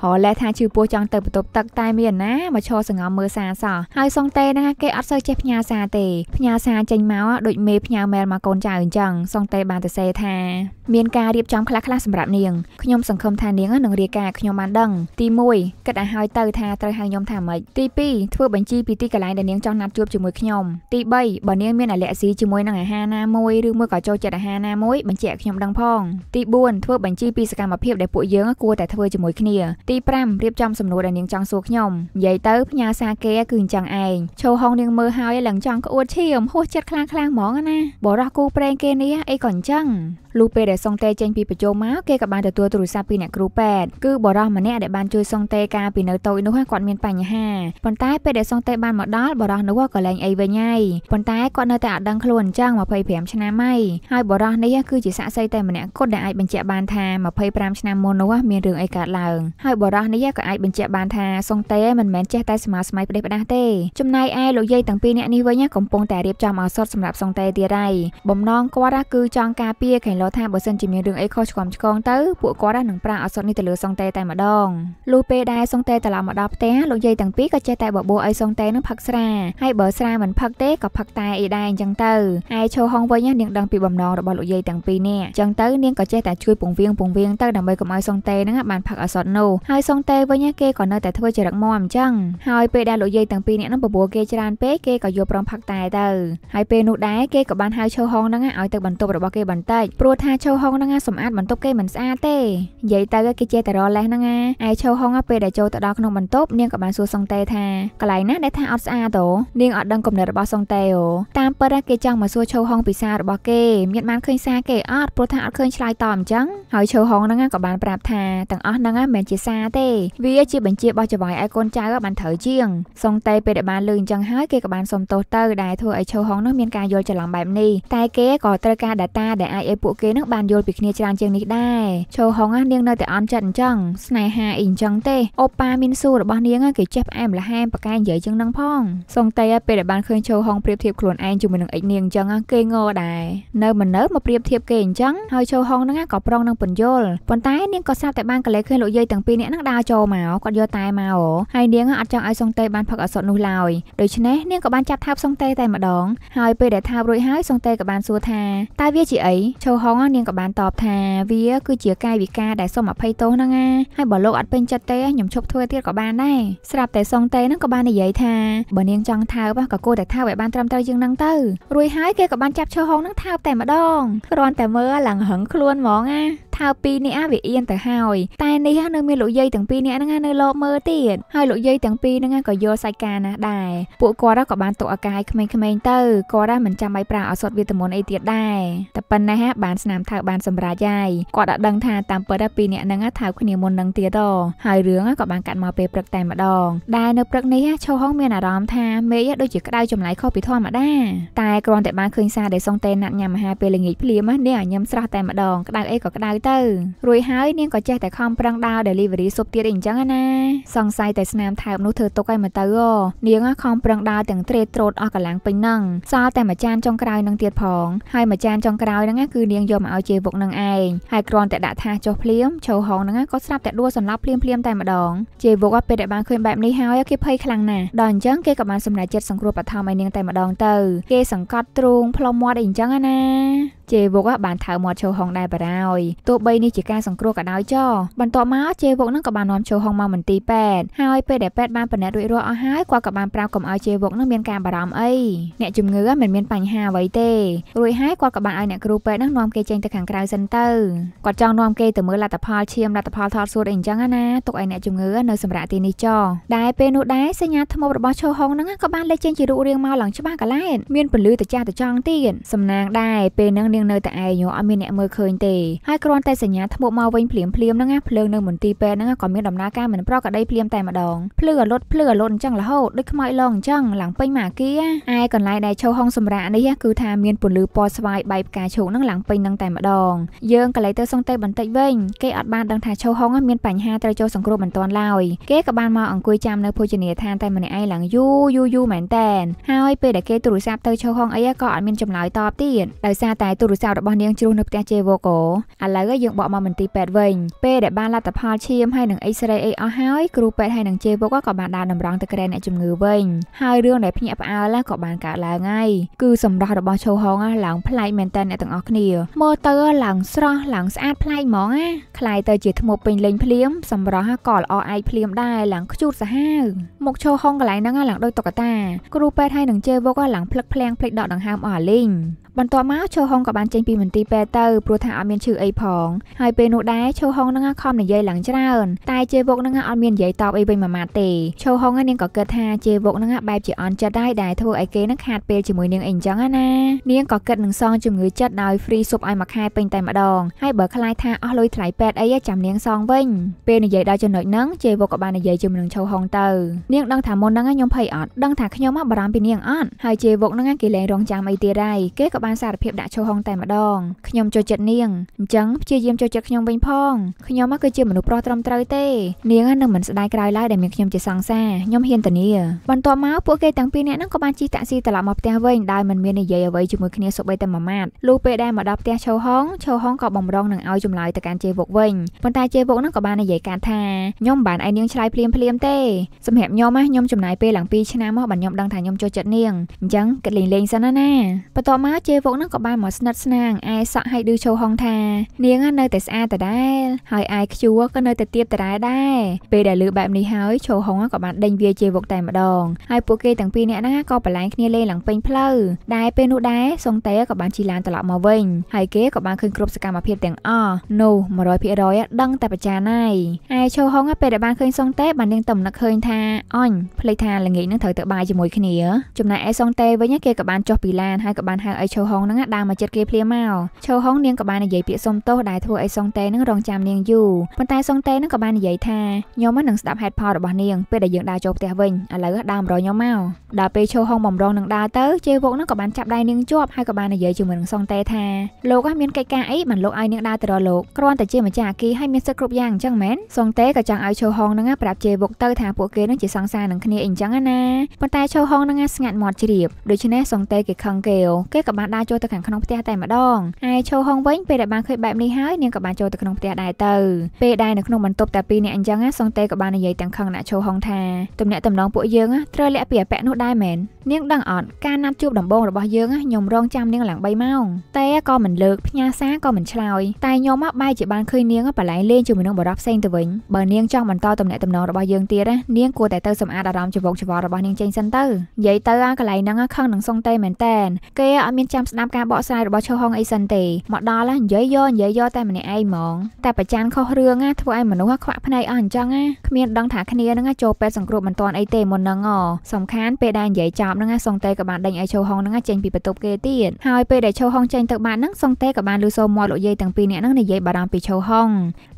ហរលេះថាជឺពោះចង់ទៅបន្ទប់ទឹកតែមានណាមកឈរសងំមើលសារសោះហើយៅសុងតេហ្នឹងគេអត់សូវចេះផ្ញើសារទេផ្ញើសារចេញមកដូចមេផ្ញើមែលមកកូនចៅអញ្ចឹងសុងតេបានទៅសេថាមានការរៀបចំខ្លះៗសម្រាប់នាងខ្ញុំសង្ឃឹមថានាងនឹងរាយការណ៍ខ្ញុំបានដឹងទី1គិតឲ្យហើយទៅថាត្រូវហៅខ្ញុំថាម៉េចទី2ធ្វើបញ្ជីពីទីកន្លែងដែលនាងចង់ណាត់ជួបជាមួយខ្ញុំទី3បើនាងមានអាឡែស៊ីជាមួយនឹងអាហារណាមួយឬមួយក៏ចូលចិត្តអាហារណាមួយបញ្ជាក់ខ្ញុំដឹងផងទី4ធ្វើបញ្ជីពីសកម្មភាពដែលពួកយើងគួរតែធ្វើជាមួយគ្នាទី5រៀបចំសំណួរដែលនាងចង់សួរខ្ញុំនិយាយទៅផ្ញើសារគេគឺអញ្ចឹងឯងឈោហងនាងមើលហើយឡើងចង់ក្អួតឈាមហួសចិត្តខ្លាំងៗហ្មងណាបរោះគូប្រេងគេនេះអីក៏អញ្ចឹងលុះពេលដែលសុងតេចេញពីបញ្ជុំមកគេក៏បានទទួលទូរស័ព្ទពីអ្នកគ្រូពេទ្យគឺបរិះម្នាក់ដែលបានជួយសុងតេកាលពីនៅតូចនោះគាត់មានបញ្ហាប៉ុន្តែពេលដែលសុងតេបានមកដល់បរិះនោះក៏លែងអីវិញហើយប៉ុន្តែគាត់នៅតែអត់ដឹងខ្លួនអញ្ចឹង25ឆ្នាំហើយហើយបរិះនេះគឺជាសាក់សីតែម្នាក់គត់ដែលអាចបញ្ជាក់បានថា25ឆ្នាំមុននោះមានរឿងអីកើតឡើងហើយបរិះនេះក៏អាចបញ្ជាក់បានថាសុងតេមិនមែនចេះតែស្មារស្ម័យផ្ដេសផ្ដាស់ទេចំណែកឯលោកយាយទាំងពីរអ្នកនេះវិញកំពុងតែរៀបចំឱសថសម្រាប់សុងតេទៀតហើយបំណងគាត់គឺចង់ការពារខេឡរថាបើសិនជាមានរឿងអីខុសឆ្គំឆ្គងទៅ ពួកគាត់នឹងប្រាអសត់នេះទៅលើសុងតេតែម្ដងលុះពេលដែលសុងតេត្រឡប់មកដល់ផ្ទះលោកយាយទាំងពីរក៏ចេះតែបបួលឲ្យសុងតេនឹងផឹកស្រាហើយបើស្រាមិនផឹកទេក៏ផឹកតែអីដែរអញ្ចឹងទៅឯឈោហុងវិញនាងដឹងពីបំណងរបស់លោកយាយទាំងពីរនេះអញ្ចឹងទៅនាងក៏ចេះតែជួយពងវៀងពងវៀងទៅដើម្បីកុំឲ្យសុងតេនឹងបានផឹកអសត់នោះហើយសុងតេវិញគេក៏នៅតែធ្វើជារឹកមាំអញ្ចឹងហើយពេលដែលលោកយាយទាំងពីរនាក់នឹងបបួលគេច្រើនពេកគេក៏យល់ព្រមផឹកតែទៅហើយពេលនោះដែរគេក៏បានហៅឈោហុងនឹងឲ្យទៅបន្ទប់របស់គេបន្តិចព្រោះថាឈូហុងហ្នឹងសម្អាតបន្ទប់គេមិនស្អាតទេនិយាយទៅគេចេះតែរលេះហ្នឹងឯឈូហុងពេលដែលចូលទៅដល់ក្នុងបន្ទប់នាងក៏បានសួរសុងតេថាកន្លែងណាដែលថាអត់ស្អាតអូនាងអត់ដឹងគំនិតរបស់សុងតេអូតាមពិតគេចង់មកសួរឈូហុងពីសាររបស់គេមានបានឃើញសារគេអត់ព្រោះថាអត់ឃើញឆ្លើយតបអញ្ចឹងហើយឈូហុងហ្នឹងក៏បានប្រាប់ថាទាំងអស់ហ្នឹងមិនមែនជាសារទេវាជាបញ្ជារបស់ចវាយឲ្យកូនចៅបានត្រូវជាងសុងតេពេលដែលបានលឺអញ្ចឹងហើយគេក៏បានសុំទោសទៅដែលធ្វើឲ្យឈូហុងនោះមានការយល់ច្រឡំបែបនេះតែគេក៏ត្រូវការ data ដែលអាចឲ្យពួកគេគេនឹងបានយល់ពីគ្នាច្រើនជាងនេះដែរឈូហុងនាងនៅតែអន់ចិត្តអញ្ចឹងស្នេហាអីអញ្ចឹងទេអូប៉ាមីនស៊ូរបស់នាងគេចេះផ្អែមល្ហែមប៉ាកែនិយាយជាងនឹងផងសុងតេពេលដែលបានឃើញឈូហុងប្រៀបធៀបខ្លួនឯងជាមួយនឹងអិចនាងអញ្ចឹងគេងរដែរនៅមិននៅមកប្រៀបធៀបគេអញ្ចឹងហើយឈូហុងហ្នឹងក៏ប្រុងនឹងពន្យល់ប៉ុន្តែនាងក៏ស្រាប់តែបានកលែឃើញលោកយាយទាំងពីរនាក់ហ្នឹងដើរចូលមកគាត់យកតែមកហើយនាងអត់ចង់ឲ្យសុងតេបានផឹកអសុតនោះឡើយដូច្នេះនាងក៏បានចាប់ថាបសុងតេតែម្ដងហើយពេលដែលថាបរួចហើយសុងតេក៏បានសួរថាតើវាជាអីឈូហុងងនាងក៏បានតបថាវាគឺជាកាយវិការដែលសុំអភ័យទោសហ្នឹងណាហើយបើលោកអត់ពេញចិត្តទេខ្ញុំឈប់ធ្វើទៀតក៏បានដែរស្រាប់តែសុងតេហ្នឹងក៏បាននិយាយថាបើនាងចង់ថើបក៏គួរតែថើបឲ្យបានត្រឹមត្រូវជាងហ្នឹងទៅរួចហើយគេក៏បានចាប់ឈើហងហ្នឹងថើបតែម្ដងគ្រាន់តែមើលឡើងហឹងខ្លួនហ្មងណាថាពីរនាក់វាអៀនទៅហើយតែនេះនៅមានលោកយាយទាំងពីរនាក់ហ្នឹងនៅលបមើលទៀតហើយលោកយាយទាំងពីរហ្នឹងក៏យល់សាច់ការណាស់ដែរពួកគាត់ក៏បានទុកឱកាសឲ្យក្មេងៗទៅគាត់មិនចាំបាច់ប្រើឱសថវីតាមីនអីទៀតដែរតែប៉ុណ្ណេះបានស្នាមថៅបានសម្រេចហើយគាត់ đã ដឹងថាតាមពិតពីរនាក់ហ្នឹងថៅគ្នាមុននឹងទៀតហ៎ហើយរឿងក៏បានកាត់មកពេលព្រឹកតែម្ដងដែលនៅព្រឹកនេះឈូហុងមានអារម្មណ៍ថាមេឃដូចជាក្តៅចម្លែកខុសពីធម្មតាតែគ្រាន់តែបានឃើញសារដែលសុងតេណាត់ញ៉ាំអាហារពេលល្ងាចភ្លាមនេះអាញឹមស្រស់តែម្ដងក្តៅអីក៏ក្តៅទៅរួចហើយនាងក៏ចេះតែខំប្រឹងដើរ delivery សុបទៀតអីអញ្ចឹងណាសង្ស័យតែស្នាមថើបនោះធ្វើទុកឲ្យមកទៅអូនាងខំប្រឹងដើរទាំងត្រេតត្រោតអស់កម្លាំងពេញនឹងសល់តែមួយចានចុងក្រោយនឹងទៀតផង ហើយមួយចានចុងក្រោយហ្នឹងគឺនាងយកមកឲ្យជេវុកនឹងឯងហើយគ្រាន់តែដាក់ថាចុះភ្លាមឈោហងហ្នឹងក៏ស្រាប់តែដួលសន្លប់ភ្លាមភ្លាមតែម្ដងជេវុកពេលដែលបានឃើញបែបនេះហើយគេភ័យខ្លាំងណាស់ដល់អញ្ចឹងគេក៏បានសម្រេចចិត្តសង្គ្រោះបឋមឲ្យនាងតែម្ដងទៅគេសង្កត់ទ្រូងផ្លុំមាត់អីអញ្ចឹងណាជេវុកបានថៅមាត់ឈូហុងដែរបារោយទោះបីនេះជាការសង្គ្រោះក៏ដោយចោបន្ទាប់មកជេវុកនឹងក៏បាននាំឈូហុងមកមន្ទីរពេទ្យហើយពេលដែលពេទ្យបានប៉ណិតរួចរាល់អស់ហើយគាត់ក៏បានប្រាប់កុំឲ្យជេវុកនឹងមានការបារម្ភអីអ្នកជំងឺមិនមានបញ្ហាអ្វីទេរួចហើយគាត់ក៏បានឲ្យអ្នកគ្រូពេទ្យនឹងនាំគេចេញទៅខាងក្រៅសិនទៅគាត់ចង់នាំគេទៅមើលលទ្ធផលឈាមលទ្ធផលថតសួតអីអញ្ចឹងណាទុកឲ្យអ្នកជំងឺនៅសម្រាប់ទីនេះចោដែរពេលនោះដែរសញ្ញាថ្មរបស់ឈូហុងនឹងក៏បានលេចចេញជារូបរាងមកឡើងច្បាស់កលែតមានពលឺតចាស់តចង់ទៀតសំនាងដែរពេលនឹងនាងនៅតែឯងអត់មានអ្នកមើលឃើញទេហើយគ្រាន់តែសញ្ញាធ្មប់មកវិញភ្លាមភ្លាមហ្នឹងណាភ្លើងនៅមន្ទីរពេទ្យហ្នឹងក៏មានដំណើរការមិនប្រក្រតីភ្លាមតែម្ដងភ្លឺរលត់ភ្លឺរលត់អញ្ចឹងរហូតដូចខ្មោចឡងអញ្ចឹងឡើងពេញមកអាគារឯកន្លែងដែលឈោហុងសម្រាកនេះគឺថាមានពន្លឺពណ៌ស្វាយបែបផ្កាឈូកហ្នឹងឡើងពេញនឹងតែម្ដងយើងក៏លេចទៅសង្កេតបន្តិចវិញគេអត់បានដឹងថាឈោហុងមានបញ្ហាត្រូវចូលសង្គ្រោះមិនទាន់ឡើយគេក៏បានមកអង្គុយចាំនៅភោជនីយដ្ឋានតែម្នាក់ឯងឡើងយូរយូរយូរមែនតែនហើយពេលដែលគេទូរស័ព្ទទៅឈោហុងអីក៏អត់មានចម្លើយតបទៀតដោយសារតែទូទូរស័ព្ទរបស់នាងជ្រុះនៅផ្ទះជេវកឥឡូវយើងបកមកមន្ទីរពេទ្យវិញពេលដែលបានលទ្ធផលឈាមហើយនឹងអេសរ៉េអីអស់ហើយគ្រូពេទ្យហើយនឹងជេវកក៏បានដើរតម្រង់ទៅក្រែអ្នកជំងឺវិញហើយរឿងដែលភ្ញាក់ផ្អើលក៏បានកើតឡើងហើយគឺសម្រស់របស់ឈូហុងឡើងប្លែកមែនតើអ្នកទាំងអស់គ្នាមើលទៅឡើងស្រស់ឡើងស្អាតប្លែកហ្មងណាខ្លាយទៅជាថ្មពេញលេងភ្លាម សម្រស់ក៏ល្អឯកភ្លាមដែរឡើងខ្ជូតសាហាវមកឈូហុងកន្លែងហ្នឹងឡើងដូចតុក្កតាគ្រូពេទ្យហើយនឹងជេវកឡើងផ្លឹកផ្លៀងផ្លេចដកដង្ហើមអស់លីងបន្ទាប់មកឈូហុងក៏បានចេញពីមន្ទីរពេទ្យទៅព្រោះថាអត់មានឈឺអីផង ហើយពេលនោះដែរឈូហុងនឹងខំនិយាយឡើងច្រើនតែជេវុកនឹងអត់មាននិយាយតបអីវិញមួយម៉ាត់ទេឈូហុងនាងក៏គិតថាជេវុកនឹងបែបជាអន់ចិត្តដែរដែលធ្វើឲ្យគេនឹងខាតពេលជាមួយនាងអីអញ្ចឹងណានាងក៏គិតនឹងសងជំងឺចិត្តដោយ free សុបឲ្យមួយខែពេញតែម្ដងហើយបើខ្លាចថាអស់លុយថ្លៃពេទ្យអីចាំនាងសងវិញពេលនិយាយដល់ចំណុចហ្នឹងជេវុកក៏បាននិយាយជាមួយនឹងឈូហុងទៅនាងដឹងថាមុនហ្នឹងខ្ញុំភ័យអត់ដឹងថាខ្ញុំបារម្ភពីនាងអត់ហើយជេវុកហ្នឹងគេលែងរងចាំអីទៀតហើយគេក៏បានសារភាពដាក់ចូលហុងតែម្ដងខ្ញុំចូលចិត្តនាងអញ្ចឹងព្យាយាមចូលចិត្តខ្ញុំវិញផងខ្ញុំគឺជាមនុស្សប្រុសត្រឹមត្រូវទេនាងនឹងមិនស្ដាយក្រោយឡើយដែលមានខ្ញុំជាសង្សារខ្ញុំហ៊ានធានាបន្ទាប់មកពួកគេទាំងពីរនាក់ហ្នឹងក៏បានជិះតាក់ស៊ីត្រឡប់មកផ្ទះវិញដោយមិនមាន និយាយអ្វីជាមួយគ្នាសូម្បីតែមួយម៉ាត់លុះពេលដែលមកដល់ផ្ទះឈូហុងឈូហុងក៏បំរុងនឹងឲ្យចម្លើយទៅកាន់ជេវុកវិញប៉ុន្តែជេវុកហ្នឹងក៏បាននិយាយកាត់ថាខ្ញុំមិនបានឲ្យនាងឆ្លើយភ្លាមភ្លាមទេសម្រាប់ខ្ញុំណាខ្ញុំចំណាយពេលឡើង2ឆ្នាំមកបានខ្ញុំដឹងថាខ្ញុំចូលចិត្តនាងអញ្ចឹងគិតលេងលេងសិនណាបន្ទាប់មកជេគេវុកនឹងក៏បានមកស្និទ្ធស្នាងអាយសក់ឲ្យឌឺចូលហងថានាងនៅតែស្អាតដដែលហើយអាយខ្ជួរក៏នៅតែទៀបដដែលដែរពេលដែលឮបែបនេះហើយចូលហងក៏បានដេញវាជាវុកតែម្ដងហើយពួកគេទាំងពីរនាក់ណាក៏ប្រឡែងគ្នាលេងឡើងពេញផ្លូវដែរពេលនោះដែរសុងតេក៏បានជីឡានត្រឡប់មកវិញហើយគេក៏បានឃើញគ្រប់សកម្មភាពទាំងអស់នោះ100%ដឹងតែបច្ចាណៃអាយចូលហង ពេលដែលបានឃើញសុងតេបាននាងតំណឹកឃើញថាអញភ្លេចថាល្ងាចនឹងត្រូវទៅបាយជាមួយគ្នាចំណែកឯសុងតេវិញគេក៏បានចុះពីឡានហើយក៏បានហៅឲ្យចូលហុងហ្នឹងដើរមកជិតគេភ្លាមមកឈូហុងនាងក៏បាននិយាយពាក្យសុំទោសដែលធ្វើឲ្យសុងតេហ្នឹងរងចាំនាងយូរប៉ុន្តែសុងតេហ្នឹងក៏បាននិយាយថាខ្ញុំនឹងស្ដាប់ហេតុផលរបស់នាងពេលដែលយើងដើរចូលផ្ទះវិញឥឡូវដើរមករខ្ញុំមកដល់ពេលឈូហុងបំរងនឹងដើរទៅជេវុកហ្នឹងក៏បានចាប់ដៃនាងជាប់ហើយក៏បាននិយាយជាមួយនឹងសុងតេថាលោកមានកិច្ចការអីមិនលោកឲ្យនាងដើរទៅរកលោកគ្រាន់តែជាម្ចាស់អាគីហើយមានសិទ្ធិគ្រប់យ៉ាងអញ្ចឹងមែនសុងតេក៏ចង់ឲ្យឈូហុងហ្នឹងប្រាប់ជេវុកទៅថាពួកគេហ្នឹងជាសង្សារនឹងគ្នាអីអញ្ចឹងណាប៉ុន្តែឈូហុងហ្នឹងស្ងាត់មាត់ជ្រាបដូច្នេះសុងតេគេខឹងគេគេក៏បានដាចូលទៅខាងក្នុងផ្ទះតែម្ដងហើយឈូហុងវិញពេលដែលបានឃើញបែបនេះហើយនាងក៏បានចូលទៅក្នុងផ្ទះដែរទៅពេលដែលនៅក្នុងបន្ទប់តែពីរនាក់អញ្ចឹងសុងតេក៏បាននិយាយទាំងខឹងអ្នកឈូហុងថាទំនាក់ទំនងពួកយើងត្រូវលាក់ពីអពៈនោះដែរមែននាងដឹងអត់ការណាត់ជួបដំបូងរបស់យើងខ្ញុំរងចាំនាងឡើង3ម៉ោងតែក៏មិនលើកផ្ញើសារក៏មិនឆ្លើយតែខ្ញុំបែរជាបានឃើញនាងបលែងលេងជាមួយនឹងបរិបផ្សេងទៅវិញបើនាងចង់បន្តទំនាក់ទំនងរបស់យើងទៀតនាងគួរតែទៅសម្អាតអារម្មណ៍ច្វោកច្វល់របស់នាងចេញសិនទៅនិយាយទៅកន្លែងហ្នឹងខឹងនឹងសុងតេមែនតែនគេអត់មានចាំស្ដាប់ការបកស្រាយរបស់ឈូហុងអីសិនទេមកដល់ហ្នឹងនិយាយយកនិយាយយកតែម្នាក់ឯងហ្មងតែប្រច័នខុសរឿងណាធ្វើឲ្យមនុស្សខ្វាក់ភ្នែកអស់អញ្ចឹងណាគ្មានដឹងថាគ្នាហ្នឹងចូលពេទ្យសង្គ្រោះមិនទាន់អីទេមុនហ្នឹងអូសំខាន់ពេលដែលនិយាយចប់ហ្នឹងសុងតេក៏បានដេញឲ្យឈូហុងហ្នឹងចេញពីបន្ទប់គេទៀតហើយពេលដែលឈូហុងចេញទៅបានហ្នឹងសុងតេក៏បានលឺសូរមាត់លោកយាយទាំងពីរនាក់ហ្នឹងនិយាយបារម្ភពីឈូហុង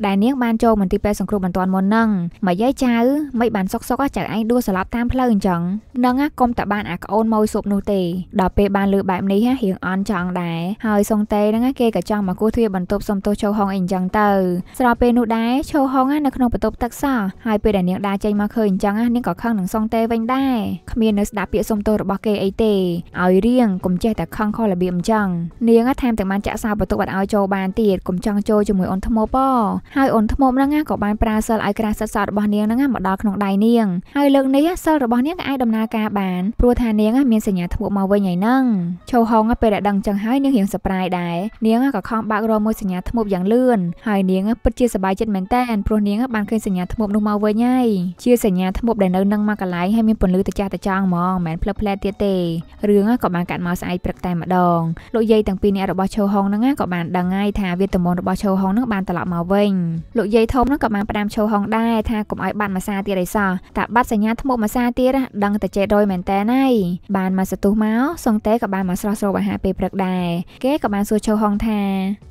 ដែលនាងបានចូលមន្ទីរពេទ្យសង្គ្រោះមិនទាន់មុនហ្នឹងមកយាយចៅមិនបានសុកសុកចៅឯងដួលស្លាប់តាមផ្លូវអញ្ចឹងហ្នឹងណាកុំតបានអាក្អូនម៉ួយស៊ប់នោះទេដល់ពេលបានលឺបែបនេះហ៎រៀងអន់ចង់ដែរហើយសុងតេហ្នឹងគេក៏ចង់មកគោះទ្វារបន្ទប់សុំទោសចូលហុងអីអញ្ចឹងទៅស្របពេលនោះដែរចូលហុងនៅក្នុងបន្ទប់ទឹកសោះហើយពេលដែលនាងដាចេញមកឃើញអញ្ចឹងនាងក៏ខឹងនឹងសុងតេវិញដែរគ្មាននៅស្ដាប់ពាក្យសុំទោសរបស់គេអីទេឲ្យរៀងកុំចេះតែខឹងខុសរបៀបអញ្ចឹងនាងថែមទាំងបានចាក់សោបន្ទប់អត់ឲ្យចូលបានទៀតកុំចង់ចូលជាមួយអូនថ្មប៉ហើយអូនថ្មហ្នឹងក៏បានប្រើសិលឲ្យក្រាស់សិតសោរបស់នាងហ្នឹងមកដល់ក្នុងដៃនាងហើយលើកនេះសិលរបស់នាងក៏អាចដំណើរការបានព្រោះថានាងមានសញ្ញាធ្មប់មកវិញហើយហ្នឹងចូលហុងពេលដែលដឹងចឹងហើយនាងរៀងសប្រាយដែរនាងក៏ខំបាក់រមមួយសញ្ញាធ្មប់យ៉ាងលឿនហើយនាងពិតជាសប្បាយចិត្តមែនតើព្រោះនាងបានឃើញសញ្ញាធ្មប់នោះមកវិញហើយជាសញ្ញាធ្មប់ដែលនៅនឹងមកកន្លែងហើយមានពន្លឺត្រចះត្រចង់ហ្មងមិនមែនផ្លឹបផ្លែទៀតទេរឿងក៏បានកាត់មកស្អែកព្រឹកតែម្ដងលោកយាយទាំងពីរនាក់របស់ឈូហុងហ្នឹងក៏បានដឹងហើយថាវាតំនរបស់ឈូហុងហ្នឹងបានត្រឡប់មកវិញលោកយាយធំហ្នឹងក៏បានផ្ដាំឈូហុងដែរថាកុំឲ្យបាត់មួយសាទៀតអីសោះតែបាត់សញ្ញាធ្មប់មួយសាទៀតដឹងតែចេះរយមែនតើហើយបានមកសទុះមកសុងតេក៏បានមកស្រស់ស្រូបអាហារពេលព្រឹកដែរគេក៏បានសួរឈូហុងថា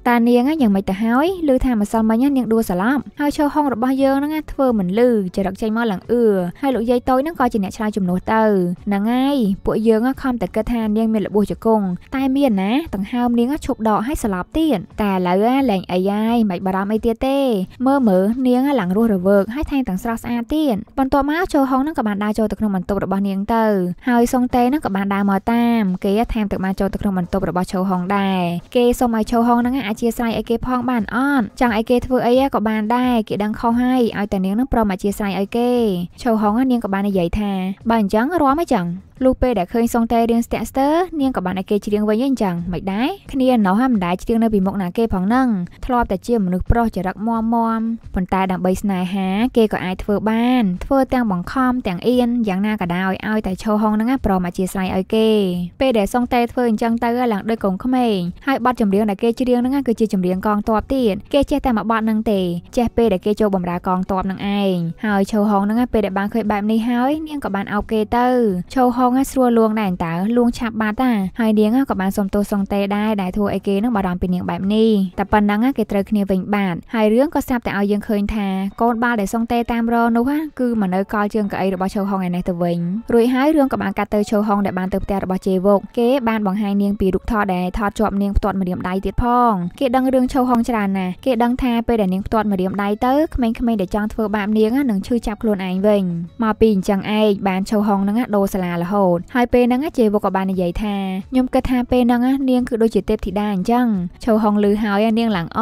តានាងយ៉ាងម៉េចទៅហើយឮថាម្សិលមិញនាងដួលសន្លប់ហើយឈូហុងរបស់យើងហ្នឹងធ្វើមិនលឺចរិតចេញមកឡើងអឺហើយលោកយាយតូចហ្នឹងក៏ជាអ្នកឆ្លើយជំនួសទៅហ្នឹងហើយពួកយើងខំតែគិតថានាងមានរបួសជង្គង់តែមានណាដង្ហើមនាងឈប់ដកហើយសន្លប់ទៀតតែឥឡូវលែងអីហើយមិនបារម្ភអីទៀតទេមើលមើលនាងឡើងរស់រវើកហើយថែមទាំងស្រស់ស្អាតទៀតបន្ទាប់មកឈូហុងហ្នឹងក៏បានដើរចូលទៅក្នុងបន្ទប់របស់នាងទៅហើយសុងតេហ្នឹងក៏បានដើរមកតាមគេថែមទាំងបានចូលទៅក្នុងក្នុងបន្ទប់របស់ឈូហុងដែរគេសុំឲ្យឈូហុងហ្នឹងអាចជាស្រ័យឲ្យគេផងបានអត់ចង់ឲ្យគេធ្វើអីក៏បានដែរគេដឹងខុសហើយឲ្យតែនាងនឹងព្រមអាចជាស្រ័យឲ្យគេឈូហុងនាងក៏បាននិយាយថាបើអញ្ចឹងរាំអីចឹងលុះពេលដែលឃើញសុងតេរៀងស្ទាក់ស្ទើរនាងក៏បានឲ្យគេច្រៀងវិញអញ្ចឹងមិនដែរគ្នាណោះហ่าមិនដែរច្រៀងនៅពីមុខណាគេផងហ្នឹងធ្លាប់តែជាមនុស្សប្រុសចរិតមាំមាំប៉ុន្តែដើម្បីស្នេហាគេក៏អាចធ្វើបានធ្វើទាំងបង្ខំទាំងអៀនយ៉ាងណាក៏ដោយឲ្យតែឈោហងហ្នឹងប្រមអធិស្ឋានឲ្យគេពេលដែលសុងតេធ្វើអញ្ចឹងទៅឡើងដូចកងក្មេងហើយបទចម្រៀងដែលគេច្រៀងហ្នឹងគឺជាចម្រៀងកងទ័ពទៀតគេចេះតែមួយបទហ្នឹងទេចេះពេលដែលគេចូលបម្រើកងទ័ពហ្នឹងឯងហើយឈោហងហ្នឹងពេលដែលបានឃើញបែបនេះហើយនាងក៏បានអោបគេទៅឈោហងងស្រួលលួងដែរអញ្តើលួងឆាប់បាត់តាហើយនាងក៏បានសុំទោសសងទេដែរដែលធ្វើឲ្យគេនឹងបារម្ភពីនាងបែបនេះតែប៉ុណ្ណឹងគេត្រូវគ្នាវិញបាត់ហើយរឿងក៏ស្រាប់តែឲ្យយើងឃើញថាកូនបាល់ដែលសងទេតាមរនោះគឺមកនៅកល់ជើងកៅអីរបស់ឈូហុងឯនេះទៅវិញរួចហើយរឿងក៏បានកាត់ទៅឈូហុងដែលបានទៅផ្ទះរបស់ជេវុកគេបានបង្ហាញនាងពីរូបថតដែលថតជាប់នាងផ្ទាត់ម្រាមដៃទៀតផងគេដឹងរឿងឈូហុងច្រើនណាស់គេដឹងថាពេលដែលនាងផ្ទាត់ម្រាមដៃទៅក្មេងៗដែលចង់ធ្វើបាបនាងនឹងឈឺចាប់ខ្លួនឯងវិញមកពីអញ្ចឹងឯងបានឈូហុងនឹងដូរសាលារហូតតហើយពេលហ្នឹងជេវុកក៏បាននិយាយថាខ្ញុំគិតថាពេលហ្នឹងនាងគឺដូចជាទេពធីតាអញ្ចឹងឈូហុងលឺហើយនាងឡើងអ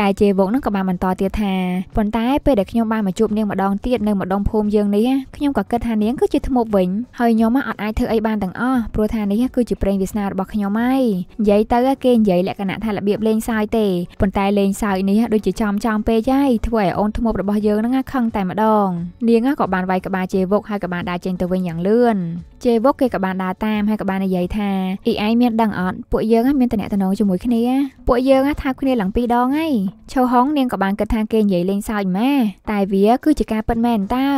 តែជេវុកហ្នឹងក៏បានបន្តទៀតថាប៉ុន្តែពេលដែលខ្ញុំបានមកជួបនាងម្ដងទៀតនៅម្ដងភូមិយើងនេះខ្ញុំក៏គិតថានាងគឺជាធ្មប់វិញហើយខ្ញុំអត់អាចធ្វើអីបានទាំងអស់ព្រោះថានេះគឺជាប្រេងវាសនារបស់ខ្ញុំហើយនិយាយទៅគេនិយាយលក្ខណៈថារបៀបលេងសើចទេប៉ុន្តែលេងសើចនេះដូចជាចំចំពេកហើយធ្វើឲ្យអូនធ្មប់របស់យើងហ្នឹងខឹងតែម្ដងនាងក៏បានវាយក្បាលជេវុកហើយក៏បានដើរចេញទៅវិញយ៉ាងលឿនជេវុកគេក៏បានដើរតាមហើយក៏បាននិយាយថាអ៊ីឯងមានដឹងអត់ពួកយើងមានតំណែងតំណងជាមួយគ្នាពួកយើងថាគ្នាឡើងពីរដងហើយឈូហុងនាងក៏បានគិតថាគេនិយាយលេងសើចម៉ែតែវា គឺជាការពិតមែនតើ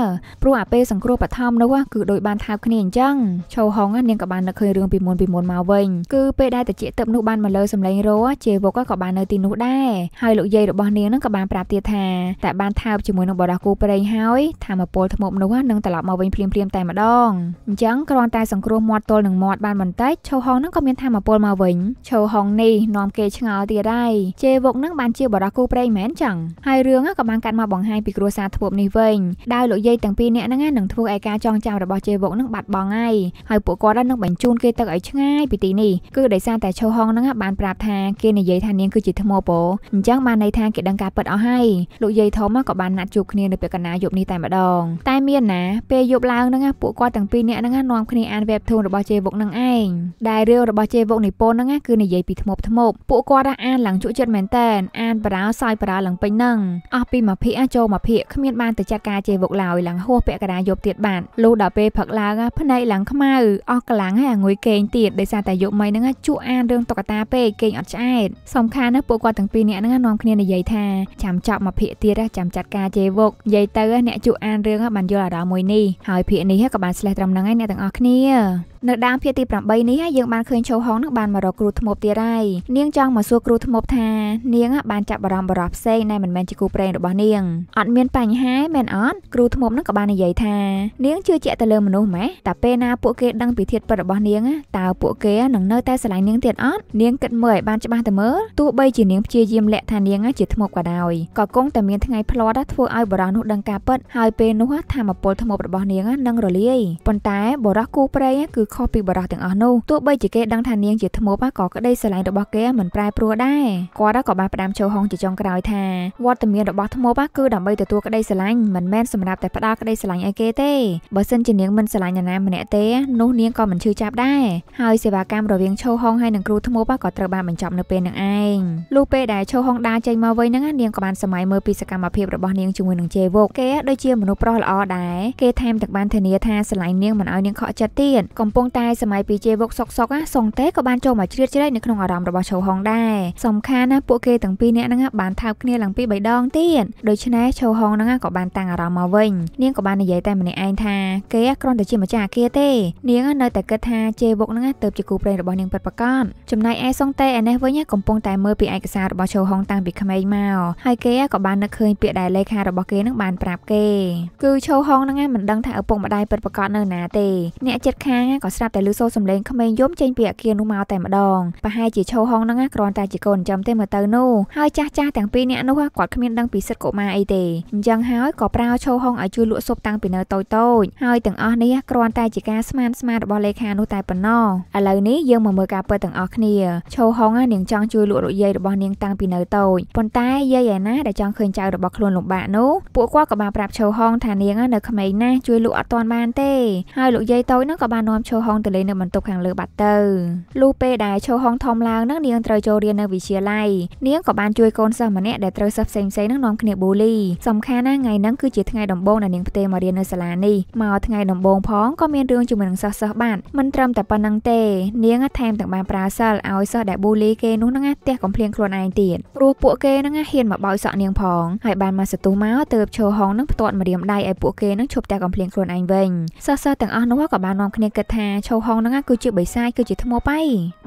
ព្រោះអាពេលសង្គ្រោះបឋមនោះគឺដូចបាន ថាគ្នាអញ្ចឹងឈូហុងនាងក៏បាននឹកឃើញរឿងពីមុនពីមុនមកវិញគឺពេលដែលតាជាទឹកនោះបានមកលើសម្លេងរោជេវុកក៏បាននៅទីនោះដែរហើយលោកយាយរបស់នាងនឹងក៏បានប្រាប់ទៀតថាតែបានថើបជាមួយនឹងបរោះគូប្រេងហើយថាមពលថ្មប់នោះនឹងត្រឡប់មកវិញភ្លាមៗតែម្ដងអញ្ចឹងក្រគ្រាន់តែសង្គ្រោះមាត់ទល់នឹងមាត់បានបន្តិចឈូហុងនឹងក៏មានធមពលមកវិញឈូហុងនេះនាំគេឆ្ងល់ទៀតដែរជេវុកនឹងបានជាបរោះគូប្រេងមែនចឹងហើយរឿងក៏បានកាត់មកបង្ហាញពីគ្រួសារធួបនេះវិញដោយលោកយាយទាំងពីរនាក់ហ្នឹងនឹងធ្វើឲ្យការចងចាំរបស់ជេវុកនឹងបាត់បង់ហើយហើយពួកគាត់នឹងបញ្ជូនគេទឹកឲ្យឆ្ងាយពីទីនេះគឺដោយសារតែឈូហុងនឹងបានប្រាប់ថាគេនិយាយថានាងគឺជាថ្មពោអញ្ចឹងបានន័យថាគេដឹងការពិតអស់ហើយលោកយាយធំក៏បានណាត់ជួបគ្នានៅពេលកណ្ដាលយប់នេះតែម្ដងតែមានណាពេលយប់ឡើងហ្នឹងពួកគាត់ទាំងពីរនាក់ហ្នឹងនាំនាំគ្នាអានវេប툰របស់ជេវុកនឹងឯងដែលរឿងរបស់ជេវុកនិពន្ធនឹងគឺនិយាយពីថ្មប់ថ្មប់ពួកគាត់អានឡើងជក់ចិត្តមែនតើអានបារោសាយបារោឡើងពេញនឹងអស់ពីមួយភាគចូលមួយភាគគ្មានបានទៅចាត់ការជេវុកឡើយឡើងហួសពាក់កណ្ដាលយប់ទៀតបាទលុះដល់ពេលព្រឹកឡើងភ្នែកឡើងខ្មៅអស់កម្លាំងហើយអង្គុយគេងទៀតដោយសារតែយប់មិញហ្នឹងជក់អានរឿងតុក្កតាពេកគេងអត់ឆ្អែតសំខាន់ណាពួកគាត់ទាំងពីរនាក់ហ្នឹងនាំគ្នានិយាយថាចាំចប់មួយភាគទៀតចាំចាត់ការជេវុកនិយាយទៅអ្នកជក់អានរឿងបានយល់អារម្មណ៍មួយនេះហើយភាគនេះក៏បានស្លេះត្រឹមហ្នឹងឯងអ្នកទាំងអស់ស់គ្នានៅដើមភាគទី8នេះយើងបានឃើញចូលហងនឹងបានមករកគ្រូធ្មប់ទៀតហើយនាងចង់មកសួរគ្រូធ្មប់ថានាង បានចាប់បារម្ភបរោះផ្សេងដែលមិនមែនជាគូប្រេងរបស់នាងអត់មានបញ្ហាមែនអត់គ្រូធ្មប់នឹងក៏បាននិយាយថានាងជឿជាក់ទៅលើមនុស្សម៉េះតែពេលណាពួកគេដឹងពីធាតុពិតរបស់នាងតើពួកគេនឹងនៅតែស្រឡាញ់នាងទៀតអត់នាងគិតមើលឲ្យបានច្បាស់ទៅមើលទោះបីជានាងព្យាយាមលាក់ថានាងជាធ្មប់ក៏ដោយក៏គង់តែមានថ្ងៃផ្លាត់ធ្វើឲ្យបរោះនោះដឹងការពិតហើយពេលនោះធម្មពលធ្មប់របស់នាងនឹងរលាយប៉ុន្តែបរោះគូប្រេងគឺខុសពីបរិះទាំងអស់នោះទោះបីជាគេដឹងថានាងជាធ្មប់ក៏ក្តីស្រឡាញ់របស់គេមិនប្រែប្រួលដែរគាត់ក៏បានផ្ដាំចូលហងជាចុងក្រោយថាវត្តមានរបស់ធ្មប់គឺដើម្បីទទួលក្តីស្រឡាញ់មិនមែនសម្រាប់តែផ្ដល់ក្តីស្រឡាញ់ឲ្យគេទេបើសិនជានាងមិនស្រឡាញ់នរណាម្នាក់ទេនោះនាងក៏មិនឈឺចាប់ដែរហើយសេវាកម្មរវាងឈូហងហើយនិងគ្រូធ្មប់ក៏ត្រូវបានបញ្ចប់នៅពេលនឹងឯងលុះពេលដែលឈូហងដើរចេញមកវិញហ្នឹងនាងក៏បានសម័យមើលពីសកម្មភាពរបស់នាងជាមួយនឹងជេវុកគេដូចជាមនុស្សប្រុសល្អដែរគេថែមទាំងបានធានាថាស្រឡាញ់នាងមិនឲ្យនាងខកចិត្តទៀតកំពប៉ុន្តែសម័យពីជេវុកសុកសុកណាសុងតេក៏បានចូលមកជ្រៀតជ្រែកនៅក្នុងអារម្មណ៍របស់ឆូហុងដែរសំខាន់ណាពួកគេទាំងពីរនាក់ហ្នឹងបានថើបគ្នាឡើងពី3ដងទៀតដូច្នេះឆូហុងហ្នឹងក៏បានតាំងអារម្មណ៍មកវិញនាងក៏បាននិយាយតែម្នាក់ឯងថាគេគ្រាន់តែជាម្ចាស់អាគារទេ នាងនៅតែគិតថាជេវុកហ្នឹងទៅជាគូប្រេងរបស់នាងពិតប្រាកដចំណែកឯសុងតេឯនេះវិញកំពុងតែមើលពីឯកសាររបស់ឆូហុងតាំងពីក្មេងមកហើយគេក៏បាននឹកឃើញពាក្យដែលលេខារបស់គេនឹងបានប្រាប់គេគឺឆូហុងហ្នឹងមិនដឹងថាឪពុកម្ដាយពិតប្រាកដនៅណាទេអ្នកចិត្តខាងក៏ក៏ស្រាប់តែឮសូរសំឡេងក្មេងយំចេញពីអគារនោះមកតែម្ដងប្រហែលជាឈោហងហ្នឹងគ្រាន់តែជាកូនចំទេមើលទៅនោះហើយចាស់ចាស់ទាំងពីរនាក់នោះគាត់គ្មានដឹងពីសិទ្ធិកុមារអីទេអញ្ចឹងហើយក៏ប្រាវឈោហងឲ្យជួយលក់ស៊ុបតាំងពីនៅតូចតូចហើយទាំងអស់នេះគ្រាន់តែជាការស្មានស្មារបស់លេខានោះតែប៉ុណ្ណោះឥឡូវនេះយើងមកមើលការពិតទាំងអស់គ្នាឈោហងនាងចង់ជួយលក់រយាយរបស់នាងតាំងពីនៅតូចប៉ុន្តែយាយឯណាដែលចង់ឃើញចៅរបស់ខ្លួនលំបាកនោះពួកគាត់ក៏បានប្រាប់ឈោហងថានាងនៅក្មេងណាស់ជួយលក់អត់ទាន់បានទេហើយលោកយាយតូចនោះក៏បាននាំឈោឈូហុងទៅលេងនៅបន្ទប់ខាងលើបាត់ទៅលុះពេលដែលឈូហុងធំឡើងនឹងនាងត្រូវចូលរៀននៅវិទ្យាល័យនាងក៏បានជួយកូនសិស្សម្នាក់ដែលត្រូវសិស្សផ្សេងៗនឹងនាំគ្នាបូលីសំខាន់ណាស់ថ្ងៃហ្នឹងគឺជាថ្ងៃដំបូងដែលនាងផ្ទេមករៀននៅសាលានេះមកថ្ងៃដំបូងផងក៏មានរឿងជាមួយនឹងសិស្សសិស្សបាទមិនត្រឹមតែប៉ុណ្្នឹងទេនាងថែមទាំងបានប្រើសិលឲ្យសិស្សដែលបូលីគេនោះហ្នឹងផ្ទះកំភ្លៀងខ្លួនឯងទៀតព្រោះពួកគេហ្នឹងហ៊ានមកបោចសក់នាងផងហើយបានមកសទុះមកទៅឈូហុងនឹងផ្ទាត់ម្រាមដៃឲ្យពួកគេនឹងឈប់តែកំភ្លៀងខ្លួនឯងវិញសិស្សសិស្សទាំងអស់នោះក៏បាននាំគ្នាគិតថាណាឈូហុងហ្នឹងគឺជាបិសាចគឺជាថ្មបៃ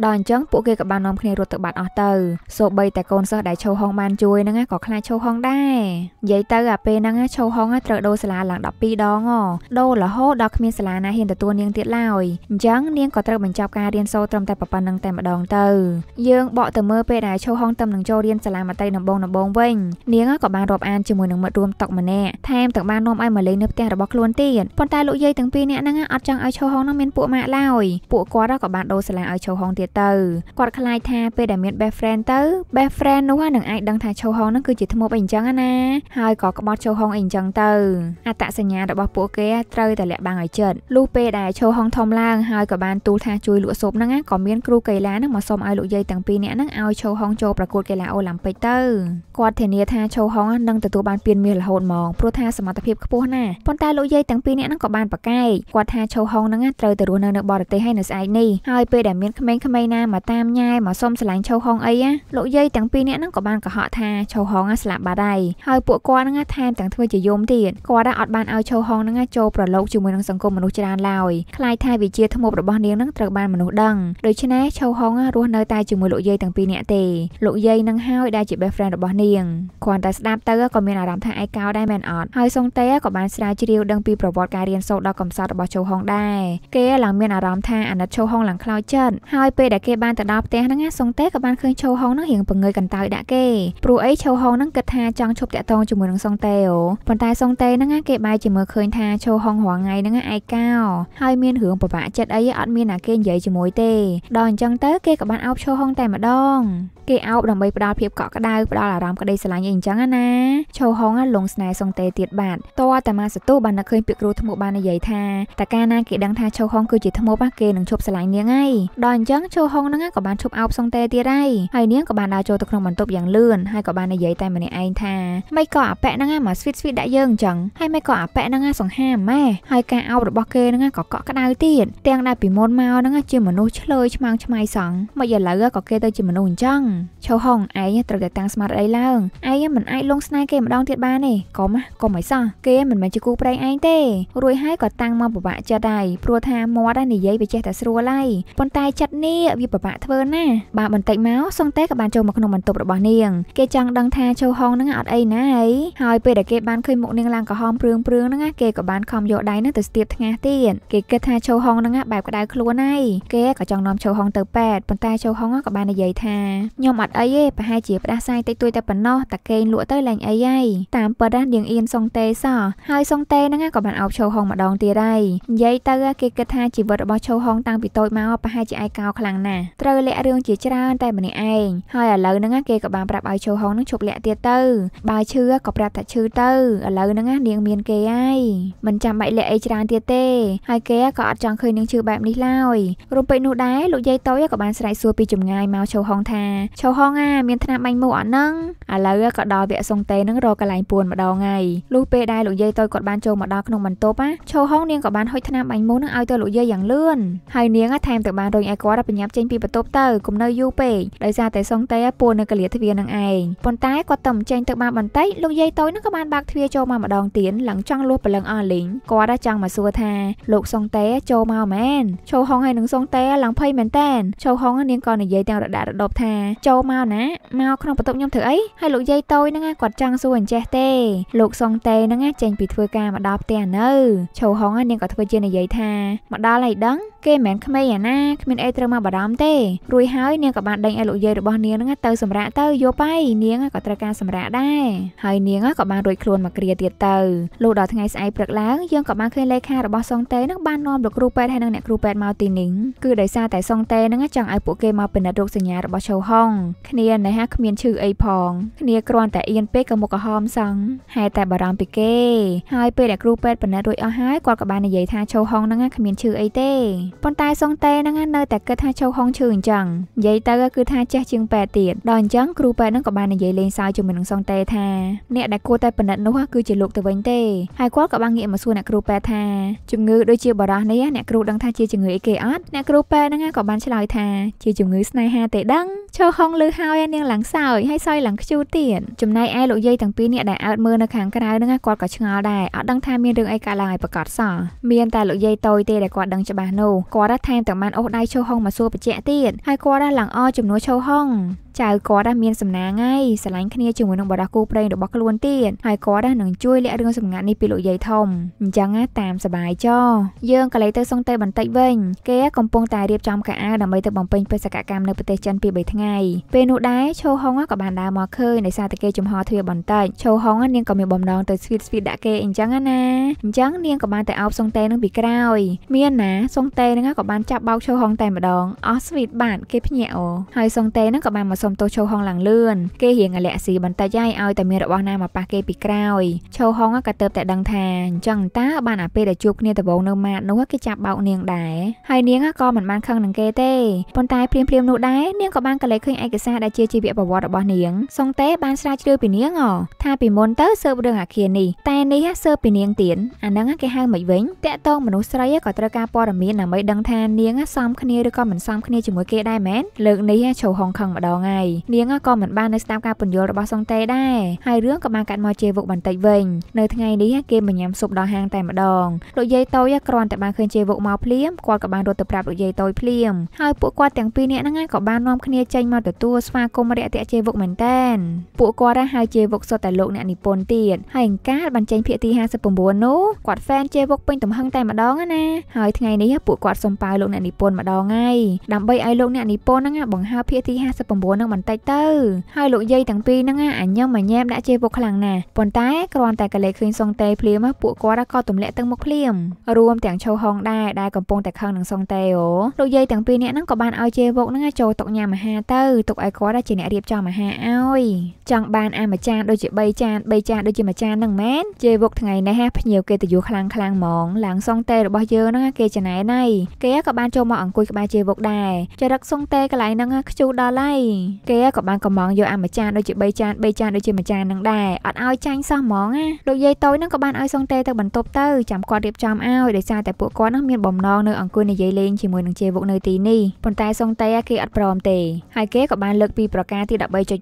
ដល់អញ្ចឹងពួកគេក៏បាននាំគ្នារត់ទៅបាត់អស់ទៅសូម្បីតែកូនសិស្សដែលឈូហុងបានជួយហ្នឹងក៏ខ្លាចឈូហុងដែរនិយាយទៅអាពេលហ្នឹងឈូហុងត្រូវដូរសាលាឡើង12ដងដូររហូតដល់គ្មានសាលាណាហ៊ានទទួលនាងទៀតឡើយអញ្ចឹងនាងក៏ត្រូវបញ្ចប់ការរៀនសូត្រត្រឹមតែប៉ុណ្្នឹងតែម្ដងទៅយើងបកទៅមើលពេលដែលឈូហុងទំនឹងចូលរៀនសាលាមត្តេយដំបងដំបងវិញ នាងក៏បានរាប់អានជាមួយនឹងមិត្តរួមតុកម្នាក់ថែមទាំងបាននាំឲ្យមកលេងនៅផ្ទះរបស់ខ្លួនទៀតប៉ុន្តែលោកយាយទាំងពីរនាក់ហ្នឹងអត់ចង់ឲ្យឈូហុងហ្នឹងមានពួកម៉ាក់ឡើយពួកគាត់ក៏បានដូរសាលាឲ្យឈូហុងទៀតទៅគាត់ខ្លាចថាពេលដែលមាន best friend ទៅ best friend នោះនឹងអាចដឹងថាឈូហុងនឹងគឺជាធ្មប់អីអញ្ចឹងណាហើយក៏ក្បត់ឈូហុងអីអញ្ចឹងទៅអត្តសញ្ញាណរបស់ពួកគេត្រូវតែលាក់បាំងឲ្យជិតលុះពេលដែលឈូហុងធំឡើងហើយក៏បានទូលថាជួយលក់ស៊ុបហ្នឹងក៏មានគ្រូកីឡាហ្នឹងមកសុំឲ្យលោកយាយទាំងពីរនាក់ហ្នឹងឲ្យឈូហុងចូលប្រកួតកីឡាអូឡ িম্প ិកទៅគាត់ធានាថាឈូហុងនឹងទទួលបានពានមាសរហូតមកព្រោះថាសមត្ថភាពខ្ពស់ណាស់ប៉ុន្តែលោកយាយទាំងពីរនាក់ហ្នឹងក៏បានប្រកែកគាត់ថាឈូហុងហ្នឹងត្រូវទៅរស់នៅនៅបរទេសហើយនៅស្អែកនេះហើយពេលដែលមានក្មេងៗណាមកតាមញ៉ែមកសុំឆ្លាញ់ឈោហុងអីណាលោកយាយទាំងពីរនាក់ហ្នឹងក៏បានកុហកថាឈោហុងស្លាប់បាត់ហើយហើយពួកគាត់ហ្នឹងថែមទាំងធ្វើជាយមទៀតគាត់អត់បានឲ្យឈោហុងហ្នឹងចូលប្រឡូកជាមួយនឹងសង្គមមនុស្សច្រើនឡើយខ្លាចថាវិជាធ្មប់របស់នាងហ្នឹងត្រូវបានមនុស្សដឹងដូច្នេះឈោហុងរស់នៅតែជាមួយលោកយាយទាំងពីរនាក់ទេលោកយាយនឹងហើយដែលជា best friend របស់នាងគ្រាន់តែស្ដាប់ទៅក៏មានអារម្មណ៍ថាឯកោដែរមែនអត់ហើយសុងតេក៏បានស្រាវជ្រាវដឹងពីប្រវត្តិការរៀនសូត្រដ៏កំសត់របស់ឈោហុងដែរគេឡើងឡើងមានអារម្មណ៍ថាអាណិតឈូហុងឡើងខ្លោចចិត្តហើយពេលដែលគេបានទៅដល់ផ្ទះហ្នឹងសុងតេក៏បានឃើញឈូហុងហ្នឹងរៀងពង្ងើយកន្តើយដាក់គេព្រោះអីឈូហុងហ្នឹងគិតថាចង់ឈប់តាក់ទងជាមួយនឹងសុងតេអូប៉ុន្តែសុងតេហ្នឹងគេបែរជាមើលឃើញថាឈូហុងរាល់ថ្ងៃហ្នឹងឯកោហើយមានរឿងពិបាកចិត្តអីអត់មានណាគេនិយាយជាមួយទេដល់អញ្ចឹងទៅគេក៏បានអោបឈូហុងតែម្ដងគេអោបដើម្បីផ្ដល់ភាពកក់ក្ដៅផ្ដល់អារម្មណ៍ក្ដីស្រឡាញ់អីអញ្ចឹងណាឈូហុងឡងស្នេហ៍សុងតេទៀតបាទតើតាម៉ាសតូបាននឹកឃើញពាក្យគ្រូធ្មោបាននិយាយថាតើកាលណាគេដឹងថាឈូហុងគឺជាធ្មប់ណាគេនឹងឈប់ស្រឡាញ់នាងហើយដល់អញ្ចឹងចូលហុងហ្នឹងក៏បានឈប់អោបសុងតេទៀតហើយហើយនាងក៏បានដើរចូលទៅក្នុងបន្ទប់យ៉ាងលឿនហើយក៏បាននិយាយតែម្នាក់ឯងថាមិនក៏អាប៉ែហ្នឹងមកស្វីតស្វីតដាក់យើងអញ្ចឹងហើយមិនក៏អាប៉ែហ្នឹងសង្ហាម៉ែហើយការអោបរបស់គេហ្នឹងក៏កក់ក្ដៅទៀតទាំងដែលពីមុនមកហ្នឹងជាមនុស្សឆ្លើយឆ្មាំងឆ្មៃសងមកឥឡូវក៏គេទៅជាមនុស្សអញ្ចឹងឈូហុងឯងត្រូវតែតាំងស្មារតីឡើងឯងមិនអាចលងស្នេហ៍គេម្ដងទៀតបានទេកុំកុំឲ្យសោះគេមិនមែនជាគូប្រេងឯងទេរួចហើយក៏តាំងមកពិបាកចិត្តដែរព្រោះថាមុមាត់ហើយនិយាយវាចេះតែស្រួលហើយប៉ុន្តែចិត្តនេះវាពិបាកធ្វើណាបាទបន្តិចមកសុងតេក៏បានចូលមកក្នុងបន្ទប់របស់នាងគេចង់ដឹងថាចូលហងហ្នឹងអត់អីណាអីហើយពេលដែលគេបានឃើញមុខនាងឡើងក្រហមព្រឿងព្រឿងហ្នឹងគេក៏បានខំយកដៃហ្នឹងទៅស្ទាបថ្ងាសទៀតគេគិតថាចូលហងហ្នឹងបែបក្តៅខ្លួនហើយគេក៏ចង់នាំចូលហងទៅប៉ែតប៉ុន្តែចូលហងក៏បាននិយាយថាខ្ញុំអត់អីទេប្រហែលជាផ្ដាសាយតិចតួចតែប៉ុណ្ណោះតាគេងលក់ទៅលែងអីហើយតាមពិតណានាងអៀនសុងតេសោះហើយសុងតេហ្នឹងក៏បានអោបចូលហងម្ដងទៀតហើយនិយាយទៅគេគិតថាជីវិតរបស់ឈូហុងតាំងពីតូចមកប្រហែលជាឯកោខ្លាំងណាស់ត្រូវលាក់រឿងជាច្រើនតែម្នាក់ឯងហើយឥឡូវហ្នឹងគេក៏បានប្រាប់ឲ្យឈូហុងនឹងឈប់លាក់ទៀតទៅបើឈឺក៏ប្រាប់ថាឈឺទៅឥឡូវហ្នឹងនាងមានគេហើយមិនចាំបាច់លាក់អីច្រើនទៀតទេហើយគេក៏អត់ចង់ឃើញនាងឈឺបែបនេះឡើយរំពេចនោះដែរលោកយាយតូចក៏បានស្រែកសួរពីចម្ងាយមកឈូហុងថាឈូហុងអាមានថ្នាំបាញ់មូសអត់ហ្នឹងឥឡូវក៏ដល់វគ្គសុងតេនឹងរកកន្លែងពួនម្ដងហើយលុះពេលដែរលោកយាយតូចគាត់បានចូលមកដល់ក្នុងបន្ទប់ណាឈូហុងនាងក៏បានហុចថ្នាំបាញ់មូសនឹងឲ្យទៅលោកយាយយាយយ៉ាងលឿនហើយនាងថែមទាំងបានរញឲ្យគាត់បញ្ញាប់ចេញពីបន្ទប់ទៅកុំនៅយូរពេកដោយសារតែសុងតេពួរនៅកលាទ្វារនឹងឯងប៉ុន្តែគាត់ទៅមិនចេញទៅបានបន្តិចលោកយាយតូចនឹងក៏បានបើកទ្វារចូលមកម្ដងទៀតឡើងចង់លួសព្រលឹងអស់លីងគាត់ចង់មកសួរថាលោកសុងតេចូលមកមែនឈោហុងហើយនឹងសុងតេឡើងភ័យមែនតែនឈោហុងនាងក៏និយាយទាំងរដាក់រដប់ថាចូលមកណាមកក្នុងបន្ទប់ខ្ញុំធ្វើអីហើយលោកយាយតូចនឹងគាត់ចង់សួរអញ្ចេះទេលោកសុងតេនឹងចេញពីធ្វើការមកដល់ផ្ទះនៅឈោហុងនាងក៏ធ្វើជានិយាយថាមកដល់ដល់ហើយដឹង គេមិនមែនក្មេងអាណាគ្មានអីត្រូវមកបារម្ភទេរួចហើយនាងក៏បានដេញឲ្យលោកយាយរបស់នាងហ្នឹងទៅសម្រាកទៅយកទៅនាងក៏ត្រូវការសម្រាកដែរហើយនាងក៏បានរួចខ្លួនមកគ្រាទៀតទៅលុះដល់ថ្ងៃស្អែកព្រឹកឡើងយើងក៏បានឃើញលេខារបស់សុងតេហ្នឹងបាននាំលោកគ្រូពេទ្យហើយនិងអ្នកគ្រូពេទ្យមកទីនេះគឺដោយសារតែសុងតេហ្នឹងចង់ឲ្យពួកគេមកពិនិត្យរោគសញ្ញារបស់ឆូហុងគ្នានេះហាគ្មានឈឺអីផងគ្នាគ្រាន់តែអៀនពេកក៏មុខក្រហមសឹងហើយតែបារម្ភពីគេហើយពេលដែលគ្រូពេទ្យពិនិត្យរួចអស់ហើយគាត់ក៏បាននិយាយថាឆូហុងហ្នឹងគ្មានឈឺអីអីទេប៉ុន្តែសុងតេហ្នឹងនៅតែគិតថាចូលហុងឈឺអញ្ចឹងនិយាយទៅគឺថាចេះជាងប៉ែទៀតដល់អញ្ចឹងគ្រូប៉ែហ្នឹងក៏បាននិយាយលេងសើចជាមួយនឹងសុងតេថាអ្នកដែលគួរតែពិនិត្យនោះគឺជាលោកទៅវិញទេហើយគាត់ក៏បានងាកមកសួរអ្នកគ្រូប៉ែថា ជំងឺដូចជាបារោះនេះអ្នកគ្រូដឹងថាជាជំងឺអីគេអត់អ្នកគ្រូប៉ែហ្នឹងក៏បានឆ្លើយថាជាជំងឺស្នេហាទេ ដឹងចូលហុងលឺហើយនាងឡើងសើចហើយសើចឡើងខ្ជូរទៀតចំណែកឯលោកយាយទាំងពីរអ្នកដែលអើតមើលនៅខាងក្រៅហ្នឹងគាត់ក៏ឆ្ងល់ដែរអត់ដឹងថាមានរឿងអីកើតឡើងឲ្យប្រកាសសោះមានតែលោកយាយតូចទេដែលគាត់ដឹងច្បាស់នោះគាត់ថែមទាំងបានអូសដៃឈូហុងមកសួរបញ្ជាក់ទៀតហើយគាត់ឡើងអជំនួសឈូហុងចៅគាត់មានសំណាងហើយស្រឡាញ់គ្នាជាមួយនឹងបរោះគូប្រេងរបស់ខ្លួនទៀតហើយគាត់នឹងជួយលាក់រឿងសម្ងាត់នេះពីលោកយាយធំអញ្ចឹងតាមសបាយចយើងក៏លេទៅសុងទេបន្តិចវិញគេកំពុងតែរៀបចំកាអាវដើម្បីទៅបំពេញបេសកកម្មនៅប្រទេសចិនពី3ថ្ងៃពេលនោះដែរឈូហុងក៏បានដើរមកឃើញដោយសារតែគេចំហទ្វារបន្តិចឈូហុងនាងក៏មានបំណងទៅស្វីតស្វីតដាក់គេអញ្ចឹងណាអញ្ចឹងនាងក៏បានទៅអោបសុងទេនឹងពីក្រោយមានណាសុងទេនឹងក៏បានចាប់បោកឈូហុងតែម្ដងអស់ស្វីតបាទគេភ្ញាក់អូហើយសុងទេនឹងក៏បានមកសុំទោសឈូហុងឡើងលឿនគេរៀងអាលាក់ស៊ីបន្តិចហើយឲ្យតែមានរបស់ណាមកប៉ះគេពីក្រោយឈូហុងក៏ទៅតែដឹងថាអញ្ចឹងតើបានអាពេលដែលជួបគ្នាដំបូងនៅម៉ាតនោះគេចាប់បោកនាងដែរហើយនាងក៏មិនបានខឹងនឹងគេទេប៉ុន្តែព្រាមព្រាមនោះដែរនាងក៏បានកលេចឃើញឯកសារដែលជាជីវប្រវត្តិរបស់នាងសុងតេបានស្រាវជ្រាវពីនាងថាពីមុនទៅស៊ើបរឿងអាគារនេះតែនេះស៊ើបពីនាងទៀតអាហ្នឹងគេហៅមិនវិញតកតងមនុស្សស្រីក៏ត្រូវការព័ត៌មានដើម្បីដឹងថានាងសមគ្នាឬក៏មិនសមគ្នាជាមួយគេដែរមែនលើកនេះឈូហុងខឹងម្ដងយនាងក៏មិនបាននៅស្ដាប់ការពន្យល់របស់សុងតេដែរហើយរឿងក៏បានកាត់មកជេវុកបន្តិចវិញ នៅថ្ងៃនេះគេមិនញ៉ាំស៊ុបដល់ហាងតែម្ដងលោកយាយតូចគ្រាន់តែបានឃើញជេវុកមកភ្លាមគាត់ក៏បានរត់ទៅប្រាប់លោកយាយតូចភ្លាម ហើយពួកគាត់ទាំងពីរនាក់ហ្នឹងក៏បាននាំគ្នាចេញមកទទួលស្វាគមន៍រាក់ទាក់ជេវុកមែនតែនពួកគាត់ហៅជេវុកសុទ្ធតែលោកអ្នកនិពន្ធទៀតហើយអង្ការបានចេញភាគទី59នោះគាត់ហ្វេនជេវុកពេញទំហឹងតែម្ដងណាហើយថ្ងៃនេះពួកគាត់សុំប៉ាវលោកអ្នកនិពន្ធម្ដងហើយដើម្បីឲ្យលោកអ្នកនិពន្ធហ្នឹងបង្ហើភាគទី59នឹងបន្តិចទៅហើយលោកយាយទាំងពីរហ្នឹងអាញឹមអាញែមដាក់ជេរពួកខ្លាំងណាស់ប៉ុន្តែគ្រាន់តែកលេសឃើញសុងតេភ្លាម ពួកគាត់ក៏ទម្លាក់ទឹកមុខភ្លាមរួមទាំងឈោហងដែរដែលកំពុងតែខឹងនឹងសុងតេអូលោកយាយទាំងពីរនាក់ហ្នឹងក៏បានឲ្យជេរវកហ្នឹងចូលតុញ៉ាំអាហារទៅទុកឲ្យគាត់ជាអ្នករៀបចំអាហារឲ្យ ចង់បានអាមួយចានដូចជា3ចាន3ចានដូចជាមួយចានហ្នឹងមែនជេរវកថ្ងៃនេះភ្ញៀវគេតយូខ្លាំងខ្លាំងហ្មងឡើងសុងតេរបស់យើងហ្នឹងគេច្នៃណៃគេក៏បានចូលមកអង្គុយក្បែរជេរវកដែរចរិតសុងតេកន្លែងហ្នឹងខ្ជូរដល់ហើយគេក៏បានកំងយកអាមួយចានដូចជា3ចាន3ចានដូចជាមួយចាននឹងដែរអត់ឲ្យចាញ់សោះហ្មងណាលោកយាយតូចនឹងក៏បានឲ្យសុងតេទៅបន្ទប់ទៅចាំគាត់រៀបចំឲ្យដោយសារតែពួកគាត់នឹងមានបំណងនៅអង្គុយនិយាយលេងជាមួយនឹងជេវុកនៅទីនេះប៉ុន្តែសុងតេគេអត់ព្រមទេហើយគេក៏បានលើកពីប្រការទី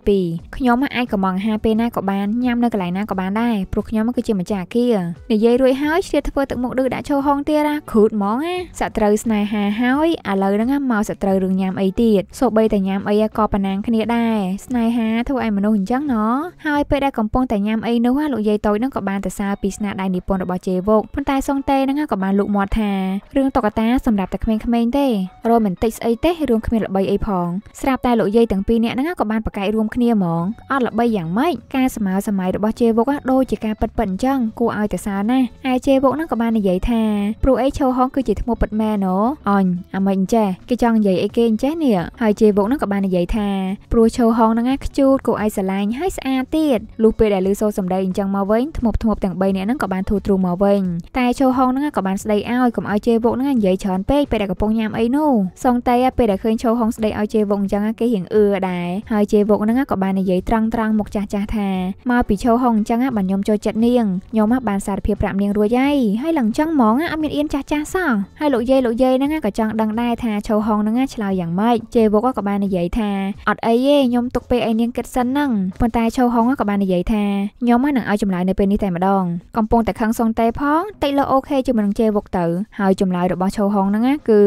13.2ខ្ញុំអាចកំងហាពេលណាក៏បានញ៉ាំនៅកន្លែងណាក៏បានដែរព្រោះខ្ញុំគឺជាម្ចាស់អាគារនិយាយរួចហើយឆ្លៀតធ្វើទឹកមុខឌឺដាក់ចូលហងទៀតណាគ្រូតហ្មងណាសត្រូវស្នេហាហើយឥឡូវហ្នឹងមកសត្រូវរឿងញ៉ាំអីទៀតសូម្បីតែញ៉ាំអីក៏ប៉ុណ្ណាយ៉ាងគ្នាដែរស្នេហាធ្វើឲ្យមនុស្សអញ្ចឹងណោះហើយពេលដែលកំពុងតែញ៉ាំអីនោះលោកយាយតូចនឹងក៏បានទៅសើពីស្នាដៃនិពន្ធរបស់ជេវុកប៉ុន្តែសុងតេនឹងក៏បានលូកមាត់ថារឿងតុក្កតាសម្រាប់តែក្មេងៗទេរ៉ូមែនទិកស្អីទេរឿងគ្មានល្បីអីផងស្រាប់តែលោកយាយទាំងពីរនាក់ហ្នឹងក៏បានប្រកែករួមគ្នាហ្មងអត់ល្បីយ៉ាងម៉េចការសម័យសម័យរបស់ជេវុកដូចជាការពិតពិតអញ្ចឹងគួរឲ្យតែសើណាស់ឯជេវុកហ្នឹងក៏បាននិយាយថាព្រោះអីឈោហងគឺជាឈ្មោះពិតមែនណូអញអាមិនចេះគេចង់និយាយអីគេអញ្ចេះនេះហើយជេវុកហ្នឹងក៏បាននិយាយថាព្រោះឈើហងហ្នឹងណាខ្ជូតគូឯងស្រឡាញ់ហើយស្អាតទៀតលុះពេលដែលលឺសូរសម្ដីអញ្ចឹងមកវិញធ្មប់ធ្មប់ទាំង3នាក់ហ្នឹងក៏បានធូរទ្រូងមកវិញតែឈើហងហ្នឹងក៏បានស្ដីឲ្យកុំឲ្យជេវុកហ្នឹងនិយាយច្រើនពេកពេលដែលកំពុងញ៉ាំអីនោះសងតៃពេលដែលឃើញឈើហងស្ដីឲ្យជេវុកអញ្ចឹងគេរៀងអឺដែរហើយជេវុកហ្នឹងក៏បាននិយាយត្រង់ត្រង់មកចាស់ចាស់ថាមកពីឈើហងអញ្ចឹងបានខ្ញុំចូលចិត្តនាងខ្ញុំបានសារភាពប្រាប់នាងរួចហើយហើយឡើងចឹងហ្មងអត់មានអៀនចាស់ចាស់សោះហើយលោកយាយលោកយាយហ្នឹងក៏ចង់ដឹងដែរថាឈើហងហ្នឹងឆ្លើយយ៉ាងម៉េចជេវុកក៏បាននិយាយថាអត់ត់អីទេខ្ញុំទុកពេលឲ្យនាងគិតសិនហ្នឹងប៉ុន្តែឈូហុងក៏បាននិយាយថាខ្ញុំនឹងឲ្យចម្លើយនៅពេលនេះតែម្ដងកំពុងតែខឹងសុងតេផងតិចលើអូខេជាមួយនឹងជេវុកទៅហើយចម្លើយរបស់ឈូហុងហ្នឹងគឺ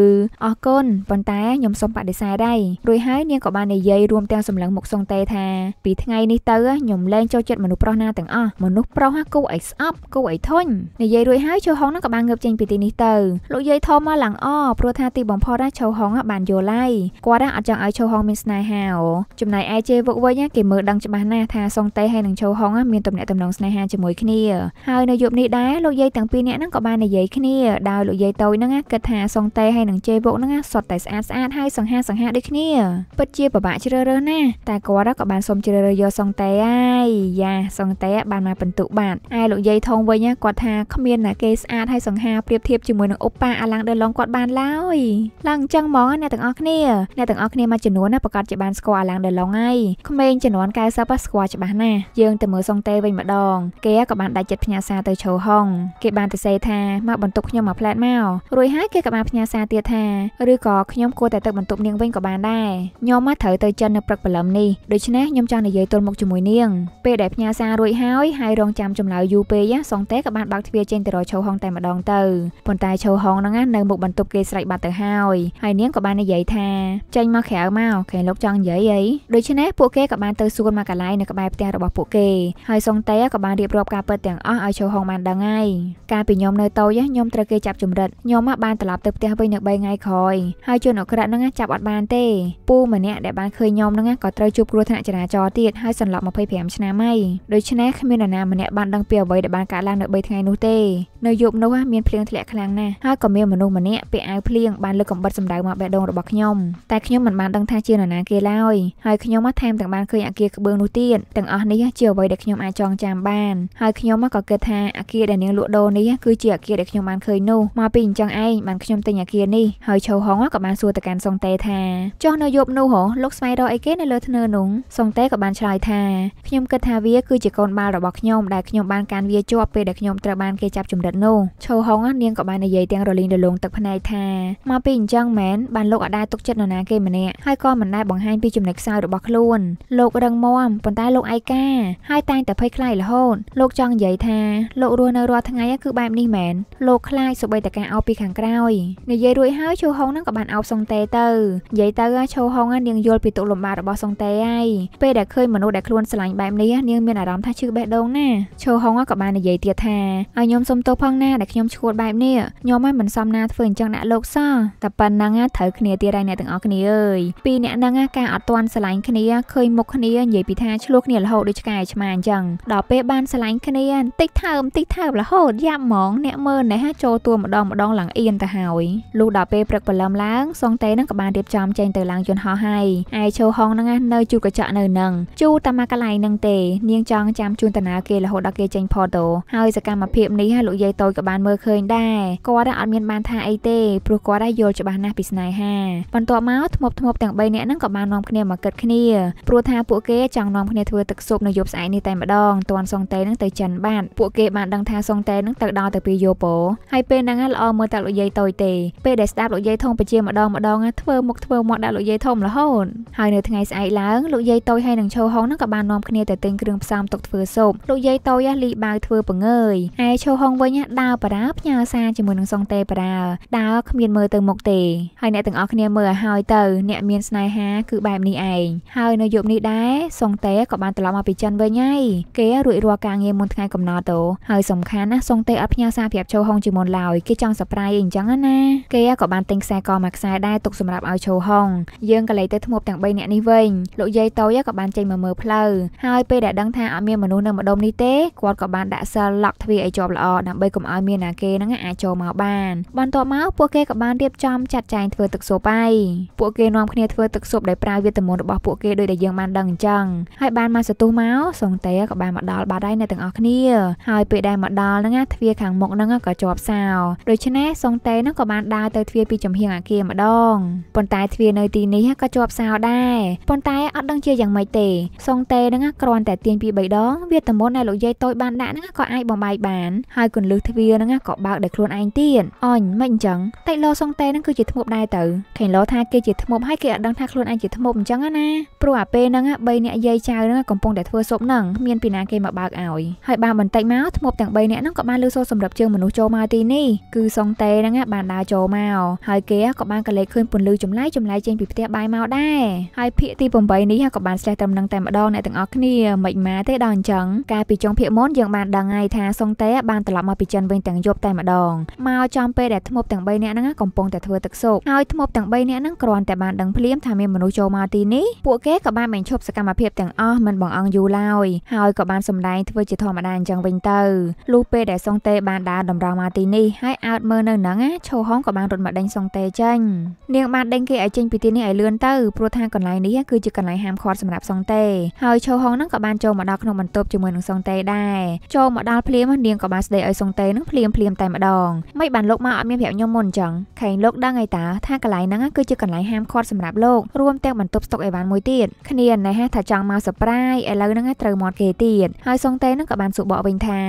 អរគុណប៉ុន្តែខ្ញុំសូមបដិសេធដែររួចហើយនាងក៏បាននិយាយរួមទាំងសម្លឹងមុខសុងតេថា ពីថ្ងៃនេះទៅខ្ញុំលែងចូលចិត្តមនុស្សប្រុសណាទាំងអស់មនុស្សប្រុសគូឲ្យស្អប់គូឲ្យធុញនិយាយរួចហើយឈូហុងហ្នឹងក៏បានងើបចេញពីទីនេះទៅលោកយាយធំមកឡើងអព្រោះថាទីបំផុតឈូហុងបានយល់ហើយគាត់អត់ចង់ឲ្យឈូហុងមានស្នេហាចំណែកឯជេវឹកវិញគេមើលដឹងច្បាស់ណាស់ថាសុងតេហើយនឹងឈូហុងមានទំនាក់ទំនងស្នេហាជាមួយគ្នាហើយនៅយប់នេះដែរលោកយាយទាំងពីរនាក់ហ្នឹងក៏បាននិយាយគ្នាដោយលោកយាយតូចហ្នឹងគិតថាសុងតេហើយនឹងជេវឹកហ្នឹងសុទ្ធតែស្អាតស្អាតហើយសង្ហាសង្ហាដូចគ្នាពិតជាពិបាកជ្រើសរើសណាស់តែគាត់ក៏បានសុំជ្រើសរើសយកសុងតេហើយយ៉ាសុងតេបានមកពិន្ទុបាត់ឯលោកយាយធំវិញគាត់ថាគ្មានណាគេស្អាតហើយសង្ហាប្រៀបធៀបជាមួយនឹងអ៊ុបប៉ាអាឡាំងដេឡុងគាត់បានឡើយឡើងអញ្ចឹងហ្មងអ្នកទាំងអស់គ្នាអ្នកទាំងអស់គ្នាមួយចំនួនណាប្រកាសជាបានស្គាល់ឡើងដល់ឡងហើយក្មេងចំនួន90ស្គាល់ច្បាស់ណាស់យើងទៅមើលសុងតេវិញម្ដង គេក៏បានដាច់ចិត្តផ្ញើសារទៅឈូហុងគេបានទៅសេថាមកបន្ទប់ខ្ញុំមកផ្លែតមករួចហើយគេក៏បានផ្ញើសារទៀតថាឬក៏ខ្ញុំគួរតែទៅបន្ទប់នាងវិញក៏បានដែរខ្ញុំមកត្រូវទៅចិននៅព្រឹកព្រលឹមនេះដូច្នេះខ្ញុំចង់និយាយទល់មុខជាមួយនាងពេលដែលផ្ញើសាររួចហើយហើយរងចាំចម្លើយយូរពេកសុងតេក៏បានបើកទ្វារចេញទៅរកឈូហុងតែម្ដងទៅប៉ុន្តែឈូហុងហ្នឹងនៅមុខបន្ទប់គេស្រែកបាត់ទៅហើយហើយនាងក៏បាននិយាយថាចេញមកក្រៅមកគេលោកចង់និយាយយាយអីដូច្នេះពួកគេក៏បានទៅសួនមកកន្លែងនៅក្បែរផ្ទះរបស់ពួកគេហើយសុងតេក៏បានរៀបរាប់ការពិតទាំងអស់ឲ្យចូលហុងបានដឹងហើយកាលពីខ្ញុំនៅតូចខ្ញុំត្រូវគេចាប់ចម្រិតខ្ញុំបានត្រឡប់ទៅផ្ទះវិញនៅ3ថ្ងៃក្រោយហើយជនអក្រិតហ្នឹងចាប់អត់បានទេពូម្នាក់ដែលបានឃើញខ្ញុំហ្នឹងក៏ត្រូវជួបគ្រោះថ្នាក់ចរាចរណ៍ទៀតហើយសន្លប់25ឆ្នាំហើយដូច្នេះគ្មាននរណាម្នាក់បានដឹងពីអ្វីដែលបានកើតឡើងនៅ3ថ្ងៃនោះទេនៅយប់នោះមានភ្លៀងធ្លាក់ខ្លាំងណាស់ហើយក៏មានមនុស្សម្នាក់ពាក់អាវភ្លៀងបានលើកកំបិតសម្ដៅមកបេះដូងរបស់ខ្ញុំតែខ្ញុំមិនបានដឹងថាជានរណាគេឡើយហើយហើយខ្ញុំថែមទាំងបានឃើញអាគារក្បឿងនោះទៀតទាំងអស់នេះជាអ្វីដែលខ្ញុំអាចចងចាំបានហើយខ្ញុំក៏គិតថាអាគារដែលនាងលក់ដូរនេះគឺជាអាគារដែលខ្ញុំបានឃើញនោះមកពីអញ្ចឹងឯងបានខ្ញុំទិញអាគារនេះហើយឈូហុងក៏បានសួរទៅកាន់សុងតេថាចុះនៅយប់នោះហ៎លោកស្វែងរកអីគេនៅលើធ្នើនោះសុងតេក៏បានឆ្លើយថាខ្ញុំគិតថាវាគឺជាកូនបាល់របស់ខ្ញុំដែលខ្ញុំបានកាន់វាជាប់ពេលដែលខ្ញុំត្រូវបានគេចាប់ចម្រិតនោះឈូហុងនាងក៏បាននិយាយទាំងរលីងរលងទឹកភ្នែកថាមកពីអញ្ចឹងមែនបានលោកអដាទុកចិត្តនរណាគេម្នាក់ហើយក៏មិនដែលបង្ហាញពីចំណុចខ្សោយរបស់ខ្លួនលោករឹងមាំប៉ុន្តែលោកឯកាហើយតែងតែភ័យខ្លាចរហូតលោកចង់និយាយថាលោករស់នៅរាល់ថ្ងៃគឺបែបនេះមែនលោកខ្លាចសូម្បីតែការអោបពីខាងក្រោយនិយាយរួចហើយឈូហុងនឹងក៏បានអោបសុងតេទៅនិយាយទៅឈូហុងនាងយល់ពីទុកលំបាករបស់សុងតេហើយពេលដែលឃើញមនុស្សដែលខ្លួនស្រឡាញ់បែបនេះនាងមានអារម្មណ៍ថាឈឺបេះដូងណាឈូហុងក៏បាននិយាយទៀតថាឲ្យខ្ញុំសុំទោសផងណាដែលខ្ញុំឈួតបែបនេះខ្ញុំមិនសមណាធ្វើអញ្ចឹងដាក់លោកសោះតែប៉ុណ្ណឹងត្រូវគ្នាទៀតហើយអ្នកទាំងអស់គ្នាអើយពីអ្នកហ្នឹងការអត់ត់ទាន់ស្រឡាញ់គ្នាឃើញមុខគ្នានិយាយពីថាឆ្លោះគ្នារហូតដូចឆ្កែឆ្មាអញ្ចឹងដល់ពេលបានស្រឡាញ់គ្នាតិចថើមតិចថើមរហូតយ៉ាប់ហ្មងអ្នកមើលនេះហាចូលទួម្ដងម្ដងឡើងអៀនទៅហើយលុះដល់ពេលព្រឹកព្រលឹមឡើងសុងតេនឹងក៏បានរៀបចំចេញទៅឡើងយន្តហោះហើយឯឈូហុងហ្នឹងនៅជូកញ្ចក់នៅនឹងជូតាមកន្លែងហ្នឹងទេ នាងចង់ចាំជូនតាណាគេរហូតដល់គេចេញផតទៅហើយសកម្មភាពនេះលោកយាយតូចក៏បានមើលឃើញដែរគាត់អត់មានបានថាអីទេព្រោះគាត់យល់ច្បាស់ណាស់ពីស្នេហាបន្ទាប់មកធ្មប់ធ្មប់ទាំង3នាក់ហ្នឹងក៏បាននាំគ្នាមកគិតគ្នាព្រោះថាពួកគេចង់នាំគ្នាធ្វើទឹកស៊ុបនៅយប់ស្អែកនេះតែម្ដងតាន់សុងតេនឹងទៅចិនបាត់ពួកគេបានដឹងថាសុងតេនឹងទៅដល់ទៅពីយូប៉ូហើយពេលហ្នឹងល្អមើលតែលោកយាយតូចទេពេលដែលស្ដាប់លោកយាយធំបញ្ជាម្ដងម្ដងធ្វើមុខធ្វើមាត់ដាក់លោកយាយធំរហូតហើយនៅថ្ងៃស្អែកឡើងលោកយាយតូចហើយនឹងឈូហុងហ្នឹងក៏បាននាំគ្នាទៅទិញគ្រឿងផ្សំទុកធ្វើស៊ុបលោកយាយតូចលីបាវធ្វើពងើយហើយឈូហុងវិញដើរបារាផ្ញើសារជាមួយនឹងសុងតេបារាដើរគ្មានមើលទៅមុខទេហើយអ្នកទាំងអស់គ្នាមើលឲ្យហើយទៅអ្នកមានស្នេហាគឺបែបនេះឯងហើយនៅយប់នេះដែរសុងតេក៏បានត្រឡប់មកពីចិនវិញហើយគេរួចរាល់ការងារមុនថ្ងៃកំណត់ទៅហើយសំខាន់ណាសុងតេអត់ផ្ញើសារប្រាប់ចូលហុងជាមុនឡើយគេចង់ surprise អីអញ្ចឹងណាគេក៏បានទិញខ្សែកមួយខ្សែដែរទុកសម្រាប់ឲ្យចូលហុងយើងក៏លេចទៅធ្មប់ទាំង3នាក់នេះវិញលោកយាយតូចក៏បានចេញមកមើលផ្លូវហើយពេលដែលដឹងថាអត់មានមនុស្សនៅម្ដុំនេះទេគាត់ក៏បានដាក់សិលឡុកទ្វារឲ្យជាប់ល្អដើម្បីកុំឲ្យមានណាគេហ្នឹងអាចចូលមកបានបន្ទាប់មកពួកគេក៏បានរៀបចំចាត់ចែងធ្វើទឹកស៊ុបហើយពួកគេនាំគ្នាធ្វើទឹកស៊ុបដោយប្រើវាតមន្តរបស់ពួកគេដោយដែលយើងបានដឹងអញ្ចឹងហើយបានមកសន្ទុះមកសុងតេក៏បានមកដល់បាត់ហើយអ្នកទាំងអស់គ្នាហើយពេលដែលមកដល់ហ្នឹងទ្វារខាងមុខហ្នឹងក៏ជាប់សោដូច្នេះសុងតេហ្នឹងក៏បានដើរទៅទ្វារពីចំហៀងអាគារម្ដងប៉ុន្តែទ្វារនៅទីនេះក៏ជាប់សោដែរប៉ុន្តែអត់ដឹងជាយ៉ាងម៉េចទេសុងតេហ្នឹងគ្រាន់តែទាញពី3ដងវាតមន្តដែលលោកយាយតូចបានដាក់ហ្នឹងក៏អាចបំបាយបានហើយគន្លឹះទ្វារហ្នឹងក៏បើកដោយខ្លួនឯងទៀតអញមិនអញ្ចឹងតែលោសុងតេហ្នឹងគឺជាធ្មប់ដែរទៅខេឡោថាគេជាធ្មប់ហើយគេអត់ដឹងថាខ្លួនឯងជាធ្មប់អញ្ចឹងណាព្រោះអាពេលហ្នឹង3នាក់យាយចៅហ្នឹងកំពុងតែធ្វើស៊ុបហ្នឹងមានពីណាគេមកបើកឲ្យហើយបានបន្តិចមកធ្មប់ទាំង3នាក់ហ្នឹងក៏បានលើសូរសម្រាប់ជើងមនុស្សចូលមកទីនេះគឺសុងតេហ្នឹងបានដើរចូលមកហើយគេក៏បានកលេចឃើញពន្លឺចម្លែកចម្លែកចេញពីផ្ទះបាយមកដែរហើយភាគទី8នេះក៏បានស្លេះត្រឹមនឹងតែម្ដង អ្នកទាំងអស់គ្នាមិនម៉ាទេដល់អញ្ចឹងកាលពីចុងភាគមុនយើងបានដឹងហើយថាសុងតេបានត្រឡប់មកពីចិនវិញទាំងយប់តែម្ដងមកចំពេលដែលធ្មប់ទាំង3នាក់ហ្នឹងកំពុងតែធ្វើទឹកស៊ុបហើយធ្មប់ទាំង3នាក់ហ្នឹងគ្រាន់តែបានដឹងភ្លាមថាមានមនុស្សចូលមកមកទីនេះពួកគេក៏បានបញ្ឈប់សកម្មភាពទាំងអស់មិនបងអង្គយូរឡើយហើយក៏បានសម្ដែងធ្វើជាធម្មតាអញ្ចឹងវិញទៅលុះពេលដែលសុងតេបានដើរតម្រង់មកទីនេះហើយអើតមើលនៅហ្នឹងឈូហុងក៏បានរត់មកដេញសុងតេចេញនាងបានដេញគេឲ្យចេញពីទីនេះឲ្យលឿនទៅព្រោះថាកន្លែងនេះគឺជាកន្លែងហាមឃាត់សម្រាប់សុងតេហើយឈូហុងហ្នឹងក៏បានចូលមកដល់ក្នុងបន្ទប់ជាមួយនឹងសុងតេដែរចូលមកដល់ភ្លាមនាងក៏បានស្ដីឲ្យសុងតេហ្នឹងភ្លាមភ្លាមតែម្ដងមិនបានលោកមកអត់មានប្រាប់ខ្ញុំមុនអញ្ចឹងខេងលោកដឹងឯតាថាកន្លែងហ្នឹងគឺជាកន្លែងហាមឃាត់សម្រាប់លោករួមទាំងបន្ទប់ស្តុកអីវ៉ាន់មួយទៀតគ្នាណេះថាចង់មក surprise ឥឡូវហ្នឹងត្រូវមាត់គេទៀតហើយសុងតេហ្នឹងក៏បានសួរបកវិញថា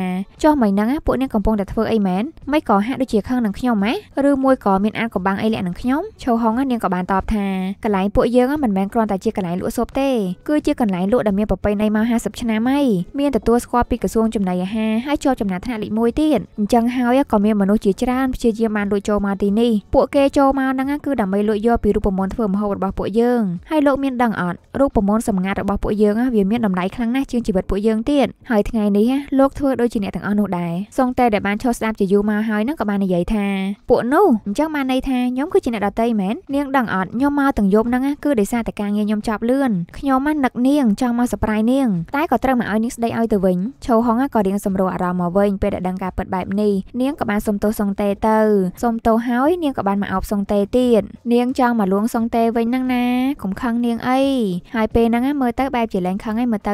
ចុះមិញហ្នឹងពួកនាងកំពុងតែធ្វើអីមែនមិនក៏ហាក់ដូចជាខឹងនឹងខ្ញុំហ៎ឬមួយក៏មានអានកំបាំងអីលាក់នឹងខ្ញុំឈោហុងនាងក៏បានតបថាកន្លែងពួកយើងមិនមែនគ្រាន់តែជាកន្លែងលក់ស៊ុបទេ គឺជាកន្លែងលក់ដែលមានប្រពៃណីមក50ឆ្នាំហើយមានទទួលស្គាល់ពីក្រសួងចំណីអាហារហើយជាប់ចំណាត់ថ្នាក់លេខ1ទៀតអញ្ចឹងហើយក៏មានមនុស្សជាច្រើនព្យាយាមបានលួចចូលមកទីនេះពួកគេចូលមកហ្នឹងគឺដើម្បីលួចយកពីរូបមន្តធ្វើម្ហូបរបស់ពួកយើងហហើយលោកមានដឹងអត់រូបមន្តសម្ងាត់របស់ពួកយើងវាមានតម្លៃខ្លាំងណាស់ជាងជីវិតពួកយើងទៀតហើយថ្ងៃនេះលោកធ្វើដូចជាអ្នកទាំងអស់នោះដែរសង្កេតដែលបានឈរស្ដាប់ជាយូរមកហើយនឹងក៏បាននិយាយថាពួកនោះអញ្ចឹងបានន័យថាខ្ញុំគឺជាអ្នកដតីមែននាងដឹងអត់ខ្ញុំមកទាំងយប់ហ្នឹងគឺដោយសារតែការងារខ្ញុំចប់លឿនខ្ញុំហ្នឹងនឹកនាងចង់មកសប្រៃនាងតែក៏ត្រូវមកឲ្យនាងស្ដីឲ្យទៅវិញឈោហងក៏រៀងសម្រួលអារម្មណ៍មកវិញពេលដែលដឹងការពិតបែបនេះនាងក៏បានសុំទោសសុងតេទៅសុំទោសហើយនាងក៏បានមកអោបសុងតេទៀតនាងចង់មកលួងសុងតេវិញហ្នឹងណាកុំខខឹងនាងអីហើយពេលហ្នឹងមើលទៅបែបជាលែងខឹងឯងមើលទៅ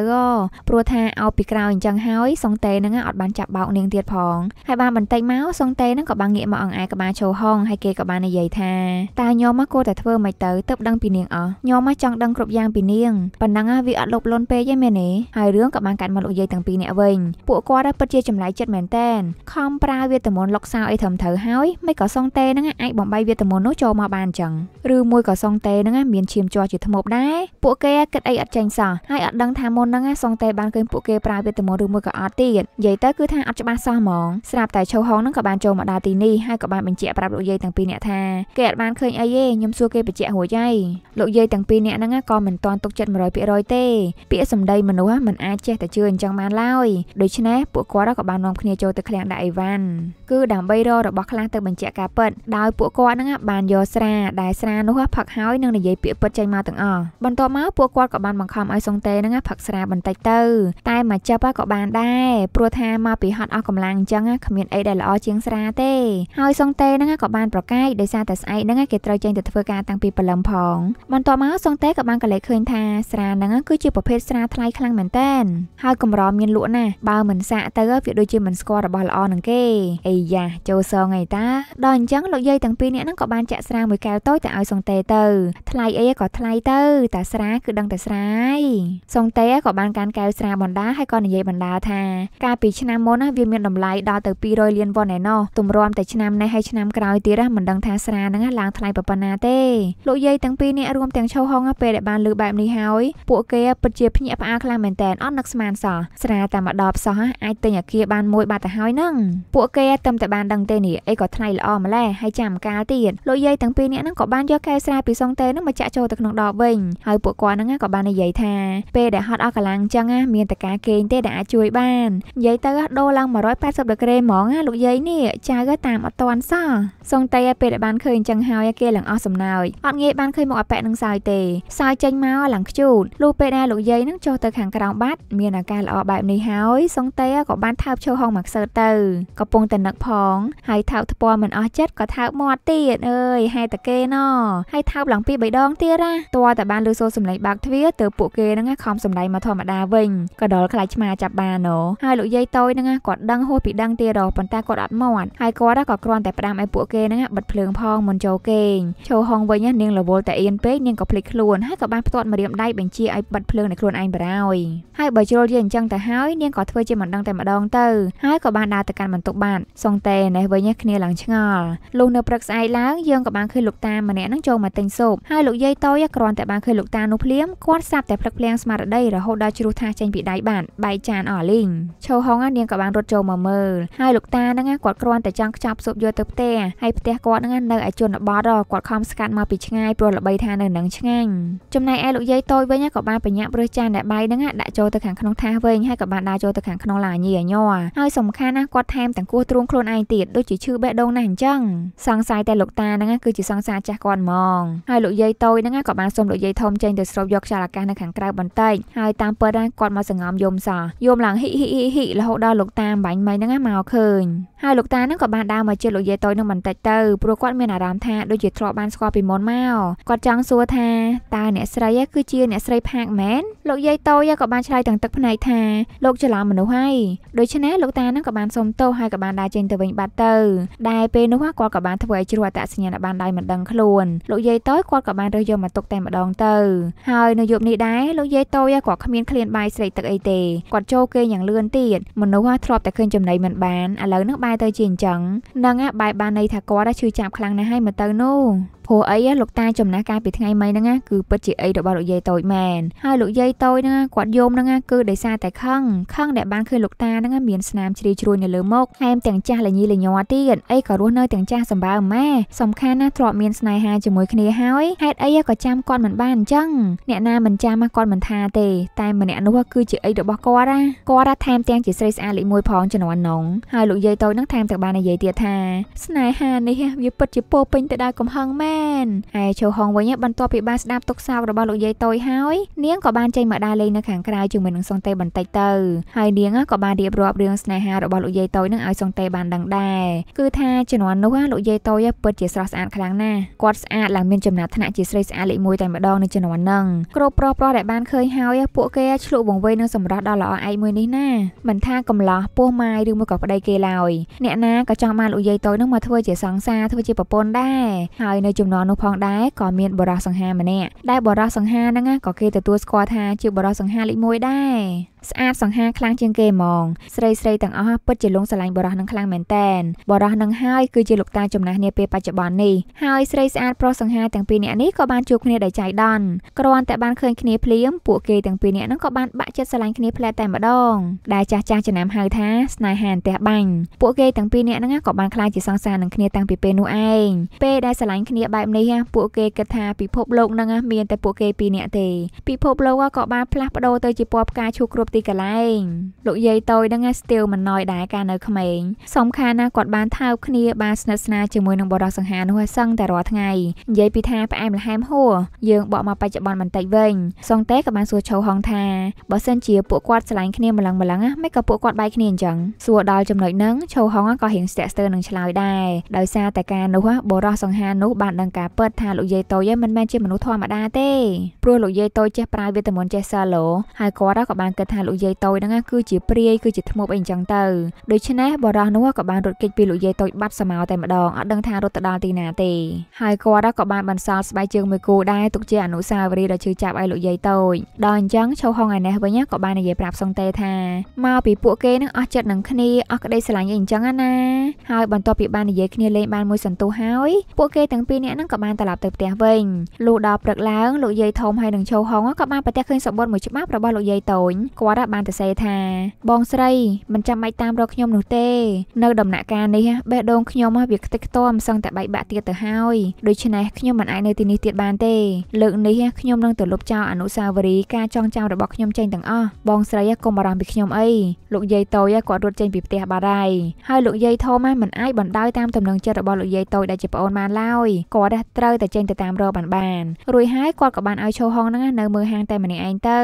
ព្រោះថាឲ្យពីក្រោយអញ្ចឹងហើយសុងតេហ្នឹងអត់បានចាប់បោកនាងទៀតផងហើយបានបន្តិចមកសុងតេហ្នឹងក៏បានងាកមកអង្អែក្បាលចូលហងហើយគេក៏បាននិយាយថាតាញោមមកគួរតែធ្វើមិនទៅទៅដឹងពីនាងអស់ញោមមកចង់ដឹងគ្រប់យ៉ាងពីនាងប៉ុណ្ណឹងវាអត់លុបលន់ពេកឯងមែនទេហើយរឿងក៏បានកាត់មកលោកយាយទាំងពីរនាក់វិញពួកគាត់ពិតជាចម្លែកចិត្តមែនតែនខំប្រើវាតមនលុកសោអីត្រឹមត្រូវហើយមិនក៏សុងតេហ្នឹងអាចបំបីវាតមននោះចូលមកបានអញ្ចឹងឬមួយក៏សុងតេហ្នឹងមានឈាមជ័រជាជាថ្មប់ដែរពួកគេគិតអីអត់ចាញ់សោះហើយអត់ដឹងថាមុនហ្នឹងសង្តេបានឃើញពួកគេប្រើវេទមន្តឬមួយក៏អត់ទៀតនិយាយទៅគឺថាអត់ច្បាស់សោះហ្មងស្រាប់តែឈូហុងហ្នឹងក៏បានចូលមកដល់ទីនេះហើយក៏បានបញ្ជាក់ប្រាប់លោកយាយទាំងពីរនាក់ថាគេអត់បានឃើញអីទេខ្ញុំសួរគេបញ្ជាក់រួចហើយលោកយាយទាំងពីរនាក់ហ្នឹងក៏មិនទាន់ទុកចិត្ត100%ទេពាក្យសម្ដីមនុស្សមិនអាចចេះតែជឿអញ្ចឹងបានឡើយដូច្នេះពួកគាត់ក៏បាននាំគ្នាចូលទៅឃ្លាំងដាក់អីវ៉ាន់គឺដើម្បីរករបស់ខ្លះទៅបញ្ជាក់ការពិតដោយពួកគាត់ហ្នឹងបានយកស្រាដែលស្រានោះផឹកហើយនឹងនិយាយពាក្យពិតចេញមកទាំងអស់បន្ទាប់មកពួកគាត់ក៏បានបង្ខំឲ្យសុងតេហ្នឹងផឹកស្រាបន្តិចទៅ តែមកចាប់ក៏បានដែរព្រោះថាមកពីហត់អស់កម្លាំងអញ្ចឹងគ្មានអីដែលល្អជាងស្រាទេហើយសុងតេហ្នឹងក៏បានប្រកែកដោយសារតែស្អែកហ្នឹងគេត្រូវចេញទៅធ្វើការតាំងពីព្រលឹមផងបន្ទាប់មកសុងតេក៏បានកលែកឃើញថាស្រាហ្នឹងគឺជាប្រភេទស្រាថ្លៃខ្លាំងមែនតើហើយកម្រមានលក់ណាស់បើមិនសាក់ទៅវាដូចជាមិនស្គាល់របស់ល្អនឹងគេអីយ៉ាចូលសងអីតាដល់អញ្ចឹងលោកយាយទាំងពីរនាក់ហ្នឹងក៏បានចាក់ស្រាមួយកែវតូចទៅឲ្យសុងតេទៅថ្លៃអីក៏ថ្លៃទៅតាស្រាគឺដឹងតែស្រាយសុងតេក៏បានកាន់កែវស្រាបណ្ដាហើយក៏និយាយបណ្ដាថាកាលពីឆ្នាំមុនវាមានតម្លៃដល់ទៅ200លានវ៉ុនឯណោះទម្រាំតែឆ្នាំនេះហើយឆ្នាំក្រោយទៀតមិនដឹងថាស្រាហ្នឹងឡើងថ្លៃប៉ុណ្ណាទេលោកយាយទាំងពីរនាក់រួមទាំងឈោហងពេលដែលបានលើបែបនេះហើយពួកគេពិតជាភ្ញាក់ផ្អើលខ្លាំងមែនតើអត់នឹកស្មានសោះស្រាតែម្ដបសោះអាចទិញអាគារបានមួយបាត់ទៅហើយហ្នឹងពួកគេតែតែបានដឹងទេនេះអីក៏ថ្លៃល្អម្ល៉េះហើយចាំកាលទៀតលោកយាយទាំងពីរនាក់ហ្នឹងក៏បានយកកែវស្រាពីសុងតេហ្នឹងមកចាក់ចូលទៅក្នុងដល់វិញហើយពួកគាត់ហ្នឹងក៏បាននិយាយថាពេលដែលហត់អស់កម្លាំងអញ្ចឹងមានតែការគេងទេដែលអាចជួយបាននិយាយទៅដូរឡើង180ដឺក្រេហ្មងលោកយាយនេះចៅតាមអត់តាន់សោះសង្តេពេលដែលបានឃើញអញ្ចឹងហើយគេឡើងអស់សំណើចអត់ងាយបានឃើញមកអប៉ែនឹងសើចទេសើចចេញមកឡើងខ្ជូតលុះពេលដែលលោកយាយនឹងចុះទៅខាងក្រោមបាត់មានអាការល្អបែបនេះហើយសង្តេក៏បានថើបឈរហងមកខ្សើទៅកំពុងតែនឹកផងហើយថើបថ្ពាល់មិនអស់ចិត្តក៏ថើបមាត់ទៀតអើយហេតុតែគេណោហើយថើបឡើងពីរបីដងទៀតណាតើតែបានលើសូរសម្លេងបើកទ្វារទៅពួកគេហ្នឹងខំសម្ដែងមកធម្មតាវិញក៏ដល់ខ្លាចឆ្មាចាប់បានណូហើយលោកយាយតូចហ្នឹងគាត់ដឹងហួសពីដឹងទៀតហ៎ប៉ុន្តែគាត់អត់មាត់ហើយគាត់ក៏គ្រាន់តែផ្ដាំឲ្យពួកគេហ្នឹងបិទភ្លើងផងមុនចូលគេងចូលហងវិញនាងរវល់តែអៀនពេកនាងក៏ភ្លេចខ្លួនហើយក៏បានផ្ទាត់ម្រាមដៃបញ្ជាឲ្យបិទភ្លើងនៃខ្លួនឯងបារោយហើយបើជ្រុលយាយអញ្ចឹងទៅហើយនាងក៏ធ្វើជាមិនដឹងតែម្ដងទៅហើយក៏បានដើរទៅកាន់បន្ទប់បាត់សងតេនេះវិញគ្នាឡើងឆ្ងល់លុះនៅព្រឹកស្អែកឡើងយើងក៏បានឃើញលោកតាម្នាក់ហ្នឹងចូលមកទិញស៊ូបហើយលោកយាយតូចក៏គ្រាន់តែបានឃើញលោកតានោះភ្លាមគាត់សាប់តែភ្លឹកភ្លៀងស្មារតីរហូតដល់ជ្រុះថាចេញពីដៃបានបែកចានអស់លីងឈូហុងនាងក៏បានរត់ចូលមកមើលហើយលោកតាហ្នឹងគាត់គ្រាន់តែចង់ខ្ចប់ស៊ុបយកទៅផ្ទះហើយផ្ទះគាត់ហ្នឹងនៅឯជនបទគាត់ខំស្កាត់មកពីឆ្ងាយព្រោះល្បីថានៅនឹងឆ្ងាញ់ចំណែកឯលោកយាយតូចវិញក៏បានបញ្ញាប់រើសចានដែលបាយហ្នឹងដាក់ចូលទៅខាងក្នុងថាសវិញហើយក៏បានដើរចូលទៅខាងក្នុងឡាញីញ័រហើយសំខាន់ណាស់គាត់ថែមទាំងគោះទ្រូងខ្លួនឯងទៀតដូចជាឈឺបេះដូងណាស់អញ្ចឹងសង្ស័យតែលោកតាហ្នឹងគឺជាសង្សារចាស់គាត់ហ្មងហើយលោកយាយតូចហ្នឹងក៏បានសូមលោកយាយធំចេញទៅស្រូបយកខ្យល់អាកាសនៅខាងក្រៅបន្តិចហើយតាមពិតណាគាត់មកសង្ងំយំសោះយំឡើងហ៊ីហ៊ីហ៊ីហ៊ីរហូតដល់លោកតាបាញ់មីហ្នឹងមកឃើញហើយលោកតាហ្នឹងក៏បានដើរមកជិតលោកយាយតូចហ្នឹងបន្តិចទៅព្រោះគាត់មានអារម្មណ៍ថាដូចជាធ្លាប់បានស្គាល់ពីមុនមកគាត់ចង់សួរថាតើអ្នកស្រីគឺជាអ្នកស្រីផាកមែនលោកយាយតូចក៏បានឆ្លើយទាំងទឹកភ្នែកថាលោកច្រឡំមនុស្សហើយដូច្នេះលោកតាហ្នឹងក៏បានសុំទោសហើយក៏បានដើរចេញទៅវិញបាត់ទៅដែលពេលនោះគាត់ក៏បានធ្វើឲ្យជ្រោះអត្តសញ្ញាណប័ណ្ណដៃមិនដឹងខ្លួនលោកយាយតូចគាត់ក៏បានរើសយកមកទុកតែម្ដងទៅ ហើយនៅយប់នេះដែរលោកយាយតូចគាត់គ្មានឃ្លានបាយស្រេកទឹកអីទេគាត់ចូលគេយ៉ាងលឿនទៀតមនុស្សធ្លាប់តែឃើញចំណីមិនបានឥឡូវនេះបែរទៅជាអញ្ចឹងនឹងបែរបានន័យថាគាត់ឈឺចាប់ខ្លាំងណាស់ហើយមើលទៅនោះព្រោះអីលោកតាចំណាស់កាលពីថ្ងៃមិញហ្នឹងគឺពិតជាអីរបស់លោកយាយតូចមែនហើយលោកយាយតូចហ្នឹងគាត់យមហ្នឹងគឺដោយសារតែខឹងខឹងដែលបានឃើញលោកតាហ្នឹងមានស្នាមជ្រីជ្រួញនៅលើមុខហែមទាំងចាស់លញីលញ័រទៀតអីក៏រស់នៅទាំងចាស់សម្បើម៉ែសំខាន់ណាស់ធ្លាប់មានស្នេហាជាមួយគ្នាហើយហេតុអីក៏ចាំគាត់មិនបានអញ្ចឹងអ្នកណាមិនចាំគាត់មិនថាទេតែម្នាក់នោះគឺជាអីរបស់គាត់ណាគាត់ថែមទាំងជាស្រីស្អាតលេខ1ផងជំនាន់នងហើយលោកយាយតូចហ្នឹងថែមទាំងបាននិយាយទៀតថាស្នេហានេះវាពិតជាពោពេញទៅដោយកំហឹងម៉ែមែនហើយជូហុងវិញបន្ទាប់ពីបានស្ដាប់ទុកសោករបស់លោកយាយតូចហើយនាងក៏បានចេញមកដើរលេងនៅខាងក្រៅជាមួយនឹងសុងតេបន្តិចទៅហើយនាងក៏បានរៀបរាប់រឿងស្នេហារបស់លោកយាយតូចនឹងឲ្យសុងតេបានដឹងដែរគឺថាជំនាន់នោះលោកយាយតូចពិតជាស្រស់ស្អាតខ្លាំងណាស់គាត់ស្អាតឡើងមានចំណាត់ថ្នាក់ជាស្រីស្អាតលេខ1តែម្ដងនៅជំនាន់ហ្នឹងគ្រប់ប្រុសប្រុសដែលបានឃើញហើយពួកគេឆ្លក់វង្វេងនឹងសម្រស់ដ៏ល្អឯកមួយនេះណាមិនថាកំឡោះពោះម៉ាយឬមួយក៏ប្តីគេឡើយអ្នកណាក៏ចង់បានលោកយាយតូចនឹងមកធ្វើជាសង្សារធ្វើជាប្រពន្ធដែរហើយនៅជំតំណនោះផងដែរក៏មានបរោះសង្ហាម្នាក់ដែលបរោះសង្ហាហ្នឹងក៏គេទទួលស្គាល់ថាជាបរោះសង្ហាលេខ1ដែរស្អាតសង្ហាខ្លាំងជាងគេហ្មង ស្រីស្រីទាំងអស់ពិតជាលងស្រឡាញ់បរោះនឹងខ្លាំងមែនតែនបរោះនឹងហើយគឺជាលោកតាចំណាស់នាពេលបច្ចុប្បន្ននេះហើយស្រីស្អាតប្រុសសង្ហាទាំងពីរនាក់នេះក៏បានជួបគ្នាដោយចៃដន្យគ្រាន់តែបានឃើញគ្នាភ្លាមពួកគេទាំងពីរនាក់នឹងក៏បានបាក់ចិត្តស្រឡាញ់គ្នាផ្លែតែម្ដងដែលចាស់ចាស់ចំណាំហៅថាស្នេហាអន្ទះបាញ់ពួកគេទាំងពីរនាក់ហ្នឹងក៏បានខ្លាចជាសង្សារនឹងគ្នាតាំងពីពេលនោះឯងពេលដែលស្រឡាញ់គ្នាបែបែបនេះពួកគេគិតថាពិភពលោកនឹងមានតែពួកគេពីរនាក់ទេពិភពលោកក៏បានផ្លាស់ប្ដូរទៅជាពណ៌ផ្កាឈូកគ្រប់ទីកន្លែងលោកយាយតូចនឹងស្ទៀវមិនណយដែរកាលនៅក្មេងសំខាន់ណាគាត់បានថើបគ្នាបានស្និទ្ធស្នាលជាមួយនឹងបរិសង្ហានោះសឹងតែរាល់ថ្ងៃនិយាយពីថាផ្អែមល្ហែមហួរយើងបកមកបច្ចុប្បន្នបន្តិចវិញសងតេក៏បានសួរឆៅហងថាបើសិនជាពួកគាត់ឆ្លាញ់គ្នាម្លឹងម្លឹងមិនក៏ពួកគាត់បែកគ្នាអញ្ចឹងសួរដល់ចំណុចហ្នឹងឆៅហងក៏រៀងស្ទាក់ស្ទើរនឹងឆ្លើយដែរដោយសារតែការនោះបរិសង្ហានោះបាននឹងការពិតថាលោកយាយតូចឯងមិនមែនជាមនុស្សធម្មតាទេព្រោះលោកយាយតូចចេះប្រើវេទមន្តចេះសាឡូហើយគាត់ក៏បានគិតថាលោកយាយតូចហ្នឹងគឺជាព្រាយគឺជាធ្មប់អីចឹងទៅដូច្នេះបរោះនោះក៏បានរត់គេចពីលោកយាយតូចបាត់សមោតែម្ដងអត់ដឹងថារត់ទៅដល់ទីណាទេហើយគាត់ក៏បានបន្សល់ស្បែកជើងមួយគូដែរទុកជាអនុស្សាវរីយ៍ដ៏ឈឺចាប់ឲ្យលោកយាយតូចដល់អញ្ចឹងឈូហុងឯនេះវិញក៏បាននិយាយប្រាប់សុងតេថាមកពីពួកគេនឹងអស់ចិត្តនឹងគ្នាអស់ក្តីស្រឡាញ់អីអញ្ចឹងណាហើយបន្ទាប់ពីបាននិយាយគ្នាលេងបានមួយសន្ទុះហើយពួកគេទាំងពីរនាក់នឹងក៏បានត្រឡប់ទៅផ្ទះវិញលុះដល់ព្រឹកឡើងលោកយាយធំហើយនឹងចូលហុងក៏បានប្រទះឃើញសបុតមួយច្បាប់របស់លោកយាយតូចគាត់បានទៅសេថាបងស្រីមិនចាំបាច់តាមរកខ្ញុំនោះទេ នៅដំណាក់កាលនេះបេះដូងខ្ញុំវាខ្ទេចខ្ទាំសឹងតែបែកបាក់ទៀតទៅហើយដូច្នេះខ្ញុំមិនអាចនៅទីនេះទៀតបានទេលើកនេះខ្ញុំនឹងទៅលុបចោលអនុសាវរីយ៍ការចងចាំរបស់ខ្ញុំចេញទាំងអស់បងស្រីកុំបារម្ភពីខ្ញុំអីលោកយាយតូចគាត់រត់ចេញពីផ្ទះបារាយហើយលោកយាយធំមិនអាចបណ្ដោយតាមទំនឹងចិត្តរបស់លោកយាយតូចដែលជាប្អូនបានឡើយគាត់គាត់ត្រូវតែចេញទៅតាមរកបានបាន រួចហើយគាត់ក៏បានឲ្យឈូហុងហ្នឹងនៅមើលហាងតែម្នាក់ឯងទៅ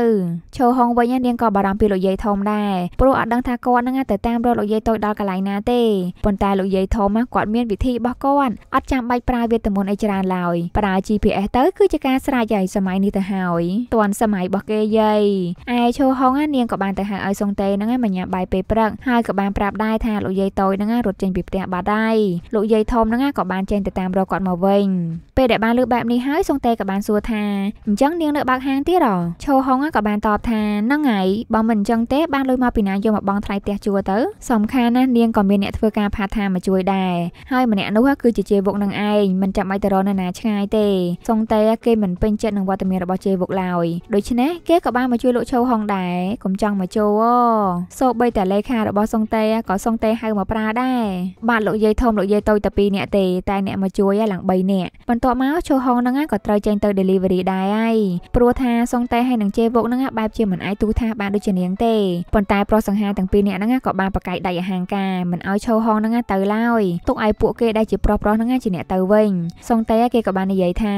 ឈូហុងវិញនាងក៏បារម្ភពីលោកយាយធំដែរព្រោះអត់ដឹងថាគាត់ហ្នឹងទៅតាមរកលោកយាយតូចដល់កន្លែងណាទេប៉ុន្តែលោកយាយធំគាត់មានវិធីរបស់គាត់អត់ចាំបាច់ប្រើវេទមន្តអីច្រើនឡើយប្រើ GPS ទៅគឺជាការស្រាយហើយសម័យនេះទៅហើយតួនសម័យរបស់គេយាយឯឈូហុងនាងក៏បានទៅហៅឲ្យសុងតេហ្នឹងមកញ៉ាំបាយពេលព្រឹកហើយក៏បានប្រាប់ដែរថាលោកយាយតូចហ្នឹងរត់ចេញពីផ្ទះបាត់ហើយលោកយាយធំហ្នឹងក៏បានចេញទៅតាមរកគាត់មកវិញញពេលដែលបានលើបែបនេះហើយសុងតេក៏បានសួរថាអញ្ចឹងនាងនៅបើកហាងទៀតហ៎ឈូហុងក៏បានតបថាហ្នឹងហើយបើមិនអញ្ចឹងទេបានលុយមកពីណាយកមកបង់ថ្លៃផ្ទះជួលទៅសំខាន់ណាស់នាងក៏មានអ្នកធ្វើការផាថាមកជួយដែរហើយម្នាក់នោះគឺជាជេវុកនឹងឯងមិនចាំបាច់ទៅរកនៅណាឆ្ងាយទេសុងតេគេមិនពេញចិត្តនឹងវត្តមានរបស់ជេវុកឡើយដូច្នេះគេក៏បានមកជួយលោកឈូហុងដែរកុំចង់មកជួលសូម្បីតែលេខារបស់សុងតេក៏សុងតេហៅមកប្រាដែរបាទលោកយាយធំលោកយាយតូចតែ2នាក់ទេតែអ្នកមកជួយឡើង3នាក់នាក់បន្ទាប់មកឈូហុងហ្នឹងក៏ត្រូវចេញទៅ delivery ដែរហើយព្រោះថាសុងតេហើយនឹងជេវុកហ្នឹងបែបជាមិនអាចទូថាបានដូចជានាងទេប៉ុន្តែប្រុសសង្ហាទាំងពីរនាក់ហ្នឹងក៏បានប្រកែកដៃអាហាងការមិនឲ្យឈូហុងហ្នឹងទៅឡើយទុកឲ្យពួកគេដែលជាប្រុសប្រុសហ្នឹងជាអ្នកទៅវិញសុងតេគេក៏បាននិយាយថា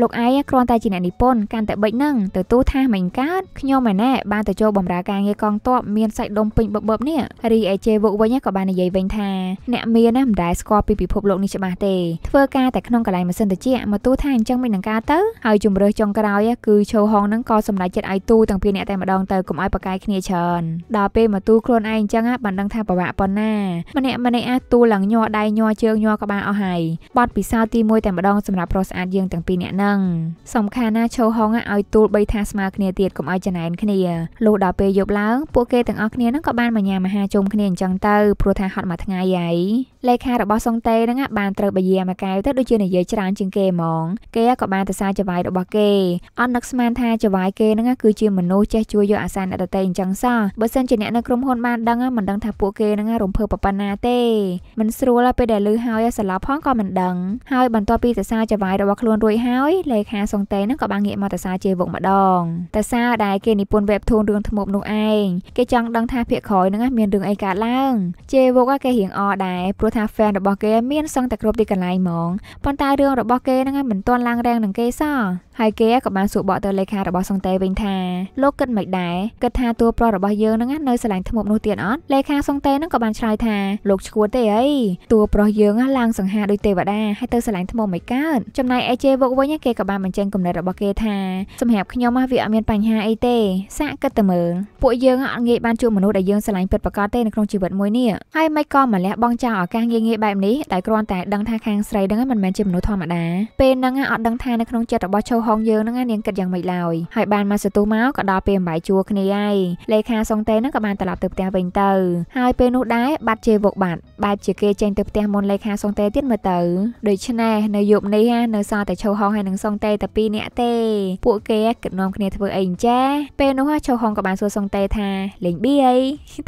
លោកឯងគ្រាន់តែជាអ្នកនិពន្ធកាន់តែបិចហ្នឹងទៅទូថាមិនកើតខ្ញុំឯណែបានទៅចូលបម្រើការងារកងទ័ពមានសាច់ដុំពេញបបបនេះរីឯជេវុកវិញក៏បាននិយាយវិញថាអ្នកមានណាមិនដែលស្គាល់ពីពិភពលោកនេះច្បាស់ទេធ្វើការតែក្នុងកន្លែងងម៉ាស៊ីនត្រជាក់មកទូថាអញ្ចឹងមិននឹងការទៅហើយជំរើសចុងក្រោយគឺឈូហងហ្នឹងក៏សម្រេចចិត្តឲ្យទូទាំងពីរអ្នកតែម្ដងទៅកុំឲ្យប្រកែកគ្នាច្រើនដល់ពេលមកទូខ្លួនឯងអញ្ចឹងបានដឹងថាពិបាកប៉ុណ្ណាម្នាក់ម្នាក់អាចទូឡើងញ័រដៃញ័រជើងញ័រក្បាលអស់ហើយបត់ពិសោធន៍ទី1តែម្ដងសម្រាប់ប្រុសស្អាតយើងទាំងពីរអ្នកហ្នឹងសំខាន់ណាឈូហងឲ្យ ទូលបីថាស្មើគ្នាទៀតកុំឲ្យចំណែនគ្នាលុះដល់ពេលយប់ឡើង ពួកគេទាំងអស់គ្នាហ្នឹងក៏បានមកញ៉ាំអាហារជុំគ្នាអញ្ចឹងទៅព្រោះថាហត់មួយថ្ងៃហើយលេខារបស់សុងតេហ្នឹងបានត្រូវបយាមកែវទៅដូចជានិយាយច្រើនជាងគេហ្មងគេក៏បានទៅសារចវាយរបស់គេអត់នឹកស្មានថាចវាយគេហ្នឹងគឺជាមនុស្សចេះជួយយកអាសាអ្នកដទៃអញ្ចឹងសោះបើសិនជាអ្នកនៅក្រុមហ៊ុនបានដឹងមិនដឹងថាពួកគេហ្នឹងរំភើបប៉ុណ្ណាទេមិនស្រួល ពេលដែលឮហើយសាឡោផងក៏មិនដឹងហើយបន្ទាប់ពីសរសើរចវាយរបស់ខ្លួនរួចហើយលេខាសុងតេហ្នឹងក៏បានងាកមកសរសើរជេវកម្ដងតើសារដែលគេនិពន្ធវេបធូនរឿងថ្មប់នោះឯងគេចង់ដឹងថាភាកក្រោយហ្នឹងមានរឿងអីកើតឡើង ជេវកគេរៀងអដែរព្រោះថា fan របស់គេមានសឹងតែគ្រប់ទីកន្លែងហ្មងប៉ុន្តែរឿងរបស់គេហ្នឹងឯងមិនទាន់ឡើងរាំងនឹងគេសោះហើយគេក៏បានសួរបកទៅលេខារបស់សង្តេវិញថា លោកគិតមិនដែរគិតថាតួប្រុសរបស់យើងហ្នឹងនៅស្រឡាញ់ធ្មប់នោះទៀតអត់លេខាសង្តេហ្នឹងក៏បានឆ្លើយថាលោកឈួតទេអីតួប្រុសយើងឡើងសង្ហាដោយទេវតាហើយទៅស្រឡាញ់ធ្មប់មិនកើតចំណែកអេជេវុកវិញគេក៏បានបញ្ចេញគំនិតរបស់គេថាសម្រាប់ខ្ញុំវាអត់មានបញ្ហាអីទេសាកគិតទៅមើលពួកយើងអត់ងាយបានជួបមនុស្សដែលយើងស្រឡាញ់ពិតប្រាកដទេនៅក្នុងជីវិតមួយនេះហើយមិនក៏ម្លះបងចោលឱកាសងាយងាយបែបនេះតែគ្រាន់តែដឹងថាខាងស្រីហ្នឹងមិនមែនជាមនុស្សម្មតាពេលហ្នឹងអត់ដឹងថានៅក្នុងចិត្តរបស់ឈូហុងយើងហ្នឹងនាងគិតយ៉ាងម៉េចឡើយហើយបានមកសន្ទុះមកក៏ដល់ពេលអំបាយជួគ្នាហើយលេខាសុងតេហ្នឹងក៏បានត្រឡប់ទៅផ្ទះវិញទៅហើយពេលនោះដែរបាត់ជេវុកបាត់បែបជាគេចេញទៅផ្ទះមុនលេខាសុងតេទៀតមើលទៅដូច្នេះនៅយប់នេះនៅសល់តែឈូហុងហើយនឹងសុងតេតែពីរនាក់ទេ ពួកគេគិតនាំគ្នាធ្វើអីអញ្ចេះពេលនោះឈូហុងក៏បានសួរសុងតេថាលេងប៊ីអី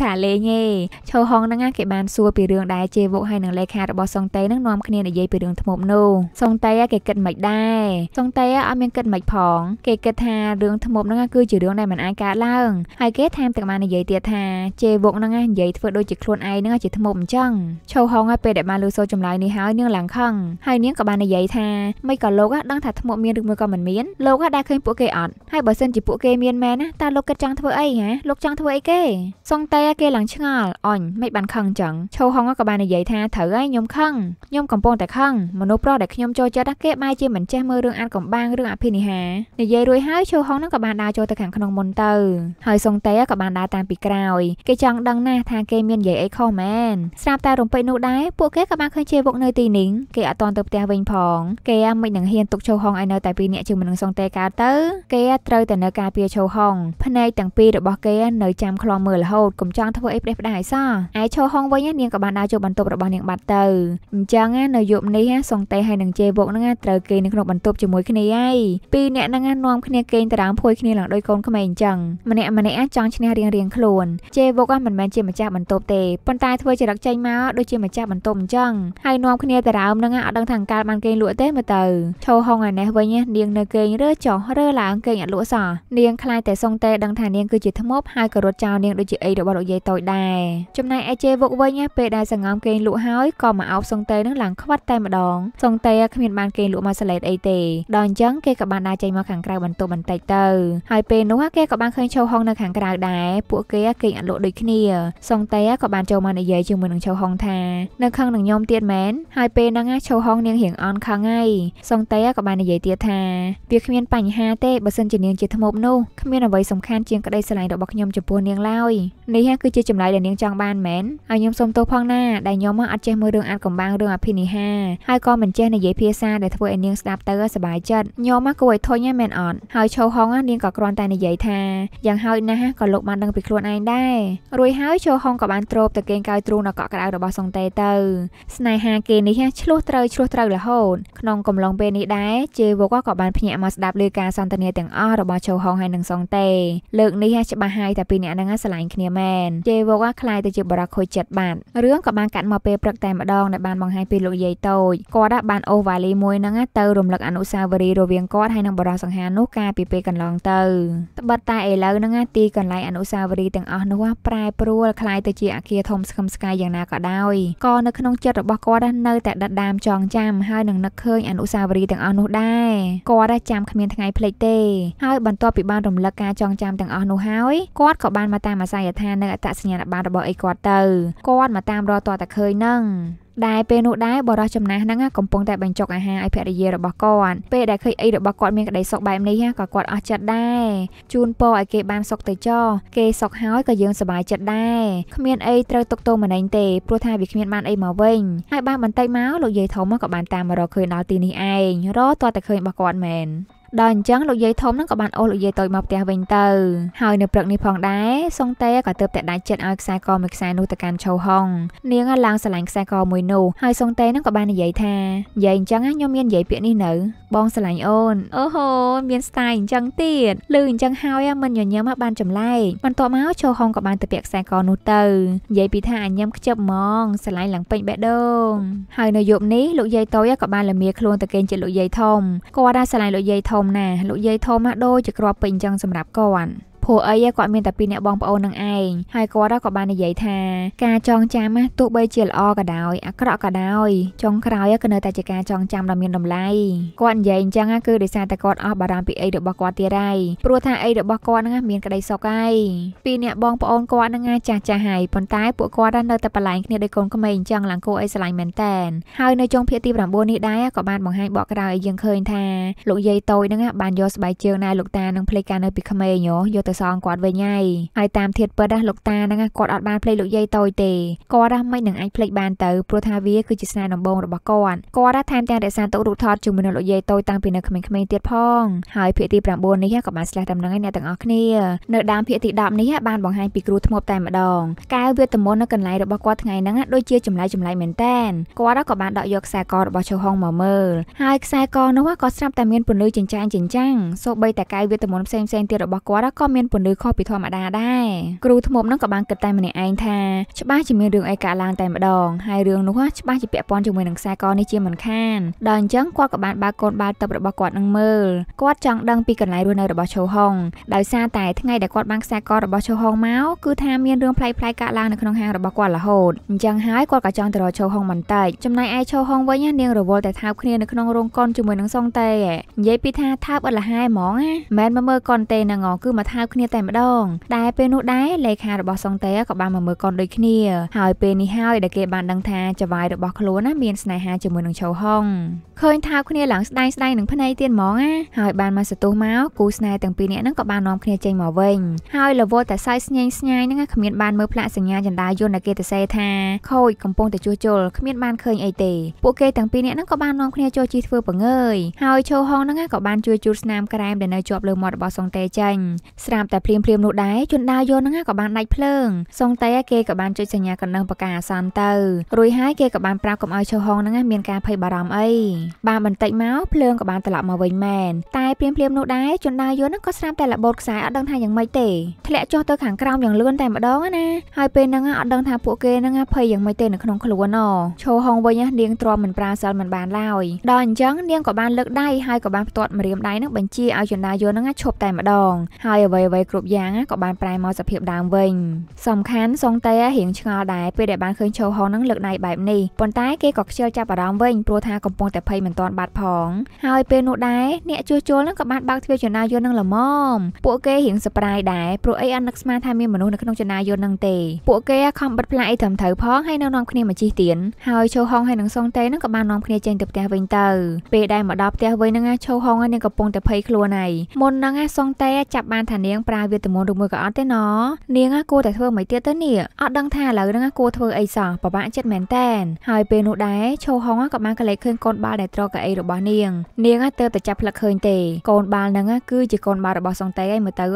ថាលេងហេឈូហុងហ្នឹងគេបានសួរពីរឿងដែរជេវុកហើយនឹងលេខារបស់សុងតេហ្នឹងនាំគ្នានិយាយពីរឿងធ្មប់នោះសុងតេគេគិតមិនដែរសុងតេអត់មានគិតមិនផង គេគិតថារឿងថ្មប់ហ្នឹងគឺជារឿងដែលមិនអាចកើតឡើងហើយគេថែមទាំងបាននិយាយទៀតថាជេវុកហ្នឹងនិយាយធ្វើដូចជាខ្លួនឯងហ្នឹងជាថ្មប់អញ្ចឹងឈូហងឲ្យពេលដែលបានលឺសូរចម្លើយនេះហើយនាងឡើងខឹងហើយនាងក៏បាននិយាយថាមិនក៏លោកដឹងថាថ្មប់មានឬមួយក៏មិនមានលោកដែរឃើញពួកគេអត់ហើយបើសិនជាពួកគេមានមែនណាតើលោកគិតចង់ធ្វើអីហ៎លោកចង់ធ្វើអីគេសុងតេគេឡើងឆ្ងល់អញមិនបានខឹងចឹងឈូហងក៏បាននិយាយថាត្រូវហើយខ្ញុំខឹងខ្ញុំកំពុងតែខឹងមនុស្សប្រុសដែលខ្ញុំចូលចិត្តណាគេបែរជាមិនចេះមើលរឿងអានកំបាំងរឿងអភិនិហានិយាយរួចហើយឈូហុងនឹងក៏បានដើរចូលទៅខាងក្នុងមុនទៅហើយសុងតេក៏បានដើរតាមពីក្រោយគេចង់ដឹងណាស់ថាគេមាននិយាយអីខុសមែនស្រាប់តែរំពេចនោះដែរពួកគេក៏បានឃើញជាវុកនៅទីនេះគេអត់តន់ទៅផ្ទះវិញផង គេអាមិននឹងហ៊ានទុកឈូហុងឲ្យនៅតែពីរនាក់ជាមួយនឹងសុងតេកើតទៅគេត្រូវតែនៅការពារឈូហុងភ្នែកទាំងពីររបស់គេ នៅចាំខ្លងមើលរហូតកុំចង់ធ្វើអីផ្ដេសផ្ដាសឲ្យសោះឯឈូហុងវិញនាងក៏បានដើរចូលបន្ទប់របស់នាងបាត់ទៅអញ្ចឹងនៅយប់នេះសុងតេឲ្យនិងជេវុកហ្នឹងត្រូវគេនៅក្នុងបន្ទប់ជាមួយគ្នាហើយពីរអ្នកហ្នឹងនាំគ្នាគេងតារាងភួយគ្នាឡើងដោយកូនក្មេងអញ្ចឹងម្នាក់ម្នាក់ចង់ឈ្នះរៀងរៀងខ្លួនជេវុកមិនមែនជាម្ចាស់បន្ទប់ទេប៉ុន្តែធ្វើចរិតចេញមកដូចជាម្ចាស់បន្ទប់អញ្ចឹងហើយនាំគ្នាតារាមហ្នឹងអត់ដឹងថាកាលបានគេងលក់ទេមើលទៅឈោហុងឯនេះវិញនាងនៅគេងរើចោះរើឡើងគេងអត់លក់សោះនាងខ្លាចតែសុងតែដឹងថានាងគឺជាធ្មប់ហើយក៏រត់ចោលនាងដូចជាអីរបស់លោកយាយតូចដែរចំណែកឯជេវុកវិញពេលដែលសង្ងំគេងលក់ហើយក៏មកអោបសុងតែនឹងឡើងខ្វាត់តែម្ដងសុងតែតែគ្មានបានគេលក់មកស្លេតអីទេដល់អញ្ចឹងគេក៏បានដើរចេញមកខាងក្រៅបន្ទប់បន្តិចទៅហើយពេលនោះគេក៏បានឃើញឈូហុងនៅខាងក្រៅដែរពួកគេគេអត់លក់ដូចគ្នាសុងតេក៏បានចូលមកនិយាយជាមួយនឹងឈូហុងថានៅខាងនឹងខ្ញុំទៀតមែនហើយពេលហ្នឹងឈូហុងនាងរៀងអន់ខឹងហើយសុងតេក៏បាននិយាយទៀតថាវាគ្មានបញ្ហាទេបើសិនជានាងជាថ្មប់នោះគ្មានអ្វីសំខាន់ជាងក្តីស្រឡាញ់របស់ខ្ញុំចំពោះនាងឡើយនេះគឺជាចម្លើយដែលនាងចង់បានមែនហើយខ្ញុំសូមទោសផងណាដែលខ្ញុំអត់ចេះមើលរឿងអាត់កំបាំងរឿងអភិនិហាហើយក៏មិនចេះនិនិយាយភាសាដែលធ្វើឲ្យនាងស្ដាប់ទៅសប្បាយចិត្តញោមគួរឲ្យធុញហ្នឹងមែនអត់ហើយឈូហុងនាងក៏គ្រាន់តែនិយាយថាយ៉ាងហោចណាស់ក៏លោកបានដឹងពីខ្លួនឯងដែររួចហើយឈូហុងក៏បានទ្រពទៅគេងកៅទ្រូងនៅកក់ក្ដៅរបស់សុងតេទៅ ស្នេហាគេនេះឆ្លោះត្រូវឆ្លោះត្រូវរហូតក្នុងកំឡុងពេលនេះដែរជេវុកក៏បានភ្ញាក់មកស្ដាប់លើការសន្ទនាទាំងអស់របស់ឈូហុងហើយនឹងសុងតេលើកនេះច្បាស់ហើយតែពីរនាក់ហ្នឹងស្រឡាញ់គ្នាមែនជេវុកខ្លាយទៅជាបរិខូចចិត្តបាត់រឿងក៏បានកាត់មកពេលព្រឹកតែម្ដងដែលបានបង្ហាញពីលោកយាយតូចគាត់បានអូវ៉ាលីមួយហ្នឹងទៅរំលឹកអនុស្សាវរីយ៍រវាងគាត់ហើយនឹងបរិសសង្ហានោះកាលពីពេលកន្លងទៅត្បិតតែឥឡូវហ្នឹងទីកន្លែងអនុស្សាវរីយ៍ទាំងអស់នោះប្រែប្រួលคล้ายទៅជាអគារធំស្កឹមស្កាយយ៉ាងណាក៏ដោយក៏នៅក្នុងចិត្តរបស់គាត់នៅតែដិតដាមចងចាំហើយនឹងនឹកឃើញអនុស្សាវរីយ៍ទាំងអស់នោះដែរគាត់ចាំគ្មានថ្ងៃភ្លេចទេ ហើយបន្ទាប់ពីបានរំលឹកការចងចាំទាំងអស់នោះហើយគាត់ក៏បានមកតាមអាស័យដ្ឋាននៅអត្តសញ្ញាណប័ណ្ណរបស់អីគាត់ទៅគាត់មកតាមរកតតែឃើញនឹងដែរពេលនោះដែរបរិះចំណាស់ហ្នឹងកំពុងតែបញ្ចុកអាហារឲ្យភរិយារបស់គាត់ពេលដែលឃើញអីរបស់គាត់មានក្តីសុខបែបនេះក៏គាត់អស់ចិត្តដែរជូនពរឲ្យគេបានសុខទៅចោគេសុខហើយក៏យើងសប្បាយចិត្តដែរគ្មានអីត្រូវទុកទោសម្នេញទេព្រោះថាវាគ្មានបានអីមកវិញហើយបានបន្តិចមកលោកយាយធំក៏បានតាមមករកឃើញដល់ទីនេះឯងរកតតែឃើញរបស់គាត់មែនដល់អញ្ចឹងលោកយាយធំនឹងក៏បានអូសលោកយាយតូចមកផ្ទះវិញទៅហើយនៅព្រឹកនេះផងដែរសុងតេក៏ទើបតែដាច់ចិត្តឲ្យខ្សែកមួយខ្សែនោះទៅកាន់ឈោហុងនាងឡើងស្រឡាញ់ខ្សែកមួយនោះហើយសុងតេនឹងក៏បាននិយាយថានិយាយអញ្ចឹងខ្ញុំមាននិយាយពាក្យនេះនៅបងស្រឡាញ់អូនអូហូមានស្ទាយអញ្ចឹងទៀតលឺអញ្ចឹងហើយមិនញញឹមបានចម្លែកបន្ទាប់មកឈោហុងក៏បានទៅពាក់ខ្សែកនោះទៅនិយាយពីថាអញញឹមខ្ជិបហ្មងស្រឡាញ់ឡើងពេញបេះដូងហើយនៅយប់នេះលោកយាយតូចក៏បានលាមៀខ្លួនទៅគេងជាលោកយាយធំគាត់ថាស្រឡាញ់លោកយាយធំមណាលោកយាយធំណាស់ដូចជាគ្រាប់ពេញអញ្ចឹងសម្រាប់គាត់ព្រោះអីគាត់មានតែពីរអ្នកបងប្អូននឹងឯងហើយគាត់ក៏បាននិយាយថាការចងចាំទោះបីជាល្អក៏ដោយអាក្រក់ក៏ដោយចុងក្រោយក៏នៅតែជាការចងចាំដ៏មានតម្លៃគាត់និយាយអញ្ចឹងគឺដោយសារតែគាត់អស់បារម្ភពីអីរបស់គាត់ទៀតហើយព្រោះថាអីរបស់គាត់ហ្នឹងមានក្តីសុខហើយពីរអ្នកបងប្អូនគាត់ហ្នឹងចាស់ចាស់ហើយប៉ុន្តែពួកគាត់នៅតែប្រឡែងគ្នាដោយកូនក្មេងអញ្ចឹងឡើងគួរអីស្រឡាញ់មែនតែនហើយនៅចុងភាគទី9នេះដែរក៏បានបង្ហាញបកក្រោយឲ្យយើងឃើញថាលោកយាយតូចហ្នឹងបានយកស្បែកជើងណែលោកតានឹងភ្លេចការនៅពីក្មេងយោយកទៅព្រះសង្ឃគាត់វិញហើយហើយតាមធាតពិតណាលោកតាហ្នឹងគាត់អត់បានភ្លេចលោកយាយតូចទេគាត់ណាមិននឹងអាចភ្លេចបានទៅព្រោះថាវាគឺជាស្នាដំបងរបស់គាត់គាត់ណាថែមទាំងរក្សាទុករូបថតជាមួយនឹងលោកយាយតូចតាំងពីនៅក្មេងៗទៀតផងហើយភាគទី9នេះក៏បានស្លេះដំណឹងឲ្យអ្នកទាំងអស់គ្នានៅដើមភាគទី10នេះបានបង្ហាញពីគ្រូធ្មប់តែម្ដងកែវវាទមននៅកន្លែងរបស់គាត់ថ្ងៃហ្នឹងដូចជាចម្លែកចម្លែកមែនតែនគាត់ក៏បានដកយកខ្សែករបស់ជូហុងមកមើលហើយខ្សែកនោះក៏ស្រាប់តែមានពន្លឺចិញ្ចាំងចិញ្ចាំងសូម្បីតែកែវវាទមនផ្សេងៗទៀតរបស់គាត់ក៏មានមានពន្លឺខុសពីធម្មតាដែរគ្រូធ្មប់នឹងក៏បានគិតតែម្នាក់ឯងថាច្បាស់ជាមានរឿងអីកើតឡើងតែម្ដងហើយរឿងនោះច្បាស់ជាពាក់ព័ន្ធជាមួយនឹងខ្សែកនេះជាមិនខានដល់អញ្ចឹងគាត់ក៏បានបើកកូនបាល់ទឹករបស់គាត់នឹងមើលគាត់ចង់ដឹងពីកន្លែងរស់នៅរបស់ឈូហុងដោយសារតែថ្ងៃដែលគាត់បានខ្សែករបស់ឈូហុងមកគឺថាមានរឿងប្លែកៗកើតឡើងនៅក្នុងហាងរបស់គាត់រហូតអញ្ចឹងហើយគាត់ក៏ចង់ទៅរកឈូហុងបន្តិចចំណែកឯឈូហុងវិញនាងរវល់តែថើបគ្នានៅក្នុងរោងកុនជាមួយនឹងសុងតេនិយាយពីថាថើបអត់លះហើយហ្មងណាមិនមកមើលកុនតេនឹងគឺមកថើបគ្នាតែម្ដងដែលពេលនោះដែរលេខារបស់សុងតេក៏បានមកមើលកូនដូចគ្នាហើយពេលនេះហើយដែលគេបានដឹងថាចវាយរបស់ខ្លួនណាមានស្នេហាជាមួយនឹងឆូហុងឃើញថាគ្នាឡើងស្ដែងស្ដែងនឹងភ្នែកទៀតហ្មងណាហើយបានមកសន្ទុះមកគូស្នេហ៍ទាំងពីរនាក់ហ្នឹងក៏បាននាំគ្នាចេញមកវិញហើយលវលតែសាយស្ញែងស្ញាយហ្នឹងគ្មានបានមើលផ្លាកសញ្ញាចន្ទាយន្តអគេតសេថាខូចកំពុងតែជួសជុលគ្មានបានឃើញអីទេពួកគេទាំងពីរនាក់ហ្នឹងក៏បាននាំគ្នាចូលជិះធ្វើបង្ងើយហើយឆូហុងហ្នឹងក៏បានជួយជូតស្នាមក្រែមដែលនៅជាប់លើមាត់របស់សុងតេចេញស្រាប់ប់តែព្រាមព្រាមនោះដែរជន់ដាវយន់ហ្នឹងក៏បានដាច់ភ្លើងសងតែគេក៏បានចុចសញ្ញាកណ្ដឹងប្រកាសអាសន្នទៅរួចហើយគេក៏បានប្រាប់កុំឲ្យឈូហងហ្នឹងមានការភ័យបារម្ភអីបានបន្តិចមកភ្លើងក៏បានត្រឡប់មកវិញមែនតែព្រាមព្រាមនោះដែរជន់ដាវយន់ហ្នឹងក៏ស្រាប់តែលបោតខ្សែអត់ដឹងថាយ៉ាងម៉េចទេធ្លាក់ចុះទៅខាងក្រោមយ៉ាងលឿនតែម្ដងណាហើយពេលហ្នឹងអត់ដឹងថាពួកគេហ្នឹងភ័យយ៉ាងម៉េចទេនៅក្នុងខ្លួនអូឈូហងវិញនាងទ្រាំមិនប្រាសិលមិនបានឡើយដល់អញ្ចឹងនាងក៏បានលើកដៃហើយក៏បានផ្ទាត់ម្រាមដៃហ្នឹងបញ្ជាឲ្យជន់ដាវយន់ហ្នឹងឈប់តែម្ដងហើយអ្វីអ្វីគ្រប់យ៉ាងក៏បានប្រែមកសភាពដើមវិញសំខាន់សុងតេរៀងឆ្ងល់ដែរពេលដែលបានឃើញឈូហុងនឹងលើកដៃបែបនេះប៉ុន្តែគេក៏ខ្ជិលចាប់អារម្មណ៍វិញព្រោះថាកំពុងតែភ័យមិនទាន់បាត់ផងហើយពេលនោះដែរអ្នកជួសជុលនឹងក៏បានបើកទ្វារចនាយន្តនឹងល្មមពួកគេរៀងសប្រាយដែរព្រោះអីអត់នឹកស្មានថាមានមនុស្សនៅក្នុងចនាយន្តនឹងទេ ពួកគេខំបិទផ្លាកអីត្រឹមត្រូវផងហើយនៅនាំគ្នាមកជិះទៀនហើយឈូហុងហើយនឹងសុងតេនឹងក៏បាននាំគ្នាចេញទៅផ្ទះវិញទៅពេលដែលមកដល់ផ្ទះវិញនឹងឈូហុងហើយនឹងកំពុងតែភ័យខ្លួនហើយមុននឹងសុងតេចាប់បានថានាងប្រើវេទមន្តឬមួយក៏អត់ទេណនាងគួរតែធ្វើមិនទៀតទៅនេះអត់ដឹងថាឥឡូវហ្នឹងគួរធ្វើអីសោះពិបាកចិត្តមែនតែនហើយពេលនោះដែរឈូហុងក៏បានក្លែកឃើញកូនបាល់ដែលត្រកៅអីរបស់នាងនាងទៅតែចាប់ផ្លឹកឃើញទេកូនបាល់ហ្នឹងគឺជាកូនបាល់របស់សុងតេឲ្យមើលទៅ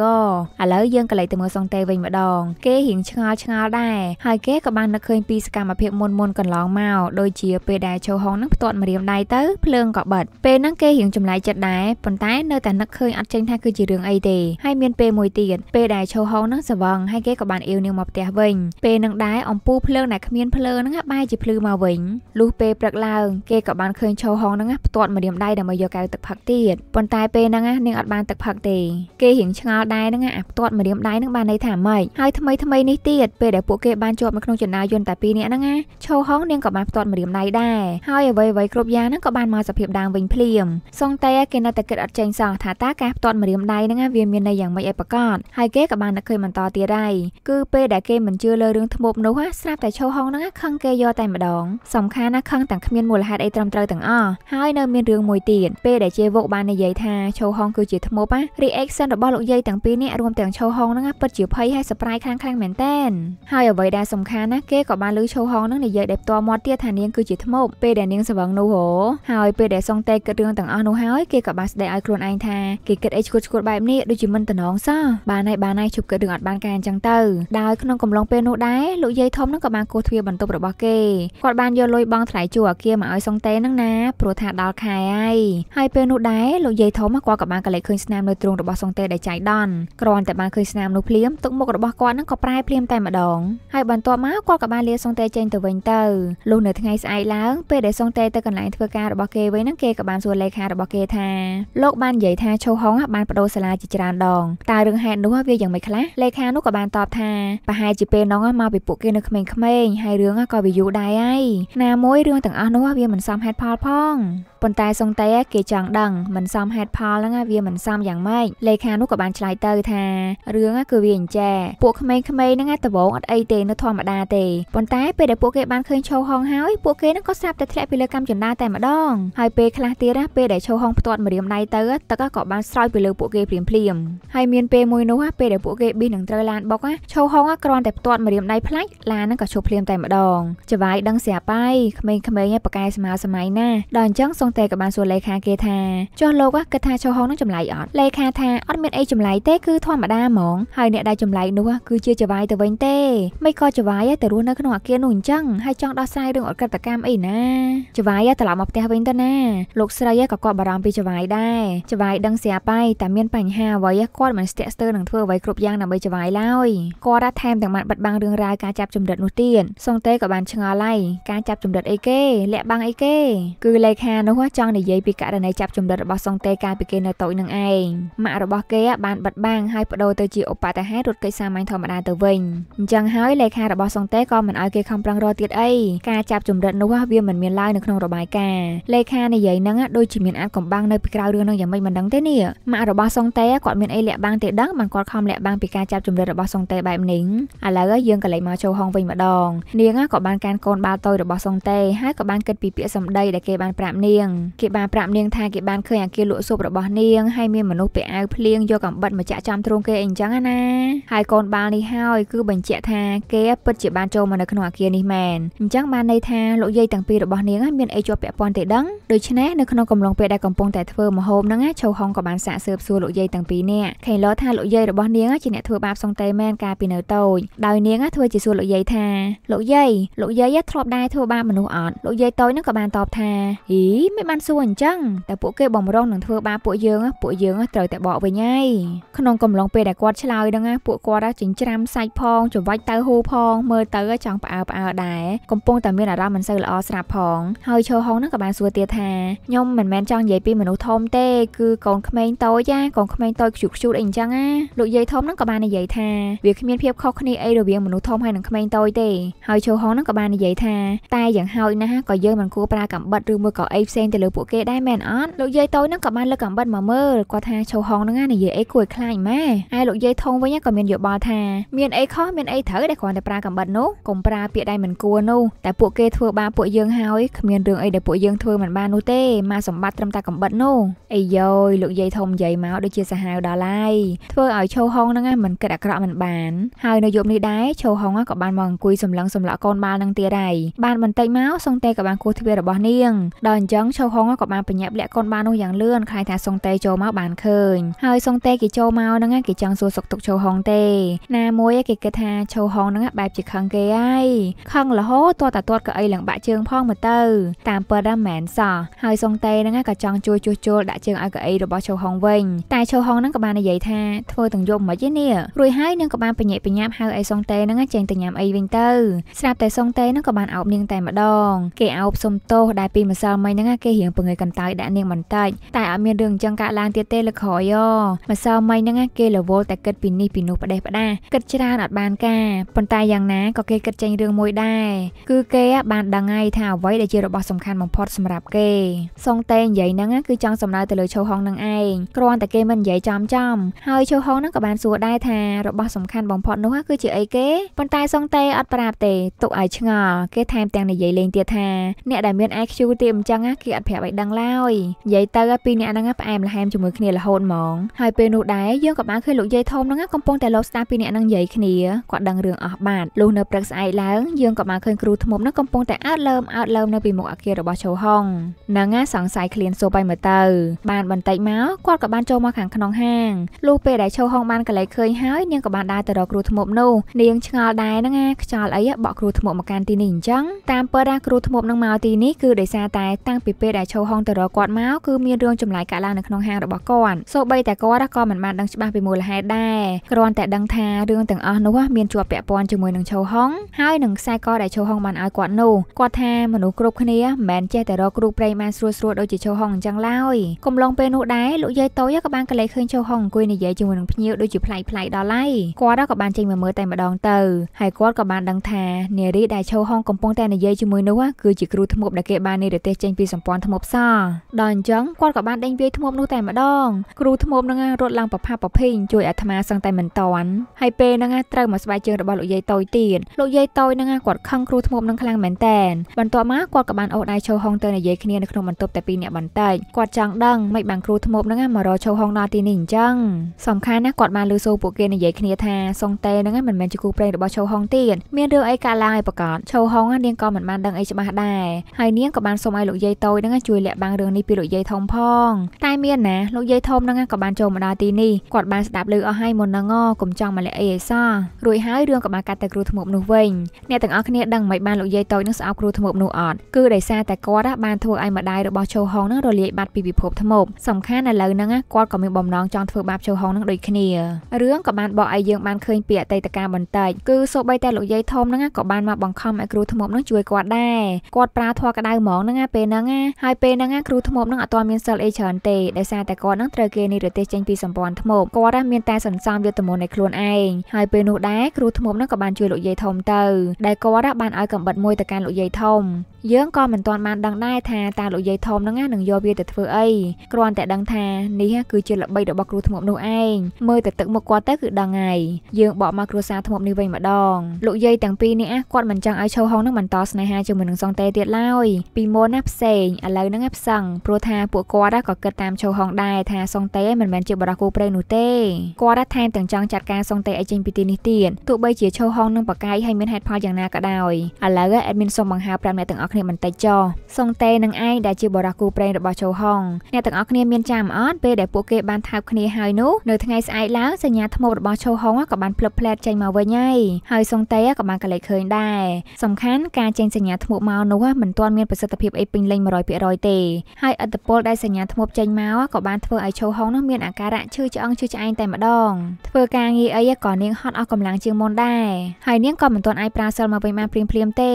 អូឥឡូវយើងក្លែកទៅមើលសុងតេវិញម្ដង គេរៀងឆ្ងល់ឆ្ងល់ដែរហើយគេក៏បាននឹកឃើញពីសកម្មភាពមុនមុនកន្លងមកដូចជាពេលដែលឈូហុងហ្នឹងផ្ទាត់ម្រាមដៃទៅភ្លើងក៏បិទពេលហ្នឹងគេរៀងចម្លែកចិត្តដែរប៉ុន្តែនៅតែនឹកឃើញអត់ចេញថាគឺជារឿងអីទេហើយមានពេលពេលមួយទៀតពេលដែលឈូហុងនឹងស្វងហើយគេក៏បានអ៊ីវនាងមកផ្ទះវិញពេលនឹងដែរអំពូភ្លើងដែលគ្មានភ្លើងហ្នឹងបែរជាភ្លឺមកវិញលុះពេលព្រឹកឡើងគេក៏បានឃើញឈូហុងហ្នឹងផ្ទាត់ម្រាមដៃដើម្បីយកកែវទឹកផឹកទៀតប៉ុន្តែពេលហ្នឹងនាងអត់បានទឹកផឹកទេគេរៀងឆ្ងល់ដែរហ្នឹងអាផ្ទាត់ម្រាមដៃហ្នឹងបានន័យថាម៉េចហើយថ្មីថ្មីនេះទៀតពេលដែលពួកគេបានជាប់នៅក្នុងចណាយន្តតែពីរនាក់ហ្នឹងឈូហុងនាងក៏បានផ្ទាត់ម្រាមដៃដែរហើយអ្វីអ្វីគ្រប់យ៉ាងហ្នឹងក៏បានមកសភាពដើមវិញភ្លាមសង្កេតគេនៅតែគិតអត់ចេញសោះថាតើការផ្ទាត់ម្រាមដៃហ្នឹងវាមានន័យយ៉ាងម៉េចឲ្យប្រកាសហើយគេក៏បាននឹកឃើញបន្តទៀតដែរគឺពេលដែលគេមិនជឿលើរឿងធ្មប់នោះស្រាប់តែឈោហុងហ្នឹងខឹងគេយកតែម្ដងសំខាន់ណាខឹងទាំងគ្មានមូលហេតុអីត្រឹមត្រូវទាំងអស់ហើយនៅមានរឿងមួយទៀតពេលដែលជេវុកបាននិយាយថាឈោហុងគឺជាធ្មប់ណា reaction របស់លោកយាយទាំងពីរនេះរួមទាំងឈោហុងហ្នឹងពិតជាភ័យហើយ surprise ខ្លាំងខ្លាំងមែនតែនហើយអ្វីដែលសំខាន់ណាគេក៏បានលើឈោហុងហ្នឹងនិយាយដែលផ្ទាល់មាត់ទៀតថានាងគឺជាធ្មប់ពេលដែលនាងស្វឹងនោះហ៎ហើយពេលដែលសុងតេគិតរឿងទាំងអស់នោះហើយគេក៏បានស្ដីឲ្យខ្លួនឯងថាគេគិតអីឈួតឈួតបែបនេះដូចជាមិនតំណងសោះបានហើយបានហើយជប់គិតរឿងអត់បានការអញ្ចឹងទៅដោយក្នុងកំឡុងពេលនោះដែរលោកយាយធំនឹងក៏បានគោះទ្វារបន្ទប់របស់គេគាត់បានយកលុយបង់ថ្លៃជួលអគារមកឲ្យសុងតេនឹងណាព្រោះថាដល់ខែហើយហើយពេលនោះដែរលោកយាយធំគាត់ក៏បានកលេចឃើញស្នាមនៅទ្រូងរបស់សុងតេដែលចៃដន្យគ្រាន់តែបានឃើញស្នាមនោះភ្លាមទឹកមុខរបស់គាត់នឹងក៏ប្រែភ្លាមតែម្ដងហើយបន្ទាប់មកគាត់ក៏បានលាសុងតេចេញទៅវិញទៅលុះនៅថ្ងៃស្អែកឡើងពេលដែលសុងតេទៅកន្លែងធ្វើការរបស់គេវិញនឹងគេក៏បានសួរលេខារបស់គេថាលោកបាននិយាយថាឈូហុងបានបដូរសាលាជាច្រើនដងតើសាររឿងហេតុនោះវាយ៉ាងមិនខ្លះលេខានោះក៏បានតប ថាប្រហែលជាពេលនោះមកពីពួកគេនៅក្មេងៗហើយរឿងក៏វាយូរដែរហើយណាមួយរឿងទាំងអស់នោះវាមិនសមហេតុផលផងប៉ុន្តែសុងតេគេចង់ដឹងមិនសមហេតុផលហ្នឹងវាមិនសមយ៉ាងម៉េចលេខានោះក៏បានឆ្លើយទៅថារឿងគឺវាអញ្ចាពួកក្មេងៗហ្នឹងដំបូងអត់អីទេនៅធម្មតាទេប៉ុន្តែពេលដែលពួកគេបានឃើញឈោហងហើយពួកគេហ្នឹងក៏ស្រាប់តែធ្លាក់ពីលើកម្មចិន្តាតែម្ដងហើយពេលខ្លះទៀតណាពេលដែលឈោហងផ្ទាត់ម្រាមដៃទៅទឹកក៏បានស្រោចពីលើពួកគេព្រាមព្រាមហើយមានពេលមួយនោះពេលដែលពួកគេប៊ីសនឹងត្រូវឡានបុកឈោហងគ្រាន់តែផ្ទាត់ម្រាមដៃផ្លាច់ឡានហ្នឹងក៏ឈប់ភ្លាមតែម្ដងចវាយដឹងស្រាប់ហើយក្មេងៗឯងប៉កែស្មារសម័យណាដល់អញ្ចឹងសុងទេក៏បានសួរលេខាគេថាចុះលោកគិតថាចុះហងនឹងចម្លែកអត់លេខាថាអត់មានអីចម្លែកទេគឺធម្មតាហ្មងហើយអ្នកដែលចម្លែកនោះគឺជាចវាយទៅវិញទេមិនក៏ចវាយតែរស់នៅក្នុងអាគារនោះអញ្ចឹងហើយចង់ដោះស្រាយរឿងអកតកម្មអីណាចវាយត្រឡប់មកផ្ទះវិញទៅណាលោកស្រីក៏គាត់បារម្ភពីចវាយដែរចវាយដឹងស្រាប់ហើយតែមានបញ្ហាអ្វីគាត់មិនស្ទាក់ស្ទើរនឹងធ្វើអ្វីគ្រប់យ៉ាងដើម្បីចវាយឡើយគាត់ថែមទាំងបានបិទបាំងរឿងរ៉ាវការចាប់ចម្រិតនោះទៀតសុងតេក៏បានឆ្ងល់ហើយការចាប់ចម្រិតអីគេលាក់បាំងអីគេគឺលេខានោះនោះចង់និយាយពីករណីចាប់ចម្រិតរបស់សុងតេកាលពីគេនៅតូចនឹងឯងម៉ាក់របស់គេបានបិទបាំងហើយបដូរទៅជាឧបតហេតុរត់គេចសាមញ្ញធម្មតាទៅវិញអញ្ចឹងហើយលេខារបស់សុងតេក៏មិនឲ្យគេខំប្រឹងរកទៀតអីការចាប់ចម្រិតនោះវាមិនមានឡើយនៅក្នុងរបាយការណ៍លេខានិយាយហ្នឹងដូចជាមានអាចកំបាំងនៅពីក្រៅរឿងហ្នឹងយ៉ាងម៉េចមិនដឹងទេនេះម៉ាក់របស់សុងតេគាត់មានអីលាក់បាំងទេដឹងបានគាត់ខំលាក់បាំងពីការចាប់ចម្រិតរបស់សុងតេបែបនេះឥឡូវយើងក៏លេចមកចូលហងវិញម្ដងនាងក៏បានកានកូនបាល់តូចរបស់សុងតេហើយក៏បានគិតពីពាក្យសម្ដីដែលគេបានប្រាប់នាងងគេបានប្រាប់នាងថាគេបានឃើញអាគារលក់ស៊ុបរបស់នាងហើយមានមនុស្សពាក់អាវភ្លៀងយកកំបិតមកចាក់ចំទ្រូងគេអីអញ្ចឹងណាហើយកូនបាល់នេះហើយគឺបញ្ជាក់ថាគេពិតជាបានចូលមកនៅក្នុងអាគារនេះមែនអញ្ចឹងបានន័យថាលោកយាយទាំងពីររបស់នាងមានអីជាប់ពាក់ព័ន្ធទេដឹងដូច្នេះនៅក្នុងកំឡុងពេលដែលកំពុងតែធ្វើមហោបហ្នឹងឆូហុងក៏បានសាកសួរសួរលោកយាយទាំងពីរនាក់ខេឡថាលោកយាយរបស់នាងជាអ្នកធ្វើបាបសុងតេមែនកាលពីនៅតូចដោយនាងធ្វើជាសួរលោកយាយថាលោកយាយលោកយាយធ្លាប់ដែរធ្វើបាបមនុស្សអត់លោកយាយតូចហ្នឹងក៏បានតបថាអីមិនបានសួរអញ្ចឹងតែពួកគេបំរុងនឹងធ្វើបាបពួកយើងពួកយើងត្រូវតែបកវិញហើយក្នុងកំឡុងពេលដែលគាត់ឆ្លើយហ្នឹងពួកគាត់ចិញ្ច្រាំសាច់ផងច្រវាច់ទៅហូផងមើលទៅចង់ផ្អើផ្អើដែរកំពុងតែមានអារម្មណ៍មិនសូវល្អស្រាប់ផងហើយឈើហុងហ្នឹងក៏បានសួរទៀតថាខ្ញុំមិនមែនចង់និយាយពីមនុស្សធំទេគឺកូនក្មេងតូចណាកូនក្មេងតូចខ្ជូតខ្ជូតអីអញ្ចឹងណាលោកយាយធំហ្នឹងក៏បាននិយាយថាវាគ្មានភាពខុសគ្នាអីរវាងមនុស្សធំហើយនិងក្មេងតូចទេហើយឈើហុងហ្នឹងក៏បាននិយាយថាតែយ៉ាងហោចណាស់ក៏យើងមិនគួរប្រើកាំបិតឬមួយក៏អីផ្សេងងទៅលើពួកគេដែរមែនអត់លោកយាយតូចនឹងក៏បានលើកកំបិតមកមើលគាត់ថាឈូហុងនឹងនិយាយអីគួរឲ្យខ្លាចម៉ែហើយលោកយាយធំវិញក៏មានយោបល់ថាមានអីខុសមានអីត្រូវដែលគ្រាន់តែប្រើកំបិតនោះកុំប្រើពាក្យដែលមិនគួរនោះតែពួកគេធ្វើបាបពួកយើងហើយគ្មានរឿងអីដែលពួកយើងធ្វើមិនបាននោះទេមកសម្បត្តិត្រឹមតែកំបិតនោះអីយ៉យលោកយាយធំនិយាយមកដូចជាសាហាវដល់ឡាយធ្វើឲ្យឈូហុងនឹងមិនគិតអាក្រក់មិនបានហើយនៅយប់នេះដែរឈូហុងក៏បានមកអង្គុយសម្លឹងសម្លាក់កូនបាល់នឹងទៀតហើយបានបន្តិចមកសុងតេក៏បានគោះទ្វាររបស់នាងដល់អញ្ចឹងឈៅហុងក៏បានបញ្ញាប់លាក់កូនបាននោះយ៉ាងលឿនខ្លាចថាសុងតេចូលមកបានឃើញហើយសុងតេគេចូលមកហ្នឹងគេចង់សួរសុខទុក្ខឈៅហុងទេណាមួយគេគិតថាឈៅហុងហ្នឹងបែបជាខឹងគេហើយខឹងរហូតទាត់តែទាត់ក៏អីឡើងបាក់ជើងផងមកទៅ តាមពិតហ្នឹងមិនសោះហើយសុងតេហ្នឹងក៏ចង់ជួយជួសជុលដាក់ជើងឲ្យកៅអីរបស់ឈៅហុងវិញតែឈៅហុងហ្នឹងក៏បាននិយាយថាធ្វើទាំងយប់មិនទេនេះរួចហើយនឹងក៏បានបញ្ញាប់បញ្ញាប់ហៅអីសុងតេហ្នឹងចេញទៅញ៉ាំអីវិញទៅស្រាប់តែសុងតេហ្នឹងក៏បានអោបនាងតែម្ដងគេអោបសុំទោសដែលពីម្សិលមិញហ្នឹងគេរៀងពងើយកន្តើយដាក់នាងបន្តិចតែអត់មានរឿងអញ្ចឹងកើតឡើងទៀតទេលោកក្រយម្សិលមិញហ្នឹងគេរវល់តែគិតពីនេះពីនោះផ្ដេសផ្ដាសគិតច្រើនអត់បានការប៉ុន្តែយ៉ាងណាក៏គេគិតចេញរឿងមួយដែរគឺគេបានដឹងហើយថាអ្វីដែលជារបស់សំខាន់បំផុតសម្រាប់គេសុងតេនិយាយហ្នឹងគឺចង់សំដៅទៅលើឈូហុងនឹងឯងគ្រាន់តែគេមិននិយាយចំចំហើយឈូហុងហ្នឹងក៏បានសួរដែរថារបស់សំខាន់បំផុតនោះគឺជាអីគេប៉ុន្តែសុងតេអត់ប្រាប់ទេទុកឲ្យឆ្ងល់គេថែមទាំងនិយាយលេងទៀតថាអ្នកដែលមាន IQ ទាបអញ្ចឹងគេអត់ប្រាប់ឲ្យដឹងឡើយនិយាយទៅពីអ្នកហ្នឹងផ្អែមល្ហែមជាមួយគ្នារហូតហ្មងហើយពេលនោះដែរយើងក៏បានឃើញលោកយាយធំហ្នឹងកំពុងតែលោកស្ដាប់ពីអ្នកហ្នឹងនិយាយគ្នាគាត់ដឹងរឿងអស់បាត់លុះនៅព្រឹកស្អែកឡើងយើងក៏បានឃើញគ្រូធ្មប់ហ្នឹងកំពុងតែអើតលើមអើតលើមនៅពីមុខអាគាររបស់ចូលហុងហ្នឹងណាសង្ស័យឃ្លានសូបឲ្យមើលទៅ បានបន្តិចមកគាត់ក៏បានចូលមកខាងក្នុងហាងលុះពេលដែលចូលហុងបានកលែកឃើញហើយនាងក៏បានដើរទៅរកគ្រូធ្មប់នោះនាងឆ្ងល់ដែរហ្នឹងណាខ្យល់អីបក់គ្រូធ្មប់មកកាន់ទីនេះអញ្ចឹងតាមពិតណាគ្រូធ្មប់នឹងមកទីនេះគឺដោយសារតែតាំងពីពេលពេលដែលឈូហុងទៅរកគាត់មកគឺមានរឿងចម្លែកកើតឡើងនៅក្នុងហាងរបស់គាត់សូម្បីតែគាត់ក៏មិនបានដឹងច្បាស់ពីមូលហេតុដែរគ្រាន់តែដឹងថារឿងទាំងអស់នោះមានជាប់ពាក់ព័ន្ធជាមួយនឹងឈូហុងហើយនឹងខ្សែកដែលឈូហុងបានឲ្យគាត់នោះគាត់ថាមនុស្សគ្រប់គ្នាមិនមែនចេះតែរកគ្រូប្រេងបានស្រួលស្រួលដូចជាឈូហុងអញ្ចឹងឡើយកំឡុងពេលនោះដែរលោកយាយតូចក៏បានកលេសឃើញឈូហុងអង្គុយនិយាយជាមួយនឹងភ្ញៀវដូចជាប្លែកប្លែកដល់ឡៃគាត់ក៏បានចេញមកមើលតែម្ដងទៅហើយគាត់ក៏បានដឹងថានារីដែលឈូហុងកំពុងតែនិយាយជាមួយនោះគឺជាគ្រូធ្មប់ដែលគេបាននិរទេសចេញពីសម្ព័ន្ធធ្មប់សោះដល់អញ្ចឹងគាត់ក៏បានដេញវាយធ្មប់នោះតែម្ដងគ្រូធ្មប់នឹងរត់ឡើងប្រផាប្រភេងជួយអាត្មាសឹងតែមិនតាន់ហើយពេលនឹងត្រូវមកស្បែកជើងរបស់លោកយាយតូចទៀតលោកយាយតូចនឹងគាត់ខឹងគ្រូធ្មប់នឹងខ្លាំងមែនតែនបន្ទាប់មកគាត់ក៏បានអូសដៃចូលហុងទៅនិយាយគ្នានៅក្នុងបន្ទប់តែពីរនាក់បន្តិចគាត់ចង់ដឹងមិនបានគ្រូធ្មប់នឹងមករកចូលហុងដល់ទីនេះអញ្ចឹងសំខាន់ណាស់គាត់បានលើសូរពួកគេនិយាយគ្នាថាសុងតេនឹងមិនមែនជាគូប្រេងរបស់ចូលហុងទៀតមានរឿងអីកើតឡើងឲ្យប្រកាសចូលហុងនាងក៏មិនបានដឹងអីច្បាស់ដែរហើយនាងក៏បានសុំឲ្យលោកយាយតូចយហ្នឹងជួយលាក់បាំងរឿងនេះពីលោកយាយធំផង តែមានណាលោកយាយធំហ្នឹងក៏បានចូលមកដល់ទីនេះគាត់បានស្ដាប់ឮអស់ហើយមុនហ្នឹងកុំចង់មកលាក់អីឯសោះរួចហើយរឿងក៏បានកាត់តែគ្រូធ្មប់នោះវិញអ្នកទាំងអស់គ្នាដឹងមិនបានលោកយាយតូចនឹងស្អប់គ្រូធ្មប់នោះអត់គឺដោយសារតែគាត់បានធ្វើឲ្យម្ដាយរបស់ចូលហងនឹងរលាយបាត់ពីពិភពធ្មប់សំខាន់ឥឡូវហ្នឹងគាត់ក៏មានបំណងចង់ធ្វើបាបចូលហងនឹងដូចគ្នារឿងក៏បានបកឲ្យយើងបានឃើញពីអតីតកាលបន្តិចគឺសូម្បីតែលោកយាយធំហ្នឹងក៏បានមកបង្ខំឲ្យគ្រូធ្មប់នឹងជួយគាត់ដែរគាត់ប្រើធွာក្តៅហ្មងហ្នឹងពេលហ្នឹងណាហើយពេលហ្នឹងគ្រូធ្មប់នឹងអត់ទាន់មានសិលអីច្រើនទេដោយសារតែគាត់នឹងត្រូវគេនិរទេសចេញពីសម្ព័ន្ធធ្មប់គាត់មានតែសន្សំយុទ្ធមន្តឲ្យខ្លួនឯងហើយពេលនោះដែរគ្រូធ្មប់នឹងក៏បានជួយលោកយាយធំទៅដែលគាត់បានឲ្យកំបិតមួយទៅកាន់លោកយាយធំយើងក៏មិនទាន់បានដឹងដែរថាតើលោកយាយធំនឹងនឹងយកវាទៅធ្វើអីគ្រាន់តែដឹងថានេះគឺជាល្បិចរបស់គ្រូធ្មប់នោះឯងមើលទៅទឹកមុខគាត់ទៅគឺដឹងហើយយើងបកមកគ្រូសាធ្មប់នេះវិញម្ដងលោកយាយទាំងពីរនេះគាត់មិនចង់ឲ្យឈោហុងនឹងបន្តស្នេហាជាមួយនឹងសងតេទៀតឡើយពីមុនណាផ្សេងឥឡូវហ្នឹងឯងផ្សឹងព្រោះថាពួកគាត់ក៏គិតតាមចូលហងដែរថាសុងតេមិនមែនជាបរិះគូព្រៃនោះទេគាត់ថែមទាំងចង់ចាត់ការសុងតេឲ្យចេញពីទីនេះទៀតទោះបីជាចូលហងនឹងបកាយឲ្យមានហេតុផលយ៉ាងណាក៏ដោយឥឡូវអេដមីនសូមបង្ហើប្រាប់អ្នកទាំងអស់គ្នាបន្តិចចុះសុងតេនឹងឯងដែលជា បរិះគូព្រៃរបស់ចូលហងអ្នកទាំងអស់គ្នាមានចាំអត់ពេលដែលពួកគេបានថើបគ្នាហើយនោះ នៅថ្ងៃស្អែកឡើងសញ្ញាថ្មរបស់ចូលហងក៏បានផ្លឹបផ្លែតចេញមកវិញហើយហើយសុងតេក៏បានកលេចឃើញដែរសំខាន់ការចេញសញ្ញាថ្មមកនោះមិនទាន់មានប្រសិទ្ធភាពអីពេញលេញ100 100%ទេហើយឥទ្ធិពលដែលសញ្ញាធ្មប់ចេញមកក៏បានធ្វើឲ្យឈូហុងនោះមានអាការៈឈឺឆ្អឹងឈឺឆ្អែងតែម្ដងធ្វើការងារអីក៏នាងហត់អស់កម្លាំងជាងមុនដែរហើយនាងក៏មិនទាន់អាចប្រើសិលមកវិញបានព្រៀងព្រៀមទេ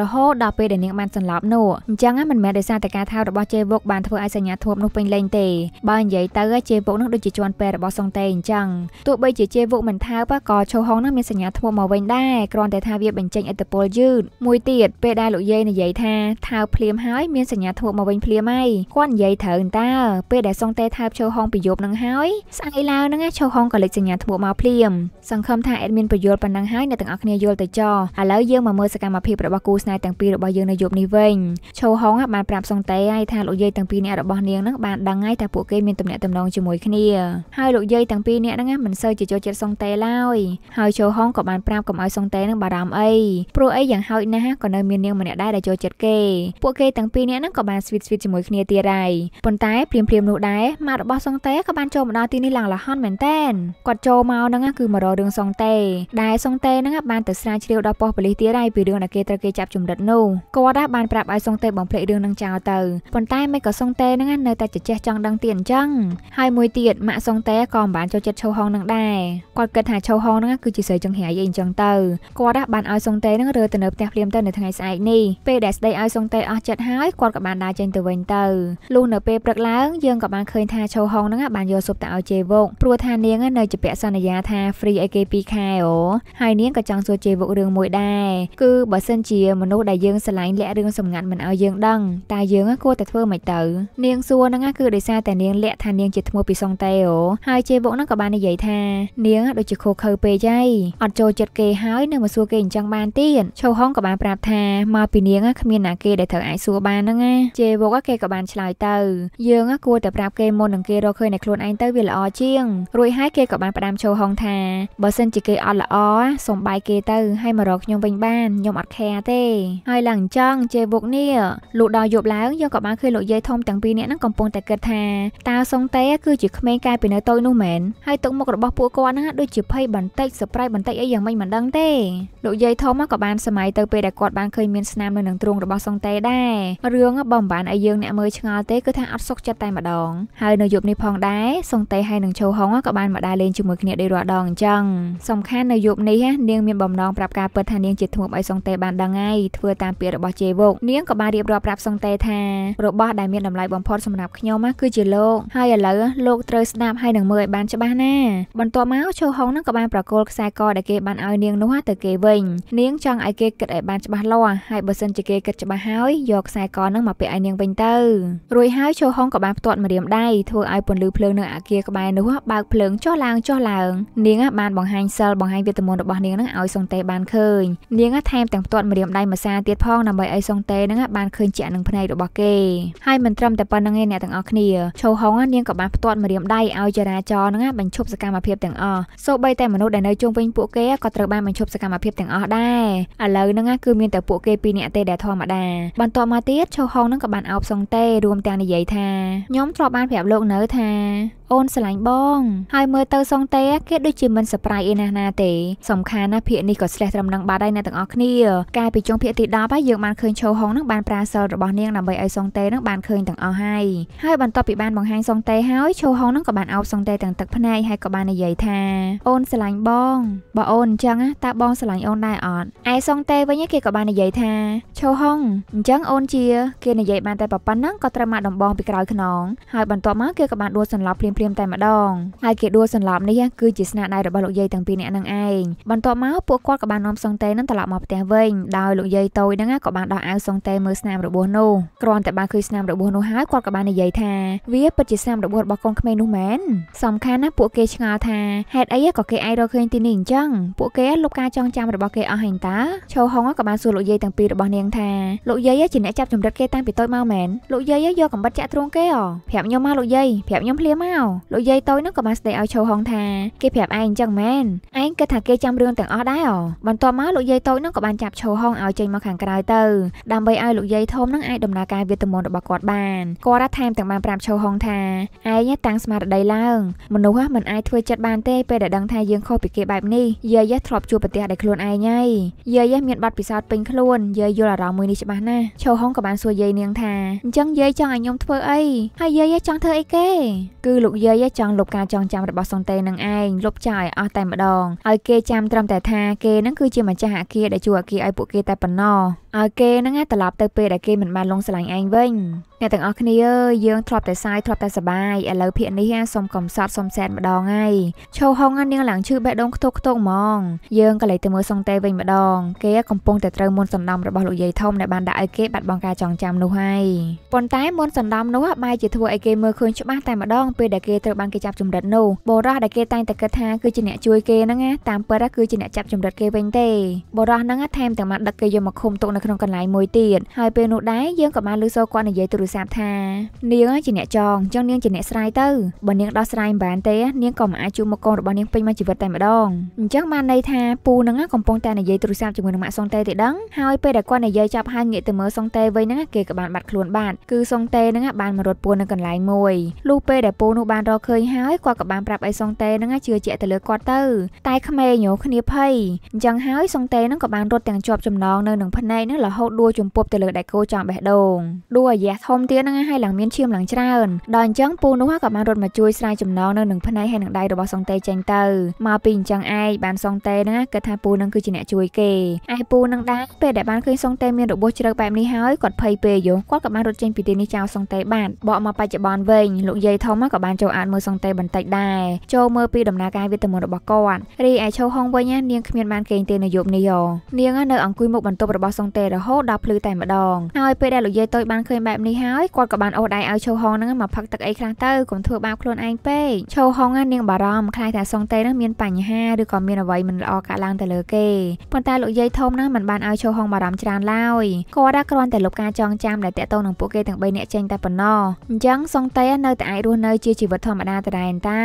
រហូតដល់ពេលដែលនាងបានសន្លប់នោះអញ្ចឹងមិនមែនដោយសារតែការថោររបស់ជេវុកបានធ្វើឲ្យសញ្ញាធ្មប់នោះពេញលេងទេបើនិយាយទៅជេវុកនោះដូចជាជន់ពេលរបស់សុងតេអញ្ចឹងទោះបីជាជេវុកមិនថើបក៏ឈូហុងនោះមានសញ្ញាធ្មប់មកវិញដែរគ្រាន់តែថាវាបញ្ចេញឥទ្ធិពលយឺតមួយទៀតពេលដែលលោកយាយនិយាយថាថើបភ្លាមហើយមានសញ្ញាធួបមកវិញភ្លាមហើយគាត់និយាយត្រូវតើពេលដែលសុងតេថើបចូលហងពីយប់នឹងហើយស្អែកឡើងហ្នឹងចូលហងក៏លេចសញ្ញាធួបមកភ្លាមសង្ឃឹមថាអេដមីនបញ្យល់ប៉ុណ្ណឹងហើយអ្នកទាំងអស់គ្នាយល់ទៅចោះឥឡូវយើងមកមើលសកម្មភាពរបស់គូស្នេហ៍ទាំងពីររបស់យើងនៅយប់នេះវិញចូលហងបានប្រាប់សុងតេហើយថាលោកយាយទាំងពីរអ្នករបស់នាងហ្នឹងបានដឹងហើយថាពួកគេមានទំនាក់ទំនងជាមួយគ្នាហើយលោកយាយទាំងពីរអ្នកហ្នឹងមិនសូវជាចូលចិត្តសុងតេឡើយហើយចូលហងក៏បានប្រាប់កុំឲ្យសុងតេហ្នឹងបារម្ភអីព្រោះអីយ៉ាងហោចណាស់ក៏នៅមាននាងម្នាក់ដែរដែលចូលចិត្តគេពួកគេទាំងពីរអ្នកហ្នឹងក៏ក៏បានស្វីតស្វីតជាមួយគ្នាទៀតដែរប៉ុន្តែព្រាមព្រាមនោះដែរម៉ាក់របស់សុងតេក៏បានចូលមកដល់ទីនេះឡើងលហនមែនតែនគាត់ចូលមកហ្នឹងគឺមករករឿងសុងតេដែលសុងតេហ្នឹងបានទៅស្រាវជ្រាវដល់ប៉ុស្តិ៍ប៉ូលីសទៀតដែរពីរឿងដែលគេត្រូវគេចាប់ចម្រិតនោះគាត់ដែរបានប្រាប់ឲ្យសុងតេបំភ្លេចរឿងហ្នឹងចោលទៅប៉ុន្តែមិនក៏សុងតេហ្នឹងនៅតែចេះចង់ដឹងទៀតអញ្ចឹងហើយមួយទៀតម៉ាក់សុងតេក៏មិនបានចូលចិត្តឈោហងហ្នឹងដែរគាត់គិតថាឈោហងហ្នឹងគឺជាស្រីចង្ហាយអីអញ្ចឹងទៅគាត់ដែរបានឲ្យសុងតេហ្នឹងរើទៅនៅផ្ទះភ្លាមទៅនៅថ្ងៃស្អែកនេះពេលដែលស្ដីឲ្យសុងតេអស់ចិត្តហើយគាត់ក៏បានបានដើរចេញទៅវិញទៅលុះនៅពេលព្រឹកឡើងយើងក៏បានឃើញថាឈូហុងហ្នឹងបានយកសុបទៅឲ្យជេវុកព្រោះថានាង នៅជាពាក់សន្យាថា free អីគេ2ខែអូហើយនាងក៏ចង់សួរជេវុករឿងមួយដែរគឺបើសិនជាមនុស្សដែលយើងស្រឡាញ់លាក់រឿងសម្ងាត់មិនឲ្យយើងដឹងតែយើងគួរតែធ្វើមិនទៅ នាងសួរហ្នឹងគឺដោយសារតែនាងលាក់ថានាងជាថ្មពីសុងតេអូហើយជេវុកហ្នឹងក៏បាននិយាយថានាងដូចជាខូខើពេកហើយអត់ចូលចិត្តគេហើយនៅមកសួរគេអញ្ចឹងបានទៀតឈូហុងក៏បានប្រាប់ថាមកពីនាងគ្មានណាគេដែលត្រូវអាចសួរបានហ្នឹងណាជេវកគេក៏បានឆ្លើយទៅយើងគួរតែប្រាប់គេមុននឹងគេរកឃើញតែខ្លួនឯងទៅវាល្អជាងរួចហើយគេក៏បានផ្ដាំចូលហងថាបើសិនជាគេអត់ល្អសូមបាយគេទៅ ហើយមករកខ្ញុំវិញបានខ្ញុំអត់ខែទេហើយឡើងអញ្ចឹងជេវកនេះលុះដល់យប់ឡើងយើងក៏បានឃើញលោកយាយធំទាំងពីរនាក់ហ្នឹងកំពុងតែគិតថាតើសុងតេគឺជាក្មេងកាយពីនៅតូចនោះមែនហើយទឹកមុខរបស់ពួកគាត់ហ្នឹងដូចជាភ័យបន្តិចសប្រៃបន្តិចអីយ៉ាងមិនមិនដឹងទេលោកយាយធំក៏បានសម័យទៅពេលដែលគាត់បានឃើញមានស្នាមនៅនឹងទ្រូងរបស់សុងតេដែររឿងងាប់បំបានឲ្យយើងអ្នកមើលឆ្ងល់ទេគឺថាអត់សុខចិត្តតែម្ដងហើយនៅយប់នេះផងដែរសុងតេហើយនឹងឈូហុងក៏បានមកដើរលេងជាមួយគ្នាដូចរាល់ដងអញ្ចឹងសំខាន់នៅយប់នេះនាងមានបំណងប្រាប់ការពិតថានាងជាធ្ងប់ឲ្យសុងតេបានដឹងហើយធ្វើតាមពាក្យរបស់ជេវុកនាងក៏បានរៀបរាប់ប្រាប់សុងតេថារបស់ដែលមានតម្លៃបំផុតសម្រាប់ខ្ញុំគឺជាលោកហើយឥឡូវលោកត្រូវស្ដាប់ហើយនឹងមើលឲ្យបានច្បាស់ណាបន្ទាប់មកឈូហុងនឹងក៏បានប្រកល់ខ្សែកដែលគេបានឲ្យនាងនោះទៅគេវិញនាងចង់ឲ្យគេគិតឲ្យបានច្បាស់លាស់ហើយបើសិនជាគេគិតច្បាស់ហើយយកខ្សែកនឹងមកមកពាក់ឲ្យនាងវិញទៅរួចហើយចូលហុងក៏បានផ្ទាត់ម្រាមដៃធ្វើឲ្យពន្លឺភ្លើងនៅអាគារក្បែរនោះបើកភ្លើងចុះឡើងចុះឡើងនាងបានបង្ហាញសិលបង្ហាញវេទមន្តរបស់នាងនឹងឲ្យសុងតេបានឃើញនាងថែមទាំងផ្ទាត់ម្រាមដៃមួយសារទៀតផងដើម្បីឲ្យសុងតេនឹងបានឃើញជាក់នឹងភ្នែករបស់គេហើយមិនត្រឹមតែប៉ុណ្្នឹងទេអ្នកទាំងអស់គ្នាចូលហុងនាងក៏បានផ្ទាត់ម្រាមដៃឲ្យចរាចរនឹងបញ្ឈប់សកម្មភាពទាំងអស់សូម្បីតែមនុស្សដែលនៅជុំវិញពួកគេក៏ត្រូវបានបញ្ឈប់សកម្មភាពទាំងអស់ដែរឥឡូវហ្នឹងគឺមានតែពួកគេពីរនាក់ទេដែលធម្មតាបន្ទាប់មកទៀតឈូហុងផងនឹងក៏បានអោបសុងទេ រួមទាំងនិយាយថាខ្ញុំធ្លាប់បានប្រាប់លោកនៅថាអូនស្រឡាញ់បងហើយមើលទៅសុងទេគេដូចជាមិនសប្រៃអីណាស់ណាទេសំខាន់ណាភាកនេះក៏ស្លេះត្រឹមនឹងបាត់ហើយអ្នកទាំងអស់គ្នាកាលពីចុងភាកទី10ហើយយើងបានឃើញឈោហុងនឹងបានប្រាសិលរបស់នាងដើម្បីឲ្យសុងទេនឹងបានឃើញទាំងអស់ហើយហើយបន្ទាប់ពីបានបង្ហាញសុងទេហើយឈោហុងនឹងក៏បានអោបសុងទេទាំងទឹកភ្នែកហើយក៏បាននិយាយថាអូនស្រឡាញ់បងបើអូនអញ្ចឹងតើបងស្រឡាញ់អូនដែរអត់ឯសុងទេវិញគេក៏បាននិយាយថាឈោហុងអញ្ចឹងអូនជាគេគេនិយាយបានតែប៉ុណ្ណឹងក៏ត្រូវមកដំបងពីក្រោយខ្នងហើយបន្ទាប់មកគេក៏បានដួលសន្លប់ភ្លាមៗតែម្ដងហើយគេដួលសន្លប់នេះគឺជាស្នាដៃរបស់លោកយាយទាំងពីរនាក់នឹងឯងបន្ទាប់មកពួកគាត់ក៏បាននាំសុងតេនឹងត្រឡប់មកផ្ទះវិញដោយលោកយាយតូចនឹងក៏បានដោះអាវសុងតេមើលស្នាមរបួសនោះគ្រាន់តែបានឃើញស្នាមរបួសនោះហើយគាត់ក៏បាននិយាយថាវាពិតជាស្នាមរបួសរបស់កូនក្មេងនោះមែនសំខាន់ណាស់ពួកគេឆ្ងល់ថាហេតុអីក៏គេអាចរកឃើញទីនេះអញ្ចឹងពួកគេលុបការចងចាំរបស់គេអស់ហើយតើឈោហុងក៏បានសួរលោកយាយទាំងពីររបស់នាងថាលោកយាយជាអ្នកចាប់ចម្រិតគេតាំងឡើងពីតូចមកមែនលោកយាយយកកំបិតចាក់ទ្រូងគេអប្រាប់ខ្ញុំមកលោកយាយប្រាប់ខ្ញុំភ្លាមមកលោកយាយតូចនោះក៏បានស្ដីឲ្យឈូហុងថាគេប្រាប់ឯងអញ្ចឹងមែនឯងគិតថាគេចាំរឿងទាំងអស់ដែរអបន្ទាប់មកលោកយាយតូចនោះក៏បានចាប់ឈូហុងឲ្យចេញមកខាងក្រៅទៅដើម្បីឲ្យលោកយាយធំនឹងអាចដំណើរការវេទមន្តរបស់គាត់បានគាត់ថែមទាំងបានប្រាប់ឈូហុងថាឯងតាំងស្មារតីឡើងមនុស្សមិនអាចធ្វើចិត្តបានទេពេលដែលដឹងថាយើងខុសពីគេបែបនេះយាយធ្លាប់ជួបប្រទះដោយខ្លួនឯងហើយយាយមានបទពិសោធន៍ពេញខ្លួនយាយយល់អារម្មណ៍មួយនេះច្បាស់ណាស់ឈូហុងក៏បានសួរយាយនាងថាអញ្ចឹងយាយចង់ឲ្យខ្ញុំធ្វើអីហើយយាយចង់ធ្វើអីគេ គឺលោកយាយចង់លុបការចងចាំរបស់សុងតេនឹងឯងលុបចោលឲ្យអស់តែម្ដងឲ្យគេចាំត្រឹមតែថាគេនឹងគឺជាម្ចាស់អគារដែលជួយអគារឲ្យពួកគេតែប៉ុណ្ណោះឲ្យគេនឹងត្រឡប់ទៅពេលដែលគេមិនបានលងស្រឡាញ់ឯងវិញអ្នកទាំងអស់គ្នាយើងធ្លាប់តែសាយធ្លាប់តែសបាយឥឡូវភាកនេះសុំកំសត់សុំសែនម្ដងហើយឈោហុងនាងឡើងឈឺបេះដូងខ្ទោកខ្ទោកហ្មងយើងក៏លេចទៅមើលសុងតេវិញម្ដងគេកំពុងតែត្រូវមុនសំដំរបស់លោកយាយធំដែលបានដាក់ឲ្យគេបាត់បង់ការចងចាំនោះហើយប៉ុន្តែមន្តសណ្ដំនោះបែរជាធ្វើឲ្យគេមើលឃើញច្បាស់តែម្ដងពេលដែលគេត្រូវបានគេចាប់ចម្រិតនោះបរោះដែលគេតែងតែគិតថាគឺជាអ្នកជួយគេហ្នឹងតាមពិតគឺជាអ្នកចាប់ចម្រិតគេវិញទេបរោះហ្នឹងថែមទាំងបានដឹកគេយកមកឃុំទុកនៅក្នុងកន្លែងមួយទៀតហើយពេលនោះដែរយើងក៏បានលើសូរគាត់និយាយទូរស័ព្ទថានាងជាអ្នកចងចឹងនាងជាអ្នកស្រាយទៅបើនាងដោះស្រាយមិនបានទេ នាងក៏មិនអាចជួបមុខកងរបស់នាងពេញមួយជីវិតតែម្ដងអញ្ចឹងបានន័យថាពូហ្នឹងកំពុងតែនិយាយទូរស័ព្ទជាមួយនឹងម៉ាក់សុងតេទេដឹងហើយពេលដែលគាត់និយាយចាប់ហើយងាកទៅមើលសុងតេវិញហ្នឹងគេកក៏បានបាត់ខ្លួនបាត់គឺសុងតេនឹងបានមករត់ពួននៅកន្លែងមួយលុះពេលដែលពូនោះបានរកឃើញហើយគាត់ក៏បានប្រាប់ឲ្យសុងតេនឹងជឿជាក់ទៅលើគាត់ទៅ តែក្មេងញោគ្នាភ័យអញ្ចឹងហើយសុងតេនឹងក៏បានរត់ទាំងជាប់ចំណងនៅនឹងភ្នែកនឹងរហូតដួលជំពប់ទៅលើដែកគោចំបេះដូងដួលអាយ៉ាធំទៀតនឹងហើយឡើងមានឈាមឡើងច្រើនដល់អញ្ចឹងពូនោះក៏បានរត់មកជួយស្រាយចំណងនៅនឹងភ្នែកហើយនឹងដៃរបស់សុងតេចេញទៅមកពីអញ្ចឹងឯងបានសុងតេនឹងគិតថាពូនឹងគឺជាអ្នកជួយគេឯពូនឹងដែរពេលដែលបានឃើញសុងតេមានរបួសជ្រៅបែបនេះហើយគាត់ភ័យពេពេលយូរគាត់ក៏បានរត់ចេញពីទីនេះចោលសុងតេបានបកមកបច្ចុប្បន្នវិញលោកយាយធំក៏បានចូលអាចមើលសុងតេបន្តិចដែរចូលមើលពីដំណើរការវេទមន្តរបស់គាត់រីឯឈូហុងវិញនាងគ្មានបានគេងទេនៅយប់នេះនាងនៅអង្គុយមុខបន្ទប់របស់សុងតេរហូតដល់ភ្លឺតែម្ដងហើយពេលដែលលោកយាយតូចបានឃើញបែបនេះហើយគាត់ក៏បានអូសដៃឲ្យឈូហុងហ្នឹងមកផឹកទឹកអីខ្លះទៅកុំធ្វើបាបខ្លួនឯងពេកឈូហុងនាងបារម្ភខ្លាចថាសុងតេហ្នឹងមានបញ្ហាឬក៏មានអ្វីមិនល្អកើតឡើងទៅលើគេប៉ុន្តែលោកយាយធំហ្នឹងមិនបានឲ្យឈូហុងបារម្ភច្រើនឡើយគាត់គ្រាន់តែលុបការចងចាំដែលតាក់ទងនឹងពួកគេទាំង3នាក់ចេញតែប៉ុណ្ណោះអញ្ចឹងសុងតេនៅតែអាចរស់នៅជាជីវិតធម្មតាដដែលតើ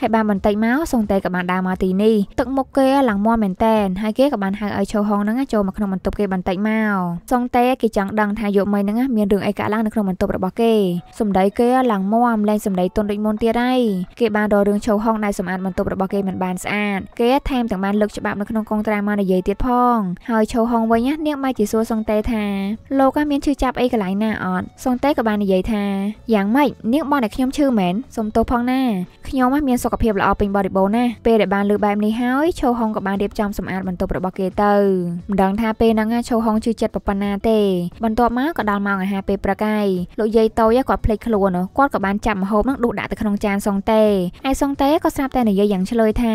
ហើយបានបន្តិចមកសុងតេក៏បានដើរមកទីនេះទឹកមុខគេឡើងមមមែនតែនហើយគេក៏បានហៅឲ្យឈូហុងហ្នឹងចូលមកក្នុងបន្ទប់គេបន្តិចមកសុងតេគេចង់ដឹងថាយកមីហ្នឹងមានរឿងអីកើតឡើងនៅក្នុងបន្ទប់របស់គេសម្ដីគេឡើងមមលែងសម្ដីទន់ដូចមុនទៀតហើយគេបានរករឿងឈូហុងដែលសម្អាតបន្ទប់របស់គេមិនបានស្អាតគេថែមទាំងបានលើកច្បាប់នៅក្នុងកងត្រាមកនិយាយទៀតផងហើយឈូហុងវិញនាងមកជាសួរសុងតេថាលោកមានឈឺចាប់ប់អីកន្លែងណាអត់សុងតេក៏បាននិយាយថាយ៉ាងម៉េចនាងបងតែខ្ញុំឈឺមែនសុំទោសផងណាខ្ញុំមានសុខភាពល្អពេញបរិបូរណ៍ណាស់ពេលដែលបានលើបែបនេះហើយឈូហុងក៏បានរៀបចំសម្អាតបន្ទប់របស់គេទៅមិនដឹងថាពេលហ្នឹងឈូហុងជឿចិត្តប៉ុណ្ណាទេបន្ទាប់មកក៏ដល់ម៉ោងអាហារពេលព្រឹកហើយលោកយាយតូចគាត់ភ្លេចខ្លួនគាត់ក៏បានចាប់ម្ហូបហ្នឹងដួសដាក់ទៅក្នុងចានសុងតេឯសុងតេក៏ស្រាប់តែនិយាយយ៉ាងឆ្លើយថា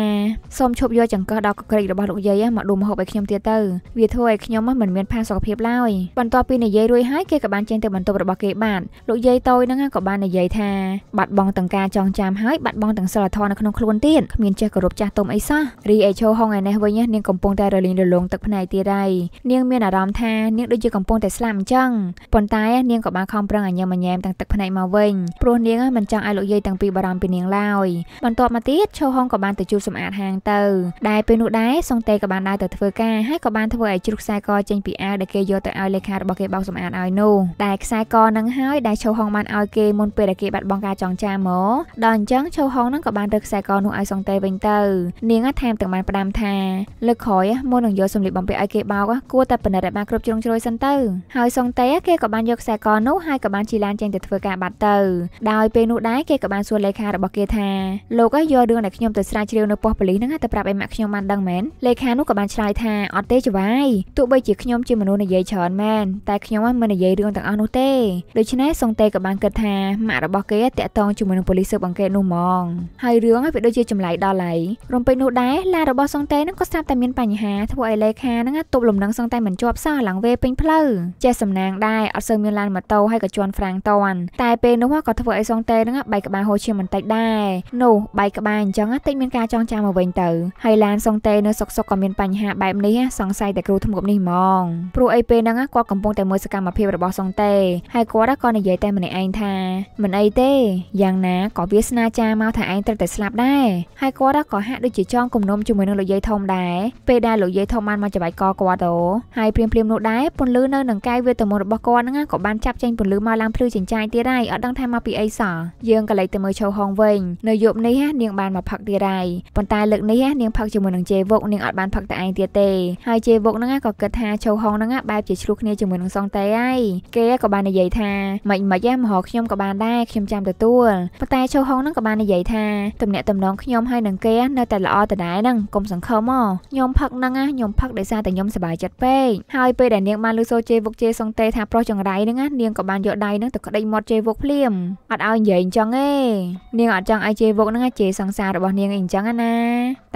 សូមឈប់យកចង្កឹះដល់កក្រិចរបស់លោកយាយមកដួសម្ហូបឲ្យខ្ញុំទៀតទៅវាធ្វើឲ្យខ្ញុំមិនមានផាសុខភាពឡើយបន្ទាប់ពីនិយាយរួចហើយគេក៏បានចេញទៅបន្ទប់របស់គេបានលោកយាយតូចហ្នឹងក៏បាននិយាយថាបាត់បង់ទាំងការចងចាំហើយបាត់បង់ទាំងសិលធម៌នៅក្នុងខ្លួនទៀតគ្មានចេះគោរពចាស់ទុំអីសោះរីឯឈូហុងឯនេះវិញនាងកំពុងតែរលីងរលងទឹកភ្នែកទៀតហើយនាងមានអារម្មណ៍ថានាងដូចជាកំពុងតែស្លាប់អញ្ចឹងប៉ុន្តែនាងក៏បានខំប្រឹងអញ្ញឹមអញ្ញែមទាំងទឹកភ្នែកមកវិញព្រោះនាងមិនចង់ឲ្យលោកយាយទាំងពីរបារម្ភពីនាងឡើយបន្ទាប់មកទៀតឈូហុងក៏បានទៅជួបសម្អាតហាងទៅ ដែលពេលនោះដែរសុងតេក៏បានដើរទៅធ្វើការហើយក៏បានធ្វើឲ្យជ្រុះខ្សែកចេញពីអាវដែលគេយកទៅឲ្យលេខារបស់គេបោកសម្អាតឲ្យនោះនោះដែលខ្សែកនឹងហើយដែលឈូហុងបានឲ្យគេមុនពេលដែលគេបាត់បង់ការចងចាំមកដល់អញ្ចឹងឈូហុងនឹងក៏បានរើខ្សែកនោះឲ្យសុងតេវិញទៅនាងថែមទាំងបានផ្ដាំថាលើកក្រោយមុននឹងយកសម្លៀកបំពាក់ឲ្យគេបោកគួរតែពិនិត្យឲ្យបានគ្រប់ជ្រុងជ្រោយសិនទៅហើយសុងតេគេក៏បានយកខ្សែកនោះហើយក៏បានជីឡានចេញទៅធ្វើការបាត់ទៅដោយពេលនោះដែរគេក៏បានសួរលេខារបស់គេថាលោកឲ្យយករឿងដែលខ្ញុំទៅស្រាវជ្រាវនៅប៉ុស្តិ៍ប៉ូលីសហ្នឹងទៅប្រាប់ឲ្យម៉ាក់ខ្ញុំបានដឹងមែនលេខានោះក៏បានឆ្លើយថាអត់ទេចវាយទោះបីជាខ្ញុំជាមនុស្សនិយាយច្រើនមែនតែខ្ញុំមិននិយាយរឿងទាំងអស់នោះទេដូច្នេះសុងតេក៏បានគិតថាម៉ាក់របស់គេតាក់ទងជាមួយនឹងប៉ូលីសស៊ើបអង្កេតនោះហ្មងហើយរឿងវាដូចជាចម្លែកដល់ហើយរំពេចនោះដែរឡារបស់សុងតេនឹងក៏ស្រាប់តែមានបញ្ហាធ្វើឲ្យលេខានឹងទប់លំនឹងសុងតេមិនជាប់សោះឡើងវេពេញផ្លូវចេះសំណាងដែរអត់សូវមានឡានម៉ូតូហើយក៏ជន់ហ្វ្រាំងតាន់តែពេលនោះក៏ធ្វើឲ្យសុងតេនឹងបែកក្បាលហូរឈាមបន្តិចដែរនោះបែកក្បាលអញ្ចឹងតិចមានការចងចាំមកវិញទៅហើយឡានសុងតេនៅសុកសុកក៏មានបញ្ហាបែបនេះសង្ស័យតែគ្រូធ្មប់នេះហ្មងព្រោះអីពេលហ្នឹងគាត់កំពុងតែមើលសកម្មភាពរបស់របស់សុងតេហើយគាត់ក៏និយាយតែម្នាក់ឯងថាមិនអីទេយ៉ាងណាក៏វាសនាចាមកថាឯងត្រូវតែស្លាប់ដែរហើយគាត់ក៏ហាក់ដូចជាចង់គំនុំជាមួយនឹងលោកយាយធំដែរពេលដែលលោកយាយធំបានមកច្បាយកគាត់ទៅហើយព្រាមព្រាមនោះដែរពន្លឺនៅនឹងកាយវាទមុនរបស់គាត់ហ្នឹងក៏បានចាប់ចេញពន្លឺមកឡើងភ្លឺចិញ្ចាយទៀតដែរអត់ដឹងថាមកពីអីសោះយើងក៏លេចទៅមើលឈោហងវិញនៅយប់នេះនាងបានមកផឹកទៀតដែរប៉ុន្តែលើកនេះនាងផឹកជាមួយនឹងជេវុកនាងអត់បានផឹកតែឯងទៀតទេហើយជេវុកហ្នឹងក៏គិតថាឈោហងហ្នឹងបែបជាឆ្លោះគ្នាជាមួយនឹងសងតេហើយគេក៏បាននិយាយថាមិនមិនហ៎មហខ្ញុំក៏បានដែរខ្ញុំចាំទទួលប៉ុន្តែចូលហុងនឹងក៏បាននិយាយថាតំណាក់តំណងខ្ញុំហើយនឹងគេនៅតែល្អដដែលហ្នឹងកុំសង្ឃឹមហ៎ខ្ញុំផឹកហ្នឹងណាខ្ញុំផឹកដោយសារតែខ្ញុំសប្បាយចិត្តពេកហើយពេលដែលនាងបានលឺសូជេវុកជេសុងតេថាប្រុសចង្រៃហ្នឹងណានាងក៏បានយកដៃហ្នឹងទៅក្តីមាត់ជេវុកភ្លាមអត់ឲ្យនិយាយអញ្ចឹងទេនាងអត់ចង់ឲ្យជេវុកហ្នឹងជេសង្សាររបស់នាងអីអញ្ចឹងណា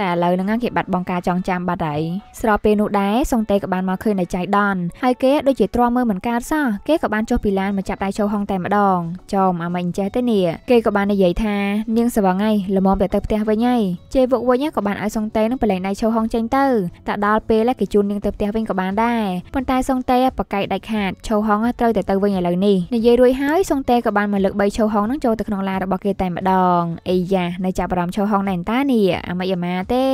តែឥឡូវហ្នឹងគេបាត់បង់ការចងចាំបាត់ហើយស្របពេលនោះដែរសុងតេក៏បានមកឃើញនៅចៃដនហើយគេដូចជាទ្រាំមើលមិនកើតសោះោះគេក៏បានចុះពីឡានមកចាប់ដៃចូលហុងតែម្ដងចោមអាមិនចេះទេនេះគេក៏បាននិយាយថានាងសវងឯងល្មមតែទៅផ្ទះវិញឯងជេវុកវិញក៏បានឲ្យសុងតេនឹងប្រឡែងដៃចូលហុងចេញទៅតែដល់ពេលគេជូននាងទៅផ្ទះវិញក៏បានដែរប៉ុន្តែសុងតេប្រកែកដាច់ខាតចូលហុងត្រូវតែទៅវិញឥឡូវនេះនិយាយរួចហើយសុងតេក៏បានមកលើក3ចូលហុងនឹងចូលទៅក្នុងឡានរបស់គេតែម្ដងអីយ៉ានៅចាប់អារម្មណ៍ចូលហុងណែនតានេះអាមិនអាម៉ាទេ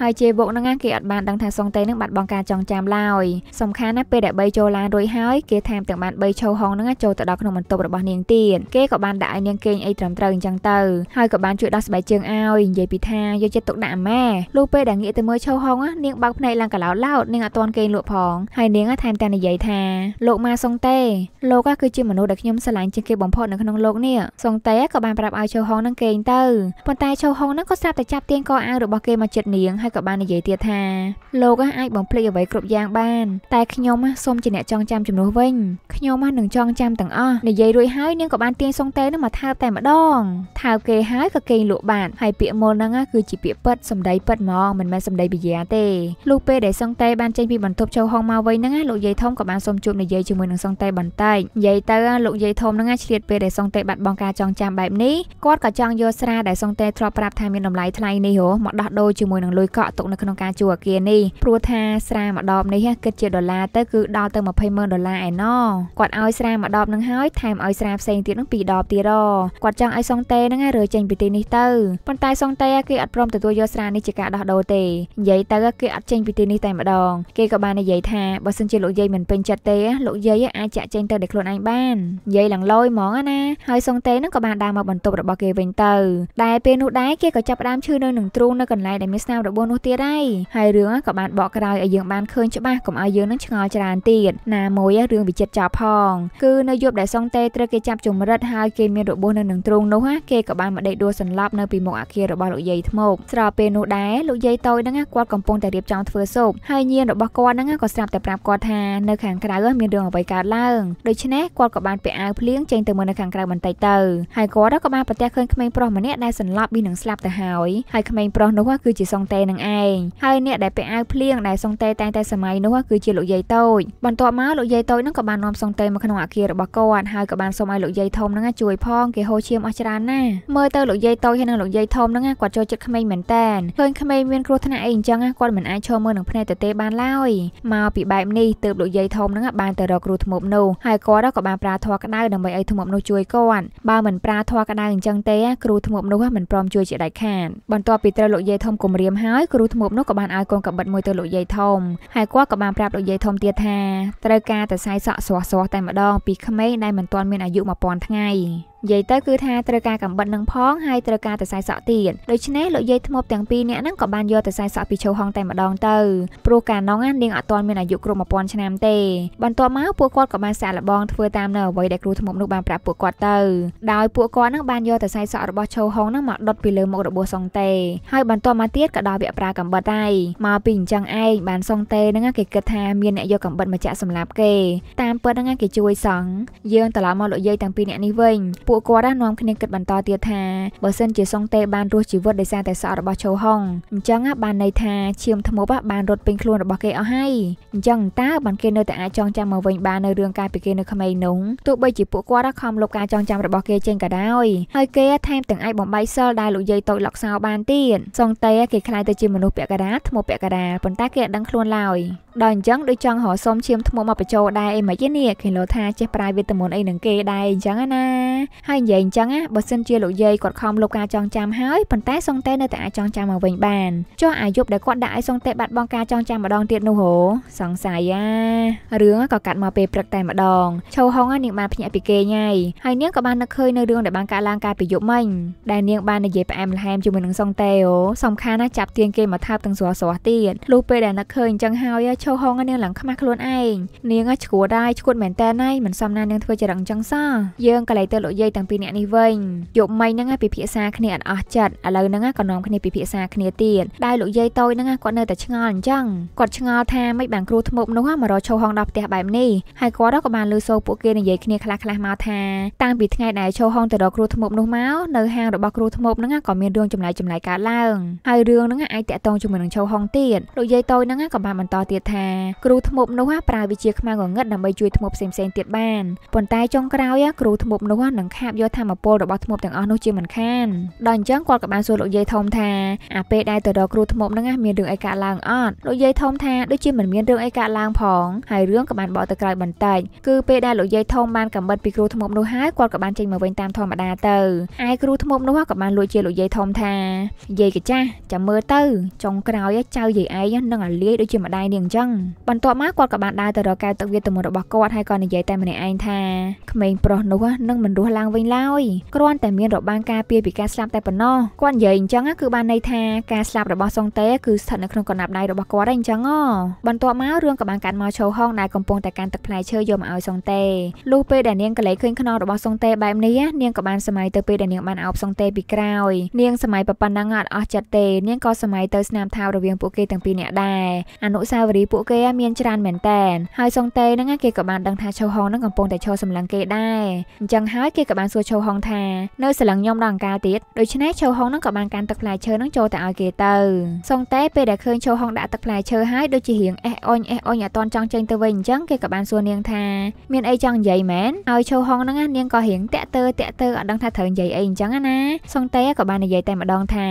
ហើយជេវុកនឹងគេអត់បានដឹងថាសុងតេនឹងបាត់បង់ការចងចាំឡើយសំខាន់ណាស់ពេលដែល3ចូលឡានរួចហើយគេថាមទាំងបាន3ឈោហុងហ្នឹងចូលទៅដល់ក្នុងបន្ទប់របស់នាងទៀតគេក៏បានដាក់ឲ្យនាងគេងអីត្រឹមត្រូវអញ្ចឹងទៅហើយក៏បានជួយដោះស្បែកជើងឲ្យនិយាយពីថាយកចិត្តទុកដាក់អាម៉ែលុះពេលដែលងាកទៅមើលឈោហុងនាងបើកភ្នែកឡើងក្លោតឡោតនាងអត់ទាន់គេងលក់ផងហើយនាងថែមទាំងនិយាយថាលោកម៉ាសុងតេលោកគឺជាមនុស្សដែលខ្ញុំស្រឡាញ់ជាងគេបំផុតនៅក្នុងលោកនេះសុងតេក៏បានប្រាប់ឲ្យឈោហុងនឹងគេងទៅប៉ុន្តែឈោហុងនឹងក៏ស្រាប់តែចាប់ទាញកអាវរបស់គេមកជិតនាងហើយក៏បាននិយាយទៀតថាលោកអាចបំភ្លេចអ្វីគ្រប់យ៉ាងបានតែខ្ញុំសូមជាអ្នកចងចាំជំនួសវិញខ្ញុំមកនឹងចងចាំទាំងអស់និយាយរួចហើយនាងក៏បានទាញសុងតេនឹងមកថើបតែម្ដងថើបគេហើយក៏គេងលក់បានហើយពាក្យមុនហ្នឹងគឺជាពាក្យពិតសម្ដីពិតហ្មងមិនមែនសម្ដីបិយាទេលុះពេលដែលសុងតេបានចេញពីបន្ទប់ចូលហុងមកវិញហ្នឹងលោកយាយធំក៏បានសុំជួបនិយាយជាមួយនឹងសុងតេបន្តិចនិយាយទៅលោកយាយធំហ្នឹងឆ្លៀតពេលដែលសុងតេបាត់បង់ការចងចាំបែបនេះគាត់ក៏ចង់យកស្រាដែលសុងតេធ្លាប់ប្រាប់ថាមានតម្លៃថ្លៃនេះហ៎មកដោះដូរជាមួយនឹងលុយកក់ទុកនៅក្នុងការជួលអគារនេះព្រោះថាស្រាម្ដបនេះគិតជាដុល្លារទៅគឺដល់ទៅ20ម៉ឺនដុល្លារឯណោះគាត់ឲ្យស្រាមួយដបនឹងហើយថែមឲ្យស្រាផ្សេងទៀតនឹងពីរដបទៀតគាត់ចង់ឲ្យសុងតេនឹងរើចេញពីទីនេះទៅប៉ុន្តែសុងតេគេអត់ព្រមទទួលយកស្រានេះជាការដោះដូរទេនិយាយទៅគេអត់ចេញពីទីនេះតែម្ដងគេក៏បាននិយាយថាបើសិនជាលោកយាយមិនពេញចិត្តទេលោកយាយអាចចាក់ចេញទៅដោយខ្លួនឯងបាននិយាយឡើងលយហ្មងណាហើយសុងតេនឹងក៏បានដើរមកបន្ទប់របស់គេវិញទៅដែលពេលនោះដែរគេក៏ចាប់ផ្ដើមឈឺនៅនឹងទ្រូងនៅកន្លែងដែលមានស្នាមរបួសនោះទៀតហើយហើយរឿងក៏បានបកក្រោយឲ្យយើងបានឃើញច្បាស់កុំឲ្យយើងនឹងឆ្ងល់ច្រើនទៀតណាមួយរឿងវិចិត្រចិត្តចោលផងគឺនៅយប់ដែលសុងតេត្រូវគេចាប់ជំរិតហើយគេមានរបួសនៅនឹងទ្រូងនោះគេក៏បានមកដេកដួលសន្លប់នៅពីមុខអគាររបស់លោកយាយថ្មោកស្របពេលនោះដែរលោកយាយតូចហ្នឹងគាត់កំពុងតែរៀបចំធ្វើស៊ុបហើយញៀនរបស់គាត់ហ្នឹងក៏ស្រាប់តែប្រាប់គាត់ថានៅខាងក្រៅមានរឿងអ្វីកើតឡើងដូច្នេះគាត់ក៏បានពាក់អាវភ្លៀងចេញទៅមើលនៅខាងក្រៅបន្តិចទៅហើយគាត់ក៏បានប្រទះឃើញក្មេងប្រុសម្នាក់ដែលសន្លប់ពីនឹងស្លាប់ទៅហើយហើយក្មេងប្រុសនោះគឺជាសុងតេនឹងឯងហើយអ្នកដែលពាក់អាវភ្លៀងដែលសុងតេតែងតែសម័យនោះគឺជាលោកយាយតូចបន្ទាប់មកលោកយាយតូចហ្នឹងក៏បានបាននាំសង្តេមកក្នុងអគាររបស់គាត់ហើយក៏បានសុំឲ្យលោកយាយធំហ្នឹងជួយផងគេហូរឈាមអស់ច្រើនណាស់មើលទៅលោកយាយតូចហើយនិងលោកយាយធំហ្នឹងគាត់ចូលចិត្តក្មេងមែនតែនឃើញក្មេងមានគ្រោះថ្នាក់អីអញ្ចឹងគាត់មិនអាចឈរមើលនឹងភ្នែកទៅទេបានឡើយមកពីបែបនេះទើបលោកយាយធំហ្នឹងបានទៅរកគ្រូធ្មប់នោះហើយគាត់ក៏បានប្រាធွာក្តៅដើម្បីឲ្យធ្មប់នោះជួយគាត់បើមិនប្រាធွာក្តៅអញ្ចឹងទេគ្រូធ្មប់នោះមិនព្រមជួយជាដាច់ខាតបន្ទាប់ពីត្រូវលោកយាយធំគំរាមហើយគ្រូធ្មប់នោះក៏បានឲ្យកូនកបិតមួយទៅលោកយាយធំហើយគាត់ក៏បានប្រាប់លោកយាយធំទៀតថាត្រូវការតែខ្សែសក់ស្រស់ៗតែម្ដងពីក្មេងដែលមិនទាន់មានអាយុ1000ថ្ងៃ។និយាយទៅគឺថាត្រូវការកំបិតនឹងផងហើយត្រូវការទៅខ្សែសក់ទៀតដូច្នេះលោកយាយធ្មប់ទាំងពីរនាក់ហ្នឹងក៏បានយកទៅខ្សែសក់ពីឈូហុងតែម្ដងទៅព្រោះកាលនោះនាងអត់ទាន់មានអាយុគ្រប់1000ឆ្នាំទេបន្ទាប់មកពួកគាត់ក៏បានសាកល្បងធ្វើតាមនៅអ្វីដែលគ្រូធ្មប់នោះបានប្រាប់ពួកគាត់ទៅដោយពួកគាត់ហ្នឹងបានយកទៅខ្សែសក់របស់ឈូហុងហ្នឹងមកដុតពីលើមុខរបួសសុងតេហើយបន្ទាប់មកទៀតក៏ដល់វគ្គប្រើកំបិតដែរមកពីអញ្ចឹងឯងបានសុងតេហ្នឹងគេគិតថាមានអ្នកយកកំបិតមកចាក់សម្លាប់គេតាមពិតហ្នឹងគេជួយសង់យើងត្រឡប់មកលោកយាយទាំងពីរនាក់នេះវិញពួកគាត់នាំគ្នាគិតបន្តទៀតថាបើសិនជាសុងតេបានរស់ជីវិតដោយសារតែសក់របស់ឈូហុងអញ្ចឹងបានន័យថាឈាមធ្មប់បានរត់ពេញខ្លួនរបស់គេអស់ហើយអញ្ចឹងតើបានគេនៅតែអាចចងចាំមកវិញបាននៅរឿងការពីគេនៅក្មេងនោះទោះបីជាពួកគាត់ខំលុបការចងចាំរបស់គេចេញក៏ដោយហើយគេថែមទាំងអាចបំបីសិលដែលលោកយាយតូចលកសោបានទៀតសុងតេគេខ្លាយទៅជាមនុស្សពាក់កដាធ្មប់ពាក់កដាប៉ុន្តែគេអត់ដឹងខ្លួនឡើយដល់អញ្ចឹងដូចចង់រសុំឈាមធ្មប់មកបញ្ចូលដែរអីមិនទេនេះគេលោថាចេះប្រាយវេទមន្តអីនឹងគេដែរអញ្ចឹងណាហើយនិយាយអញ្ចឹងណាបើសិនជាលោកយាយគាត់ខំលោកការចងចាំហើយប៉ុន្តែសុងតេនៅតែអាចចងចាំមកវិញបានចុះអាយុដែលគាត់ដាក់ឲ្យសុងតេបាត់បង់ការចងចាំម្ដងទៀតនោះហូសង្ស័យអារឿងក៏កាត់មកពេលព្រឹកតែម្ដងឈៅហុងនាងបានភ្ញាក់ពីគេងហើយហើយនាងក៏បាននឹកឃើញនៅរឿងដែលបានកើតឡើងកាលពីយប់មិញដែលនាងបាននិយាយផ្អែមល្ហែមជាមួយនឹងសុងតេអូសំខាន់ណាស់ចាប់ទាញគេមកថាបទាំងស្រស់ស្រស់ទៀតលុះពេលដែលនឹកឃើញអញ្ចឹងហើយឈៅហុងនាងឡើងខ្មាស់ខ្លួនឯងនាងឈួតដែរឈួតមែនតើណៃមិនសមណានាងធ្វើចរិតអញ្ចឹងសោះយើងក៏លេទៅលោកយាយយាយទាំងពីរនាក់នេះវិញយប់មិញហ្នឹងពិភាក្សាគ្នាអត់អស់ចិត្តឥឡូវហ្នឹងក៏នាំគ្នាពិភាក្សា គ្នាទៀតដែលលោកយាយតូចហ្នឹងគាត់នៅតែឆ្ងល់អញ្ចឹងគាត់ឆ្ងល់ថាមិនបានគ្រូធ្មប់នោះមករកឈោហងដល់ផ្ទះបែបនេះហើយគាត់ក៏បានលើសូរពួកគេនិយាយគ្នាខ្លះៗមកថាតាំងពីថ្ងៃដែលឈោហងទៅរកគ្រូធ្មប់នោះមកនៅហាងរបស់គ្រូធ្មប់ហ្នឹងក៏មានរឿងចម្លែកចម្លែកកើតឡើងហើយរឿងហ្នឹងអាចតាក់ទងជាមួយនឹងឈោហងទៀតលោកយាយតូចហ្នឹងក៏បានបន្តទៀតថា គ្រូធ្មប់នោះប្រើវិជាខ្មៅងងឹតដើម្បីជួយធ្មប់ផ្សេងៗទៀតបានប៉ុន្តែចុងក្រោយគ្រូធ្មប់នោះនឹងខាបយកធម្មពលរបស់ធ្មប់ទាំងអស់នោះជាមិនខានដល់អញ្ចឹងគាត់ក៏បានសួរលោកយាយធំថាអាពេលដែលទៅរកគ្រូធ្មប់ហ្នឹងមានរឿងអីកើតឡើងអត់លោកយាយធំថាដូចជាមិនមានរឿងអីកើតឡើងផងហើយរឿងក៏បានបកទៅក្រោយបន្តិចគឺពេលដែលលោកយាយធំបានកំបិតពីគ្រូធ្មប់នោះហើយគាត់ក៏បានចេញមកវិញតាមធម្មតាទៅឯគ្រូធ្មប់នោះក៏បានលួចជាលោកយាយធំថាយាយកចាស់ចាំមើលទៅចុងក្រោយចៅយាយឯងនឹងអាលាយដូចជាម្ដាយនាងអញ្ចឹងបន្ទាប់មកគាត់ក៏បានដើរទៅរកកែវទឹកវាទៅមុនរបស់គាត់ហើយក៏និយាយតែម្នាក់ឯងថាក្មេងប្រុសនោះនឹងមិនរស់ឡើងងវិញឡើយគ្រាន់តែមានរបាំងការពារពីការស្លាប់តែប៉ុណ្ណោះគាត់និយាយអញ្ចឹងគឺបានន័យថាការស្លាប់របស់សុងតេគឺស្ថិតនៅក្នុងកណ្ដាប់ដៃរបស់គាត់ឯងអញ្ចឹងបន្ទាប់មករឿងក៏បានកាត់មកឈោហងដែលកំពុង តែកាន់ទឹកផ្លែឈើយកមកឲ្យសុងតេលុះពេលដែលនាងកលេសឃើញខ្នងរបស់សុងតេបែបនេះនាងក៏បានសម័យទៅពេលដែលនាងបានអោបសុងតេពីក្រោយនាងសម័យប៉ុណ្ណឹងអត់អស់ចិត្តទេនាងក៏សម័យទៅស្នាមថោរវាងពួកគេទាំងពីរនាក់ដែរអនុសាវរីយ៍ពួកគេមានច្រើនមែនតែនហើយសុងតេហ្នឹងគេក៏បានដឹងថាឈោហងហ្នឹងកំពុងតែឈរសម្លឹងគេដែរអញ្ចឹងហើយគេក៏បានសួរឈូហុងថានៅសាឡឹងខ្ញុំដល់អង្ការទៀតដូច្នេះឈូហុងនឹងក៏បានកាន់ទឹកផ្លែឈើនឹងចូលទៅឲ្យគេទៅសុងតែពេលដែលឃើញឈូហុងដាក់ទឹកផ្លែឈើហើយដូចជារៀងអេះអុញអេះអុញអត់ទាន់ចង់ចេញទៅវិញអញ្ចឹងគេក៏បានសួរនាងថាមានអីចង់និយាយមែនឲ្យឈូហុងហ្នឹងនាងក៏រៀងតាក់ទើតាក់ទើអត់ដឹងថាត្រូវនិយាយអីអញ្ចឹងណាសុងតែក៏បាននិយាយតែម្ដងថា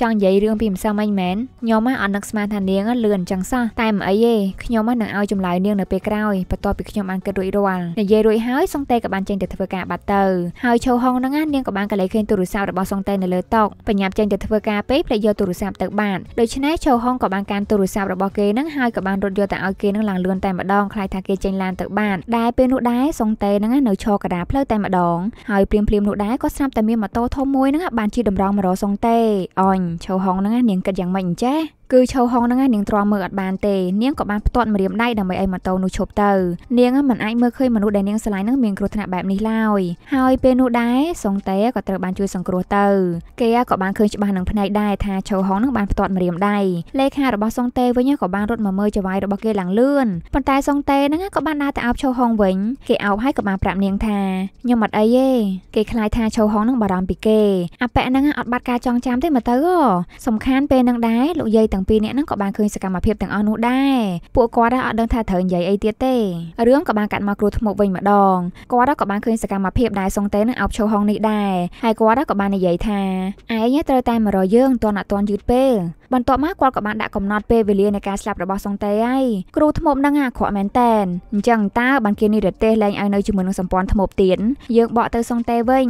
ចង់និយាយរឿងពីម្សិលមិញមែនខ្ញុំអត់នឹកស្មានថានាងលឿនអញ្ចឹងសោះតែមិនអីទេខ្ញុំនឹងឲ្យចម្លើយនាងនៅពេលក្រោយបន្ទាប់ពីខ្ញុំបានគិតរួចរាល់និយាយរួចហើយសុងតែក៏បានចេញទៅធ្វើការបាត់ទៅហើយឈូហុងហ្នឹងណានាងក៏បានកលែកឃើញទូរស័ព្ទរបស់សុងតេនៅលើតុបញ្ញាប់ចេញទៅធ្វើការពេកភ្លេចយកទូរស័ព្ទទៅបានដូច្នេះឈូហុងក៏បានកាន់ទូរស័ព្ទរបស់គេហ្នឹងហើយក៏បានរត់យកទៅឲ្យគេហ្នឹងឡើងលឿនតែម្ដងខ្លាចថាគេចេញឡានទៅបានដែរពេលនោះដែរសុងតេហ្នឹងនៅឈរកណ្ដាលផ្លូវតែម្ដងហើយព្រាមព្រាមនោះដែរក៏ស្រាប់តែមានម៉ូតូធំមួយហ្នឹងបានជិះតម្រង់មករកសុងតេអញឈូហុងហ្នឹងនាងគិតយ៉ាងម៉េចអញ្ចេះគឺឈៅហុងហ្នឹងឯងនាងទ្រាំមើលអត់បានទេនាងក៏បានផ្ទាត់ម្រាមដៃដើម្បីឲ្យម៉ូតូនោះឈប់ទៅនាងមិនអាចមើលឃើញមនុស្សដែលនាងស្រឡាញ់ហ្នឹងមានគ្រោះថ្នាក់បែបនេះឡើយហើយពេលនោះដែរសុងតេក៏ត្រូវបានជួយសង្គ្រោះទៅគេក៏បានឃើញច្បាស់នឹងភ្នែកដែរថាឈៅហុងហ្នឹងបានផ្ទាត់ម្រាមដៃលេខារបស់សុងតេវិញក៏បានរត់មកមើលចវាយរបស់គេឡើងលឿនប៉ុន្តែសុងតេហ្នឹងក៏បានដើរទៅអោបឈៅហុងវិញគេអោបហើយក៏បានប្រាប់នាងថាខ្ញុំអត់អីទេគេខ្លាចថាឈៅហុងហ្នឹងបារម្ភពីគេអាប៉ែហ្នឹងអត់បាត់ការចងចាំទេមើលទៅសំខាន់ពេលហ្នឹងដែរលោកយាយទាំងទាំងពីរនាក់ហ្នឹងក៏បានឃើញសកម្មភាពទាំងអស់នោះដែរពួកគាត់អត់ដឹងថាត្រូវនិយាយអីទៀតទេរឿងក៏បានកាត់មកគ្រោះធ្មប់វិញម្ដងគាត់ក៏បានឃើញសកម្មភាពដែលសុងតេនឹងអោបឈោហុងនេះដែរហើយគាត់ក៏បាននិយាយថាឯងត្រូវតែមករយើងមិនទាន់អត់ទាន់យឺតពេលបន្ទាប់មកគាត់ក៏បានដាក់កំណត់ពេលវេលានៃការស្លាប់របស់សុងតេហើយគ្រូធ្មប់នឹងអាក្រក់មែនតែនអញ្ចឹងតើបានគេនិរទេសលែងឲ្យនៅជាមួយនឹងសម្ព័ន្ធធ្មប់ទៀតយើងបកទៅសុងតេវិញ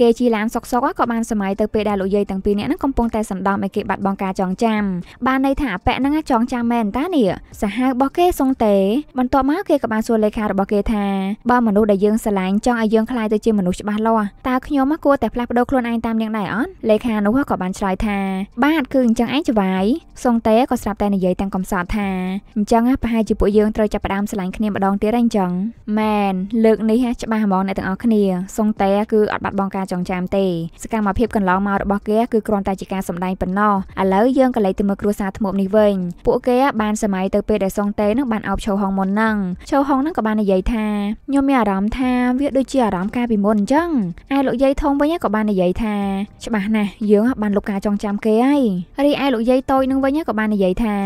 គេជីឡានសុកសុកក៏បានសម័យទៅពេលដែលលោកយាយទាំងពីរនាក់នឹងកំពុងតែសណ្ដំឲ្យគេបាត់បង់ការចងចាំបាបានន័យថាអពៈហ្នឹងចងចាំមែនតានេះសាហាវរបស់គេសុងតេបន្ទាប់មកគេក៏បានសួរលេខារបស់គេថាបើមនុស្សដែលយើងស្រឡាញ់ចង់ឲ្យយើងខ្លាយទៅជាមនុស្សច្បាស់លាស់តើខ្ញុំគួរតែផ្លាស់ប្ដូរខ្លួនឯងតាមនាងដែរអត់លេខានោះក៏បានឆ្លើយថាបាទគឺអញ្ចឹងឯងច្វាយសុងតេក៏ស្រាប់តែនិយាយទាំងកំសត់ថាអញ្ចឹងប្រហែលជាពួកយើងត្រូវចាប់ផ្ដើមស្រឡាញ់គ្នាម្ដងទៀតហើយអញ្ចឹងមែនលើកនេះច្បាស់ហ្មងអ្នកទាំងអស់គ្នាសុងតេគឺអត់បាត់បង់ការចងចាំទេសកម្មភាពកន្លងមករបស់គេគឺគ្រាន់តែជាការសម្ដែងប៉ុណ្ណោះឥឡូវយើងក៏លេចទៅមើលគ្រួសារសាធ្មប់នេះវិញពួកគេបានសម័យទៅពេលដែលសុងតេនឹងបានអោបឆូហុងមុនហ្នឹងឆូហុងហ្នឹងក៏បាននិយាយថាខ្ញុំមានអារម្មណ៍ថាវាដូចជាអារម្មណ៍កាលពីមុនអញ្ចឹងឯលោកយាយធំវិញក៏បាននិយាយថាច្បាស់ណាស់យើងបានលុបការចងចាំគេហើយរីឯលោកយាយតូចនឹងវិញក៏បាននិយាយថា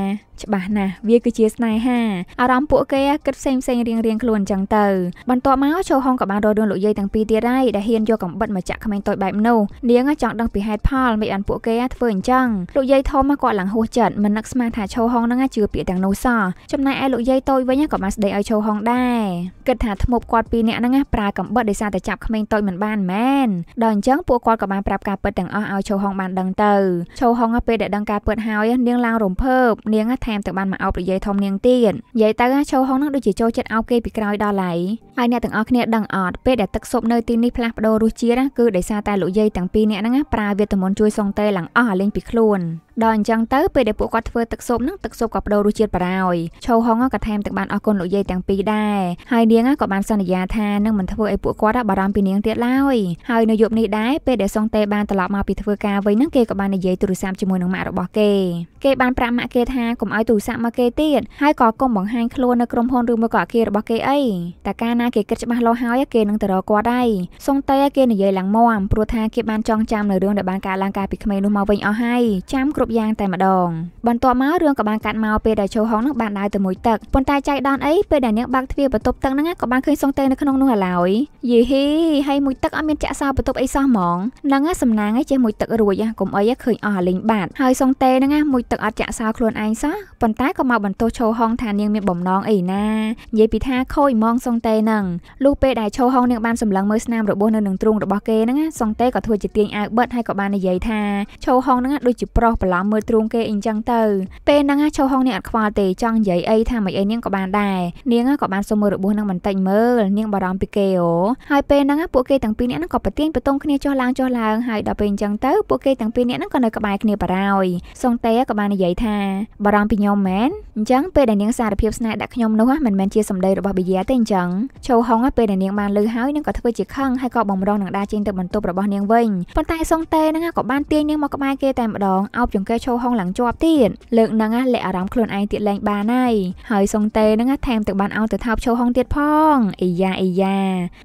ច្បាស់ណាស់វាគឺជាស្នេហាអារម្មណ៍ពួកគេគិតផ្សេងផ្សេងរៀងរៀងខ្លួនអញ្ចឹងទៅ បន្ទាប់មកចូលហុងក៏បានរដួលលោកយាយទាំងពីរទៀតដែរដែលហ៊ានយកកំបិតមកចាក់ក្មេងតូចបែបនោះនាងចង់ដឹងពីហេតុផលមិនបានពួកគេធ្វើអញ្ចឹងលោកយាយធំគាត់ឡើងហួសចិត្តមិននឹកស្មានថាចូលហុងហ្នឹងជឿពាក្យទាំងនោះសោះចំណែកឯលោកយាយតូចវិញក៏បានស្ដីឲ្យចូលហុងដែរគិតថាធ្មប់គាត់ពីរនាក់ហ្នឹងប្រើកំបិតដោយសារតែចាប់ក្មេងតូចមិនបានមែនដល់អញ្ចឹងពួកគាត់ក៏បានប្រាប់ការពិតទាំងអស់ឲ្យចូលហុងបានដឹងទៅចូលហុងពេលដែលដឹងការពិតហើយនាងឡើងរំភើបនាងថាថែមទៅបានមកអោបរយាយធំនាងទៀតនិយាយទៅឈូហុងនឹងដូចជាចូលចិត្តអោបគេពីក្រោយដល់ឡៃហើយអ្នកទាំងអស់គ្នាដឹងអត់ពេលដែលទឹកស៊ុបនៅទីនេះផ្លាស់ប្ដូររសជាតិគឺដោយសារតែលោកយាយទាំងពីរនាក់ហ្នឹងប្រើវេទមន្តជួយសងតេឡើងអស់ឲ្យលេងពីខ្លួនដល់អញ្ចឹងទៅពេលដែលពួកគាត់ធ្វើទឹកស៊ុបហ្នឹងទឹកស៊ុបក៏បដូររសជាតិបារោយឆូហុងក៏ថែមទឹកបានអរគុណលោកយាយទាំងពីរដែរហើយនាងក៏បានសន្យាថានឹងមិនធ្វើឲ្យពួកគាត់បារម្ភពីនាងទៀតឡើយហើយនៅយប់នេះដែរពេលដែលសុងតេបានត្រឡប់មកពីធ្វើការវិញហ្នឹងគេក៏បាននិយាយទូរស័ព្ទជាមួយនឹងម៉ាក់របស់គេគេបានប្រាប់ម៉ាក់គេថាកុំឲ្យទូរស័ព្ទមកគេទៀតហើយក៏កុំបង្ហាញខ្លួននៅក្រុមហ៊ុនឬមួយក៏អគាររបស់គេអីតែកាលណាគេគិតច្បាស់លាស់ហើយគេនឹងទៅរក គាត់ដែរសុងតេគេនិយាយឡើងមាំព្រោះថាគេបានចងចាំនៅរឿងដែលបានកើតឡើងកាលពីក្មេងនោះមកវិញអស់ហើយចាំគ្រប់គ្រប់យ៉ាងតែម្ដងបន្ទាប់មករឿងក៏បានកាត់មកពេលដែលចូលហុងនឹងបានដើរទៅមួយទឹកប៉ុន្តែចៃដនអីពេលដែលនាងបើកទ្វារបន្ទប់ទឹកហ្នឹងក៏បានឃើញសុងតេនៅក្នុងនោះឡើយយីហ៊ីហើយមួយទឹកអត់មានចាក់សោបន្ទប់អីសោះហ្មងហ្នឹងសំណាងឯងចេះមួយទឹករួចកុំអីឃើញអស់លីងបាត់ហើយសុងតេហ្នឹងមួយទឹកអត់ចាក់សោខ្លួនឯងសោះប៉ុន្តែក៏មកបន្ទោសចូលហុងថានាងមានបំណងអីណានិយាយពីថាខូចហ្មងសុងតេហ្នឹងលុះពេលដែលចូលហុងនាងបានសម្លឹងមើលស្នាមរបួសនៅនឹងទ្រូងរបស់គេហ្នឹងសុងតេក៏ធ្វើជាទាញអាវបិទហើយក៏បាននិយាយថាចូលហុងហ្នឹងដូចជាប្រុសប្រឡរំមើលទ្រូងគេអីចឹងទៅពេលហ្នឹងណាចូលហុងនាងអត់ខ្វល់ទេចង់និយាយអីថាមិនអីនាងក៏បានដែរនាងក៏បានសុំមើលរបួសនឹងបន្តិចមើលនាងបារម្ភពីគេអូហើយពេលហ្នឹងពួកគេទាំងពីរនាក់ហ្នឹងក៏ប្រទៀងប្រទងគ្នាចុះឡើងចុះឡើងហើយដល់ពេលអញ្ចឹងទៅពួកគេទាំងពីរនាក់ហ្នឹងក៏នៅក្បែរគ្នាបារោយសុងតេក៏បាននិយាយថាបារម្ភពីខ្ញុំមែនអញ្ចឹងពេលដែលនាងសារភាពស្នេហ៍ដាក់ខ្ញុំនោះមិនមែនជាសម្ដីរបស់បិយាទេអញ្ចឹងចូលហុងពេលដែលនាងបានលើហើយនឹងក៏ធ្វើជាខឹងហើយក៏បំរងនឹងដាចេញទៅបន្ទប់របស់នាងវិញប៉ុន្តែសុងតេហ្នឹងក៏បានទាញនាងមកក្បែរគេតែម្ដងអោបជង្គគេឈោហុងឡើងជាប់ទៀតលើកហ្នឹងណាលែកអារម្មណ៍ខ្លួនឯងទៀតលែងបានហើយហើយសុងតេហ្នឹងណាថែមទឹកបានឲ្យទៅថោបឈោហុងទៀតផងអីយ៉ាអីយ៉ា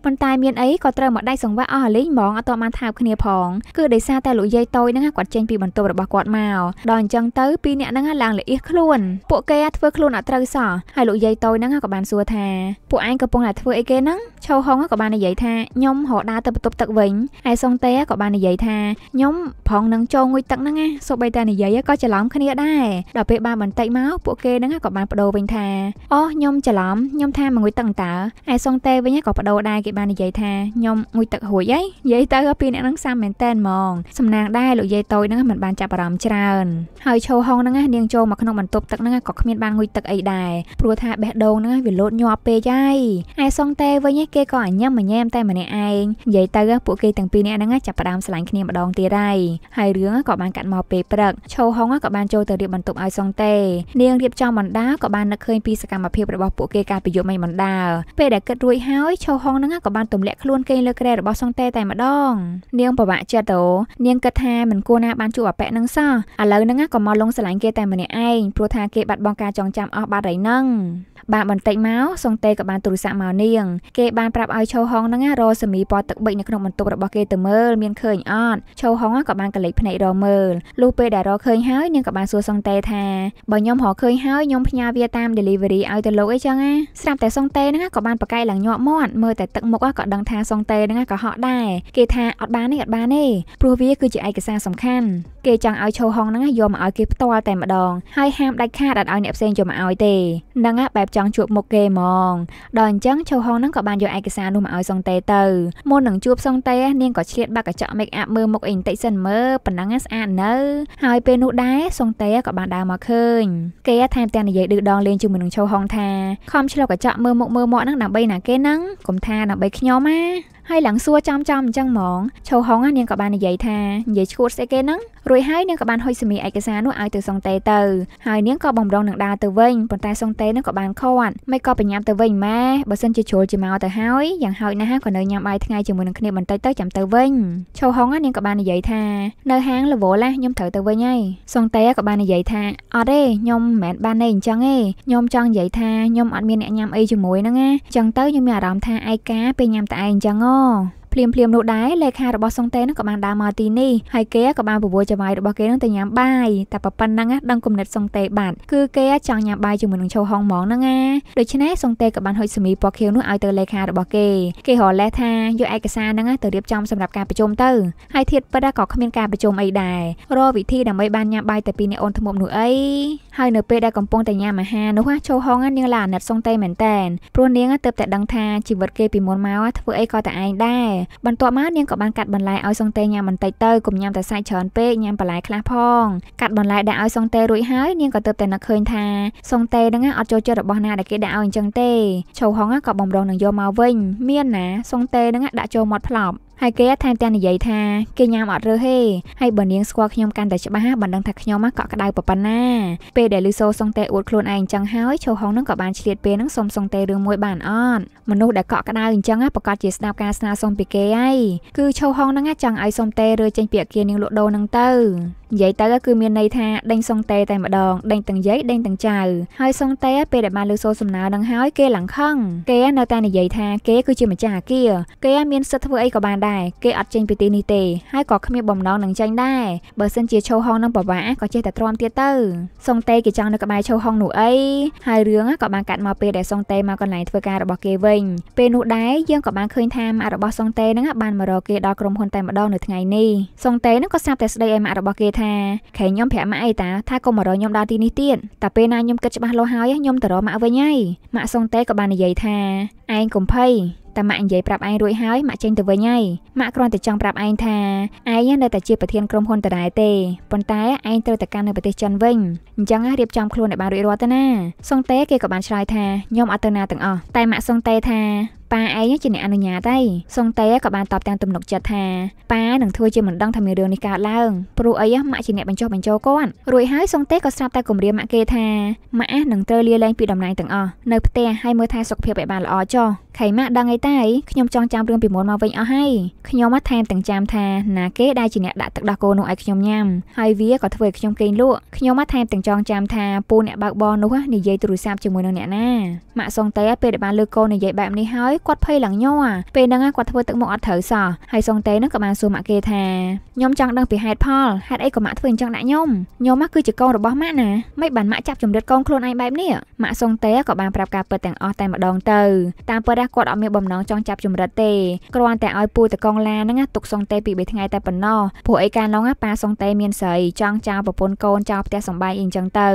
ប៉ុន្តែមានអីក៏ត្រូវមកដៃសង្វាក់អស់លីងហ្មងអត់ទាន់បានថោបគ្នាផង គឺដោយសារតែលោកយាយតូចហ្នឹងណាគាត់ចេញពីបន្ទប់របស់គាត់មកដល់អញ្ចឹងទៅពីរអ្នកហ្នឹងណាឡើងលៀសខ្លួនពួកគេធ្វើខ្លួនអត់ត្រូវសោះហើយលោកយាយតូចហ្នឹងក៏បានសួរថាពួកឯងកំពុងតែធ្វើអីគេហ្នឹងឈោហុងក៏បាននិយាយថាខ្ញុំរកដើរទៅបន្ទប់ទឹកវិញហើយសុងតេក៏បាននិយាយថាខ្ញុំប្រងនឹងចូលងុយទឹកហ្នឹងណាសូម្បីតែតែនិយាយក៏ច្រឡំគ្នាដែរដល់ពេលបានបន្តិចមកពួកគេនឹងក៏បានបដូរវិញថាអូខ្ញុំច្រឡំខ្ញុំថាមួយងុយទឹកតើឯសុងតេវិញក៏បដូរដែរគេបាននិយាយថាខ្ញុំងុយទឹករួចហើយនិយាយទៅពីអ្នកនឹងសាមមែនតែនហ្មងសំណាងដែរលោកយាយតូចនឹងមិនបានចាប់អារម្មណ៍ច្រើនហើយឈោហុងនឹងនាងចូលមកក្នុងបន្ទប់ទឹកនឹងក៏គ្មានបានងុយទឹកអីដែរព្រោះថាបេះដូងនឹងវាលោតញាប់ពេកហើយឯសុងតេវិញគេក៏អញ្ញឹមញ៉ែមតែម្នាក់ឯងនិយាយទៅពួកគេទាំងពីរនាក់ហ្នឹងចាប់ផ្ដើមស្រឡាញ់គ្នាម្ដងទៀតហើយហើយរឿងក៏បានកាត់មកពេលព្រឹកទឹកឈូហុងក៏បានចូលទៅរៀបបន្ទប់ឲ្យសុងតេនាងរៀបចំបណ្ដាក៏បាននឹកឃើញ ពីសកម្មភាពរបស់ពួកគេកាលពីយប់មិញបណ្ដាពេលដែលគិតរួចហើយឈូហុងនឹងក៏បានទម្លាក់ខ្លួនគេលើគ្រែរបស់សុងតេតែម្ដង នាងពិបាកចិត្តទៅនាងគិតថាមិនគួរណាបានជួបអពៈនឹងសោះឥឡូវនឹងក៏មកលងស្រឡាញ់គេតែម្នាក់ឯងព្រោះថាគេបាត់បង់ការចងចាំអស់បាត់ហើយនឹងបានបន្តិចមកសុងតេក៏បានទូរស័ព្ទមកនាងគេបានប្រាប់ឲ្យឈូហុងហ្នឹងរកសមីពណ៌ទឹកប៊ិចនៅក្នុងបន្ទប់របស់គេទៅមើលមានឃើញអត់ឈូហុងក៏បានកលេចភ្នែករមើលលុះពេលដែលរកឃើញហើយនាងក៏បានសួរសុងតេថាបើខ្ញុំរកឃើញហើយខ្ញុំផ្ញើវាតាម delivery ឲ្យទៅលោកអីចឹងណាស្រាប់តែសុងតេហ្នឹងក៏បានប្រកែកឡើងញាប់មាត់មើលតែទឹកមុខក៏ដឹងថាសុងតេហ្នឹងក៏ហក់ដែរគេថាអត់បានទេអត់បានទេព្រោះវា គឺជាឯកសារសំខាន់ គេចង់ឲ្យឈូហុងហ្នឹងយកមកឲ្យគេផ្ទាល់តែម្ដងហើយហាមដាច់ខាតអត់ឲ្យអ្នកផ្សេងយកមកឲ្យទេហ្នឹងបែបចង់ជួបមុខគេហ្មងដល់អញ្ចឹងឆូហុងនឹងក៏បានយកឯកសារនោះមកឲ្យសុងតេទៅមុននឹងជួបសុងតេនាងក៏ឆ្លៀតបាក់កញ្ចក់ make up មើលមុខអីបន្តិចសិនមើលប៉ុណ្ណឹងស្អាតនៅហើយពេលនោះដែរសុងតេក៏បានដើរមកឃើញគេថែមទាំងនិយាយឌឺដងលេងជាមួយនឹងឆូហុងថាខំឆ្លុះកញ្ចក់មើលមុខមើលមាត់នឹងដើម្បីណាគេហ្នឹងកុំថាដើម្បីខ្ញុំណាហើយឡើងសួរចំចំអញ្ចឹងហ្មងឆូហុងនាងក៏បាននិយាយថានិយាយឈួតស្អីគេហ្នឹងរួចហើយនាងក៏បានហុយសមីឯកសារនោះឲ្យទៅសុងតេទៅហើយនាងក៏បំរុងនឹងដើរទៅវិញប៉ុន្តែសុងតេនឹងក៏បានខាត់មិនក៏បញ្ញាប់ទៅវិញម៉ែបើសិនជាជ្រុលជាមកទៅហើយយ៉ាងហោចណាស់ក៏នៅញ៉ាំបាយថ្ងៃជាមួយនឹងគ្នាបន្តិចទៅចាំទៅវិញឆូហុងនាងក៏បាននិយាយថានៅហាងលវឡាខ្ញុំត្រូវទៅវិញហើយសុងតេក៏បាននិយាយថាអត់ទេខ្ញុំមិនមែនបានទេអញ្ចឹងទេខ្ញុំចង់និយាយថាខ្ញុំអត់មានអ្នកញ៉ាំអីជាមួយហ្នឹងណាអញ្ចឹងទៅខ្ញុំមានអារម្មណ៍ថាឯកាពេលញ៉ាំតែឯងអញ្ចឹងហ៎哦。ភ្លាមភ្លាមនោះដែរលេខារបស់សុងតេនឹងក៏បានដើរមកទីនេះហើយគេក៏បានពវល់ចវាយរបស់គេនឹងទៅញ៉ាំបាយតែប៉ុណ្ណឹងដឹងគំនិតសុងតេបាត់គឺគេចង់ញ៉ាំបាយជាមួយនឹងឈោហងហ្មងហ្នឹងណាដូច្នេះសុងតេក៏បានហុចសមីពណ៌ខៀវនោះឲ្យទៅលេខារបស់គេ គេរលេះថាយកឯកសារហ្នឹងទៅរៀបចំសម្រាប់ការប្រជុំទៅហើយធៀបពិតក៏គ្មានការប្រជុំអីដែររកវិធីដើម្បីបានញ៉ាំបាយតែពីអ្នកអូនថ្មប់នោះអីហើយនៅពេលដែលកំពុងតែញ៉ាំអាហារនោះឈោហងនាងឡាអាណិតសុងតេមែនតែនព្រោះនាងទៅតែដឹងថាជីវិតគេពីមុនមកធ្វើអីក៏តែឯងដែរបន្ទាប់មកនាងក៏បានកាត់បន្លែឲ្យសុងតេញ៉ាំបន្តិចទៅកុំញ៉ាំតែសាច់ច្រើនពេកញ៉ាំបន្លែខ្លះផងកាត់បន្លែដាក់ឲ្យសុងតេរួចហើយនាងក៏ទៅតែនឹកឃើញថាសុងតេហ្នឹងអត់ចូលចិត្តរបស់ណាដែលគេដាក់ឲ្យអញ្ចឹងទេឈៅហងក៏បំរុងនឹងយកមកវិញមានណាសុងតេហ្នឹងដាក់ចូលមាត់ផ្លប់ហើយគេថែមទាំងនិយាយថាគេញ៉ាំអត់រើសហេហើយបើនាងស្គាល់ខ្ញុំកាន់តែច្បាស់បណ្ដឹងថាខ្ញុំមកកក់ក្ដៅប៉ុណ្ណាពេលដែលលីសូសុងតេអួតខ្លួនឯងអញ្ចឹងហើយឈូហុងនឹងក៏បានឆ្លៀតពេលនឹងសុំសុងតេរឿងមួយបានអត់មនុស្សដែលកក់ក្ដៅអញ្ចឹងប្រកាសជាស្ដាប់ការស្នើសុំពីគេហើយគឺឈូហុងនឹងចង់ឲ្យសុងតេរើចេញពីអគារនាងលក់ដូរនឹងទៅនិយាយទៅគឺមានន័យថាដេញសុងតេតែម្ដងដេញទាំងយាយដេញទាំងចៅហើយសុងតេពេលដែលបានលើសូរសំណើនឹងហើយគេឡើងខឹងគេនៅតែនិយាយថាគេគឺជាម្ចាស់អាគារគេមានសិទ្ធិធ្វើអីក៏បានដែរគេអត់ចេញពីទីនេះទេហើយក៏គ្មានបំណងនឹងចេញដែរបើសិនជាឈោហងនឹងបបាក៏ចេះតែទ្រាំទៀតទៅសុងតេគេចង់នៅក្បែរឈោហងនោះអីហើយរឿងក៏បានកាត់មកពេលដែលសុងតេមកកន្លែងធ្វើការរបស់គេវិញពេលនោះដែរយើងក៏បានឃើញថាម៉ាក់របស់សុងតេនឹងបានមករកគេដល់ក្រុមហ៊ុនតែម្ដងនៅថ្ងៃនេះសុងតេនឹងក៏ស្រាប់តែស្ដីឲ្យម៉ាក់របស់គេថាថាខែខ្ញុំប្រាប់ម៉ាក់អីតាថាកុំមករកខ្ញុំដល់ទីនេះទៀតតែពេលណាខ្ញុំគិតច្បាស់លាស់ហើយខ្ញុំទៅរកម៉ាក់វិញហើយម៉ាក់សុងតេក៏បាននិយាយថាឯងកុំភ័យតែម៉ាក់និយាយប្រាប់ឯងរួចហើយម៉ាក់ចេញទៅវិញហើយម៉ាក់គ្រាន់តែចង់ប្រាប់ឯងថាឯងនៅតែជាប្រធានក្រុមហ៊ុនដដែលទេប៉ុន្តែឯងត្រូវទៅកាន់នៅប្រទេសចិនវិញអញ្ចឹងរៀបចំខ្លួនឲ្យបានរួចរាល់ទៅណាសុងតេគេក៏បានឆ្លើយថាខ្ញុំអត់ទៅណាទាំងអស់តែម៉ាក់សុងតេថាប៉ាឯងជាអ្នកអនុញ្ញាតឯងសុងតេក៏បានតបទាំងទំនុកចិត្តថាប៉ានឹងធ្វើជាមិនដឹងថាមានរឿងនេះកើតឡើងព្រោះអីម៉ាក់ជាអ្នកបញ្ចុះបញ្ចូលគាត់រួចហើយសុងតេក៏ស្រាប់តែគំរាមម៉ាក់គេថាម៉ាក់នឹងត្រូវលាលែងពីតំណែងទាំងអស់នៅផ្ទះហើយមើលថែសុខភាពឲ្យបានល្អចុះខៃម៉ាក់ដឹងអីតែខ្ញុំចង់ចាំរឿងពីមុនមកវិញអស់ហើយខ្ញុំថែមទាំងចាំថាណាគេដែលជាអ្នកដាក់ទឹកដោះគោនោះឲ្យខ្ញុំញ៉ាំហើយវាក៏ធ្វើឲ្យខ្ញុំគេងលក់ខ្ញុំថែមទាំងចង់ចាំថាពូអ្នកបើកបរនោះនិយាយទូរស័ព្ទជាមួយនឹងអ្នកណាម៉ាក់សុងតេពេលដែលបានលើកកូននិយាយបែបនេះហើយគាត់ភ័យឡើងញ័រពេលហ្នឹងគាត់ធ្វើទឹកមុខអត់ត្រូវសោះហើយសុងតេហ្នឹងក៏បានសួរម៉ាក់គេថាខ្ញុំចង់ដឹងពីហេតុផលហេតុអីក៏ម៉ាក់ធ្វើអញ្ចឹងដាក់ខ្ញុំខ្ញុំមកគឺជាកូនរបស់ម៉ាក់ណាមិនបានម៉ាក់ចាប់ចម្រិតកូនខ្លួនឯងបែបនេះម៉ាក់សុងតេក៏បានប្រាប់ការពិតទាំងអស់តែម្ដងទៅតាមពិតគាត់អត់មានបំណងចង់ចាប់ចម្រិតទេគ្រាន់តែឲ្យពូតកងឡាហ្នឹងទុកសុងតេពីបីថ្ងៃតែប៉ុណ្ណោះព្រោះអីកាលនោះប៉ាសុងតេមានស្រីចង់ចោលប្រពន្ធកូនចោលផ្ទះសំបាយអីអញ្ចឹងទៅ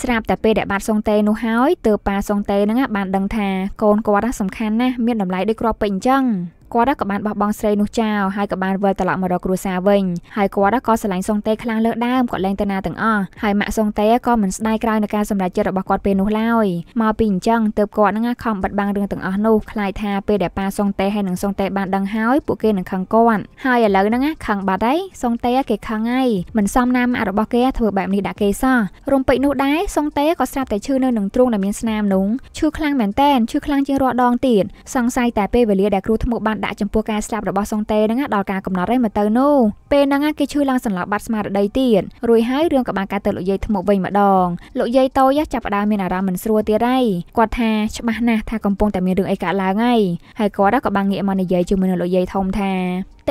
ស្រាប់តែពេលដែលបាត់សុងតេនោះហើយទើបប៉ាសុងតេហ្នឹងបានដឹងថាកូនគាត់សំខាន់ណាស់មានតម្លៃដូចគ្រាប់ពេជ្រអញ្ចឹង។គាត់ក៏បានបោះបង់ស្រីនោះចោលហើយក៏បានវិលត្រឡប់មករកគ្រួសារវិញហើយគាត់ក៏ស្រឡាញ់សុងតេខ្លាំងលើសដើមគាត់លែងទៅណាទាំងអស់ហើយម៉ាក់សុងតេក៏មិនស្ដាយក្រោយនឹងការសម្រេចចិត្តរបស់គាត់ពេលនោះឡើយមកពីអញ្ចឹងទើបគាត់នឹងខំបិទបាំងរឿងទាំងអស់នោះខ្លាចថាពេលដែលប៉ាសុងតេហើយនឹងសុងតេបានដឹងហើយពួកគេនឹងខឹងគាត់ហើយឥឡូវហ្នឹងខឹងបាត់ហើយសុងតេគេខឹងហើយមិនសមណាមរបស់គេធ្វើបែបនេះដាក់គេសោះរំពេចនោះដែរសុងតេក៏ស្រាប់តែឈឺនៅនឹងទ្រូងដែលមានស្នាមនោះឈឺខ្លាំងមែនតើឈឺខ្លាំងជាងរាល់ដងទៀតសង្ស័យតែពេលវេលាដែលគ្រូធ្មប់បានដាក់ចំពោះការស្លាប់របស់សុងតេហ្នឹងដល់ការកំណត់ហើយមកទៅនោះពេលហ្នឹងគេឈឺឡើងសន្លប់បាត់ស្មារតីទៀតរួចហើយរឿងក៏បានកើតទៅលោកយាយថ្មវិញម្ដងលោកយាយតូចចាប់ផ្ដើមមានអារម្មណ៍មិនស្រួលទៀតហើយគាត់ថាច្បាស់ណាស់ថាកំពុងតែមានរឿងអីកើតឡើងហើយហើយគាត់ក៏បានងាកមកនិយាយជាមួយនឹងលោកយាយធំថា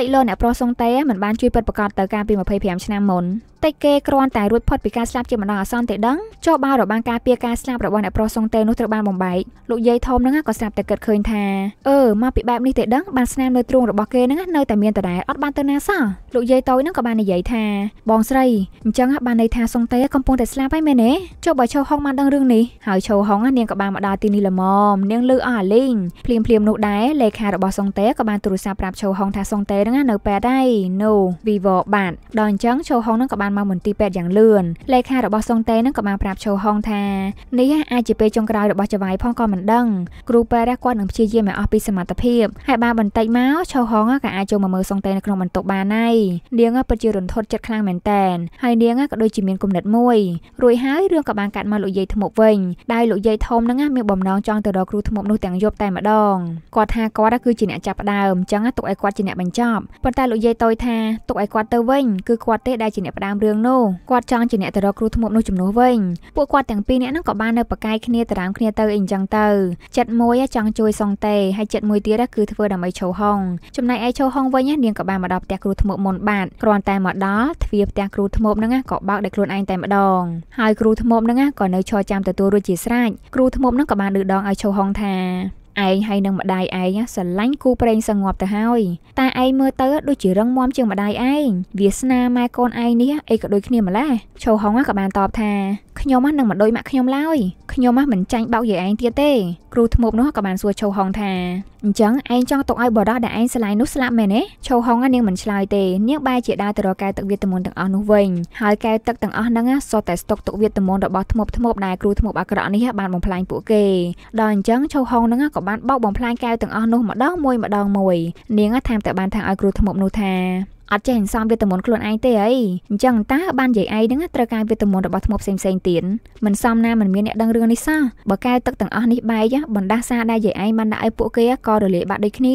តិចលោកអ្នកប្រុសសុងតេមិនបានជួយពិតប្រកបទៅកាលពី25ឆ្នាំមុនតិចគេគ្រាន់តែរួចផុតពីការស្លាប់ជាម្ដងអាសន្នតែដឹងចុះបើរបាំងការពារការស្លាប់របស់អ្នកប្រុសសុងតេនោះត្រូវបានបំបែកលោកយាយធំហ្នឹងក៏ស្រាប់តែគិតឃើញថាអឺមកពីបែបនេះតែដឹងបានស្នាមនៅទ្រូងរបស់គេហ្នឹងនៅតែមានដដែលអត់បានទៅណាសោះលោកយាយតូចហ្នឹងក៏បាននិយាយថាបងស្រីអញ្ចឹងបានន័យថាសុងតេកំពុងតែស្លាប់ហើយមែនទេចុះបើឈោហុងបានដឹងរឿងនេះហើយឈោហុងនាងក៏បានមកដល់ទីនេះល្មមនាងលឺអស់អាលីងភ្លាមភ្លាមនោះដែរលេខារបស់សុងតេក៏បានទូរស័ព្ទប្រាប់ឈោហុងថាសុងតេហ្នឹងនៅពេទ្យដែរ no vivo បាត់ដល់អញ្ចឹងឈូហុងហ្នឹងក៏បានមកមន្ទីរពេទ្យយ៉ាងលឿនលេខារបស់សុងតេហ្នឹងក៏បានប្រាប់ឈូហុងថានេះអាចជាពេលចុងក្រោយរបស់ចវាយផងក៏មិនដឹងគ្រូពេទ្យគាត់នឹងព្យាយាមឲ្យអស់ពីសមត្ថភាពហើយបានបន្តិចមកឈូហុងក៏អាចចូលមកមើលសុងតេនៅក្នុងបន្ទប់បានហើយនាងពិតជារន្ធត់ចិត្តខ្លាំងមែនតែនហើយនាងក៏ដូចជាមានគំនិតមួយរួចហើយរឿងក៏បានកាត់មកលោកយាយធ្មប់វិញដែលលោកយាយធំហ្នឹងមានបំណងចង់ទៅរកគ្រូធ្មប់នោះទាំងយប់តែម្ដងគាត់ថាគាត់គឺជាអ្នកចាប់ផ្ដើមអញ្ចឹងទុកឲ្យគាត់ជាអ្នកបញ្ចប់ប់ប៉ុន្តែលោកយាយតូចថាទុកឲ្យគាត់ទៅវិញគឺគាត់ទេដែលជាអ្នកផ្ដើមរឿងនោះគាត់ចង់ជាអ្នកទៅរកគ្រូធ្មប់នោះជំនួសវិញពួកគាត់ទាំងពីរនាក់ហ្នឹងក៏បាននៅប្រកែកគ្នាតារាមគ្នាទៅអីចឹងទៅចិត្តមួយចង់ជួយសុងទេហើយចិត្តមួយទៀតគឺធ្វើដើម្បីឈោហុងចំណែកឯឈោហុងវិញនាងក៏បានមកដល់ផ្ទះគ្រូធ្មប់មុនបាទគ្រាន់តែមកដល់ទ្វារផ្ទះគ្រូធ្មប់ហ្នឹងក៏បើកដោយខ្លួនឯងតែម្ដងហើយគ្រូធ្មប់ហ្នឹងក៏នៅឈរចាំទទួលរួចជាស្រេចគ្រូធ្មប់ហ្នឹងក៏បានឌឺដងឲ្យឈោហុងថាឯងហើយនឹងម្ដាយឯងស្រឡាញ់គូប្រេងសងប់ទៅហើយតែឯងមើលទៅដូចជារឹងមាំជាងម្ដាយឯងវាសនាម៉ែកូនឯងនេះអីក៏ដូចគ្នាម្ល៉េះឈោហុងក៏បានតបថាខ្ញុំហ្នឹងមិនដូចម៉ាក់ខ្ញុំឡើយខ្ញុំហ្នឹងមិនចាញ់បោកយាយឯងទៀតទេគ្រូធ្មប់នោះក៏បានសួរឈូហុងថាអញ្ចឹងឯងចង់ទុកឲ្យបរោះដែលឯងឆ្លាយនោះស្លាប់មែនទេឈូហុងនាងមិនឆ្លើយទេនាងបែរជាដើរទៅរកកែវទឹកវាទមន្តទាំងអស់នោះវិញហើយកែវទឹកទាំងអស់ហ្នឹងសុទ្ធតែស្តុកទុកវាទមន្តរបស់ធ្មប់ធ្មប់ដែលគ្រូធ្មប់អាក្រក់នេះបានបំផ្លាញពួកគេដល់អញ្ចឹងឈូហុងហ្នឹងក៏បានបោកបំផ្លាញកែវទាំងអស់នោះម្ដងមួយម្ដងមួយនាងតាមតែបានថាឲ្យគ្រូធ្មប់នោះថាអត់ចេះអង្សំវេទមន្តខ្លួនឯងទេអីអញ្ចឹងតើបានយាយឯងហ្នឹងត្រូវការវេទមន្តរបស់ថ្មផ្សេងផ្សេងទៀតមិនសមណាមិនមានអ្នកដឹងរឿងនេះសោះបើកែទឹកទាំងអស់នេះបែកបណ្ដាសាដែលយាយឯងបានដាក់ឲ្យពួកគេក៏រលាយបាត់ដូចគ្នា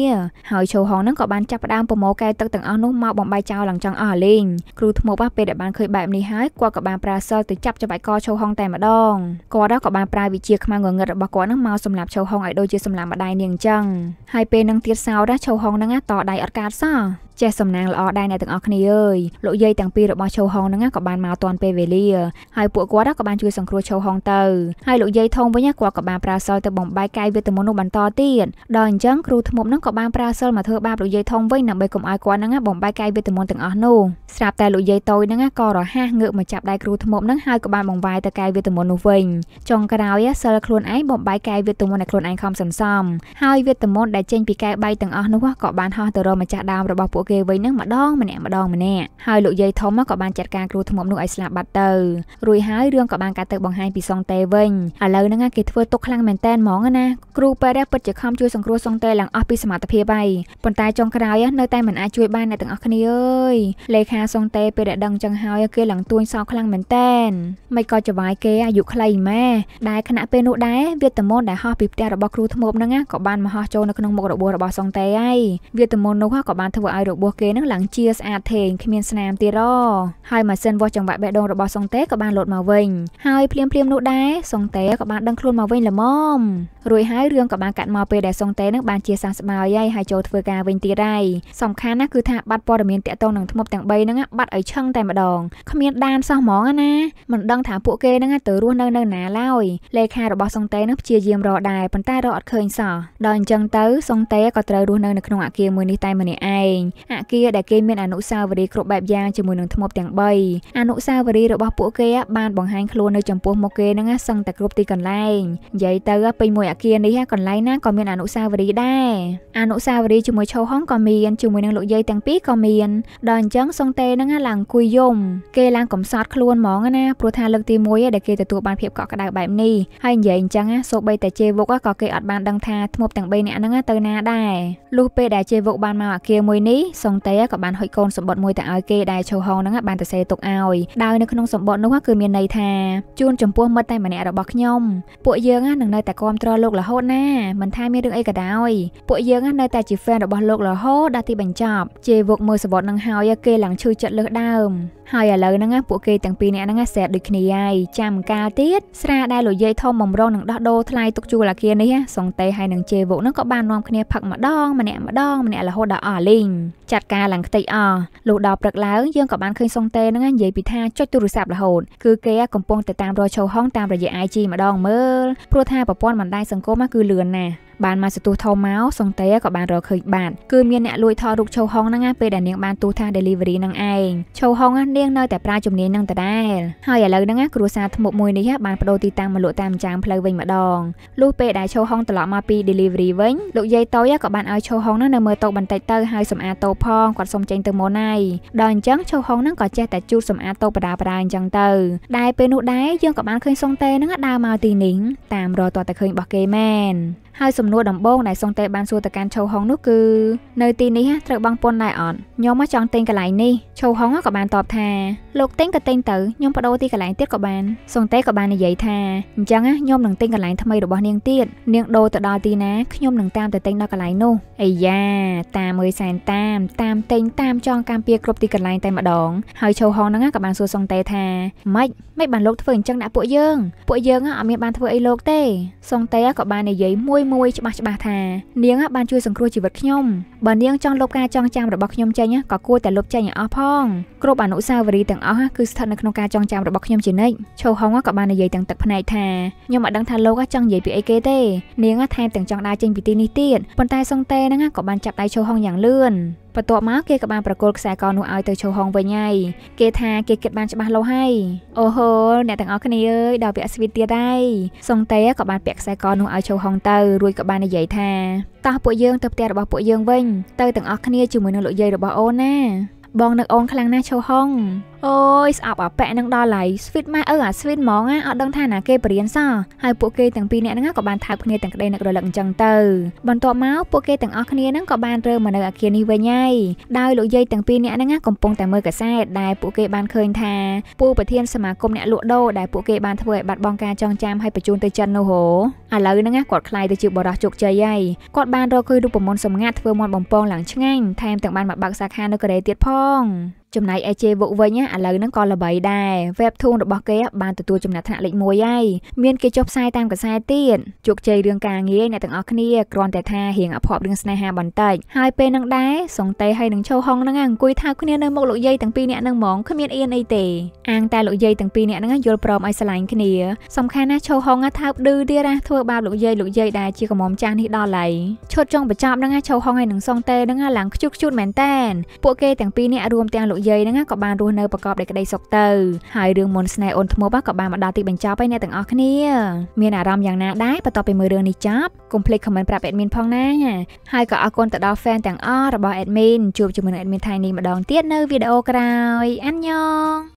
ហើយឈូហងហ្នឹងក៏បានចាប់ផ្ដើមប្រមូលកែទឹកទាំងអស់នោះមកបំបីចោលឡើងចង់អស់លេងគ្រូថ្មបពេលដែលបានឃើញបែបនេះហើយគាត់ក៏បានប្រើសិលទៅចាប់ចបាច់កឈូហងតែម្ដងគាត់ក៏បានប្រើវិជាខ្មៅងងឹតរបស់គាត់ហ្នឹងមកសម្លាប់ឈូហងឲ្យដូចជាសម្លាប់ម្ដាយនាងអញ្ចឹងហើយពេលនឹងទៀតសោរឈូហងហ្នឹងតដៃអត់កាតសោះចេះសំណាងល្អដែរអ្នកទាំងអស់គ្នាអើយលោកយាយទាំងពីររបស់ឈូហុងហ្នឹងក៏បានមកទាន់ពេលវេលាហើយពួកគាត់ក៏បានជួយសង្គ្រោះឈូហុងទៅហើយលោកយាយធំវិញគាត់ក៏បានប្រើសល់ទៅបំបែកកាយវេទមន្តនោះបន្តទៀតដល់អញ្ចឹងគ្រូធ្មប់ហ្នឹងក៏បានប្រើសល់មកធ្វើបាបលោកយាយធំវិញដើម្បីកុំឲ្យគាត់ហ្នឹងបំបែកកាយវេទមន្តទាំងអស់នោះស្រាប់តែលោកយាយតូចហ្នឹងក៏រហ័សងើបមកចាប់ដៃគ្រូធ្មប់ហ្នឹងហើយក៏បានបង្វាយទៅកាយវេទមន្តនោះវិញចុងក្រោយសិលខ្លួនឯងបំបែកកាយវេទមន្តឲ្យខ្លួនឯងខំសន្សំហើយវេទមន្តដែលចេញពីកាយបាយទាំងអស់នោះក៏បានហោះទៅរកម្ចាស់ដើមរបស់ពួកគេវិញនឹងម្ដងម្នាក់ម្ដងម្នាក់ហើយលោកយាយធំក៏បានចាត់ការគ្រូធ្មប់នោះឲ្យស្លាប់បាត់ទៅរួចហើយរឿងក៏បានកាត់ទៅបង្ហាញពីសុងតេវិញឥឡូវហ្នឹងគេធ្វើទុកខ្លាំងមែនតែនហ្មងណាគ្រូប៉ែរ៉េពិតជាខំជួយសង្គ្រោះសុងតេឡើងអស់ពីសមត្ថភាពហើយប៉ុន្តែចុងក្រោយនៅតែមិនអាចជួយបានអ្នកទាំងអស់គ្នាអើយលេខាសុងតេពេលដែលដឹងចឹងហើយគេឡើងទួញសោកខ្លាំងមែនតែនមិនក៏ចវាយគេអាយុខ្លីម៉ែដែលគណៈពេលនោះដែរវេទមន្តដែលហោះពីផ្ទះរបស់គ្រូធ្មប់ហ្នឹងក៏បានមកហោះចូលនៅក្នុងមុខរបួសរបស់សុងតេហើយវេទមន្តនោះក៏បានធ្វើឲ្យររបស់គេនឹងឡើងជាស្អាតធេងគ្មានស្នាមទៀតរហើយម៉ាស៊ីនវាស់ចង្វាក់បេះដូងរបស់សុងតេក៏បានលោតមកវិញ ហើយភ្លាមភ្លាមនោះដែរសុងតេក៏បានដឹងខ្លួនមកវិញល្មមរួចហើយរឿងក៏បានកាត់មកពេលដែលសុងតេនឹងបានជាសះស្បើយហើយហើយចូលធ្វើការវិញទៀតហើយសំខាន់ណាស់គឺថាបាត់ព័ត៌មានតាក់ទងនឹងធ្មប់ទាំង3ហ្នឹងបាត់ឲ្យឆឹងតែម្ដងគ្មានដានសោះហ្មងណាមិនដឹងថាពួកគេហ្នឹងទៅរស់នៅនៅណាឡើយលេខារបស់សុងតេនឹងព្យាយាមរកដែរប៉ុន្តែរកអត់ឃើញសោះដល់អញ្ចឹងទៅសុងតេក៏ត្រូវរស់នៅនៅក្នុងអាគារមួយនេះតែម្នាក់ឯងអគារដែលគេមានអនុស្សាវរីយ៍គ្រប់បែបយ៉ាងជាមួយនឹងថ្មបទាំង3អនុស្សាវរីយ៍របស់ពួកគេបានបង្ហាញខ្លួននៅចំពោះមុខគេហ្នឹងសឹងតែគ្រប់ទីកន្លែងនិយាយទៅពេញមួយអគារនេះកន្លែងណាក៏មានអនុស្សាវរីយ៍ដែរអនុស្សាវរីយ៍ជាមួយឈូហុងក៏មានជាមួយនឹងលោកយាយទាំងពីរក៏មានដល់អញ្ចឹងសុងតេហ្នឹងឡើងអង្គុយយំគេឡើងកំសត់ខ្លួនហ្មងណាព្រោះថាលើកទី1ដែលគេទទួលបានភាពកក់ក្ដៅបែបនេះហើយនិយាយអញ្ចឹងសូម្បីតែជេវុកក៏គេអត់បានដឹងថាធ្មប់ទាំង3នាក់ហ្នឹងទៅណាដែរលុះពេលដែលជេវុកបានមកអគារមួយនេះសុងតេក៏បានហុចកូនសម្បត្តិមួយទៅឲ្យគេដែលឈូហងហ្នឹងបានទៅសេទុកឲ្យដោយនៅក្នុងសម្បត្តិនោះគឺមានន័យថាជូនចំពោះមិត្តតែម្នាក់របស់ខ្ញុំពួកយើងនឹងនៅតែគ្រប់គ្រងលោករហូតណាមិនថាមានរឿងអីក៏ដោយពួកយើងនៅតែជា fan របស់លោករហូតដល់ទីបញ្ចប់ជេវកមើលសម្បត្តិនឹងហើយគេឡើងឈឺចិត្តលើសដើមហើយឥឡូវហ្នឹងពួកគេទាំងពីរនាក់ហ្នឹងសែតដូចគ្នាហើយចាំកាលទៀតស្រាដែលលោកយាយធំបំរុងនឹងដោះដូរថ្លៃទុកជួលអាគារនេះសុងតេហើយនឹងជេវកហ្នឹងក៏បាននាំគ្នាផឹកម្ដងម្នាក់ម្ដងម្នាក់រហូតដល់អស់លីងចាត់ការឡើងខ្ទេចអស់លុះដល់ព្រឹកឡើងយើងក៏បានឃើញសុងតេហ្នឹងនិយាយពីថាចុចទូរស័ព្ទរហូតគឺគេកំពុងតែតាមរកឈោហុងតាមរយៈ IG ម្ដងមើលព្រោះថាប្រព័ន្ធបណ្ដាញសង្គមគឺលឿនណាស់បានមកសន្ទុះធំមកសង្តេក៏បានរកឃើញបាត់គឺមានអ្នកលួចថតរូបឈូហុងហ្នឹងណាពេលដែលនាងបានទូថា delivery ហ្នឹងឯងឈូហុងនាងនៅតែប្រើជំនាញហ្នឹងដដែលហើយឥឡូវហ្នឹងណាគ្រួសារធ្មប់មួយនេះបានបដូរទីតាំងមកលក់តាមចាមផ្លូវវិញម្ដងលុះពេលដែលឈូហុងត្រឡប់មកពី delivery វិញលោកយាយតូចក៏បានឲ្យឈូហុងហ្នឹងនៅមើលតូបន្តិចទៅហើយសម្អាតតូផងគាត់សុំចេញទៅមុនហើយដល់អញ្ចឹងឈូហុងហ្នឹងក៏ចេះតែជូតសម្អាតតូបដាបដាអញ្ចឹងទៅដែរពេលនោះដែរយើងក៏បានឃើញសុងតេហ្នឹងដើរមកទីនេះតាមរកតតែឃើញរបស់គេមែនហើយសសំណួរដំបូងដែលសុងតេបានសួរទៅកាន់ឆូហុងនោះគឺនៅទីនេះត្រូវបង់ពន្ធដែរអត់ខ្ញុំមកចង់ទិញកន្លែងនេះឆូហុងក៏បានតបថាលោកទិញក៏ទិញទៅខ្ញុំបដូរទីកន្លែងទៀតក៏បានសុងតេក៏បាននិយាយថាអញ្ចឹងខ្ញុំនឹងទិញកន្លែងថ្មីរបស់នាងទៀតនាងដូរទៅដល់ទីណាខ្ញុំនឹងតាមទៅទិញដល់កន្លែងនោះអាយ៉ាតាមើលសែនតាមតាមទិញតាមចងការពារគ្រប់ទីកន្លែងតែម្ដងហើយឆូហុងហ្នឹងក៏បានសួរសុងតេថាម៉េចមិនបានលោកធ្វើអញ្ចឹងដាក់ពួកយើងពួកយើងអត់មានបានធ្វើអីលោកទេសុងតេក៏បាននិយាយមួយមួយច្បាស់ច្បាស់ថានាងបានជួយសង្គ្រោះជីវិតខ្ញុំបើនាងចង់លុបការចងចាំរបស់ខ្ញុំចេញក៏គួរតែលុបចេញឲ្យអស់ផងគ្រប់អនុស្សាវរីយ៍ទាំងអស់គឺស្ថិតនៅក្នុងការចងចាំរបស់ខ្ញុំជានិច្ចឈូហុងក៏បាននិយាយទាំងទឹកភ្នែកថាខ្ញុំមិនដឹងថាលោកចង់និយាយពីអីគេទេនាងថែមទាំងចង់ដើរចេញពីទីនេះទៀតប៉ុន្តែសុងតេហ្នឹងក៏បានចាប់ដៃឈូហុងយ៉ាងលឿនបន្ទាប់មកគេក៏បានប្រគល់ខ្សែកនោះឲ្យទៅឈូហុងវិញហើយគេថាគេគិតបានច្បាស់លាស់ហើយអូហូអ្នកទាំងអស់គ្នាអើយដល់ពាក់ស្វីតទៀតហើយសុងតេក៏បានពាក់ខ្សែកនោះឲ្យឈូហុងទៅរួចក៏បាននិយាយថាតោះពួកយើងទៅផ្ទះរបស់ពួកយើងវិញទៅទាំងអស់គ្នាជាមួយនឹងលោកយាយរបស់អូនណា បងនឹកអូនខ្លាំងណាស់ឈូហុងអូយស្អប់អាប៉ែនឹងដល់ហើយស្វីតម៉ែអើអាស្វីតហ្មងណាអត់ដឹងថាណាគេបរៀនសោះហើយពួកគេទាំងពីរនាក់ហ្នឹងក៏បានថើបគ្នាទាំងក្តីនឹករលឹកអញ្ចឹងទៅ បន្ទាប់មកពួកគេទាំងអស់គ្នាហ្នឹងក៏បានរើមកនៅអាគារនេះវិញហើយដោយលោកយាយទាំងពីរនាក់ហ្នឹងកំពុងតែមើលកាសែតដែលពួកគេបានឃើញថាពូប្រធានសមាគមអ្នកលក់ដូរដែលពួកគេបានធ្វើឲ្យបាត់បង់ការចងចាំហើយបញ្ជូនទៅចិននោះហូឥឡូវហ្នឹងគាត់ខ្លាយទៅជាបរិះជោគជ័យហើយគាត់បានរកឃើញរូបមន្តសម្ងាត់ធ្វើមន់បំពងឡើងឆ្ងាញ់ថែមទាំងបានមកបើកសាខានៅកូរ៉េទៀតផងចំណែកឯជេវុកវិញឥឡូវហ្នឹងក៏ល្បីដែរ Webtoon របស់គេបានទទួលចំណាត់ថ្នាក់លេខ1ហើយមានគេចុះផ្សាយតាមខ្សែទៀតជោគជ័យរឿងការងារអ្នកទាំងអស់គ្នាគ្រាន់តែថារៀងអភ័ព្វរឿងស្នេហាបន្តិចហើយពេលហ្នឹងដែរសុងតេហើយនឹងឈូហុងហ្នឹងអង្គុយថើបគ្នានៅមុខលោកយាយទាំងពីរនាក់ហ្នឹងហ្មងគ្មានអៀនអីទេអាងតែលោកយាយទាំងពីរនាក់ហ្នឹងយល់ព្រមឲ្យឆ្លាញ់គ្នាសំខាន់ណាស់ឈូហុងថើបឌឺទៀតណាធ្វើបាបលោកយាយលោកយាយដែរជាកំមចាស់នេះដល់ហើយឈុតចុងបញ្ចប់ហ្នឹងឈូហុងហើយនឹងសុងតេហ្នឹងឡើងខ្ជុះខ្ជូតមែនតែនពួកគេទាំងពីរនាក់រួមទាំងលោកយាយហ្នឹងក៏បានរស់នៅប្រកបដោយក្តីសុខទៅហើយរឿងមុនស្នេហ៍អូនធ្មប់ក៏បានមកដល់ទីបញ្ចប់ហើយអ្នកទាំងអស់គ្នាមានអារម្មណ៍យ៉ាងណា ដែរបន្ទាប់ពីមើលរឿងនេះចប់កុំភ្លេច comment ប្រាប់ admin ផងណា ហើយក៏អរគុណទៅដល់ fan ទាំងអស់របស់ admin ជួបជាមួយនឹង admin ថ្ងៃនេះម្ដងទៀតនៅវីដេអូក្រោយអញ្ញង